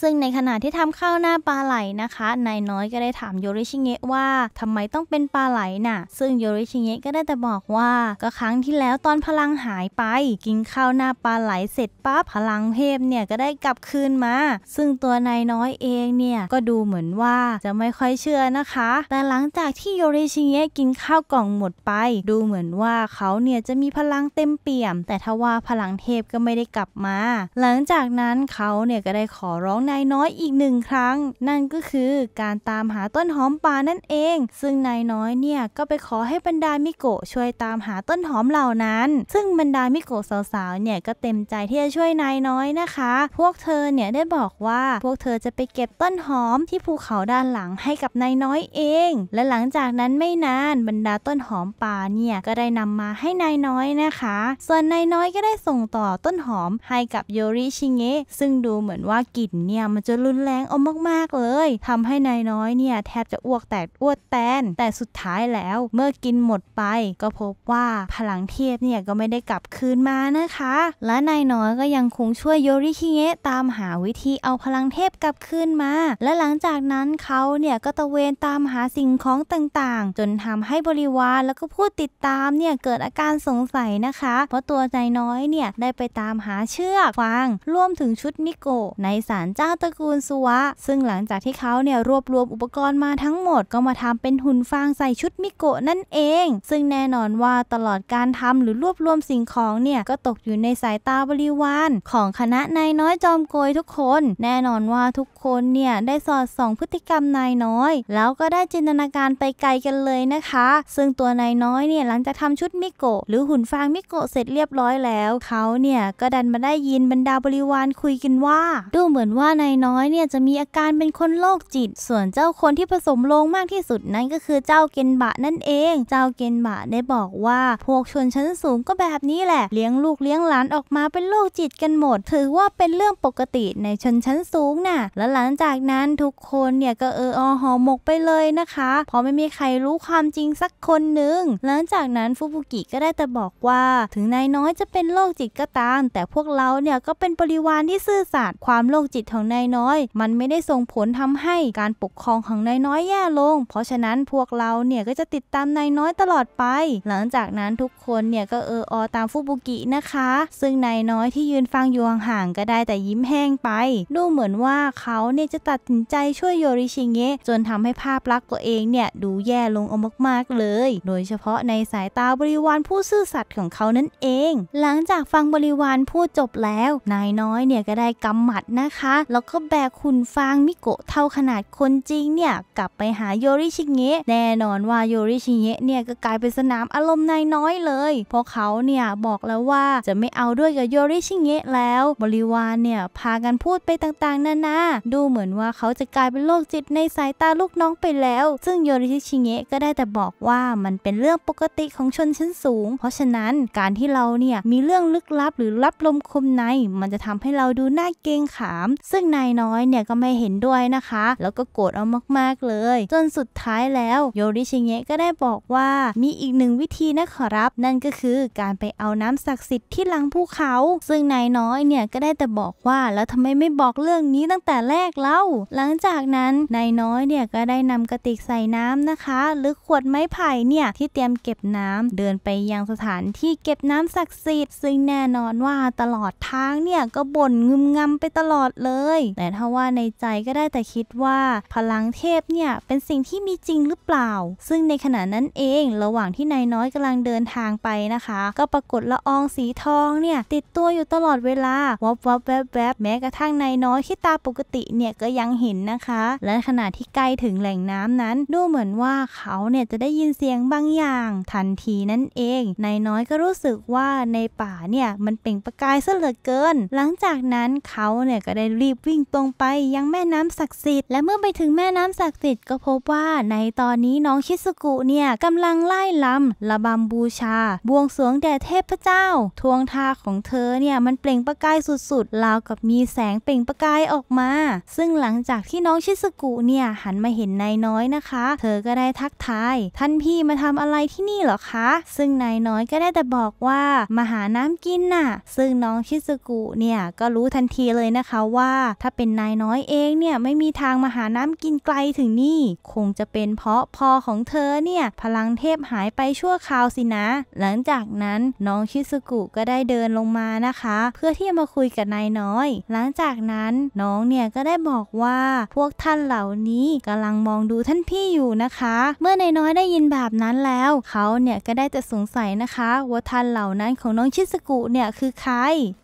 ซึ่งในขณะที่ทำข้าวหน้าปลาไหลนะคะนายน้อยก็ได้ถามโยริชิเงะว่าทำไมต้องเป็นปลาไหลน่ะ ซึ่งโยริชิเงะก็ได้แต่บอกว่าก็ครั้งที่แล้วตอนพลังหายไป กินข้าวหน้าปลาไหลเสร็จปั๊บพลังเทพเนี่ยก็ได้กลับคืนมา ซึ่งตัวนายน้อยเองเนี่ยก็ดูเหมือนว่าจะไม่ค่อยเชื่อนะคะ แต่หลังจากที่โยริชิเงะกินข้าวกล่องหมดไป ดูเหมือนว่าเขาเนี่ยจะมีพลังเต็มเปี่ยม แต่ทว่าพลังเทพก็ไม่ได้กลับมา หลังจากนั้นเขาเนี่ยก็ได้ขอร้องนายน้อยอีกหนึ่งครั้ง นั่นก็คือการตามหาต้นหอมป่านั่นเอง ซึ่งนายน้อยเนี่ยก็ไปขอให้บรรดามิโกะช่วยตามหาต้นหอมเหล่านั้น ซึ่งบรรดามิโกะสาวๆเนี่ยก็เต็มใจที่จะช่วยนายน้อยนะคะ พวกเธอเนี่ยได้บอกว่าพวกเธอจะไปเก็บต้นหอมที่ภูเขาด้านหลังให้กับนายน้อยเอง และหลังจากนั้นไม่นานบรรดาต้นหอมป่าเนี่ยก็ได้นำมาให้นายน้อยนะคะ ส่วนนายน้อยก็ได้ส่งต่อต้นหอมให้กับโยริชิเงะซึ่งดูเหมือนว่ากลิ่นเนี่ยมันจะรุนแรงอมมากๆเลย ทำให้นายน้อยเนี่ยแทบจะอ้วกแตกอ้วกแตนแต่สุดท้ายแล้วเมื่อกินหมดไปก็พบว่าพลังเทพเนี่ยก็ไม่ได้กลับคืนมานะคะ และนายน้อยก็ยังคงช่วยโยริชิเงะตามหาวิธีเอาพลังเทพกลับคืนมา และหลังจากนั้นเขาเนี่ยก็ตะเวนตามหาสิ่งของต่าง ๆ จนทำใหบริวารแล้วก็ผู้ติดตามเนี่ยเกิดอาการสงสัยนะคะ เพราะตัวนายน้อยเนี่ยได้ไปตามหาเชือกฟางรวมถึงชุดมิโกในศาลเจ้าตระกูลสุวะ ซึ่งหลังจากที่เขาเนี่ยรวบรวมอุปกรณ์มาทั้งหมดก็มาทำเป็นหุ่นฟางใส่ชุดมิโกนั่นเอง ซึ่งแน่นอนว่าตลอดการทำหรือรวบรวมสิ่งของเนี่ยก็ตกอยู่ในสายตาบริวารของคณะนายน้อยจอมโกยทุกคน แน่นอนว่าทุกคนเนี่ยได้สอดส่องพฤติกรรมนายน้อย แล้วก็ได้จินตนาการไปไกลกันเลยนะคะซึ่งตัวนายน้อยเนี่ยหลังจากทำชุดมิโกะหรือหุ่นฟางมิโกะเสร็จเรียบร้อยแล้วเขาเนี่ยก็ดันมาได้ยินบรรดาบริวารคุยกันว่า ดูเหมือนว่านายน้อยเนี่ยจะมีอาการเป็นคนโรคจิต ส่วนเจ้าคนที่ผสมลงมากที่สุดนั้น ก็คือเจ้าเกนบะนั่นเอง เจ้าเกนบะได้บอกว่า พวกชนชั้นสูงก็แบบนี้แหละเลี้ยงลูกเลี้ยงหลานออกมาเป็นโรคจิตกันหมด ถือว่าเป็นเรื่องปกติในชนชั้นสูงนะ่ะแล้วหลังจากนั้นทุกคนเนี่ยก็เอออหอหมกไปเลยนะคะเพราะไม่มีใครรู้ความจริงสักคนหนึ่งหลังจากนั้นฟูบุกิก็ได้แต่บอกว่าถึงนายน้อยจะเป็นโรคจิตก็ตามแต่พวกเราเนี่ยก็เป็นบริวารที่ซื่อสัตย์ความโรคจิตของนายน้อย มันไม่ได้ส่งผลทำให้การปกครองของนายน้อยแย่ลง เพราะฉะนั้นพวกเราเนี่ยก็จะติดตามนายน้อยตลอดไป หลังจากนั้นทุกคนเนี่ยก็เอออตามฟูบุกินะคะ ซึ่งนายน้อยที่ยืนฟังอยู่ห่างๆก็ได้แต่ยิ้มแห้งไป ดูเหมือนว่าเขาเนี่ยจะตัดสินใจช่วยโยริชิเงะจนทำให้ภาพลักษณ์ตัวเองเนี่ยดูแย่ลงเอามากๆเลยโดยเฉพาะในสายตาบริวารผู้ซื่อสัตย์ของเขานั่นเอง หลังจากฟังบริวารพูดจบแล้ว นายน้อยเนี่ยก็ได้กำหมัดนะคะ แล้วก็แบกคุณนฟางมิโกะเท่าขนาดคนจริงเนี่ยกลับไปหาโยริชิเงะ แน่นอนว่าโยริชิเงะเนี่ยก็กลายเป็นสนามอารมณ์นายน้อยเลย เพราะเขาเนี่ยบอกแล้วว่าจะไม่เอาด้วยกับโยริชิเงะแล้ว บริวารเนี่ยพากันพูดไปต่างๆนานา ดูเหมือนว่าเขาจะกลายเป็นโรคจิตในสายตาลูกน้องไปแล้ว ซึ่งโยริชิเงะก็ได้แต่บอกว่ามันเป็นเรื่องปกติของชนชั้นสูง เพราะฉะนั้นการที่เราเนี่ยมีเรื่องลึกลับ หรือลับลมคมใน มันจะทำให้เราดูน่าเกงขาม ซึ่งนายน้อยเนี่ยก็ไม่เห็นด้วยนะคะ แล้วก็โกรธเอามากๆเลย จนสุดท้ายแล้วโยริชิเงะก็ได้บอกว่ามีอีกหนึ่งวิธีนะขอรับ นั่นก็คือการไปเอาน้ำศักดิ์สิทธิ์ที่หลังภูเขา ซึ่งนายน้อยเนี่ยก็ได้แต่บอกว่า แล้วทำไมไม่บอกเรื่องนี้ตั้งแต่แรกเล่าหลังจากนั้นนายน้อยเนี่ยก็ได้นำกระติกใส่น้ำนะคะ หรือขวดไม้ไผ่เนี่ยที่เตรียมเก็บน้ำเดินไปยังสถาน ที่เก็บน้ำศักดิ์สิทธิ์ซึ่งแน่นอนว่าตลอดทางเนี่ยก็บ่นงึมงำไปตลอดเลย แต่ถ้าว่าในใจก็ได้แต่คิดว่าพลังเทพเนี่ยเป็นสิ่งที่มีจริงหรือเปล่า ซึ่งในขณะนั้นเองระหว่างที่นายน้อยกำลังเดินทางไปนะคะ ก็ปรากฏละอองสีทองเนี่ยติดตัวอยู่ตลอดเวลาวับวับแวบแวบแม้กระทั่งนายน้อยที่ตาปกติเนี่ยก็ยังเห็นนะคะ และขณะที่ใกล้ถึงแหล่งน้ำนั้นดูเหมือนว่าเขาเนี่ยจะได้ได้ยินเสียงบางอย่าง ทันทีนั่นเองนายน้อยก็รู้สึกว่าในป่าเนี่ย มันเปล่งประกายซะเหลือเกิน หลังจากนั้นเขาเนี่ยก็ได้รีบวิ่งตรงไปยังแม่น้ำศักดิ์สิทธิ์และเมื่อไปถึงแม่น้ำศักดิ์สิทธิ์ก็พบว่าในตอนนี้น้องชิสกุเนี่ยกำลังไล่ลำระบำบูชา บวงสรวงแด่เทพเจ้าทวงทาของเธอเนี่ยมันเปล่งประกายสุดๆราวกับมีแสงเปล่งประกายออกมา ซึ่งหลังจากที่น้องชิสกุเนี่ยหันมาเห็นนายน้อยนะคะ เธอก็ได้ทักทายทท่านพี่มาทำอะไรที่นี่เหรอคะ ซึ่งนายน้อยก็ได้แต่บอกว่ามาหาน้ำกินน่ะซึ่งน้องชิซูกุเนี่ยก็รู้ทันทีเลยนะคะว่าถ้าเป็นนายน้อยเองเนี่ยไม่มีทางมาหาน้ำกินไกลถึงนี่ คงจะเป็นเพราะพ่อของเธอเนี่ยพลังเทพหายไปชั่วคราวสินะ หลังจากนั้นน้องชิซูกุก็ได้เดินลงมานะคะ เพื่อที่จะมาคุยกับนายน้อย หลังจากนั้นน้องเนี่ยก็ได้บอกว่าพวกท่านเหล่านี้กำลังมองดูท่านพี่อยู่นะคะ เมื่อนายน้อยได้ยินแบบนั้นแล้วเขาเนี่ยก็ได้แต่สงสัยนะคะว่าท่านเหล่านั้นของน้องชิสกุเนี่ยคือใคร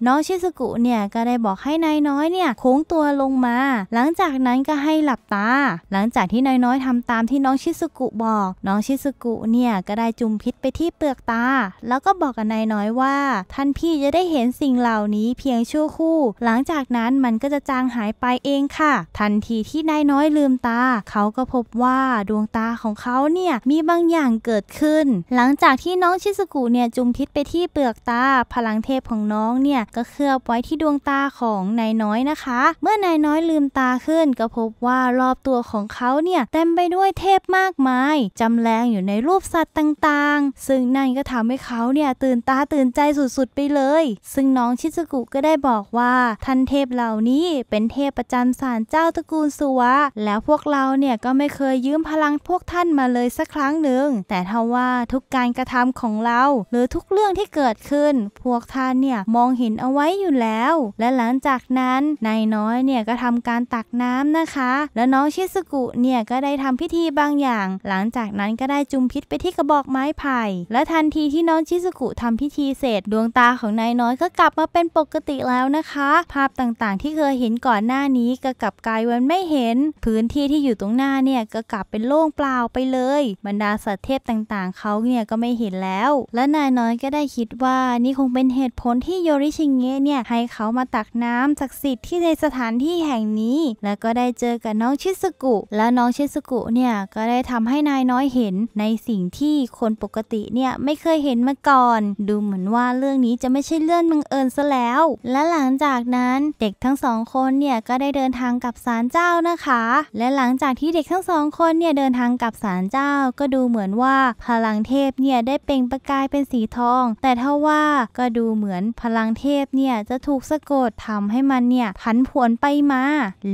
น้องชิสกุเนี่ยก็ได้บอกให้นายน้อยเนี่ยโค้งตัวลงมา หลังจากนั้นก็ให้หลับตา หลังจากที่นายน้อยทำตามที่น้องชิสกุบอก น้องชิสกุเนี่ยก็ได้จุมพิษไปที่เปลือกตา แล้วก็บอกกับนายน้อยว่า ท่านพี่จะได้เห็นสิ่งเหล่านี้เพียงชั่วคู่ หลังจากนั้นมันก็จะจางหายไปเองค่ะ ทันทีที่นายน้อยลืมตาเขาก็พบว่าดวงตาของเขาเนี่ยมีบางอย่างเกิดขึ้น หลังจากที่น้องชิสกุเนี่ยจุมพิษไปที่เปลือกตาพลังเทพของน้องเนี่ยก็เคลือบไว้ที่ดวงตาของนายน้อยนะคะ เมื่อนายน้อยลืมตาขึ้น ก็พบว่ารอบตัวของเขาเนี่ยเต็มไปด้วยเทพมากมาย จำแรงอยู่ในรูปสัตว์ต่างๆ ซึ่งนั่นก็ทำให้เขาเนี่ยตื่นตาตื่นใจสุดๆไปเลย ซึ่งน้องชิสกุก็ได้บอกว่าท่านเทพเหล่านี้เป็นเทพประจำศาลเจ้าตระกูลสุวะแล้วพวกเราเนี่ยก็ไม่เคยยืมพลังพวกท่านมาเลยสักครั้งรั้งหนึ่งแต่ทว่าทุกการกระทำของเรา หรือทุกเรื่องที่เกิดขึ้น พวกท่านเนี่ยมองเห็นเอาไว้อยู่แล้ว และหลังจากนั้นนายน้อยเนี่ยก็ทำการตักน้ำนะคะ และน้องชิสกุเนี่ยก็ได้ทำพิธีบางอย่าง หลังจากนั้นก็ได้จุมพิษไปที่กระบอกไม้ไผ่ และทันทีที่น้องชิสกุทำพิธีเสร็จดวงตาของนายน้อยก็กลับมาเป็นปกติแล้วนะคะ ภาพต่างๆ ที่เคยเห็นก่อนหน้านี้ก็กลับกลายวันไม่เห็นพื้นที่ที่อยู่ตรงหน้าเนี่ยก็กลับเป็นโล่งเปล่าไปเลยมันดาสัตว์เทพต่างๆเขาเนี่ยก็ไม่เห็นแล้ว และนายน้อยก็ได้คิดว่า นี่คงเป็นเหตุผลที่โยริชิงเงะเนี่ยให้เขามาตักน้ำศักดิ์สิทธิ์ที่ในสถานที่แห่งนี้ แล้วก็ได้เจอกับน้องชิสกุและน้องชิสกุเนี่ยก็ได้ทำให้นายน้อยเห็นในสิ่งที่คนปกติเนี่ยไม่เคยเห็นมาก่อน ดูเหมือนว่าเรื่องนี้จะไม่ใช่เรื่องบังเอิญซะแล้ว และหลังจากนั้นเด็กทั้งสองคนเนี่ยก็ได้เดินทางกับศาลเจ้านะคะ และหลังจากที่เด็กทั้งสองคนเนี่ยเดินทางกับศาลเจ้าก็ดูเหมือนว่าพลังเทพเนี่ยได้เปล่งประกายเป็นสีทอง แต่ถ้าว่าก็ดูเหมือนพลังเทพเนี่ยจะถูกสะกดทำให้มันเนี่ยพันผวนไปมา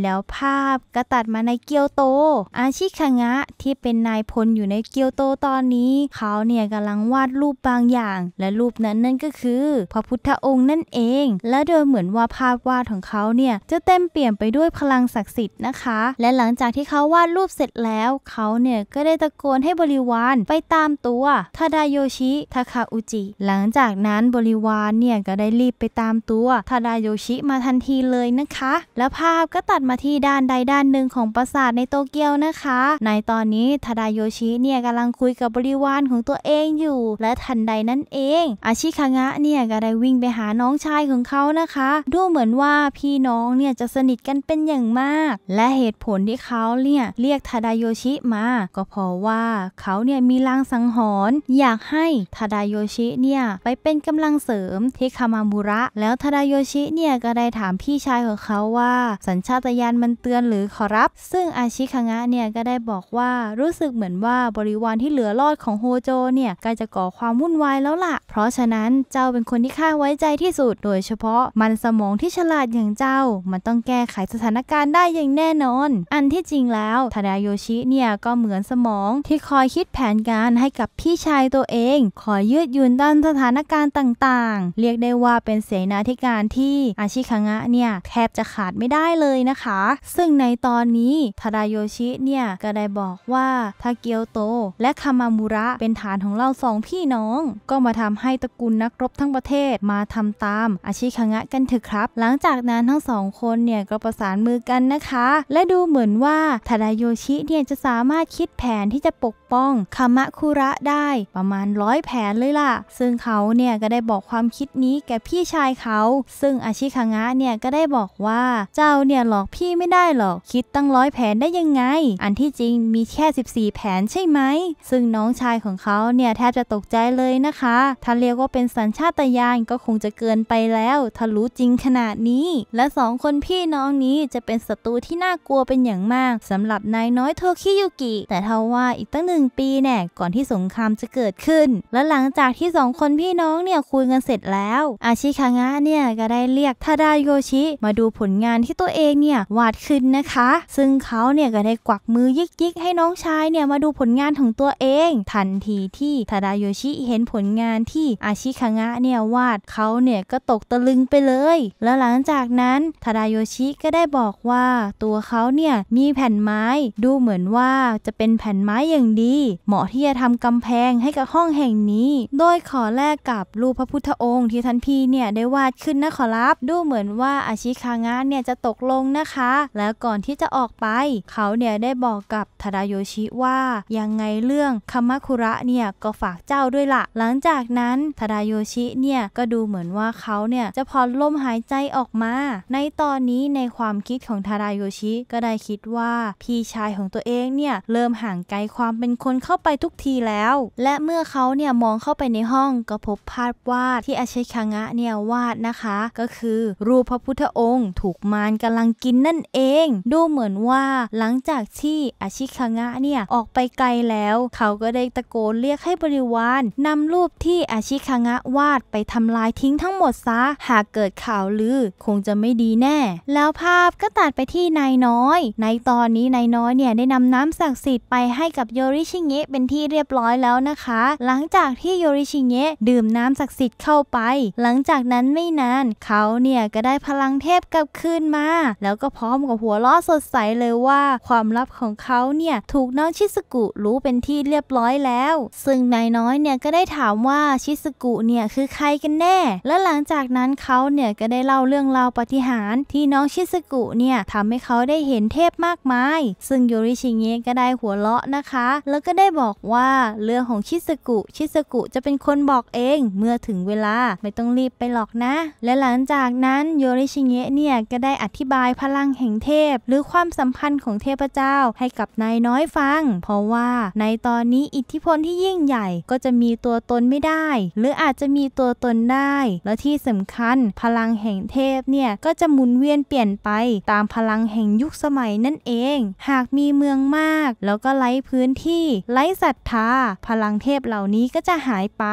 แล้วภาพก็ตัดมาในเกียวโต อาชิคางะที่เป็นนายพลอยู่ในเกียวโตตอนนี้เขาเนี่ยกำลังวาดรูปบางอย่าง และรูปนั้นนั่นก็คือพระพุทธองค์นั่นเอง และโดยเหมือนว่าภาพวาดของเขาเนี่ยจะเต็มเปี่ยมไปด้วยพลังศักดิ์สิทธิ์นะคะ และหลังจากที่เขาวาดรูปเสร็จแล้วเขาเนี่ยก็ได้ตะโกนให้บริวารไปตามตัว ทาดาโยชิ ทาคาอุจิ หลังจากนั้นบริวารเนี่ยก็ได้รีบไปตามตัว ทาดาโยชิมาทันทีเลยนะคะ แล้วภาพก็ตัดมาที่ด้านใดด้านหนึ่งของปราสาทในโตเกียวนะคะ ในตอนนี้ทาดาโยชิเนี่ยกำลังคุยกับบริวารของตัวเองอยู่ และทันใดนั้นเอง อาชิคางะเนี่ยก็ได้วิ่งไปหาน้องชายของเขานะคะ ดูเหมือนว่าพี่น้องเนี่ยจะสนิทกันเป็นอย่างมาก และเหตุผลที่เขาเนี่ยเรียกทาดาโยชิมา ก็เพราะว่าเขาเนี่ยมีลางสังหรณ์อยากให้ทาดาโยชิเนี่ยไปเป็นกำลังเสริมที่คามามุระ แล้วทาดาโยชิเนี่ยก็ได้ถามพี่ชายของเขาว่า สัญชาตญาณมันเตือนหรือขอรับ ซึ่งอาชิคังะเนี่ยก็ได้บอกว่ารู้สึกเหมือนว่าบริวารที่เหลือรอดของโฮโจเนี่ยกลจะก่อความวุ่นวายแล้วล่ะ เพราะฉะนั้นเจ้าเป็นคนที่ข้าไว้ใจที่สุด โดยเฉพาะมันสมองที่ฉลาดอย่างเจ้า มันต้องแก้ไขสถานการณ์ได้อย่างแน่นอนอันที่จริงแล้วทาดาโยชิเนี่ยก็เหมือนสมองที่คอยคิดแผนการให้กับพี่ชายตัวเองคอยยืดยุ่นด้านสถานการณ์ต่างๆ เรียกได้ว่าเป็นเสนาธิการที่อาชิคังะเนี่ยแทบจะขาดไม่ได้เลยนะคะ ซึ่งในตอนนี้ทาดาโยชิเนี่ย ก็ได้บอกว่าทาเกียวโต และคามามุระเป็นฐานของเราสองพี่น้อง ก็มาทำให้ตระกูลนักรบทั้งประเทศมาทำตามอาชิคังะกันเถอะครับ หลังจากนั้นทั้งสองคนเนี่ยก็ประสานมือกันนะคะ และดูเหมือนว่าทาดาโยชิเนี่ยจะสามารถคิดแผนที่จะปกป้องคามะคุระได้ประมาณร้อยแผนเลยล่ะซึ่งเขาเนี่ยก็ได้บอกความคิดนี้แก่พี่ชายเขาซึ่งอาชิคางะเนี่ยก็ได้บอกว่าเจ้าเนี่ยหลอกพี่ไม่ได้หรอกคิดตั้งร้อยแผนได้ยังไง อันที่จริงมีแค่ 14 แผนใช่ไหม ซึ่งน้องชายของเขาเนี่ยแทบจะตกใจเลยนะคะ ถ้าเรียกว่าเป็นสัญชาตญาณก็คงจะเกินไปแล้ว ถ้ารู้จริงขนาดนี้ และสองคนพี่น้องนี้จะเป็นศัตรูที่น่ากลัวเป็นอย่างมากสำหรับนายน้อยโทคิยุกิ แต่ทว่าอีกตั้ง1ปีแน่ก่อนที่สงครามจะเกิดขึ้น และหลังจากที่2คนพี่น้องเนี่ยคุยกันเสร็จแล้วอาชิคางะเนี่ยก็ได้เรียกทาดาโยชิมาดูผลงานที่ตัวเองเนี่ยวาดขึ้นนะคะซึ่งเขาเนี่ยก็ได้กวักมือยิกยิกให้น้องชายเนี่ยมาดูผลงานของตัวเองทันทีที่ทาดาโยชิเห็นผลงานที่อาชิคางะเนี่ยวาดเขาเนี่ยก็ตกตะลึงไปเลยและหลังจากนั้นทาดาโยชิก็ได้บอกว่าตัวเขาเนี่ยมีแผ่นไม้ดูเหมือนว่าจะเป็นแผ่นไม้อย่างดีีเหมาะที่จะทำกำแพงให้กับห้องแห่งนี้ โดยขอแลกกับรูปพระพุทธองค์ที่ท่านพีเนี่ยได้วาดขึ้นนะขอรับ ดูเหมือนว่าอาชิคางะเนี่ยจะตกลงนะคะ แล้วก่อนที่จะออกไป เขาเนี่ยได้บอกกับทาดาโยชิว่ายังไงเรื่องคามะคุระเนี่ยก็ฝากเจ้าด้วยละหลังจากนั้นทาดาโยชิเนี่ยก็ดูเหมือนว่าเขาเนี่ยจะพอลมหายใจออกมา ในตอนนี้ในความคิดของทาดาโยชิก็ได้คิดว่าพี่ชายของตัวเองเนี่ยเริ่มห่างไกลความเป็นคนเข้าไปทุกทีแล้ว และเมื่อเขาเนี่ย มองเข้าไปในห้อง ก็พบภาพวาดที่อาชิคังะเนี่ย วาดนะคะ ก็คือรูปพระพุทธองค์ถูกมารกำลังกินนั่นเอง ดูเหมือนว่า หลังจากที่อาชิคังะเนี่ย ออกไปไกลแล้ว เขาก็ได้ตะโกนเรียกให้บริวารนนำรูปที่อาชิคังะวาดไปทำลายทิ้งทั้งหมดซะ หากเกิดข่าวลือคงจะไม่ดีแน่ แล้วภาพก็ตัดไปที่นายน้อยในตอนนี้นายน้อยเนี่ยได้นำน้ำศักดิ์สิทธิ์ไปให้กับโยริชิเงะเป็นที่เรียบร้อยแล้วนะคะ หลังจากที่โยริชิเงะดื่มน้ำศักดิ์สิทธิ์เข้าไป หลังจากนั้นไม่นานเขาเนี่ยก็ได้พลังเทพกลับคืนมาแล้วก็พร้อมกับหัวล้อสดใสเลยว่า ความลับของเขาเนี่ยถูกน้องชิสกุรู้เป็นที่เรียบร้อยแล้ว ซึ่งนายน้อยเนี่ยก็ได้ถามว่าชิสกุเนี่ยคือใครกันแน่ และหลังจากนั้นเขาเนี่ยก็ได้เล่าเรื่องราวปฏิหารที่น้องชิสกุเนี่ยทำให้เขาได้เห็นเทพมากมาย ซึ่งโยริชิเงะก็ได้หัวเราะนะคะแล้วก็ได้บอกว่าเรื่องของชิสกุ ชิสกุจะเป็นคนบอกเอง เมื่อถึงเวลา ไม่ต้องรีบไปหรอกนะ และหลังจากนั้นโยริชิเงะเนี่ย ก็ได้อธิบายพลังแห่งเทพ หรือความสัมพันธ์ของเทพเจ้า ให้กับนายน้อยฟัง เพราะว่าในตอนนี้อิทธิพลที่ยิ่งใหญ่ก็จะมีตัวตนไม่ได้ หรืออาจจะมีตัวตนได้ และที่สำคัญพลังแห่งเทพเนี่ยก็จะหมุนเวียนเปลี่ยนไป ตามพลังแห่งยุคสมัยนั่นเอง หากมีเมืองมากแล้วก็ไร้พื้นที่ไร้ศรัทธาพลังเทพเหล่านี้ก็จะหายไป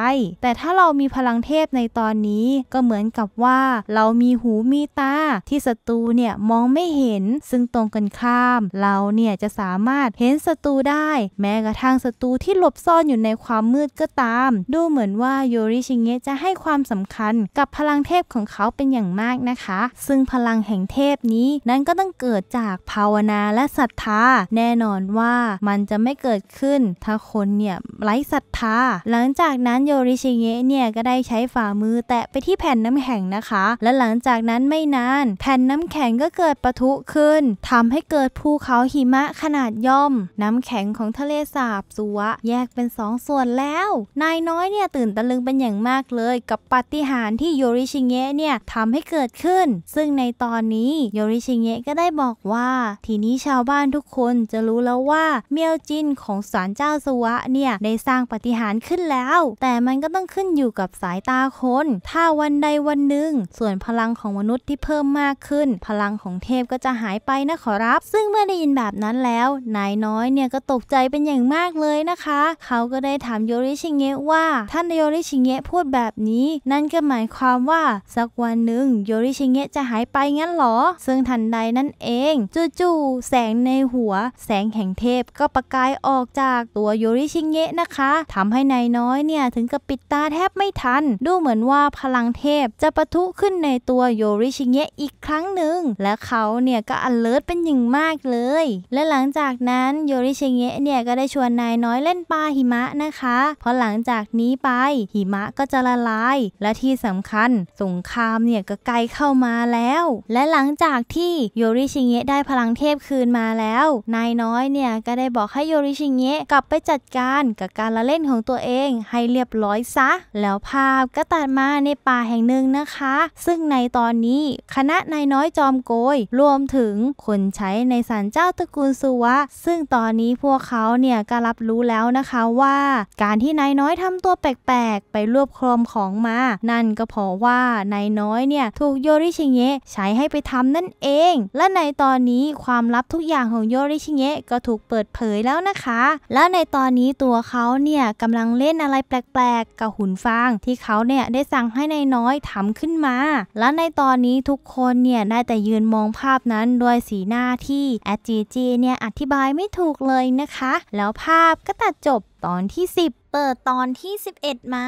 แต่ถ้าเรามีพลังเทพในตอนนี้ ก็เหมือนกับว่า เรามีหูมีตาที่ศัตรูเนี่ยมองไม่เห็น ซึ่งตรงกันข้าม เราเนี่ยจะสามารถเห็นศัตรูได้ แม้กระทั่งศัตรูที่หลบซ่อนอยู่ในความมืดก็ตาม ดูเหมือนว่าโยริชิเงะจะให้ความสำคัญกับพลังเทพของเขาเป็นอย่างมากนะคะ ซึ่งพลังแห่งเทพนี้นั้นก็ต้องเกิดจากภาวนาและศรัทธาแน่นอนว่ามันจะไม่เกิดขึ้นถ้าคนเนี่ยไร้ศรัทธา หลังจากนั้นโยริชิเงะเนี่ยก็ได้ใช้ฝ่ามือแตะไปที่แผ่นน้ำแข็งนะคะ และหลังจากนั้นไม่นาน แผ่นน้ำแข็งก็เกิดปะทุขึ้น ทำให้เกิดภูเขาหิมะขนาดย่อม น้ำแข็งของทะเลสาบสัว แยกเป็น2สส่วนแล้ว นายน้อยเนี่ยตื่นตะลึงเป็นอย่างมากเลยกับปาฏิหาริย์ที่โยริชิเงะเนี่ยทำให้เกิดขึ้น ซึ่งในตอนนี้โยริชิเงะก็ได้บอกว่าทีนี้ชาวบ้านทุกคนจะรู้แล้วว่าเมียวจินของศาลเจ้าสุวะเนี่ย ได้สร้างปฏิหารขึ้นแล้ว แต่มันก็ต้องขึ้นอยู่กับสายตาคน ถ้าวันใดวันหนึ่งส่วนพลังของมนุษย์ที่เพิ่มมากขึ้น พลังของเทพก็จะหายไปนะขอรับ ซึ่งเมื่อได้ยินแบบนั้นแล้ว นายน้อยเนี่ยก็ตกใจเป็นอย่างมากเลยนะคะ เขาก็ได้ถามโยริชิเงะว่า ท่านโยริชิเงะพูดแบบนี้นั่นก็หมายความว่าสักวันหนึ่งโยริชิเงะจะหายไปงั้นหรอ ซึ่งทันใดนั่นเองจู่ๆแสงในหัว แสงแห่งเทพก็ประกายออกจากจากตัวโยริชิเงะนะคะทำให้นายน้อยเนี่ยถึงกับปิดตาแทบไม่ทัน ดูเหมือนว่าพลังเทพจะประทุขึ้นในตัวโยริชิเงะอีกครั้งหนึ่ง และเขาเนี่ยก็อัเลิร์ตเป็นอย่างมากเลย และหลังจากนั้นโยริชิเงะเนี่ยก็ได้ชวนนายน้อยเล่นปลาหิมะนะคะ เพราะหลังจากนี้ไปหิมะก็จะละลาย และที่สำคัญสงครามเนี่ยก็ใกล้เข้ามาแล้ว และหลังจากที่โยริชิเงะได้พลังเทพคืนมาแล้ว นายน้อยเนี่ยก็ได้บอกให้โยริชิเงเงกลับไปจัดการกับการละเล่นของตัวเอง ให้เรียบร้อยซะ แล้วภาพก็ตัดมาในป่าแห่งหนึ่งนะคะ ซึ่งในตอนนี้คณะนายน้อยจอมโกย รวมถึงคนใช้ในสานเจ้าตระกูลสุวะ ซึ่งตอนนี้พวกเขาเนี่ยก็รับรู้แล้วนะคะว่า การที่นายน้อยทำตัวแปลกๆ ไปรวบครมของมา นั่นก็เพราะว่านายน้อยเนี่ยถูกโยริชิเงะใช้ให้ไปทำนั่นเอง และในตอนนี้ความลับทุกอย่างของโยริชิเงะก็ถูกเปิดเผยแล้วนะคะแล้วในตอนนี้ตัวเขาเนี่ยกำลังเล่นอะไรแปลกๆ กับหุ่นฟางที่เขาเนี่ยได้สั่งให้ในายน้อยทำขึ้นมา แล้วในตอนนี้ทุกคนเนี่ยได้แต่ยืนมองภาพนั้นด้วยสีหน้าที่แอจีจีเนี่ยอธิบายไม่ถูกเลยนะคะ แล้วภาพก็ตัดจบตอนที่ 10 เปิดตอนที่ 11 มา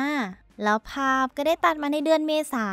แล้วภาพก็ได้ตัดมาในเดือนเมษา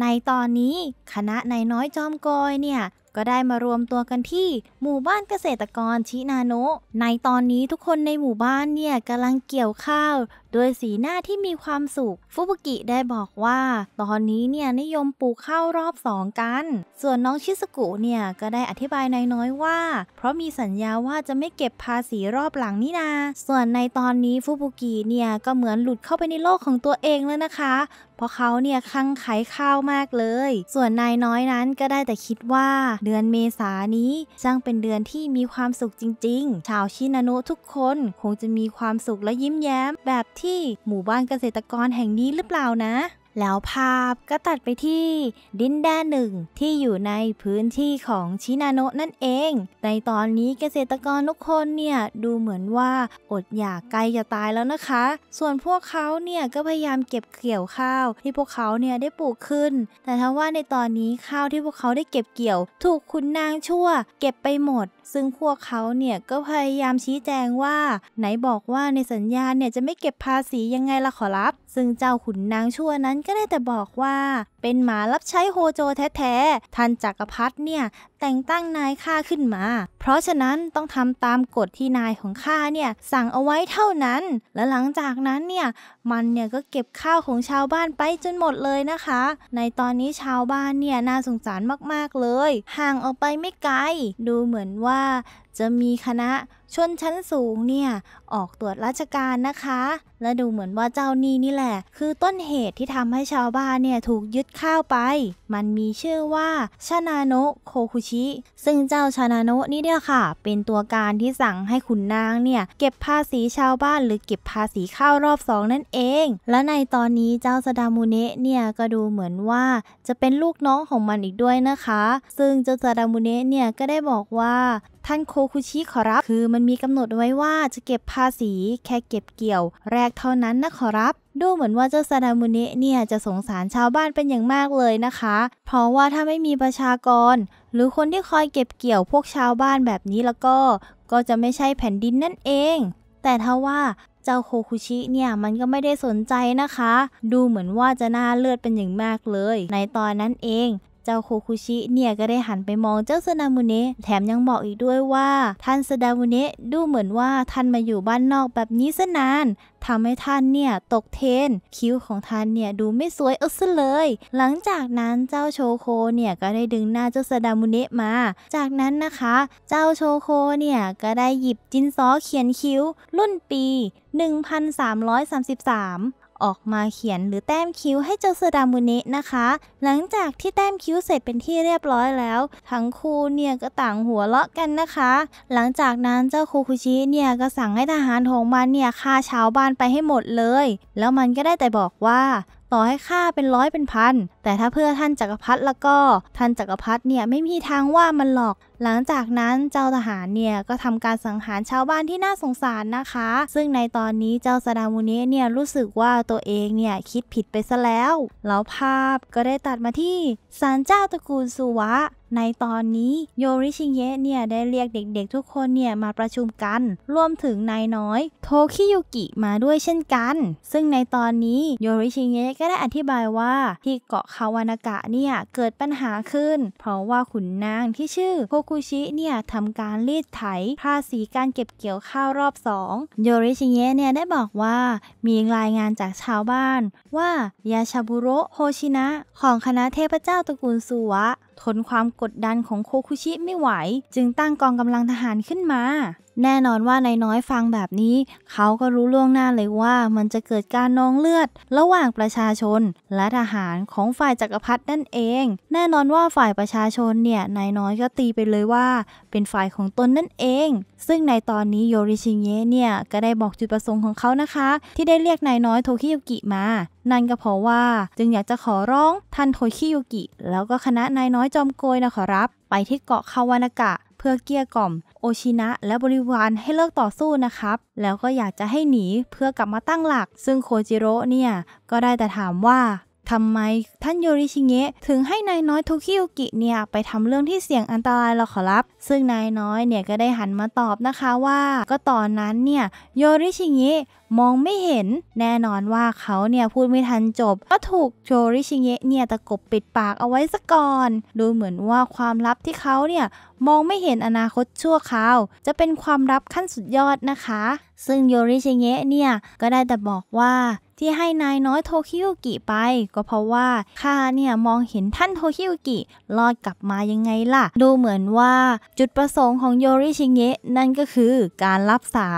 ในตอนนี้คณะนายน้อยจอมกอยเนี่ยก็ได้มารวมตัวกันที่ หมู่บ้านเกษตรกรชินาโนะในตอนนี้ทุกคนในหมู่บ้านเนี่ยกำลังเกี่ยวข้าวด้วยสีหน้าที่มีความสุขฟุบุกิได้บอกว่า ตอนนี้เนี่ยนิยมปลูกข้าวรอบสองกัน ส่วนน้องชิสกุเนี่ยก็ได้อธิบายน้อยๆว่า เพราะมีสัญญาว่าจะไม่เก็บภาษีรอบหลังนี่นาส่วนในตอนนี้ฟุบุกิเนี่ยก็เหมือนหลุดเข้าไปในโลกของตัวเองแล้วนะคะเพราะเขาเนี่ยคั่งไ้ข้าวมากเลย ส่วนนายน้อยนั้นก็ได้แต่คิดว่า เดือนเมษานี้ช่างเป็นเดือนที่มีความสุขจริงๆ ชาวชินาโนะทุกคนคงจะมีความสุขและยิ้มแย้ม แบบที่หมู่บ้านเกษตรกรแห่งนี้หรือเปล่านะแล้วภาพก็ตัดไปที่ดินแดนหนึ่งที่อยู่ในพื้นที่ของชินาโนะนั่นเอง ในตอนนี้เกษตรกรทุกคนเนี่ย ดูเหมือนว่าอดอยากไกลจะตายแล้วนะคะ ส่วนพวกเขาเนี่ยก็พยายามเก็บเกี่ยวข้าวที่พวกเขาเนี่ยได้ปลูกขึ้น แต่ทว่าในตอนนี้ข้าวที่พวกเขาได้เก็บเกี่ยว ถูกคุณนางชั่ว เก็บไปหมด ซึ่งพวกเขาเนี่ยก็พยายามชี้แจงว่า ไหนบอกว่าในสัญญาเนี่ยจะไม่เก็บภาษียังไงล่ะขอรับซึ่งเจ้าขุนนางชั่วนั้นก็ได้แต่บอกว่าเป็นหมารับใช้โฮโจแท้ๆ ท่านจักรพรรดิเนี่ยแต่งตั้งนายข้าขึ้นมา เพราะฉะนั้นต้องทำตามกฎที่นายของข้าเนี่ยสั่งเอาไว้เท่านั้น และหลังจากนั้นเนี่ยมันเนี่ยก็เก็บข้าวของชาวบ้านไปจนหมดเลยนะคะ ในตอนนี้ชาวบ้านเนี่ยน่าสงสารมากๆ เลย ห่างออกไปไม่ไกลดูเหมือนว่าจะมีคณะชนชั้นสูงเนี่ยออกตรวจราชการนะคะ และดูเหมือนว่าเจ้านี้นี่แหละ คือต้นเหตุที่ทำให้ชาวบ้านเนี่ยถูกยึดข้าวไป มันมีชื่อว่าชนาโนะโคคุชิ ซึ่งเจ้าชนาโนะนี่เนี่ยค่ะ เป็นตัวการที่สั่งให้ขุนนางเนี่ยเก็บภาษีชาวบ้านหรือเก็บภาษีข้าวรอบสองนั่นเอง และในตอนนี้เจ้าสดามูเนะเนี่ยก็ดูเหมือนว่าจะเป็นลูกน้องของมันอีกด้วยนะคะ ซึ่งเจ้าซาดามูเนะเนี่ยก็ได้บอกว่าท่านโคคุชิขอรับ คือมันมีกำหนดไว้ว่าจะเก็บภาษีแค่เก็บเกี่ยว แรกเท่านั้นนะขอรับดูเหมือนว่า เจ้าซาดามุเนิเนี่ย จะสงสารชาวบ้านเป็นอย่างมากเลยนะคะ เพราะว่าถ้าไม่มีประชากร หรือคนที่คอยเก็บเกี่ยวพวกชาวบ้านแบบนี้แล้วก็ ก็จะไม่ใช่แผ่นดินนั่นเอง แต่ถ้าว่าเจ้าโคคุชิเนี่ยมันก็ไม่ได้สนใจนะคะ ดูเหมือนว่าจะน่าเลือดเป็นอย่างมากเลย ในตอนนั้นเองเจ้าโคคุชิเนี่ยก็ได้หันไปมองเจ้าซาดามุเนะแถมยังบอกอีกด้วยว่า ท่านซาดามุเนะดูเหมือนว่าท่านมาอยู่บ้านนอกแบบนี้ซะนานทำให้ท่านเนี่ยตกเทน คิ้วของท่านเนี่ย ดูไม่สวยเอาซะเลย หลังจากนั้นเจ้าโชโคเนี่ย ก็ได้ดึงหน้า เจ้าซาดามุเนะมา จากนั้นนะคะ เจ้าโชโคเนี่ย ก็ได้หยิบจินซอเขียนคิ้ว รุ่นปี 1333ออกมาเขียนหรือแต้มคิ้วให้เจ้าเซดามุเนินะคะ หลังจากที่แต้มคิ้วเสร็จเป็นที่เรียบร้อยแล้ว ทั้งคู่เนี่ยก็ต่างหัวเราะกันนะคะ หลังจากนั้นเจ้าคูคุชิเนี่ยก็สั่งให้ทหารของมันเนี่ยฆ่าชาวบ้านไปให้หมดเลย แล้วมันก็ได้แต่บอกว่า ต่อให้ข่าเป็นร้อยเป็นพัน แต่ถ้าเพื่อท่านจักรพรรดิแล้วก็ ท่านจักรพรรดิเนี่ยไม่มีทางว่ามันหรอกหลังจากนั้นเจ้าทหารเนี่ยก็ทำการสังหารชาวบ้านที่น่าสงสารนะคะ ซึ่งในตอนนี้เจ้าซาดามูเนะเนี่ยรู้สึกว่าตัวเองเนี่ยคิดผิดไปซะแล้ว แล้วภาพก็ได้ตัดมาที่ศาลเจ้าตระกูลสุวะ ในตอนนี้โยริชิเยะเนี่ยได้เรียกเด็กๆทุกคนเนี่ยมาประชุมกัน รวมถึงนายน้อยโทคิยุกิมาด้วยเช่นกัน ซึ่งในตอนนี้โยริชิเยะก็ได้อธิบายว่าที่เกาะคาวานากะเนี่ยเกิดปัญหาขึ้นเพราะว่าขุนนางที่ชื่อโคคุชิเนี่ยทำการรีดไถภาษีการเก็บเกี่ยวข้าวรอบสอง โยริชิเงะเนี่ย ได้บอกว่า มีรายงานจากชาวบ้าน ว่ายาชาบุโรโฮชินะของคณะเทพเจ้าตระกูลสุวะทนความกดดันของโคคุชิไม่ไหว จึงตั้งกองกำลังทหารขึ้นมาแน่นอนว่านายน้อยฟังแบบนี้ เขาก็รู้ล่วงหน้าเลยว่ามันจะเกิดการนองเลือดระหว่างประชาชนและทหารของฝ่ายจักรพรรดินั่นเอง แน่นอนว่าฝ่ายประชาชนเนี่ยนายน้อยก็ตีไปเลยว่า เป็นฝ่ายของตนนั่นเอง ซึ่งในตอนนี้โยริชิเงะเนี่ยก็ได้บอกจุดประสงค์ของเขานะคะที่ได้เรียกนายน้อยโทคิยุกิมานั่นก็เพราะว่า จึงอยากจะขอร้องท่านโทคิยุกิ แล้วก็คณะนายน้อยจอมโกยนะขอรับ ไปที่เกาะคาวานากะเพื่อเกลี้ยกล่อม โอชินะ และบริวารให้เลิกต่อสู้นะครับ แล้วก็อยากจะให้หนีเพื่อกลับมาตั้งหลัก ซึ่งโคจิโร่เนี่ย ก็ได้แต่ถามว่าทำไมท่านโยริชิเงะถึงให้นายน้อยโทคิโอกิเนี่ยไปทำเรื่องที่เสี่ยงอันตรายเราขอรับ ซึ่งนายน้อยเนี่ยก็ได้หันมาตอบนะคะว่า ก็ตอนนั้นเนี่ยโยริชิเงะมองไม่เห็นแน่นอนว่าเขาเนี่ยพูดไม่ทันจบ ก็ถูกโยริชิเงะเนี่ยตะกบปิดปากเอาไว้ซะก่อนดูเหมือนว่าความลับที่เขาเนี่ยมองไม่เห็นอนาคตชั่วคราวจะเป็นความลับขั้นสุดยอดนะคะ ซึ่งโยริชิเงะเนี่ยก็ได้แต่บอกว่าที่ให้นายน้อยโทคิยุกิไปก็เพราะว่าข้าเนี่ย มองเห็นท่านโทคิยุกิลอดกลับมายังไงล่ะ ดูเหมือนว่าจุดประสงค์ของโยริชิเงะนั่นก็คือการรับษา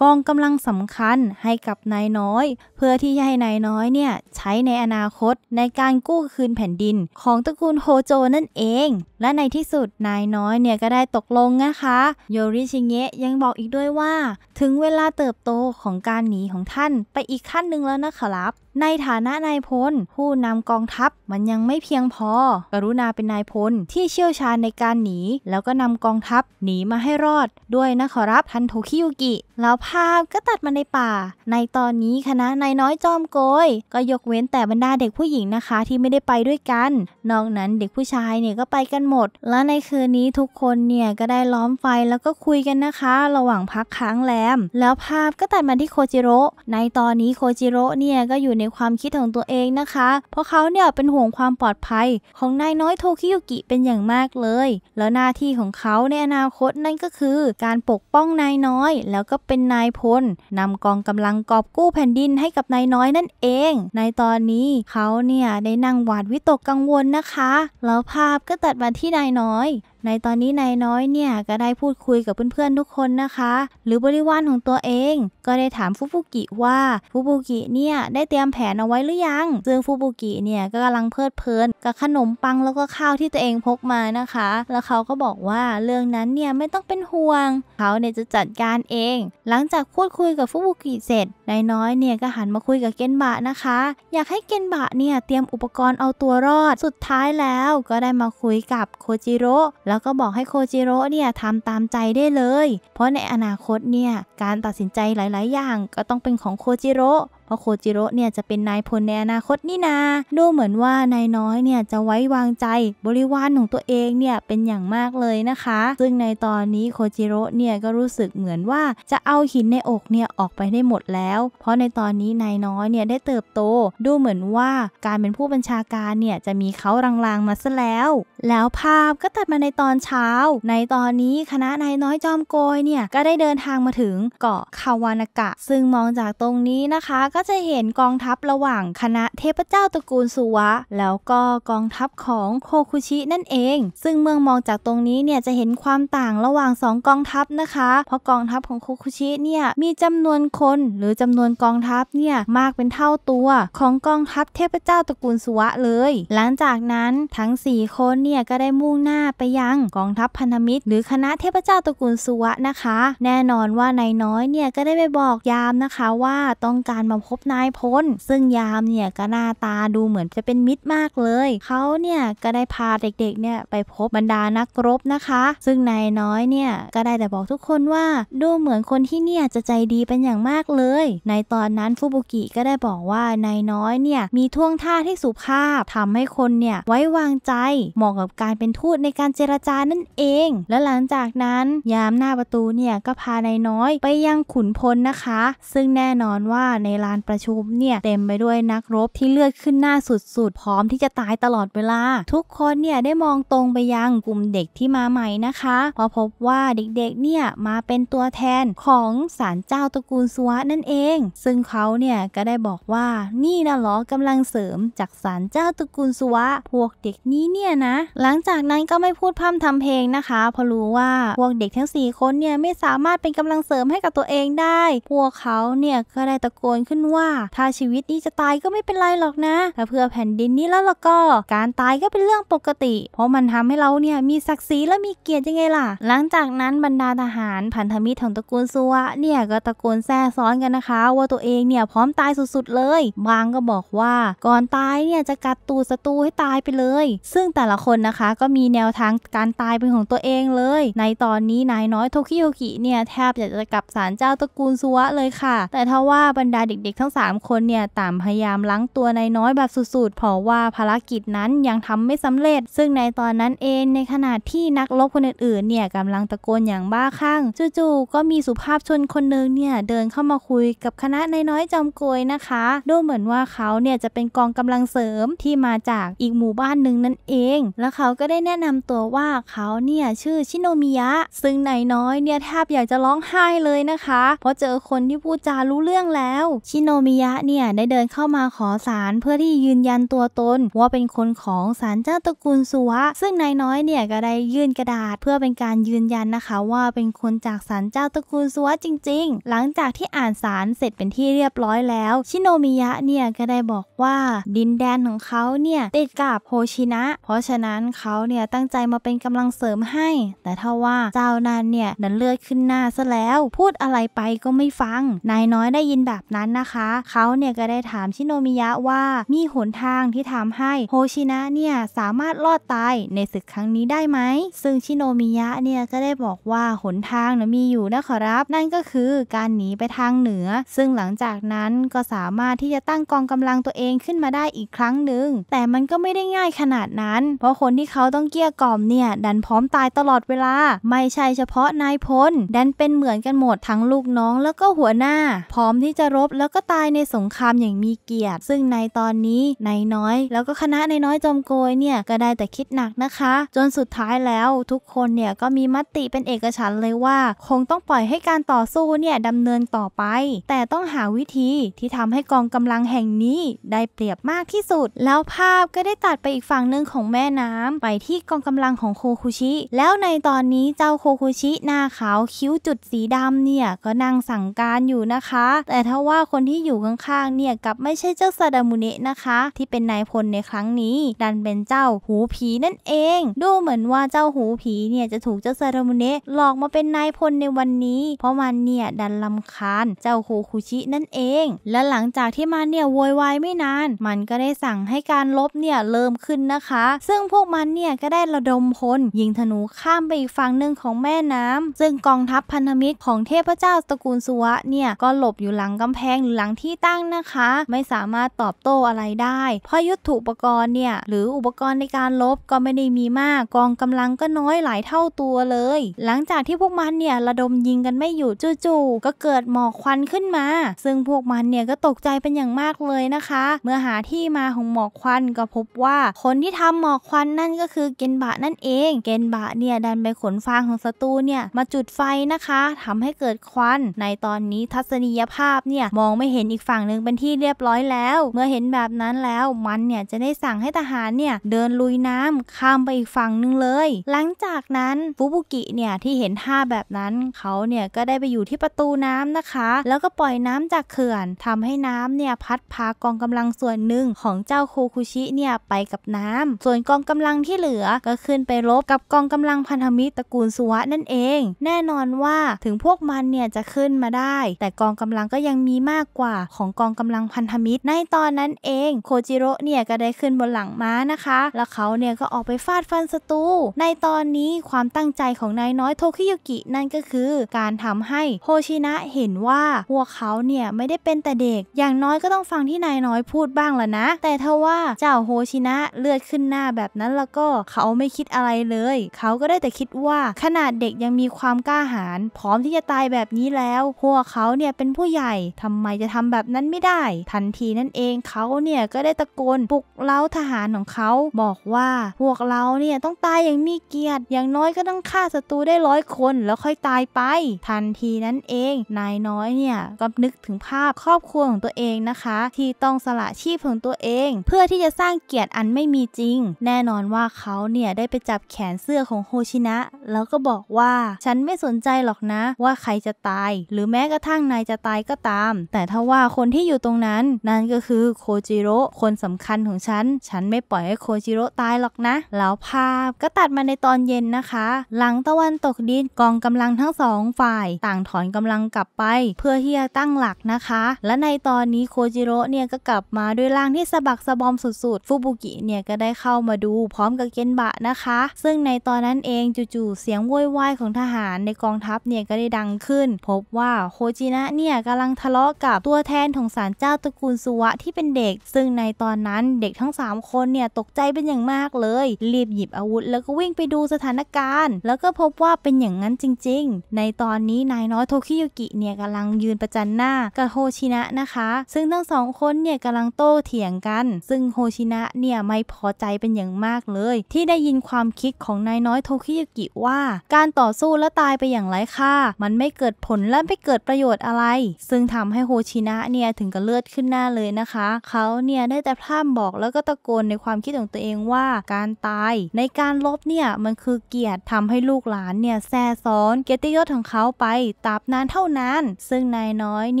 กองกำลังสำคัญให้กับนายน้อย เพื่อที่จะให้นายน้อยเนี่ย ใช้ในอนาคตในการกู้คืนแผ่นดินของตระกูลโฮโจนั่นเอง และในที่สุดนายน้อยเนี่ยก็ได้ตกลงนะคะโยริชิเงะยังบอกอีกด้วยว่าถึงเวลาเติบโตของการหนีของท่านไปอีกขั้นหนึ่งแล้วนะครับในฐานะนายพล ผู้นำกองทัพมันยังไม่เพียงพอ กรุณาเป็นนายพล ที่เชี่ยวชาญในการหนี แล้วก็นำกองทัพหนีมาให้รอด ด้วยนะขอรับทันโทคิยุกิ แล้วภาพก็ตัดมาในป่า ในตอนนี้คณะนายน้อยจอมโกยก็ยกเว้นแต่บรรดาเด็กผู้หญิงนะคะ ที่ไม่ได้ไปด้วยกัน นอกนั้นเด็กผู้ชายเนี่ยก็ไปกันหมด และในคืนนี้ทุกคนเนี่ยก็ได้ล้อมไฟแล้วก็คุยกันนะคะ ระหว่างพักค้างแรมแล้วภาพก็ตัดมาที่โคจิโร่ในตอนนี้โคจิโร่เนี่ยก็อยู่ในความคิดของตัวเองนะคะ เพราะเขาเนี่ยเป็นห่วงความปลอดภัย ของนายน้อยโทคิยุกิเป็นอย่างมากเลย แล้วหน้าที่ของเขาในอนาคตนั่นก็คือการปกป้องนายน้อยแล้วก็เป็นนายพลนำกองกำลังกอบกู้แผ่นดินให้กับนายน้อยนั่นเอง ในตอนนี้เขาเนี่ยได้นั่งหวาดวิตกกังวลนะคะ แล้วภาพก็ตัดมาที่นายน้อยในตอนนี้นายน้อยเนี่ยก็ได้พูดคุยกับเพื่อนๆทุกคนนะคะ หรือบริวารของตัวเอง ก็ได้ถามฟุบุกิว่าฟุบุกิเนี่ยได้เตรียมแผนเอาไว้หรือยังซึ่งฟุบุกิเนี่ยก็กำลังเพลิดเพลินกับขนมปังแล้วก็ข้าวที่ตัวเองพกมานะคะ แล้วเขาก็บอกว่าเรื่องนั้นเนี่ย ไม่ต้องเป็นห่วง เขาเนี่ยจะจัดการเอง หลังจากพูดคุยกับฟุบุกิเสร็จนายน้อยเนี่ยก็หันมาคุยกับเกนบะนะคะ อยากให้เกนบะเนี่ยเตรียมอุปกรณ์เอาตัวรอด สุดท้ายแล้วก็ได้มาคุยกับโคจิโร่แล้วแล้วก็บอกให้โคจิโร่เนี่ยทำตามใจได้เลย เพราะในอนาคตเนี่ย การตัดสินใจหลาย ๆ อย่างก็ต้องเป็นของโคจิโร่เพราะโคจิโร่เนี่ยจะเป็นนายพลในอนาคตนี่นาดูเหมือนว่านายน้อยเนี่ยจะไว้วางใจบริวารของตัวเองเนี่ยเป็นอย่างมากเลยนะคะซึ่งในตอนนี้โคจิโร่เนี่ยก็รู้สึกเหมือนว่าจะเอาหินในอกเนี่ยออกไปได้หมดแล้วเพราะในตอนนี้นายน้อยเนี่ยได้เติบโต ดูเหมือนว่าการเป็นผู้บัญชาการเนี่ยจะมีเขาลางๆมาซะแล้ว แล้วภาพก็ตัดมาในตอนเช้า ในตอนนี้คณะนายน้อยจอมโกยเนี่ยก็ได้เดินทางมาถึงเกาะคาวานากะ ซึ่งมองจากตรงนี้นะคะก็จะเห็นกองทัพระหว่างคณะเทพเจ้าตระกูลสุวะแล้วก็กองทัพของโคคุชินั่นเอง ซึ่งเมืองมองจากตรงนี้เนี่ยจะเห็นความต่างระหว่าง2กองทัพนะคะเพราะกองทัพของโคคุชิเนี่ยมีจำนวนคนหรือจำนวนกองทัพเนี่ยมากเป็นเท่าตัว ของกองทัพเทพเจ้าตระกูลสุวะเลย หลังจากนั้นทั้ง4คนเนี่ยก็ได้มุ่งหน้าไปยังกองทัพพันธมิตร หรือคณะเทพเจ้าตระกูลสุวะนะคะ แน่นอนว่านายน้อยเนี่ยก็ได้ไปบอกยามนะคะว่าต้องการมาพบนายพลซึ่งยามเนี่ยก็หน้าตาดูเหมือนจะเป็นมิตรมากเลยเขาเนี่ยก็ได้พาเด็กๆเนี่ยไปพบบรรดานักรบนะคะ ซึ่งนายน้อยเนี่ยก็ได้แต่บอกทุกคนว่าดูเหมือนคนที่เนี่ยจะใจดีเป็นอย่างมากเลย ในตอนนั้นฟูบุกิก็ได้บอกว่านายน้อยเนี่ยมีท่วงท่าที่สุภาพทำให้คนเนี่ยไว้วางใจเหมาะกับการเป็นทูตในการเจรจานั่นเอง และหลังจากนั้นยามหน้าประตูเนี่ยก็พานายน้อยไปยังขุนพลนะคะ ซึ่งแน่นอนว่าในลานการประชุมเนี่ยเต็มไปด้วยนักรบที่เลือดขึ้นหน้าสุดๆพร้อมที่จะตายตลอดเวลา ทุกคนเนี่ยได้มองตรงไปยังกลุ่มเด็กที่มาใหม่นะคะพอพบว่าเด็กๆเนี่ยมาเป็นตัวแทนของศาลเจ้าตระกูลสวะนั่นเอง ซึ่งเขาเนี่ยก็ได้บอกว่านี่นะหรอกำลังเสริมจากศาลเจ้าตระกูลสวะ พวกเด็กนี้เนี่ยนะหลังจากนั้นก็ไม่พูดพร่ำทำเพลงนะคะเพราะรู้ว่าพวกเด็กทั้ง4คนเนี่ยไม่สามารถเป็นกำลังเสริมให้กับตัวเองได้พวกเขาเนี่ยก็ได้ตะโกนขึ้นว่าถ้าชีวิตนี้จะตายก็ไม่เป็นไรหรอกนะ แต่เพื่อแผ่นดินนี้แล้วล่ะก็การตายก็เป็นเรื่องปกติ เพราะมันทำให้เราเนี่ยมีศักดิ์ศรีและมีเกียรติยังไงล่ะ หลังจากนั้นบรรดาทหารพันธมิตรของตระกูลซัวเนี่ยก็ตะโกนแซ่ซ้อนกันนะคะ ว่าตัวเองเนี่ยพร้อมตายสุดๆเลย บางก็บอกว่าก่อนตายเนี่ยจะกัดตูศัตรูให้ตายไปเลย ซึ่งแต่ละคนนะคะก็มีแนวทางการตายเป็นของตัวเองเลย ในตอนนี้นายน้อยโทคิโยกิเนี่ยแทบอยากจะกลับสารเจ้าตระกูลซัวเลยค่ะ แต่ถ้าว่าบรรดาเด็กทั้ง 3 คนเนี่ยต่างพยายามล้างตัวนายน้อยแบบสุด ๆ เพราะว่าภารกิจนั้นยังทำไม่สำเร็จ ซึ่งในตอนนั้นเองในขณะที่นักรบคนอื่นๆเนี่ยกำลังตะโกนอย่างบ้าคลั่งจู่ๆก็มีสุภาพชนคนหนึ่งเนี่ยเดินเข้ามาคุยกับคณะนายน้อยจอมโกยนะคะ ดูเหมือนว่าเขาเนี่ยจะเป็นกองกำลังเสริมที่มาจากอีกหมู่บ้านหนึ่งนั่นเอง แล้วเขาก็ได้แนะนำตัวว่าเขาเนี่ยชื่อชิโนมิยะซึ่งนายน้อยเนี่ยแทบอยากจะร้องไห้เลยนะคะ เพราะเจอคนที่พูดจารู้เรื่องแล้วชิชิโนมิยะเนี่ยได้เดินเข้ามาขอสารเพื่อที่ยืนยันตัวตน ว่าเป็นคนของสารเจ้าตระกูลสุวะซึ่งนายน้อยเนี่ยก็ได้ยื่นกระดาษเพื่อเป็นการยืนยันนะคะว่าเป็นคนจากสารเจ้าตระกูลสุวะจริง ๆ หลังจากที่อ่านสารเสร็จเป็นที่เรียบร้อยแล้ว ชิโนมิยะเนี่ยก็ได้บอกว่าดินแดนของเขาเนี่ยติดกับโฮชินะ เพราะฉะนั้นเขาเนี่ยตั้งใจมาเป็นกำลังเสริมให้ แต่ถ้าว่าเจ้านั้นเนี่ยดันเลือดขึ้นหน้าซะแล้ว พูดอะไรไปก็ไม่ฟัง นายน้อยได้ยินแบบนั้นนะคะเขาเนี่ยก็ได้ถามชิโนมิยะว่ามีหนทางที่ทำให้โฮชินะเนี่ยสามารถรอดตายในศึกครั้งนี้ได้ไหมซึ่งชิโนมิยะเนี่ยก็ได้บอกว่าหนทางนะมีอยู่นะครับ นั่นก็คือการหนีไปทางเหนือ ซึ่งหลังจากนั้นก็สามารถที่จะตั้งกองกำลังตัวเองขึ้นมาได้อีกครั้งหนึ่งแต่มันก็ไม่ได้ง่ายขนาดนั้น เพราะคนที่เขาต้องเกี้ยกล่อมเนี่ยดันพร้อมตายตลอดเวลา ไม่ใช่เฉพาะนายพลดันเป็นเหมือนกันหมดทั้งลูกน้องแล้วก็หัวหน้า พร้อมที่จะรบแล้วก็ตายในสงครามอย่างมีเกียรติ ซึ่งในตอนนี้นายน้อย แล้วก็คณะนายน้อยจอมโกยเนี่ยก็ได้แต่คิดหนักนะคะ จนสุดท้ายแล้วทุกคนเนี่ยก็มีมติเป็นเอกฉันเลยว่า คงต้องปล่อยให้การต่อสู้เนี่ยดำเนินต่อไป แต่ต้องหาวิธีที่ทำให้กองกำลังแห่งนี้ได้เปรียบมากที่สุด แล้วภาพก็ได้ตัดไปอีกฝั่งหนึ่งของแม่น้ำไปที่กองกำลังของโคคุชิแล้วในตอนนี้เจ้าโคคุชิหน้าขาวคิ้วจุดสีดำเนี่ยก็นั่งสั่งการอยู่นะคะแต่ถ้าว่าคนที่อยู่ข้างๆเนี่ยกับไม่ใช่เจ้าซาดามุเนะนะคะ ที่เป็นนายพลในครั้งนี้ ดันเป็นเจ้าหูผีนั่นเอง ดูเหมือนว่าเจ้าหูผีเนี่ยจะถูกเจ้าซาดามุเนะหลอกมาเป็นนายพลในวันนี้ เพราะมันเนี่ยดันลำคาญเจ้าโคคุชินั่นเองและหลังจากที่มันเนี่ยโวยวายไม่นานมันก็ได้สั่งให้การลบเนี่ยเริ่มขึ้นนะคะ ซึ่งพวกมันเนี่ยก็ได้ระดมพลยิงธนูข้ามไปอีกฝั่งหนึ่งของแม่น้ำ ซึ่งกองทัพพันธมิตรของเทพเจ้าตระกูลสุวะเนี่ยก็หลบอยู่หลังกำแพงหลังที่ตั้งนะคะไม่สามารถตอบโต้อะไรได้ เพราะยุทธอุปกรณ์เนี่ยหรืออุปกรณ์ในการลบก็ไม่ได้มีมากกองกำลังก็น้อยหลายเท่าตัวเลย หลังจากที่พวกมันเนี่ยระดมยิงกันไม่อยู่จู่ๆก็เกิดหมอกควันขึ้นมา ซึ่งพวกมันเนี่ยก็ตกใจเป็นอย่างมากเลยนะคะ เมื่อหาที่มาของหมอกควันก็พบว่าคนที่ทำหมอกควันนั่นก็คือเกนบะนั่นเอง เกนบะเนี่ยดันไปขนฟางของศัตรูเนี่ยมาจุดไฟนะคะทำให้เกิดควันในตอนนี้ทัศนียภาพเนี่ยมองไม่ไม่เห็นอีกฝั่งหนึ่งเป็นที่เรียบร้อยแล้ว เมื่อเห็นแบบนั้นแล้วมันเนี่ยจะได้สั่งให้ทหารเนี่ยเดินลุยน้ำข้ามไปอีกฝั่งหนึ่งเลย หลังจากนั้นฟูบุกิเนี่ยที่เห็นท่าแบบนั้นเขาเนี่ยก็ได้ไปอยู่ที่ประตูน้ำนะคะแล้วก็ปล่อยน้ำจากเขื่อนทำให้น้ำเนี่ยพัดพา กองกำลังส่วนหนึ่งของเจ้าโคคุชิเนี่ยไปกับน้ำส่วนกองกำลังที่เหลือก็ขึ้นไปรบกับกองกำลังพันธมิตรตระกูลสุวะนั่นเอง แน่นอนว่าถึงพวกมันเนี่ยจะขึ้นมาได้ แต่กองกำลังก็ยังมีมากกว่าของกองกำลังพันธมิตรในตอนนั้นเองโคจิโร่เนี่ยก็ได้ขึ้นบนหลังม้านะคะ แล้วเขาเนี่ยก็ออกไปฟาดฟันศัตรูในตอนนี้ความตั้งใจของนายน้อยโทคิยุกินั่นก็คือการทำให้โฮชินะเห็นว่าพวกเขาเนี่ยไม่ได้เป็นแต่เด็ก อย่างน้อยก็ต้องฟังที่นายน้อยพูดบ้างละนะ แต่ถ้าว่าเจ้าโฮชินะเลือดขึ้นหน้าแบบนั้นแล้วก็เขาไม่คิดอะไรเลย เขาก็ได้แต่คิดว่า ขนาดเด็กยังมีความกล้าหาญพร้อมที่จะตายแบบนี้แล้วพวกเขาเนี่ยเป็นผู้ใหญ่ทำไมจะะทำแบบนั้นไม่ได้ ทันทีนั่นเองเขาเนี่ยก็ได้ตะโกนปลุกเล้าทหารของเขา บอกว่า พวกเราเนี่ยต้องตายอย่างมีเกียรติอย่างน้อยก็ต้องฆ่าศัตรูได้ร้อยคน แล้วค่อยตายไป ทันทีนั้นเองนายน้อยเนี่ยก็นึกถึงภาพครอบครัวของตัวเองนะคะ ที่ต้องสละชีพของตัวเอง เพื่อที่จะสร้างเกียรติอันไม่มีจริง แน่นอนว่าเขาเนี่ยได้ไปจับแขนเสื้อของโฮชินะ แล้วก็บอกว่าฉันไม่สนใจหรอกนะว่าใครจะตาย หรือแม้กระทั่งนายจะตายก็ตาม แต่ถ้าว่าคนที่อยู่ตรงนั้นนั่นก็คือโคจิโร่คนสำคัญของฉัน ฉันไม่ปล่อยให้โคจิโร่ตายหรอกนะ แล้วภาพก็ตัดมาในตอนเย็นนะคะ หลังตะวันตกดินกองกำลังทั้งสองฝ่ายต่างถอนกำลังกลับไป เพื่อที่จะตั้งหลักนะคะ และในตอนนี้โคจิโร่เนี่ยก็กลับมาด้วยร่างที่สะบักสะบอมสุดๆฟูบุกิเนี่ยก็ได้เข้ามาดูพร้อมกับเกนบะนะคะ ซึ่งในตอนนั้นเองจู่ๆเสียงโวยวายของทหาร ในกองทัพเนี่ยก็ได้ดังขึ้นพบว่าโคจินะเนี่ยกำลังทะเลาะกับับตัวแทนของสารเจ้าตระกูลสุวะที่เป็นเด็ก ซึ่งในตอนนั้นเด็กทั้ง 3 คนเนี่ยตกใจเป็นอย่างมากเลย รีบหยิบอาวุธแล้วก็วิ่งไปดูสถานการณ์ แล้วก็พบว่าเป็นอย่างนั้นจริงๆ ในตอนนี้นายน้อยโทคิยุกิเนี่ยกำลังยืนประจันหน้ากับโฮชินะนะคะ ซึ่งทั้งสองคนเนี่ยกำลังโต้เถียงกัน ซึ่งโฮชินะเนี่ยไม่พอใจเป็นอย่างมากเลย ที่ได้ยินความคิดของนายน้อยโทคิยุกิว่า การต่อสู้และตายไปอย่างไร้ค่ามันไม่เกิดผลและไม่เกิดประโยชน์อะไร ซึ่งทำให้โฮชินะเนี่ยถึงกับเลือดขึ้นหน้าเลยนะคะ เขาเนี่ยได้แต่พร่ำบอกแล้วก็ตะโกนในความคิดของตัวเองว่า การตายในการลบเนี่ย มันคือเกียรติทำให้ลูกหลานเนี่ยแซ่ซ้อนเกียรติยศของเขาไป ตราบนานเท่านานซึ่งนายน้อยเ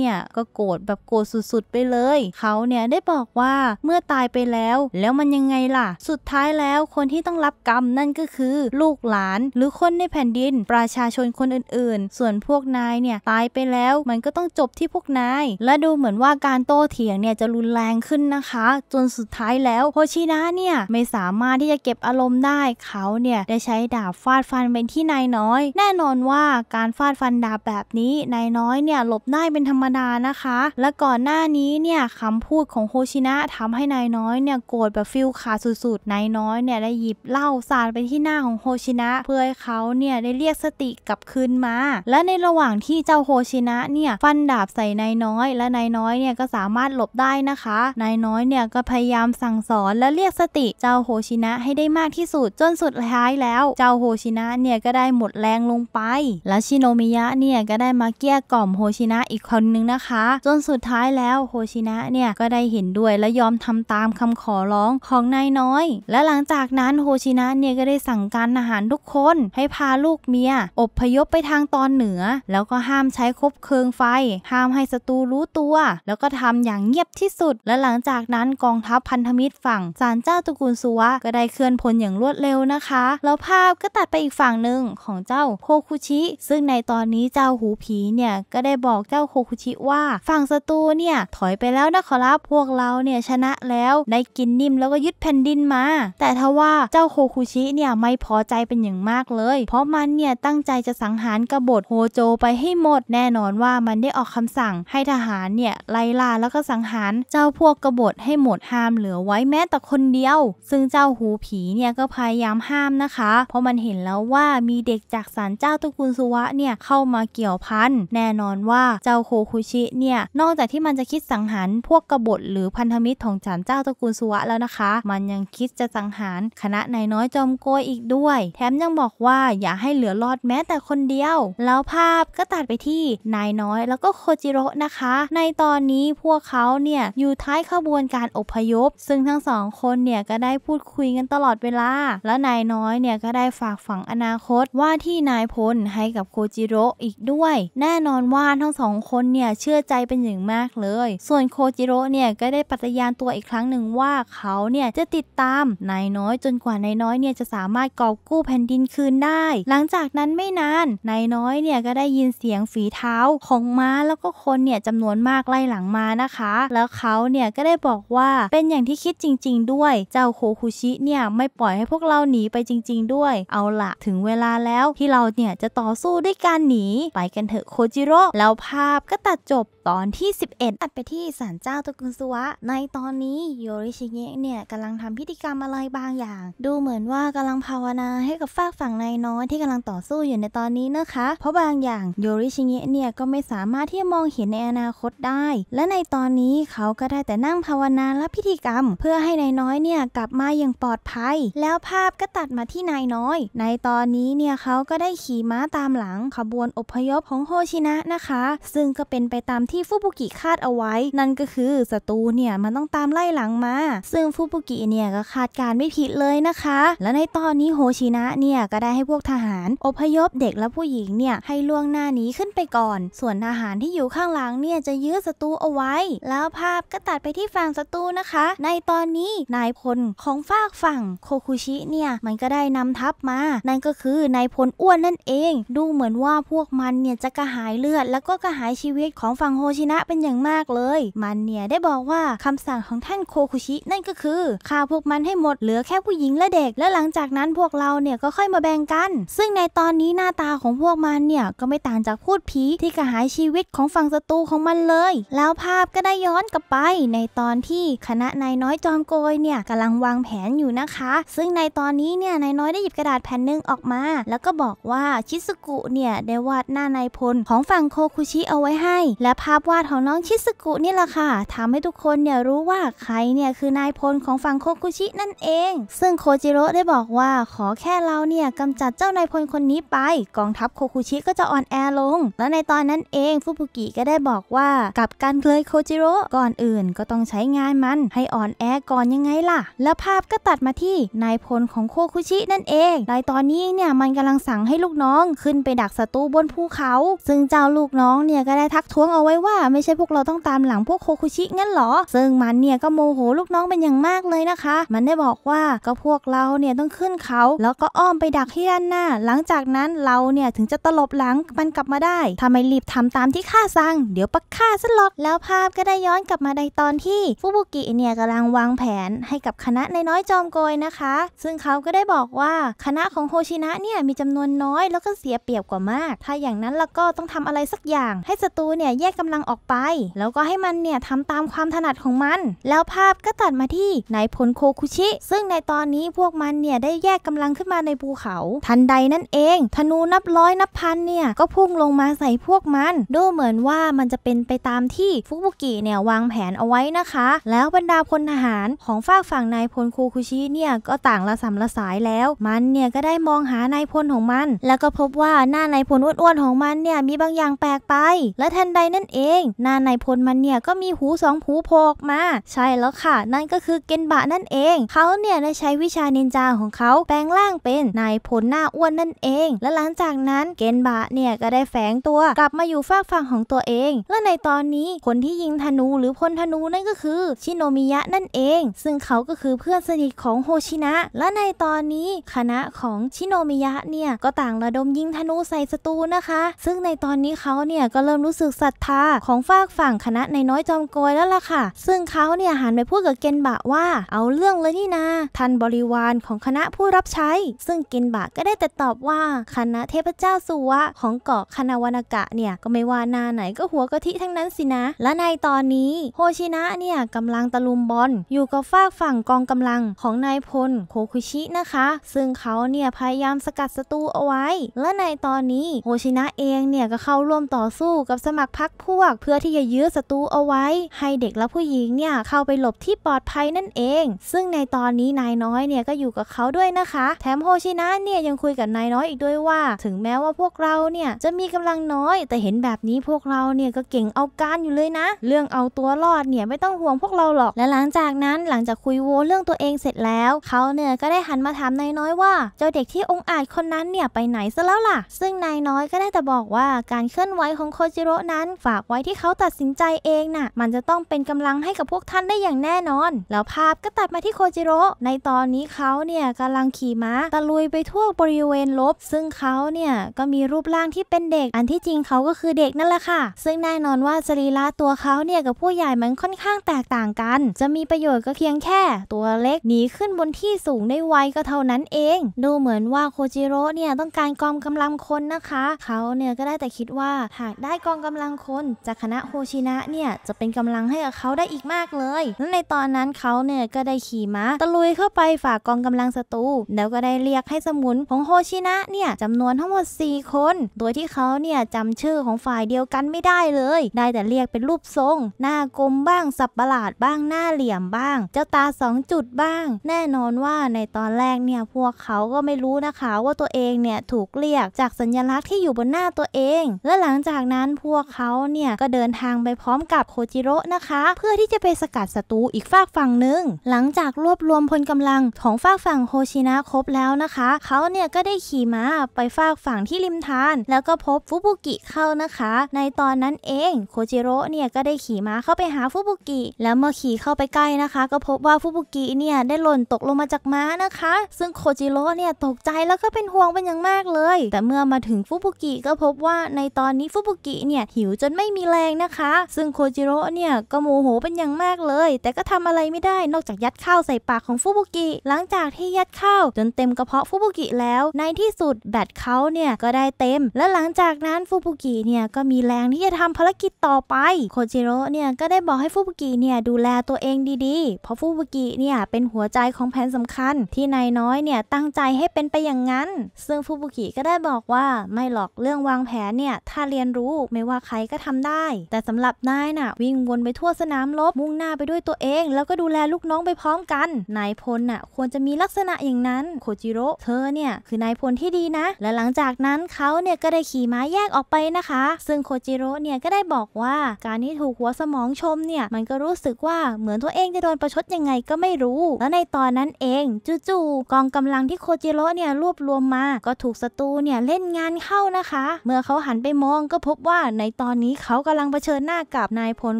นี่ย ก็โกรธแบบโกรธสุดๆไปเลย เขาเนี่ยได้บอกว่าเมื่อตายไปแล้ว แล้วมันยังไงล่ะ สุดท้ายแล้วคนที่ต้องรับกรรมนั่นก็คือ ลูกหลานหรือคนในแผ่นดิน ประชาชนคนอื่นๆ ส่วนพวกนายเนี่ยตายไปแล้วมันก็ต้องจบที่พวกนายและดูเหมือนว่าการโต้เถียงเนี่ยจะรุนแรงขึ้นนะคะ จนสุดท้ายแล้วโฮชินะเนี่ยไม่สามารถที่จะเก็บอารมณ์ได้ เขาเนี่ยได้ใช้ดาบฟาดฟันเป็นที่นายน้อย แน่นอนว่าการฟาดฟันดาบแบบนี้นายน้อยเนี่ยหลบได้เป็นธรรมดานะคะ และก่อนหน้านี้เนี่ยคำพูดของโฮชินะทำให้นายน้อยเนี่ยโกรธแบบฟิลขาสุดๆนายน้อยเนี่ยได้หยิบเหล้าสาดไปที่หน้าของโฮชินะ เพื่อให้เขาเนี่ยได้เรียกสติกลับคืนมา และในระหว่างที่เจ้าโฮชินะเนี่ยฟันดาบใส่นายน้อยอยและนายน้อยเนี่ยก็สามารถหลบได้นะคะ นายน้อยเนี่ยก็พยายามสั่งสอนและเรียกสติเจ้าโฮชินะให้ได้มากที่สุด จนสุดท้ายแล้ว เจ้าโฮชินะเนี่ยก็ได้หมดแรงลงไป และชิโนมิยะเนี่ยก็ได้มาเกลี้ยกล่อมโฮชินะอีกคนนึงนะคะจนสุดท้ายแล้วโฮชินะเนี่ยก็ได้เห็นด้วยและยอมทำตามคำขอร้องของนายน้อย และหลังจากนั้นโฮชินะเนี่ยก็ได้สั่งการอาหารทุกคนให้พาลูกเมียอบพยพไปทางตอนเหนือ แล้วก็ห้ามใช้คบเคืองไฟ ห้ามให้ศัตรูรูู้ตัว แล้วก็ทำอย่างเงียบที่สุด และหลังจากนั้นกองทัพพันธมิตรฝั่งศาลเจ้าตระกูลซัวก็ได้เคลื่อนพลอย่างรวดเร็วนะคะแล้วภาพก็ตัดไปอีกฝั่งหนึ่งของเจ้าโคคุชิซึ่งในตอนนี้เจ้าหูผีเนี่ยก็ได้บอกเจ้าโคคุชิว่าฝั่งศัตรูเนี่ยถอยไปแล้วนะขอรับพวกเราเนี่ยชนะแล้วได้กินนิ่มแล้วก็ยึดแผ่นดินมาแต่ทว่าเจ้าโคคุชิเนี่ยไม่พอใจเป็นอย่างมากเลยเพราะมันเนี่ยตั้งใจจะสังหารกบฏโฮโจ ไปให้หมดแน่นอนว่ามันได้ออกคำสั่งให้ทหหารเนี่ยไล่ล่าแล้วก็สังหาร เจ้าพวกกบฏให้หมดห้ามเหลือไว้แม้แต่คนเดียว ซึ่งเจ้าหูผีเนี่ยก็พยายามห้ามนะคะ เพราะมันเห็นแล้วว่ามีเด็กจากศาลเจ้าตระกูลสุวะเนี่ยเข้ามาเกี่ยวพันแน่นอนว่าเจ้าโคคุชิเนี่ยนอกจากที่มันจะคิดสังหารพวกกบฏหรือพันธมิตรของศาลเจ้าตระกูลสุวะแล้วนะคะมันยังคิดจะสังหารคณะนายน้อยจอมโกยอีกด้วยแถมยังบอกว่าอย่าให้เหลือรอดแม้แต่คนเดียว แล้วภาพก็ตัดไปที่นายน้อย แล้วก็โคจิโร่นะคะในตอนนี้พวกเขาเนี่ยอยู่ท้ายขบวนการอพยพ ซึ่งทั้งสองคนเนี่ยก็ได้พูดคุยกันตลอดเวลา และนายน้อยเนี่ยก็ได้ฝากฝังอนาคตว่าที่นายพลให้กับโคจิโร่อีกด้วยแน่นอนว่าทั้งสองคนเนี่ยเชื่อใจเป็นอย่างมากเลย ส่วนโคจิโร่เนี่ยก็ได้ปฏิญาณตัวอีกครั้งหนึ่งว่าเขาเนี่ยจะติดตามนายน้อยจนกว่านายน้อยเนี่ยจะสามารถกอบกู้แผ่นดินคืนได้หลังจากนั้นไม่นานนายน้อยเนี่ยก็ได้ยินเสียงฝีเท้าของม้าแล้วก็คนเนี่ยจำนวนวนมากไล่หลังมานะคะ แล้วเขาเนี่ยก็ได้บอกว่าเป็นอย่างที่คิดจริงๆด้วยเจ้าโคคุชิเนี่ย ไม่ปล่อยให้พวกเราหนีไปจริงๆด้วยเอาละถึงเวลาแล้วที่เราเนี่ยจะต่อสู้ด้วยการหนีไปกันเถอะโคจิโร่แล้วภาพก็ตัดจบตอนที่ 11 อัดไปที่ศาลเจ้าตะกุนซุวะในตอนนี้โยริชิเงะเนี่ยกำลังทำพิธีกรรมอะไรบางอย่าง ดูเหมือนว่ากำลังภาวนาให้กับฝากฝั่งนายน้อยที่กำลังต่อสู้อยู่ในตอนนี้นะคะ เพราะบางอย่างโยริชิเงะเนี่ยก็ไม่สามารถที่จะมองเห็นในอนาคตได้ และในตอนนี้เขาก็ได้แต่นั่งภาวนาและพิธีกรรม เพื่อให้นายน้อยเนี่ยกลับมาอย่างปลอดภัย แล้วภาพก็ตัดมาที่นายน้อย ในตอนนี้เนี่ยเขาก็ได้ขี่ม้าตามหลังขบวนอพยพของโฮชินะนะคะ ซึ่งก็เป็นไปตามที่ที่ฟูบุกิคาดเอาไว้ นั่นก็คือศัตรูเนี่ยมันต้องตามไล่หลังมา ซึ่งฟูบุกิเนี่ยก็คาดการไม่ผิดเลยนะคะ และในตอนนี้โฮชินะเนี่ยก็ได้ให้พวกทหาร อพยพเด็กและผู้หญิงเนี่ยให้ล่วงหน้านี้ขึ้นไปก่อน ส่วนทหารที่อยู่ข้างหลังเนี่ยจะยื้อศัตรูเอาไว้ แล้วภาพก็ตัดไปที่ฝั่งศัตรูนะคะในตอนนี้นายพลของฝากฝั่งโคคุชิเนี่ยมันก็ได้นำทัพมานั่นก็คือนายพลอ้วนนั่นเอง ดูเหมือนว่าพวกมันเนี่ยจะกระหายเลือดแล้วก็กระหายชีวิตของฝั่งโฮชินะเป็นอย่างมากเลย มันเนี่ยได้บอกว่าคำสั่งของท่านโคคุชินั่นก็คือฆ่าพวกมันให้หมดเหลือแค่ผู้หญิงและเด็กและหลังจากนั้นพวกเราเนี่ยก็ค่อยมาแบ่งกัน ซึ่งในตอนนี้หน้าตาของพวกมันเนี่ยก็ไม่ต่างจากพูดผีที่กระหายชีวิตของฝั่งศัตรูของมันเลย แล้วภาพก็ได้ย้อนกลับไปในตอนที่คณะนายน้อยจอมโกยเนี่ยกำลังวางแผนอยู่นะคะ ซึ่งในตอนนี้เนี่ยนายน้อยได้หยิบกระดาษแผ่นหนึ่งออกมาแล้วก็บอกว่าชิสุกุเนี่ยได้วาดหน้านายพลของฝั่งโคคุชิเอาไว้ให้และภาพาพวาดของน้องชิสกุนี่แหละค่ะทำให้ทุกคนเนี่ยรู้ว่า ใครเนี่ยคือนายพลของฝั่งโคคุชินั่นเอง ซึ่งโคจิโร่ได้บอกว่าขอแค่เราเนี่ยกำจัดเจ้านายพลคนนี้ไปกองทัพโคคุชิก็จะอ่อนแอลงและในตอนนั้นเองฟุบุกิก็ได้บอกว่ากับการเลยโคจิโร่ก่อนอื่นก็ต้องใช้งานมัน ให้อ่อนแอก่อนยังไงล่ะแล้วภาพก็ตัดมาที่นายพลของโคคุชินั่นเอง ในตอนนี้เนี่ยมันกำลังสั่งให้ลูกน้องขึ้นไปดักศัตรูบนภูเขา ซึ่งเจ้าลูกน้องเนี่ยก็ได้ทักท้วงเอาไว้ว่าไม่ใช่พวกเราต้องตามหลังพวกโคคุชิงั้นหรอ ซึ่งมันเนี่ยก็โมโหลูกน้องเป็นอย่างมากเลยนะคะ มันได้บอกว่าก็พวกเราเนี่ยต้องขึ้นเขา แล้วก็อ้อมไปดักที่ด้านหน้า หลังจากนั้นเราเนี่ยถึงจะตลบหลังมันกลับมาได้ทำไมรีบทำตามที่ข้าสั่ง เดี๋ยวปะฆข้าซะหรอกแล้วภาพก็ได้ย้อนกลับมาในตอนที่ฟูบุกิเนี่ยกำลังวางแผนให้กับคณะในน้อยจอมโกยนะคะ ซึ่งเขาก็ได้บอกว่าคณะของโฮชินะเนี่ยมีจำนวนน้อยแล้วก็เสียเปรียบกว่ามาก ถ้าอย่างนั้นแล้วก็ต้องทำอะไรสักอย่างให้ศัตรูเนี่ยแยกกํำลังออกไป แล้วก็ให้มันเนี่ยทำตามความถนัดของมันแล้วภาพก็ตัดมาที่นายพลโคคุชิซึ่งในตอนนี้พวกมันเนี่ยได้แยกกำลังขึ้นมาในภูเขา ทันใดนั่นเองธนูนับร้อยนับพันเนี่ยก็พุ่งลงมาใส่พวกมันดูเหมือนว่ามันจะเป็นไปตามที่ฟุกุกิเนี่ยวางแผนเอาไว้นะคะแล้วบรรดาพลทหารของฝากฝั่งนายพลโคคุชิเนี่ยก็ต่างละสำละสายแล้วมันเนี่ยก็ได้มองหานายพลของมันแล้วก็พบว่าหน้านายพลอ้วนๆของมันเนี่ยมีบางอย่างแปลกไป และทันใดนั่นเเองนานในพลมันเนี่ยก็มีหูสองหูโผล่ออกมาใช่แล้วค่ะนั่นก็คือเกนบะนั่นเอง เขาเนี่ยได้ใช้วิชานินจาของเขาแปลงร่างเป็นนายพลหน้าอ้วนนั่นเอง และหลังจากนั้นเกนบะเนี่ยก็ได้แฝงตัวกลับมาอยู่ฝากฝั่งของตัวเอง และในตอนนี้คนที่ยิงธนูหรือพลธนูนั่นก็คือชิโนมิยะนั่นเอง ซึ่งเขาก็คือเพื่อนสนิทของโฮชินะ และในตอนนี้ คณะของชิโนมิยะเนี่ยก็ต่างระดมยิงธนูใส่ศัตรูนะคะ ซึ่งในตอนนี้เขาเนี่ยก็เริ่มรู้สึกศรัทธาาของฝากฝั่งคณะในน้อยจอมโกยแล้วล่ะค่ะ ซึ่งเขาเนี่ยหันไปพูดกับเกนบะ ว่า เอาเรื่องเลยนี่นาท่านบริวารของคณะผู้รับใช้ ซึ่งเกนบะก็ได้แต่ตอบว่าคณะเทพเจ้าสุวะของเกาะคานาวนากะเนี่ยก็ไม่ว่านาไหนก็หัวกะทิทั้งนั้นสินะ และในตอนนี้ โฮชินะเนี่ยกำลังตะลุมบอล อยู่กับฝากฝั่งกองกำลังของนายพลโคคุชินะคะ ซึ่งเขาเนี่ยพยายามสกัดศัตรูเอาไว้ และในตอนนี้โฮชินะเองเนี่ยก็เข้าร่วมต่อสู้กับสมัครพรรคผูวกเพื่อที่จะยื้อศัตรูเอาไว้ ให้เด็กและผู้หญิงเนี่ยเข้าไปหลบที่ปลอดภัยนั่นเอง ซึ่งในตอนนี้นายน้อยเนี่ยก็อยู่กับเขาด้วยนะคะ แถมโฮชินะเนี่ยยังคุยกับนายน้อยอีกด้วยว่า ถึงแม้ว่าพวกเราเนี่ยจะมีกำลังน้อย แต่เห็นแบบนี้พวกเราเนี่ยก็เก่งเอาการอยู่เลยนะ เรื่องเอาตัวรอดเนี่ยไม่ต้องห่วงพวกเราหรอกและหลังจากนั้นหลังจากคุยโวเรื่องตัวเองเสร็จแล้วเขาเนี่ยก็ได้หันมาถามนายน้อยว่า เจ้าเด็กที่องอาจคนนั้นเนี่ยไปไหนซะแล้วล่ะซึ่งนายน้อยก็ได้แต่บอกว่า การเคลื่อนไหวของโคจิโร่นั้นฝากไว้ที่เขาตัดสินใจเองนะ่ะ มันจะต้องเป็นกำลังให้กับพวกท่านได้อย่างแน่นอน แล้วภาพก็ตัดมาที่โคจิโร่ ในตอนนี้เขาเนี่ยกำลังขี่ม้าตะลุยไปทั่วบริเวณลบ ซึ่งเขาเนี่ยก็มีรูปร่างที่เป็นเด็ก อันที่จริงเขาก็คือเด็กนั่นแหละค่ะ ซึ่งแน่นอนว่า สรีระตัวเขาเนี่ยกับผู้ใหญ่มันค่อนข้างแตกต่างกัน จะมีประโยชน์ก็เพียงแค่ตัวเล็กหนีขึ้นบนที่สูงได้ไวก็เท่านั้นเอง ดูเหมือนว่าโคจิโร่เนี่ยต้องการกองกำลังคนนะคะเขาเนี่ยก็ได้แต่คิดว่าหากได้กองกำลังคนจากคณะโฮชินะเนี่ยจะเป็นกำลังให้กับเขาได้อีกมากเลย และในตอนนั้นเขาเนี่ยก็ได้ขี่ม้าตะลุยเข้าไปฝ่ากกองกำลังศัตรู แล้วก็ได้เรียกให้สมุนของโฮชินะเนี่ยจำนวนทั้งหมด 4 คน โดยที่เขาเนี่ยจำชื่อของฝ่ายเดียวกันไม่ได้เลย ได้แต่เรียกเป็นรูปทรงหน้ากลมบ้างสับประหลาดบ้างหน้าเหลี่ยมบ้าง เจ้าตา 2 จุดบ้าง แน่นอนว่าในตอนแรกเนี่ยพวกเขาก็ไม่รู้นะคะว่าตัวเองเนี่ยถูกเรียกจากสัญลักษณ์ที่อยู่บนหน้าตัวเอง และหลังจากนั้นพวกเขาเนี่ยี่ยก็เดินทางไปพร้อมกับโคจิโร่นะคะเพื่อที่จะไปสกัดศัตรูอีกฝากฝั่งหนึ่งหลังจากรวบรวมพลกำลังของฝากฝั่งโฮชินะครบแล้วนะคะเขาเนี่ยก็ได้ขี่ม้าไปฝากฝั่งที่ริมทาน แล้วก็พบฟุบุกิเข้านะคะ ในตอนนั้นเองโคจิโร่เนี่ยก็ได้ขี่ม้าเข้าไปหาฟุบุกิแล้วเมื่อขี่เข้าไปใกล้นะคะ ก็พบว่าฟุบุกิเนี่ยได้หล่นตกลงมาจากม้านะคะซึ่งโคจิโร่เนี่ยตกใจแล้วก็เป็นห่วงเป็นอย่างมากเลยแต่เมื่อมาถึงฟุบุกิก็พบว่าในตอนนี้ฟุบุกิเนี่ยหิวจนไม่มีแรงนะคะ ซึ่งโคจิโร่เนี่ยก็โมโหเป็นอย่างมากเลย แต่ก็ทำอะไรไม่ได้นอกจากยัดข้าวใส่ปากของฟูบุกิ หลังจากที่ยัดข้าวจนเต็มกระเพาะฟูบุกิแล้ว ในที่สุดแบตเขาเนี่ยก็ได้เต็ม และหลังจากนั้นฟูบุกิเนี่ยก็มีแรงที่จะทำภารกิจต่อไป โคจิโร่เนี่ยก็ได้บอกให้ฟูบุกิเนี่ยดูแลตัวเองดีๆ เพราะฟูบุกิเนี่ยเป็นหัวใจของแผนสำคัญ ที่นายน้อยเนี่ยตั้งใจให้เป็นไปอย่างนั้น ซึ่งฟูบุกิก็ได้บอกว่าไม่หรอกเรื่องวางแผนเนี่ย ถ้าเรียนรู้ไม่ว่าใครก็ทำได้ แต่สำหรับนายน่ะวิ่งวนไปทั่วสนามรบมุ่งหน้าไปด้วยตัวเอง แล้วก็ดูแลลูกน้องไปพร้อมกันนายพลน่ะควรจะมีลักษณะอย่างนั้นโคจิโร่เธอเนี่ยคือนายพลที่ดีนะ และหลังจากนั้นเขาเนี่ยก็ได้ขี่ม้าแยกออกไปนะคะ ซึ่งโคจิโร่เนี่ยก็ได้บอกว่าการที่ถูกหัวสมองชมเนี่ยมันก็รู้สึกว่าเหมือนตัวเองจะโดนประชดยังไงก็ไม่รู้ แล้วในตอนนั้นเองจู่ๆกองกำลังที่โคจิโร่เนี่ยรวบรวมมาก็ถูกศัตรูเนี่ยเล่นงานเข้านะคะ เมื่อเขาหันไปมองก็พบว่าในตอนนี้เขากำลังเผชิญหน้ากับนายพล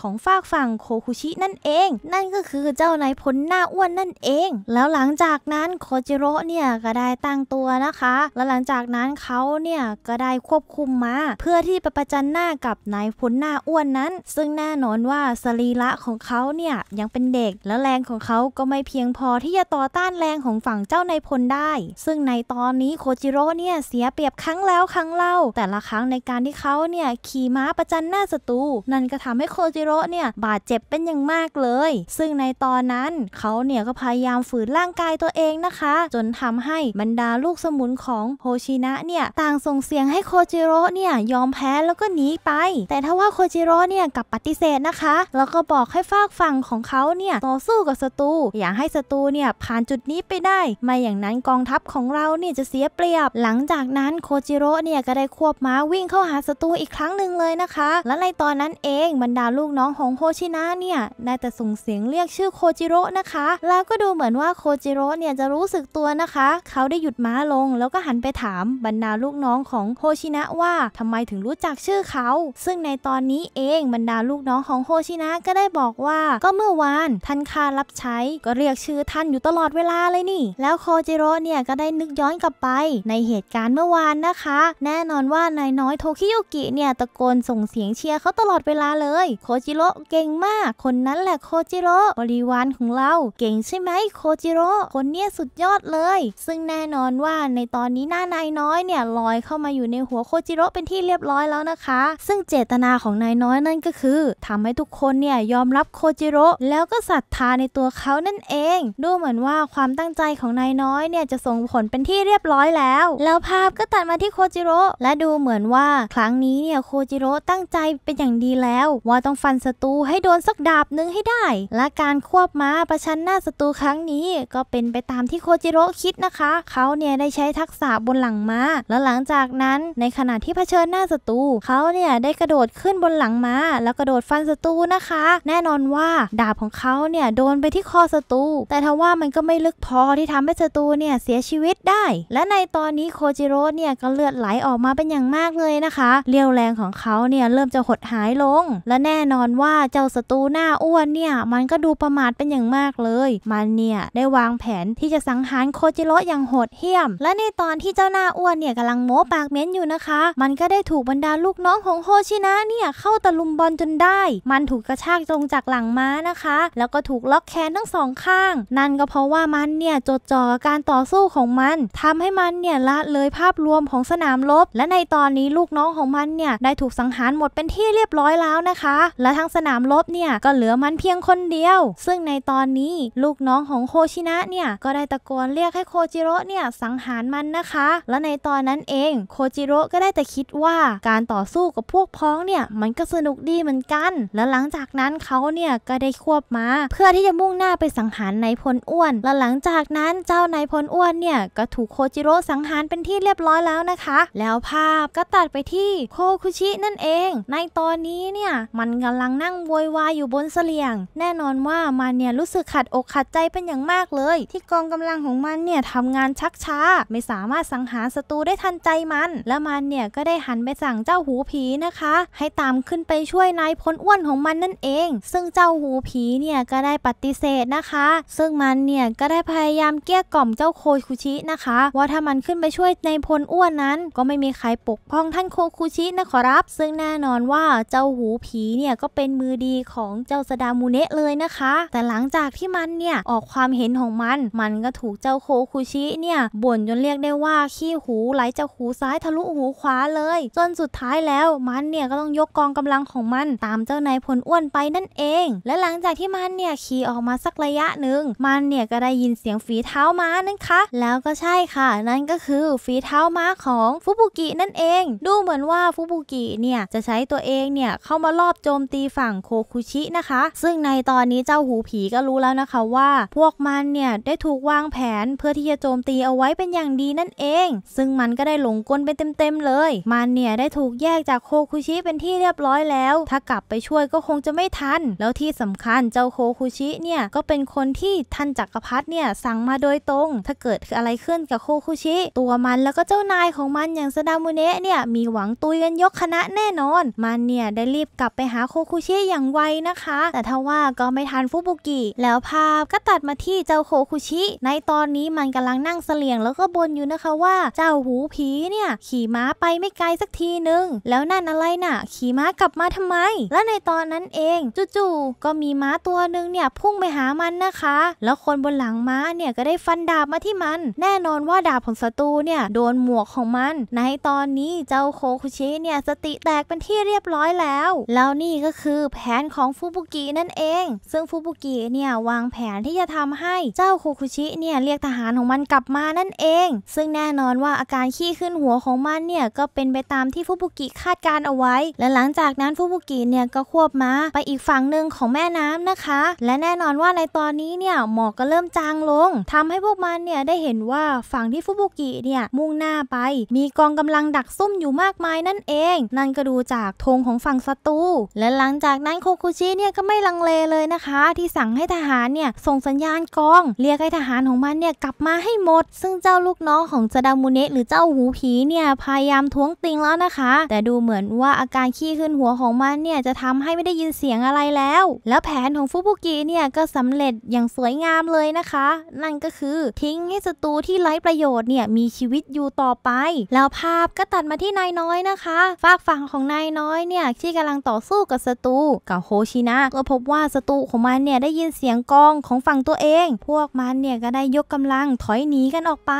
ของฝากฝั่งโคคุชินั่นเอง นั่นก็คือเจ้านายพลหน้าอ้วนนั่นเอง แล้วหลังจากนั้นโคจิโร่เนี่ยก็ได้ตั้งตัวนะคะ แล้วหลังจากนั้นเขาเนี่ยก็ได้ควบคุมมาเพื่อที่ระประจันหน้ากับนายพลหน้าอ้วนนั้น ซึ่งแน่นอนว่าสรีระของเขาเนี่ยยังเป็นเด็ก และแรงของเขาก็ไม่เพียงพอที่จะต่อต้านแรงของฝั่งเจ้านายพลได้ ซึ่งในตอนนี้โคจิโร่เนี่ยเสียเปรียบครั้งแล้วครั้งเล่า แต่ละครั้งในการที่เขาเนี่ยขี่ม้าประจันหน้าศัตรูนั่นก็ทำให้โคจิโร่เนี่ยบาดเจ็บเป็นอย่างมากเลยซึ่งในตอนนั้นเขาเนี่ย ก็พยายามฝืนร่างกายตัวเองนะคะ จนทำให้บรรดาลูกสมุนของโฮชินะเนี่ยต่างส่งเสียงให้โคจิโร่เนี่ยยอมแพ้แล้วก็หนีไปแต่ถ้าว่าโคจิโร่เนี่ยกลับปฏิเสธนะคะแล้วก็บอกให้ฝากฝั่งของเขาเนี่ยต่อสู้กับศัตรูอย่าให้ศัตรูเนี่ยผ่านจุดนี้ไปได้ไม่อย่างนั้นกองทัพของเราเนี่ยจะเสียเปรียบ หลังจากนั้นโคจิโร่เนี่ยก็ได้ควบม้าวิ่งเข้าหาศัตรูอีกครั้งหนึ่งเลยนะคะและในตอนนั้นเองบรรดาลูกน้องของโฮชินะเนี่ยได้แต่ส่งเสียงเรียกชื่อโคจิโร่นะคะแล้วก็ดูเหมือนว่าโคจิโร่เนี่ยจะรู้สึกตัวนะคะเขาได้หยุดม้าลงแล้วก็หันไปถามบรรดาลูกน้องของโฮชินะว่าทำไมถึงรู้จักชื่อเขา ซึ่งในตอนนี้เองบรรดาลูกน้องของโฮชินะก็ได้บอกว่าก็เมื่อวานท่านคารับใช้ก็เรียกชื่อท่านอยู่ตลอดเวลาเลยนี่แล้วโคจิโร่เนี่ยก็ได้นึกย้อนกลับไปในเหตุการณ์เมื่อวานนะคะแน่นอนว่านายน้อยโทคิโยกิเนี่ยตะโกนส่งเสียงยงเชียร์เขาตลอดเวลาเลยโคจิโร่เก่งมากคนนั้นแหละโคจิโร่บริวารของเราเก่งใช่ไหมโคจิโร่คนเนี้ยสุดยอดเลย ซึ่งแน่นอนว่าในตอนนี้หน้านายน้อยเนี่ยลอยเข้ามาอยู่ในหัวโคจิโร่เป็นที่เรียบร้อยแล้วนะคะ ซึ่งเจตนาของนายน้อยนั่นก็คือทำให้ทุกคนเนี่ยยอมรับโคจิโร่แล้วก็ศรัทธาในตัวเขานั่นเอง ดูเหมือนว่าความตั้งใจของนายน้อยเนี่ยจะส่งผลเป็นที่เรียบร้อยแล้วแล้วภาพก็ตัดมาที่โคจิโร่และดูเหมือนว่าครั้งนี้เนี่ยโคจิโร่ตั้งใจเป็นอย่างดีแล้วว่าต้องฟันศัตรูให้โดนสักดาบนึงให้ได้และการควบม้าประชันหน้าศัตรูครั้งนี้ก็เป็นไปตามที่โคจิโร่คิดนะคะเขาเนี่ยได้ใช้ทักษะบนหลังม้า แล้วหลังจากนั้นในขณะที่เผชิญหน้าศัตรูเขาเนี่ยได้กระโดดขึ้นบนหลังม้า แล้วกระโดดฟันศัตรูนะคะ แน่นอนว่าดาบของเขาเนี่ยโดนไปที่คอศัตรูแต่ทว่ามันก็ไม่ลึกพอที่ทำให้ศัตรูเนี่ยเสียชีวิตได้และในตอนนี้โคจิโร่เนี่ยก็เลือดไหลออกมาเป็นอย่างมากเลยนะคะเรียวแรงของเขาเนี่ยเริ่มมจะหดหายลง และแน่นอนว่าเจ้าศัตรูหน้าอ้วนเนี่ย มันก็ดูประมาทเป็นอย่างมากเลย มันเนี่ยได้วางแผนที่จะสังหารโคจิโร่อย่างโหดเหี้ยม และในตอนที่เจ้าหน้าอ้วนเนี่ยกำลังโม้ปากเม้นอยู่นะคะ มันก็ได้ถูกบรรดาลูกน้องของโฮชินะเนี่ยเข้าตะลุมบอลจนได้ มันถูกกระชากลงจากหลังม้านะคะ แล้วก็ถูกล็อกแขนทั้งสองข้าง นั่นก็เพราะว่ามันเนี่ยจดจ่อการต่อสู้ของมัน ทำให้มันเนี่ยละเลยภาพรวมของสนามรบและในตอนนี้ลูกน้องของมันเนี่ยได้ถูกสังหารหมดเป็นที่เรียบร้อยแล้วนะคะ และทั้งสนามรบเนี่ยก็เหลือมันเพียงคนเดียว ซึ่งในตอนนี้ลูกน้องของโคชินะเนี่ยก็ได้ตะโกนเรียกให้โคจิโร่เนี่ยสังหารมันนะคะ และในตอนนั้นเองโคจิโร่ก็ได้แต่คิดว่าการต่อสู้กับพวกพ้องเนี่ยมันก็สนุกดีเหมือนกัน และหลังจากนั้นเขาเนี่ยก็ได้ควบมาเพื่อที่จะมุ่งหน้าไปสังหารนายพลอ้วน และหลังจากนั้นเจ้านายพลอ้วนเนี่ยก็ถูกโคจิโร่สังหารเป็นที่เรียบร้อยแล้วนะคะ แล้วภาพก็ตัดไปที่โคคุชินั่นเองในตอนนี้เนี่ยมันกำลังนั่งโวยวายอยู่บนเสลียง แน่นอนว่ามันเนี่ยรู้สึกขัดอกขัดใจเป็นอย่างมากเลย ที่กองกำลังของมันเนี่ยทำงานชักช้า ไม่สามารถสังหารศัตรูได้ทันใจมัน และมันเนี่ยก็ได้หันไปสั่งเจ้าหูผีนะคะ ให้ตามขึ้นไปช่วยนายพลอ้วนของมันนั่นเอง ซึ่งเจ้าหูผีเนี่ยก็ได้ปฏิเสธนะคะ ซึ่งมันเนี่ยก็ได้พยายามเกลี้ยกล่อมเจ้าโคคุชินะคะว่าถ้ามันขึ้นไปช่วยนายพลอ้วนนั้น ก็ไม่มีใครปกป้องท่านโคคุชินะขอรับ ซึ่งแน่นนอนว่าเจ้าหูผีเนี่ยก็เป็นมือดีของเจ้าสดามูเนะเลยนะคะ แต่หลังจากที่มันเนี่ยออกความเห็นของมัน มันก็ถูกเจ้าโคคุชิเนี่ยบ่นจนเรียกได้ว่าขี้หูไหลจากหูซ้ายทะลุหูขวาเลย จนสุดท้ายแล้วมันเนี่ยก็ต้องยกกองกำลังของมันตามเจ้านายพลอ้วนไปนั่นเอง และหลังจากที่มันเนี่ยขี่ออกมาสักระยะหนึ่งมันเนี่ยก็ได้ยินเสียงฝีเท้าม้านั่นคะแล้วก็ใช่ค่ะนั่นก็คือฝีเท้าม้าของฟุบุกินั่นเอง ดูเหมือนว่าฟุบุกิเนี่ยจะใช้ยตัวเองเนี่ยเข้ามารอบโจมตีฝั่งโคคุชินะคะ ซึ่งในตอนนี้เจ้าหูผีก็รู้แล้วนะคะว่า พวกมันเนี่ยได้ถูกวางแผนเพื่อที่จะโจมตีเอาไว้เป็นอย่างดีนั่นเอง ซึ่งมันก็ได้หลงกลไปเต็มๆเลยมันเนี่ยได้ถูกแยกจากโคคุชิเป็นที่เรียบร้อยแล้ว ถ้ากลับไปช่วยก็คงจะไม่ทันแล้วที่สำคัญเจ้าโคคุชิเนี่ยก็เป็นคนที่ท่านจักรพรรดิเนี่ยสั่งมาโดยตรงถ้าเกิดอะไรขึ้นกับโคคุชิ ตัวมันแล้วก็เจ้านายของมันอย่างซาดามุเนะเนี่ยมีหวังตุยกันยกคณะแน่นอนมันเนี่ยได้รีบกลับไปหาโคคุชิอย่างไวนะคะ แต่ทว่าก็ไม่ทันฟุบุกิ แล้วภาพก็ตัดมาที่เจ้าโคคุชิ ในตอนนี้มันกำลังนั่งเสลียง แล้วก็บ่นอยู่นะคะว่า เจ้าหูผีเนี่ย ขี่ม้าไปไม่ไกลสักทีนึง แล้วนั่นอะไรน่ะขี่ม้ากลับมาทำไม และในตอนนั้นเองจู่ๆก็มีม้าตัวหนึ่งเนี่ยพุ่งไปหามันนะคะ แล้วคนบนหลังม้าเนี่ย ก็ได้ฟันดาบมาที่มัน แน่นอนว่าดาบของศัตรูเนี่ยโดนหมวกของมันในตอนนี้เจ้าโคคุชิเนี่ยสติแตกเป็นที่ที่เรียบร้อยแล้ว แล้วนี่ก็คือแผนของฟูบุกินั่นเอง ซึ่งฟูบุกิเนี่ยวางแผนที่จะทำให้เจ้าโคคุชิเนี่ยเรียกทหารของมันกลับมานั่นเอง ซึ่งแน่นอนว่าอาการขี้ขึ้นหัวของมันเนี่ยก็เป็นไปตามที่ฟูบุกิคาดการเอาไว้ และหลังจากนั้นฟูบุกิเนี่ยก็ควบม้าไปอีกฝั่งหนึ่งของแม่น้ำนะคะ และแน่นอนว่าในตอนนี้เนี่ยหมอกก็เริ่มจางลง ทำให้พวกมันเนี่ยได้เห็นว่าฝั่งที่ฟูบุกิเนี่ยมุ่งหน้าไป มีกองกำลังดักซุ่มอยู่มากมายนั่นเองนั่นก็ดูจากากธงของฝั่งศัตรูและหลังจากนั้น โคคุชิเนี่ยก็ไม่ลังเลเลยนะคะ ที่สั่งให้ทหารเนี่ยส่งสัญญาณกอง เรียกให้ทหารของมันเนี่ยกลับมาให้หมด ซึ่งเจ้าลูกน้องของจดามุเนะหรือเจ้าหูผีเนี่ยพยายามท้วงติงแล้วนะคะ แต่ดูเหมือนว่าอาการขี้ขึ้นหัวของมันเนี่ยจะทำให้ไม่ได้ยินเสียงอะไรแล้ว แล้วแผนของฟุบุกิเนี่ยก็สำเร็จอย่างสวยงามเลยนะคะ นั่นก็คือทิ้งให้ศัตรูที่ไร้ประโยชน์เนี่ยมีชีวิตอยู่ต่อไปแล้วภาพก็ตัดมาที่นายน้อยนะคะฝากฝั่งของนายน้อยเนี่ยที่กำลังต่อสู้กับศัตรูกับโฮชินะ ก็พบว่าศัตรูของมันเนี่ยได้ยินเสียงกองของฝั่งตัวเอง พวกมันเนี่ยก็ได้ยกกำลังถอยหนีกันออกไป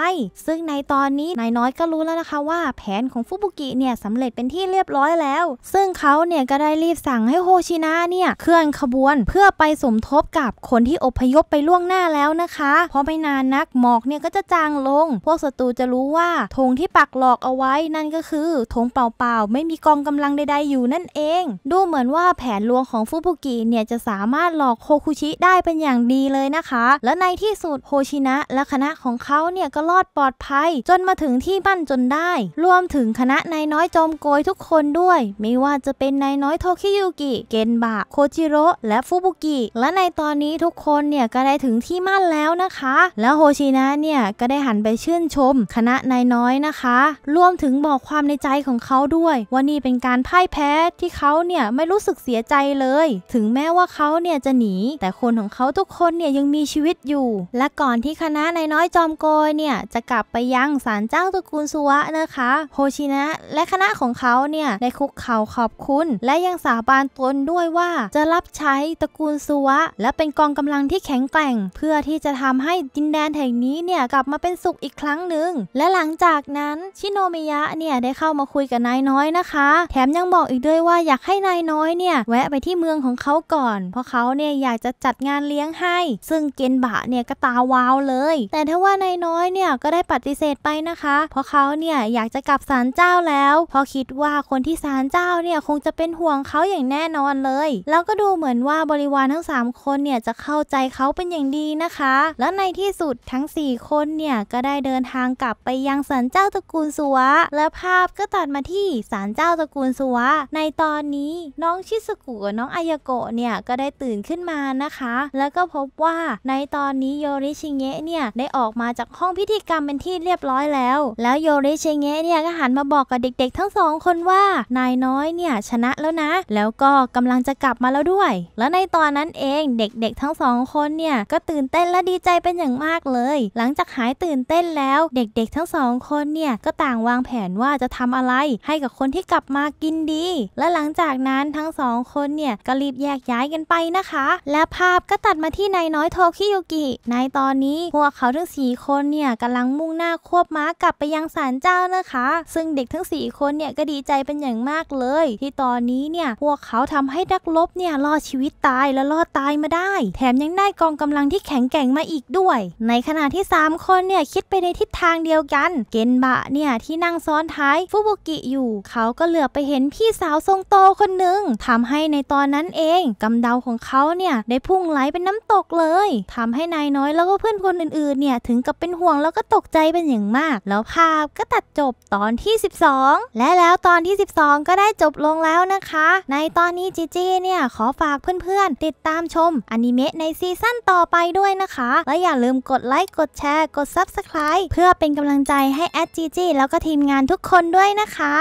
ซึ่งในตอนนี้นายน้อยก็รู้แล้วนะคะว่าแผนของฟุบุกิเนี่ยสำเร็จเป็นที่เรียบร้อยแล้ว ซึ่งเขาเนี่ยก็ได้รีบสั่งให้โฮชินะเนี่ยเคลื่อนขบวนเพื่อไปสมทบกับคนที่อพยพไปล่วงหน้าแล้วนะคะเพราะไม่นานนักหมอกเนี่ยก็จะจางลง พวกศัตรูจะรู้ว่าธงที่ปักหลอกเอาไว้นั่นก็คือ ธงเปล่าๆไม่มีกองกำลังใดๆอยู่นั่นเองดูเหมือนว่าแผนลวงของฟูบุกิเนี่ยจะสามารถหลอกโคคุชิได้เป็นอย่างดีเลยนะคะและในที่สุดโฮชินะและคณะของเขาเนี่ยก็รอดปลอดภัย จนมาถึงที่มั่นจนได้รวมถึงคณะนายน้อยจอมโกยทุกคนด้วย ไม่ว่าจะเป็นนายน้อยโทคิยุกิ เกนบะโคจิโร่และฟูบุกิและในตอนนี้ทุกคนเนี่ยก็ได้ถึงที่มั่นแล้วนะคะ แล้วโฮชินะเนี่ยก็ได้หันไปชื่นชมคณะนายน้อยนะคะ รวมถึงบอกความในใจของเขาด้วยว่านี่เป็นการพ่ายแพ้ที่เขาเนี่ยไม่รู้สึกเสียใจเลย ถึงแม้ว่าเขาเนี่ยจะหนี แต่คนของเขาทุกคนเนี่ยยังมีชีวิตอยู่ และก่อนที่คณะนายน้อยจอมโกยเนี่ยจะกลับไปยังศาลเจ้าตระกูลสุวะนะคะโฮชินะ และคณะของเขาเนี่ยได้คุกเข่าขอบคุณ และยังสาบานตนด้วยว่า จะรับใช้ตระกูลสุวะและเป็นกองกำลังที่แข็งแกร่ง เพื่อที่จะทำให้ดินแดนแห่งนี้เนี่ยกลับมาเป็นสุขอีกครั้งหนึ่งและหลังจากนั้นชิโนมิยะเนี่ยได้เข้ามาคุยกับนายน้อยนะคะแถมยังบอกอีกด้วยว่าอยากให้นายน้อยเนี่ยแวะไปที่เมืองของเขาก่อน เพราะเขาเนี่ยอยากจะจัดงานเลี้ยงให้ ซึ่งเกนบะเนี่ยก็ตาวาวเลย แต่ถ้าว่านายน้อยเนี่ยก็ได้ปฏิเสธไปนะคะ เพราะเขาเนี่ยอยากจะกลับศาลเจ้าแล้ว เพราะคิดว่าคนที่ศาลเจ้าเนี่ยคงจะเป็นห่วงเขาอย่างแน่นอนเลย แล้วก็ดูเหมือนว่าบริวารทั้ง 3 คนเนี่ยจะเข้าใจเขาเป็นอย่างดีนะคะ แล้วในที่สุดทั้ง 4 คนเนี่ยก็ได้เดินทางกลับไปยังศาลเจ้าตระกูลสัวและภาพก็ตัดมาที่ศาลเจ้าตระกูลสัวัวในตอนนี้น้องชิสกุกับน้องอายโกะเนี่ยก็ได้ตื่นขึ้นมานะคะ แล้วก็พบว่าในตอนนี้โยริชิเงะเนี่ยได้ออกมาจากห้องพิธีกรรมเป็นที่เรียบร้อยแล้ว แล้วโยริชิเงะเนี่ยก็หันมาบอกกับเด็กๆทั้งสองคนว่า นายน้อยเนี่ยชนะแล้วนะ แล้วก็กำลังจะกลับมาแล้วด้วย แล้วในตอนนั้นเองเด็กๆทั้งสองคนเนี่ยก็ตื่นเต้นและดีใจเป็นอย่างมากเลย หลังจากหายตื่นเต้นแล้วเด็กๆทั้งสองคนเนี่ยก็ต่างวางแผนว่าจะทำอะไร ให้กับคนที่กลับมากินนดีและหลังจากนั้นทั้งสองคนเนี่ยก็รีบแยกย้ายกันไปนะคะและภาพก็ตัดมาที่นายน้อยโทคิยุกิในตอนนี้พวกเขาทั้งสี่คนเนี่ยกำลังมุ่งหน้าควบม้ากลับไปยังศาลเจ้านะคะซึ่งเด็กทั้งสี่คนเนี่ยก็ดีใจเป็นอย่างมากเลยที่ตอนนี้เนี่ยพวกเขาทำให้ดักลบเนี่ยรอดชีวิตตายและรอดตายมาได้ แถมยังได้กองกำลังที่แข็งแกร่งมาอีกด้วย ในขณะที่3คนเนี่ยคิดไปในทิศทางเดียวกันเกนบะเนี่ยที่นั่งซ้อนท้ายฟุบุกิอยู่เขาก็เหลือไปเห็นพี่สาวทรงโตคนหนึ่งทำให้ในตอนนั้นเองกำเดาของเขาเนี่ยได้พุ่งไหลเป็นน้ำตกเลยทำให้นายน้อยแล้วก็เพื่อนคนอื่นๆเนี่ยถึงกับเป็นห่วงแล้วก็ตกใจเป็นอย่างมาก แล้วภาพก็ตัดจบตอนที่ 12 และแล้วตอนที่ 12 ก็ได้จบลงแล้วนะคะในตอนนี้จีจีเนี่ยขอฝากเพื่อนๆ ติดตามชมอนิเมะในซีซั่นต่อไปด้วยนะคะ และอย่าลืมกดไลค์กดแชร์กด Subscribe เพื่อเป็นกำลังใจให้แอดจีจีแล้วก็ทีมงานทุกคนด้วยนะคะ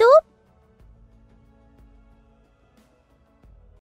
จุ๊บ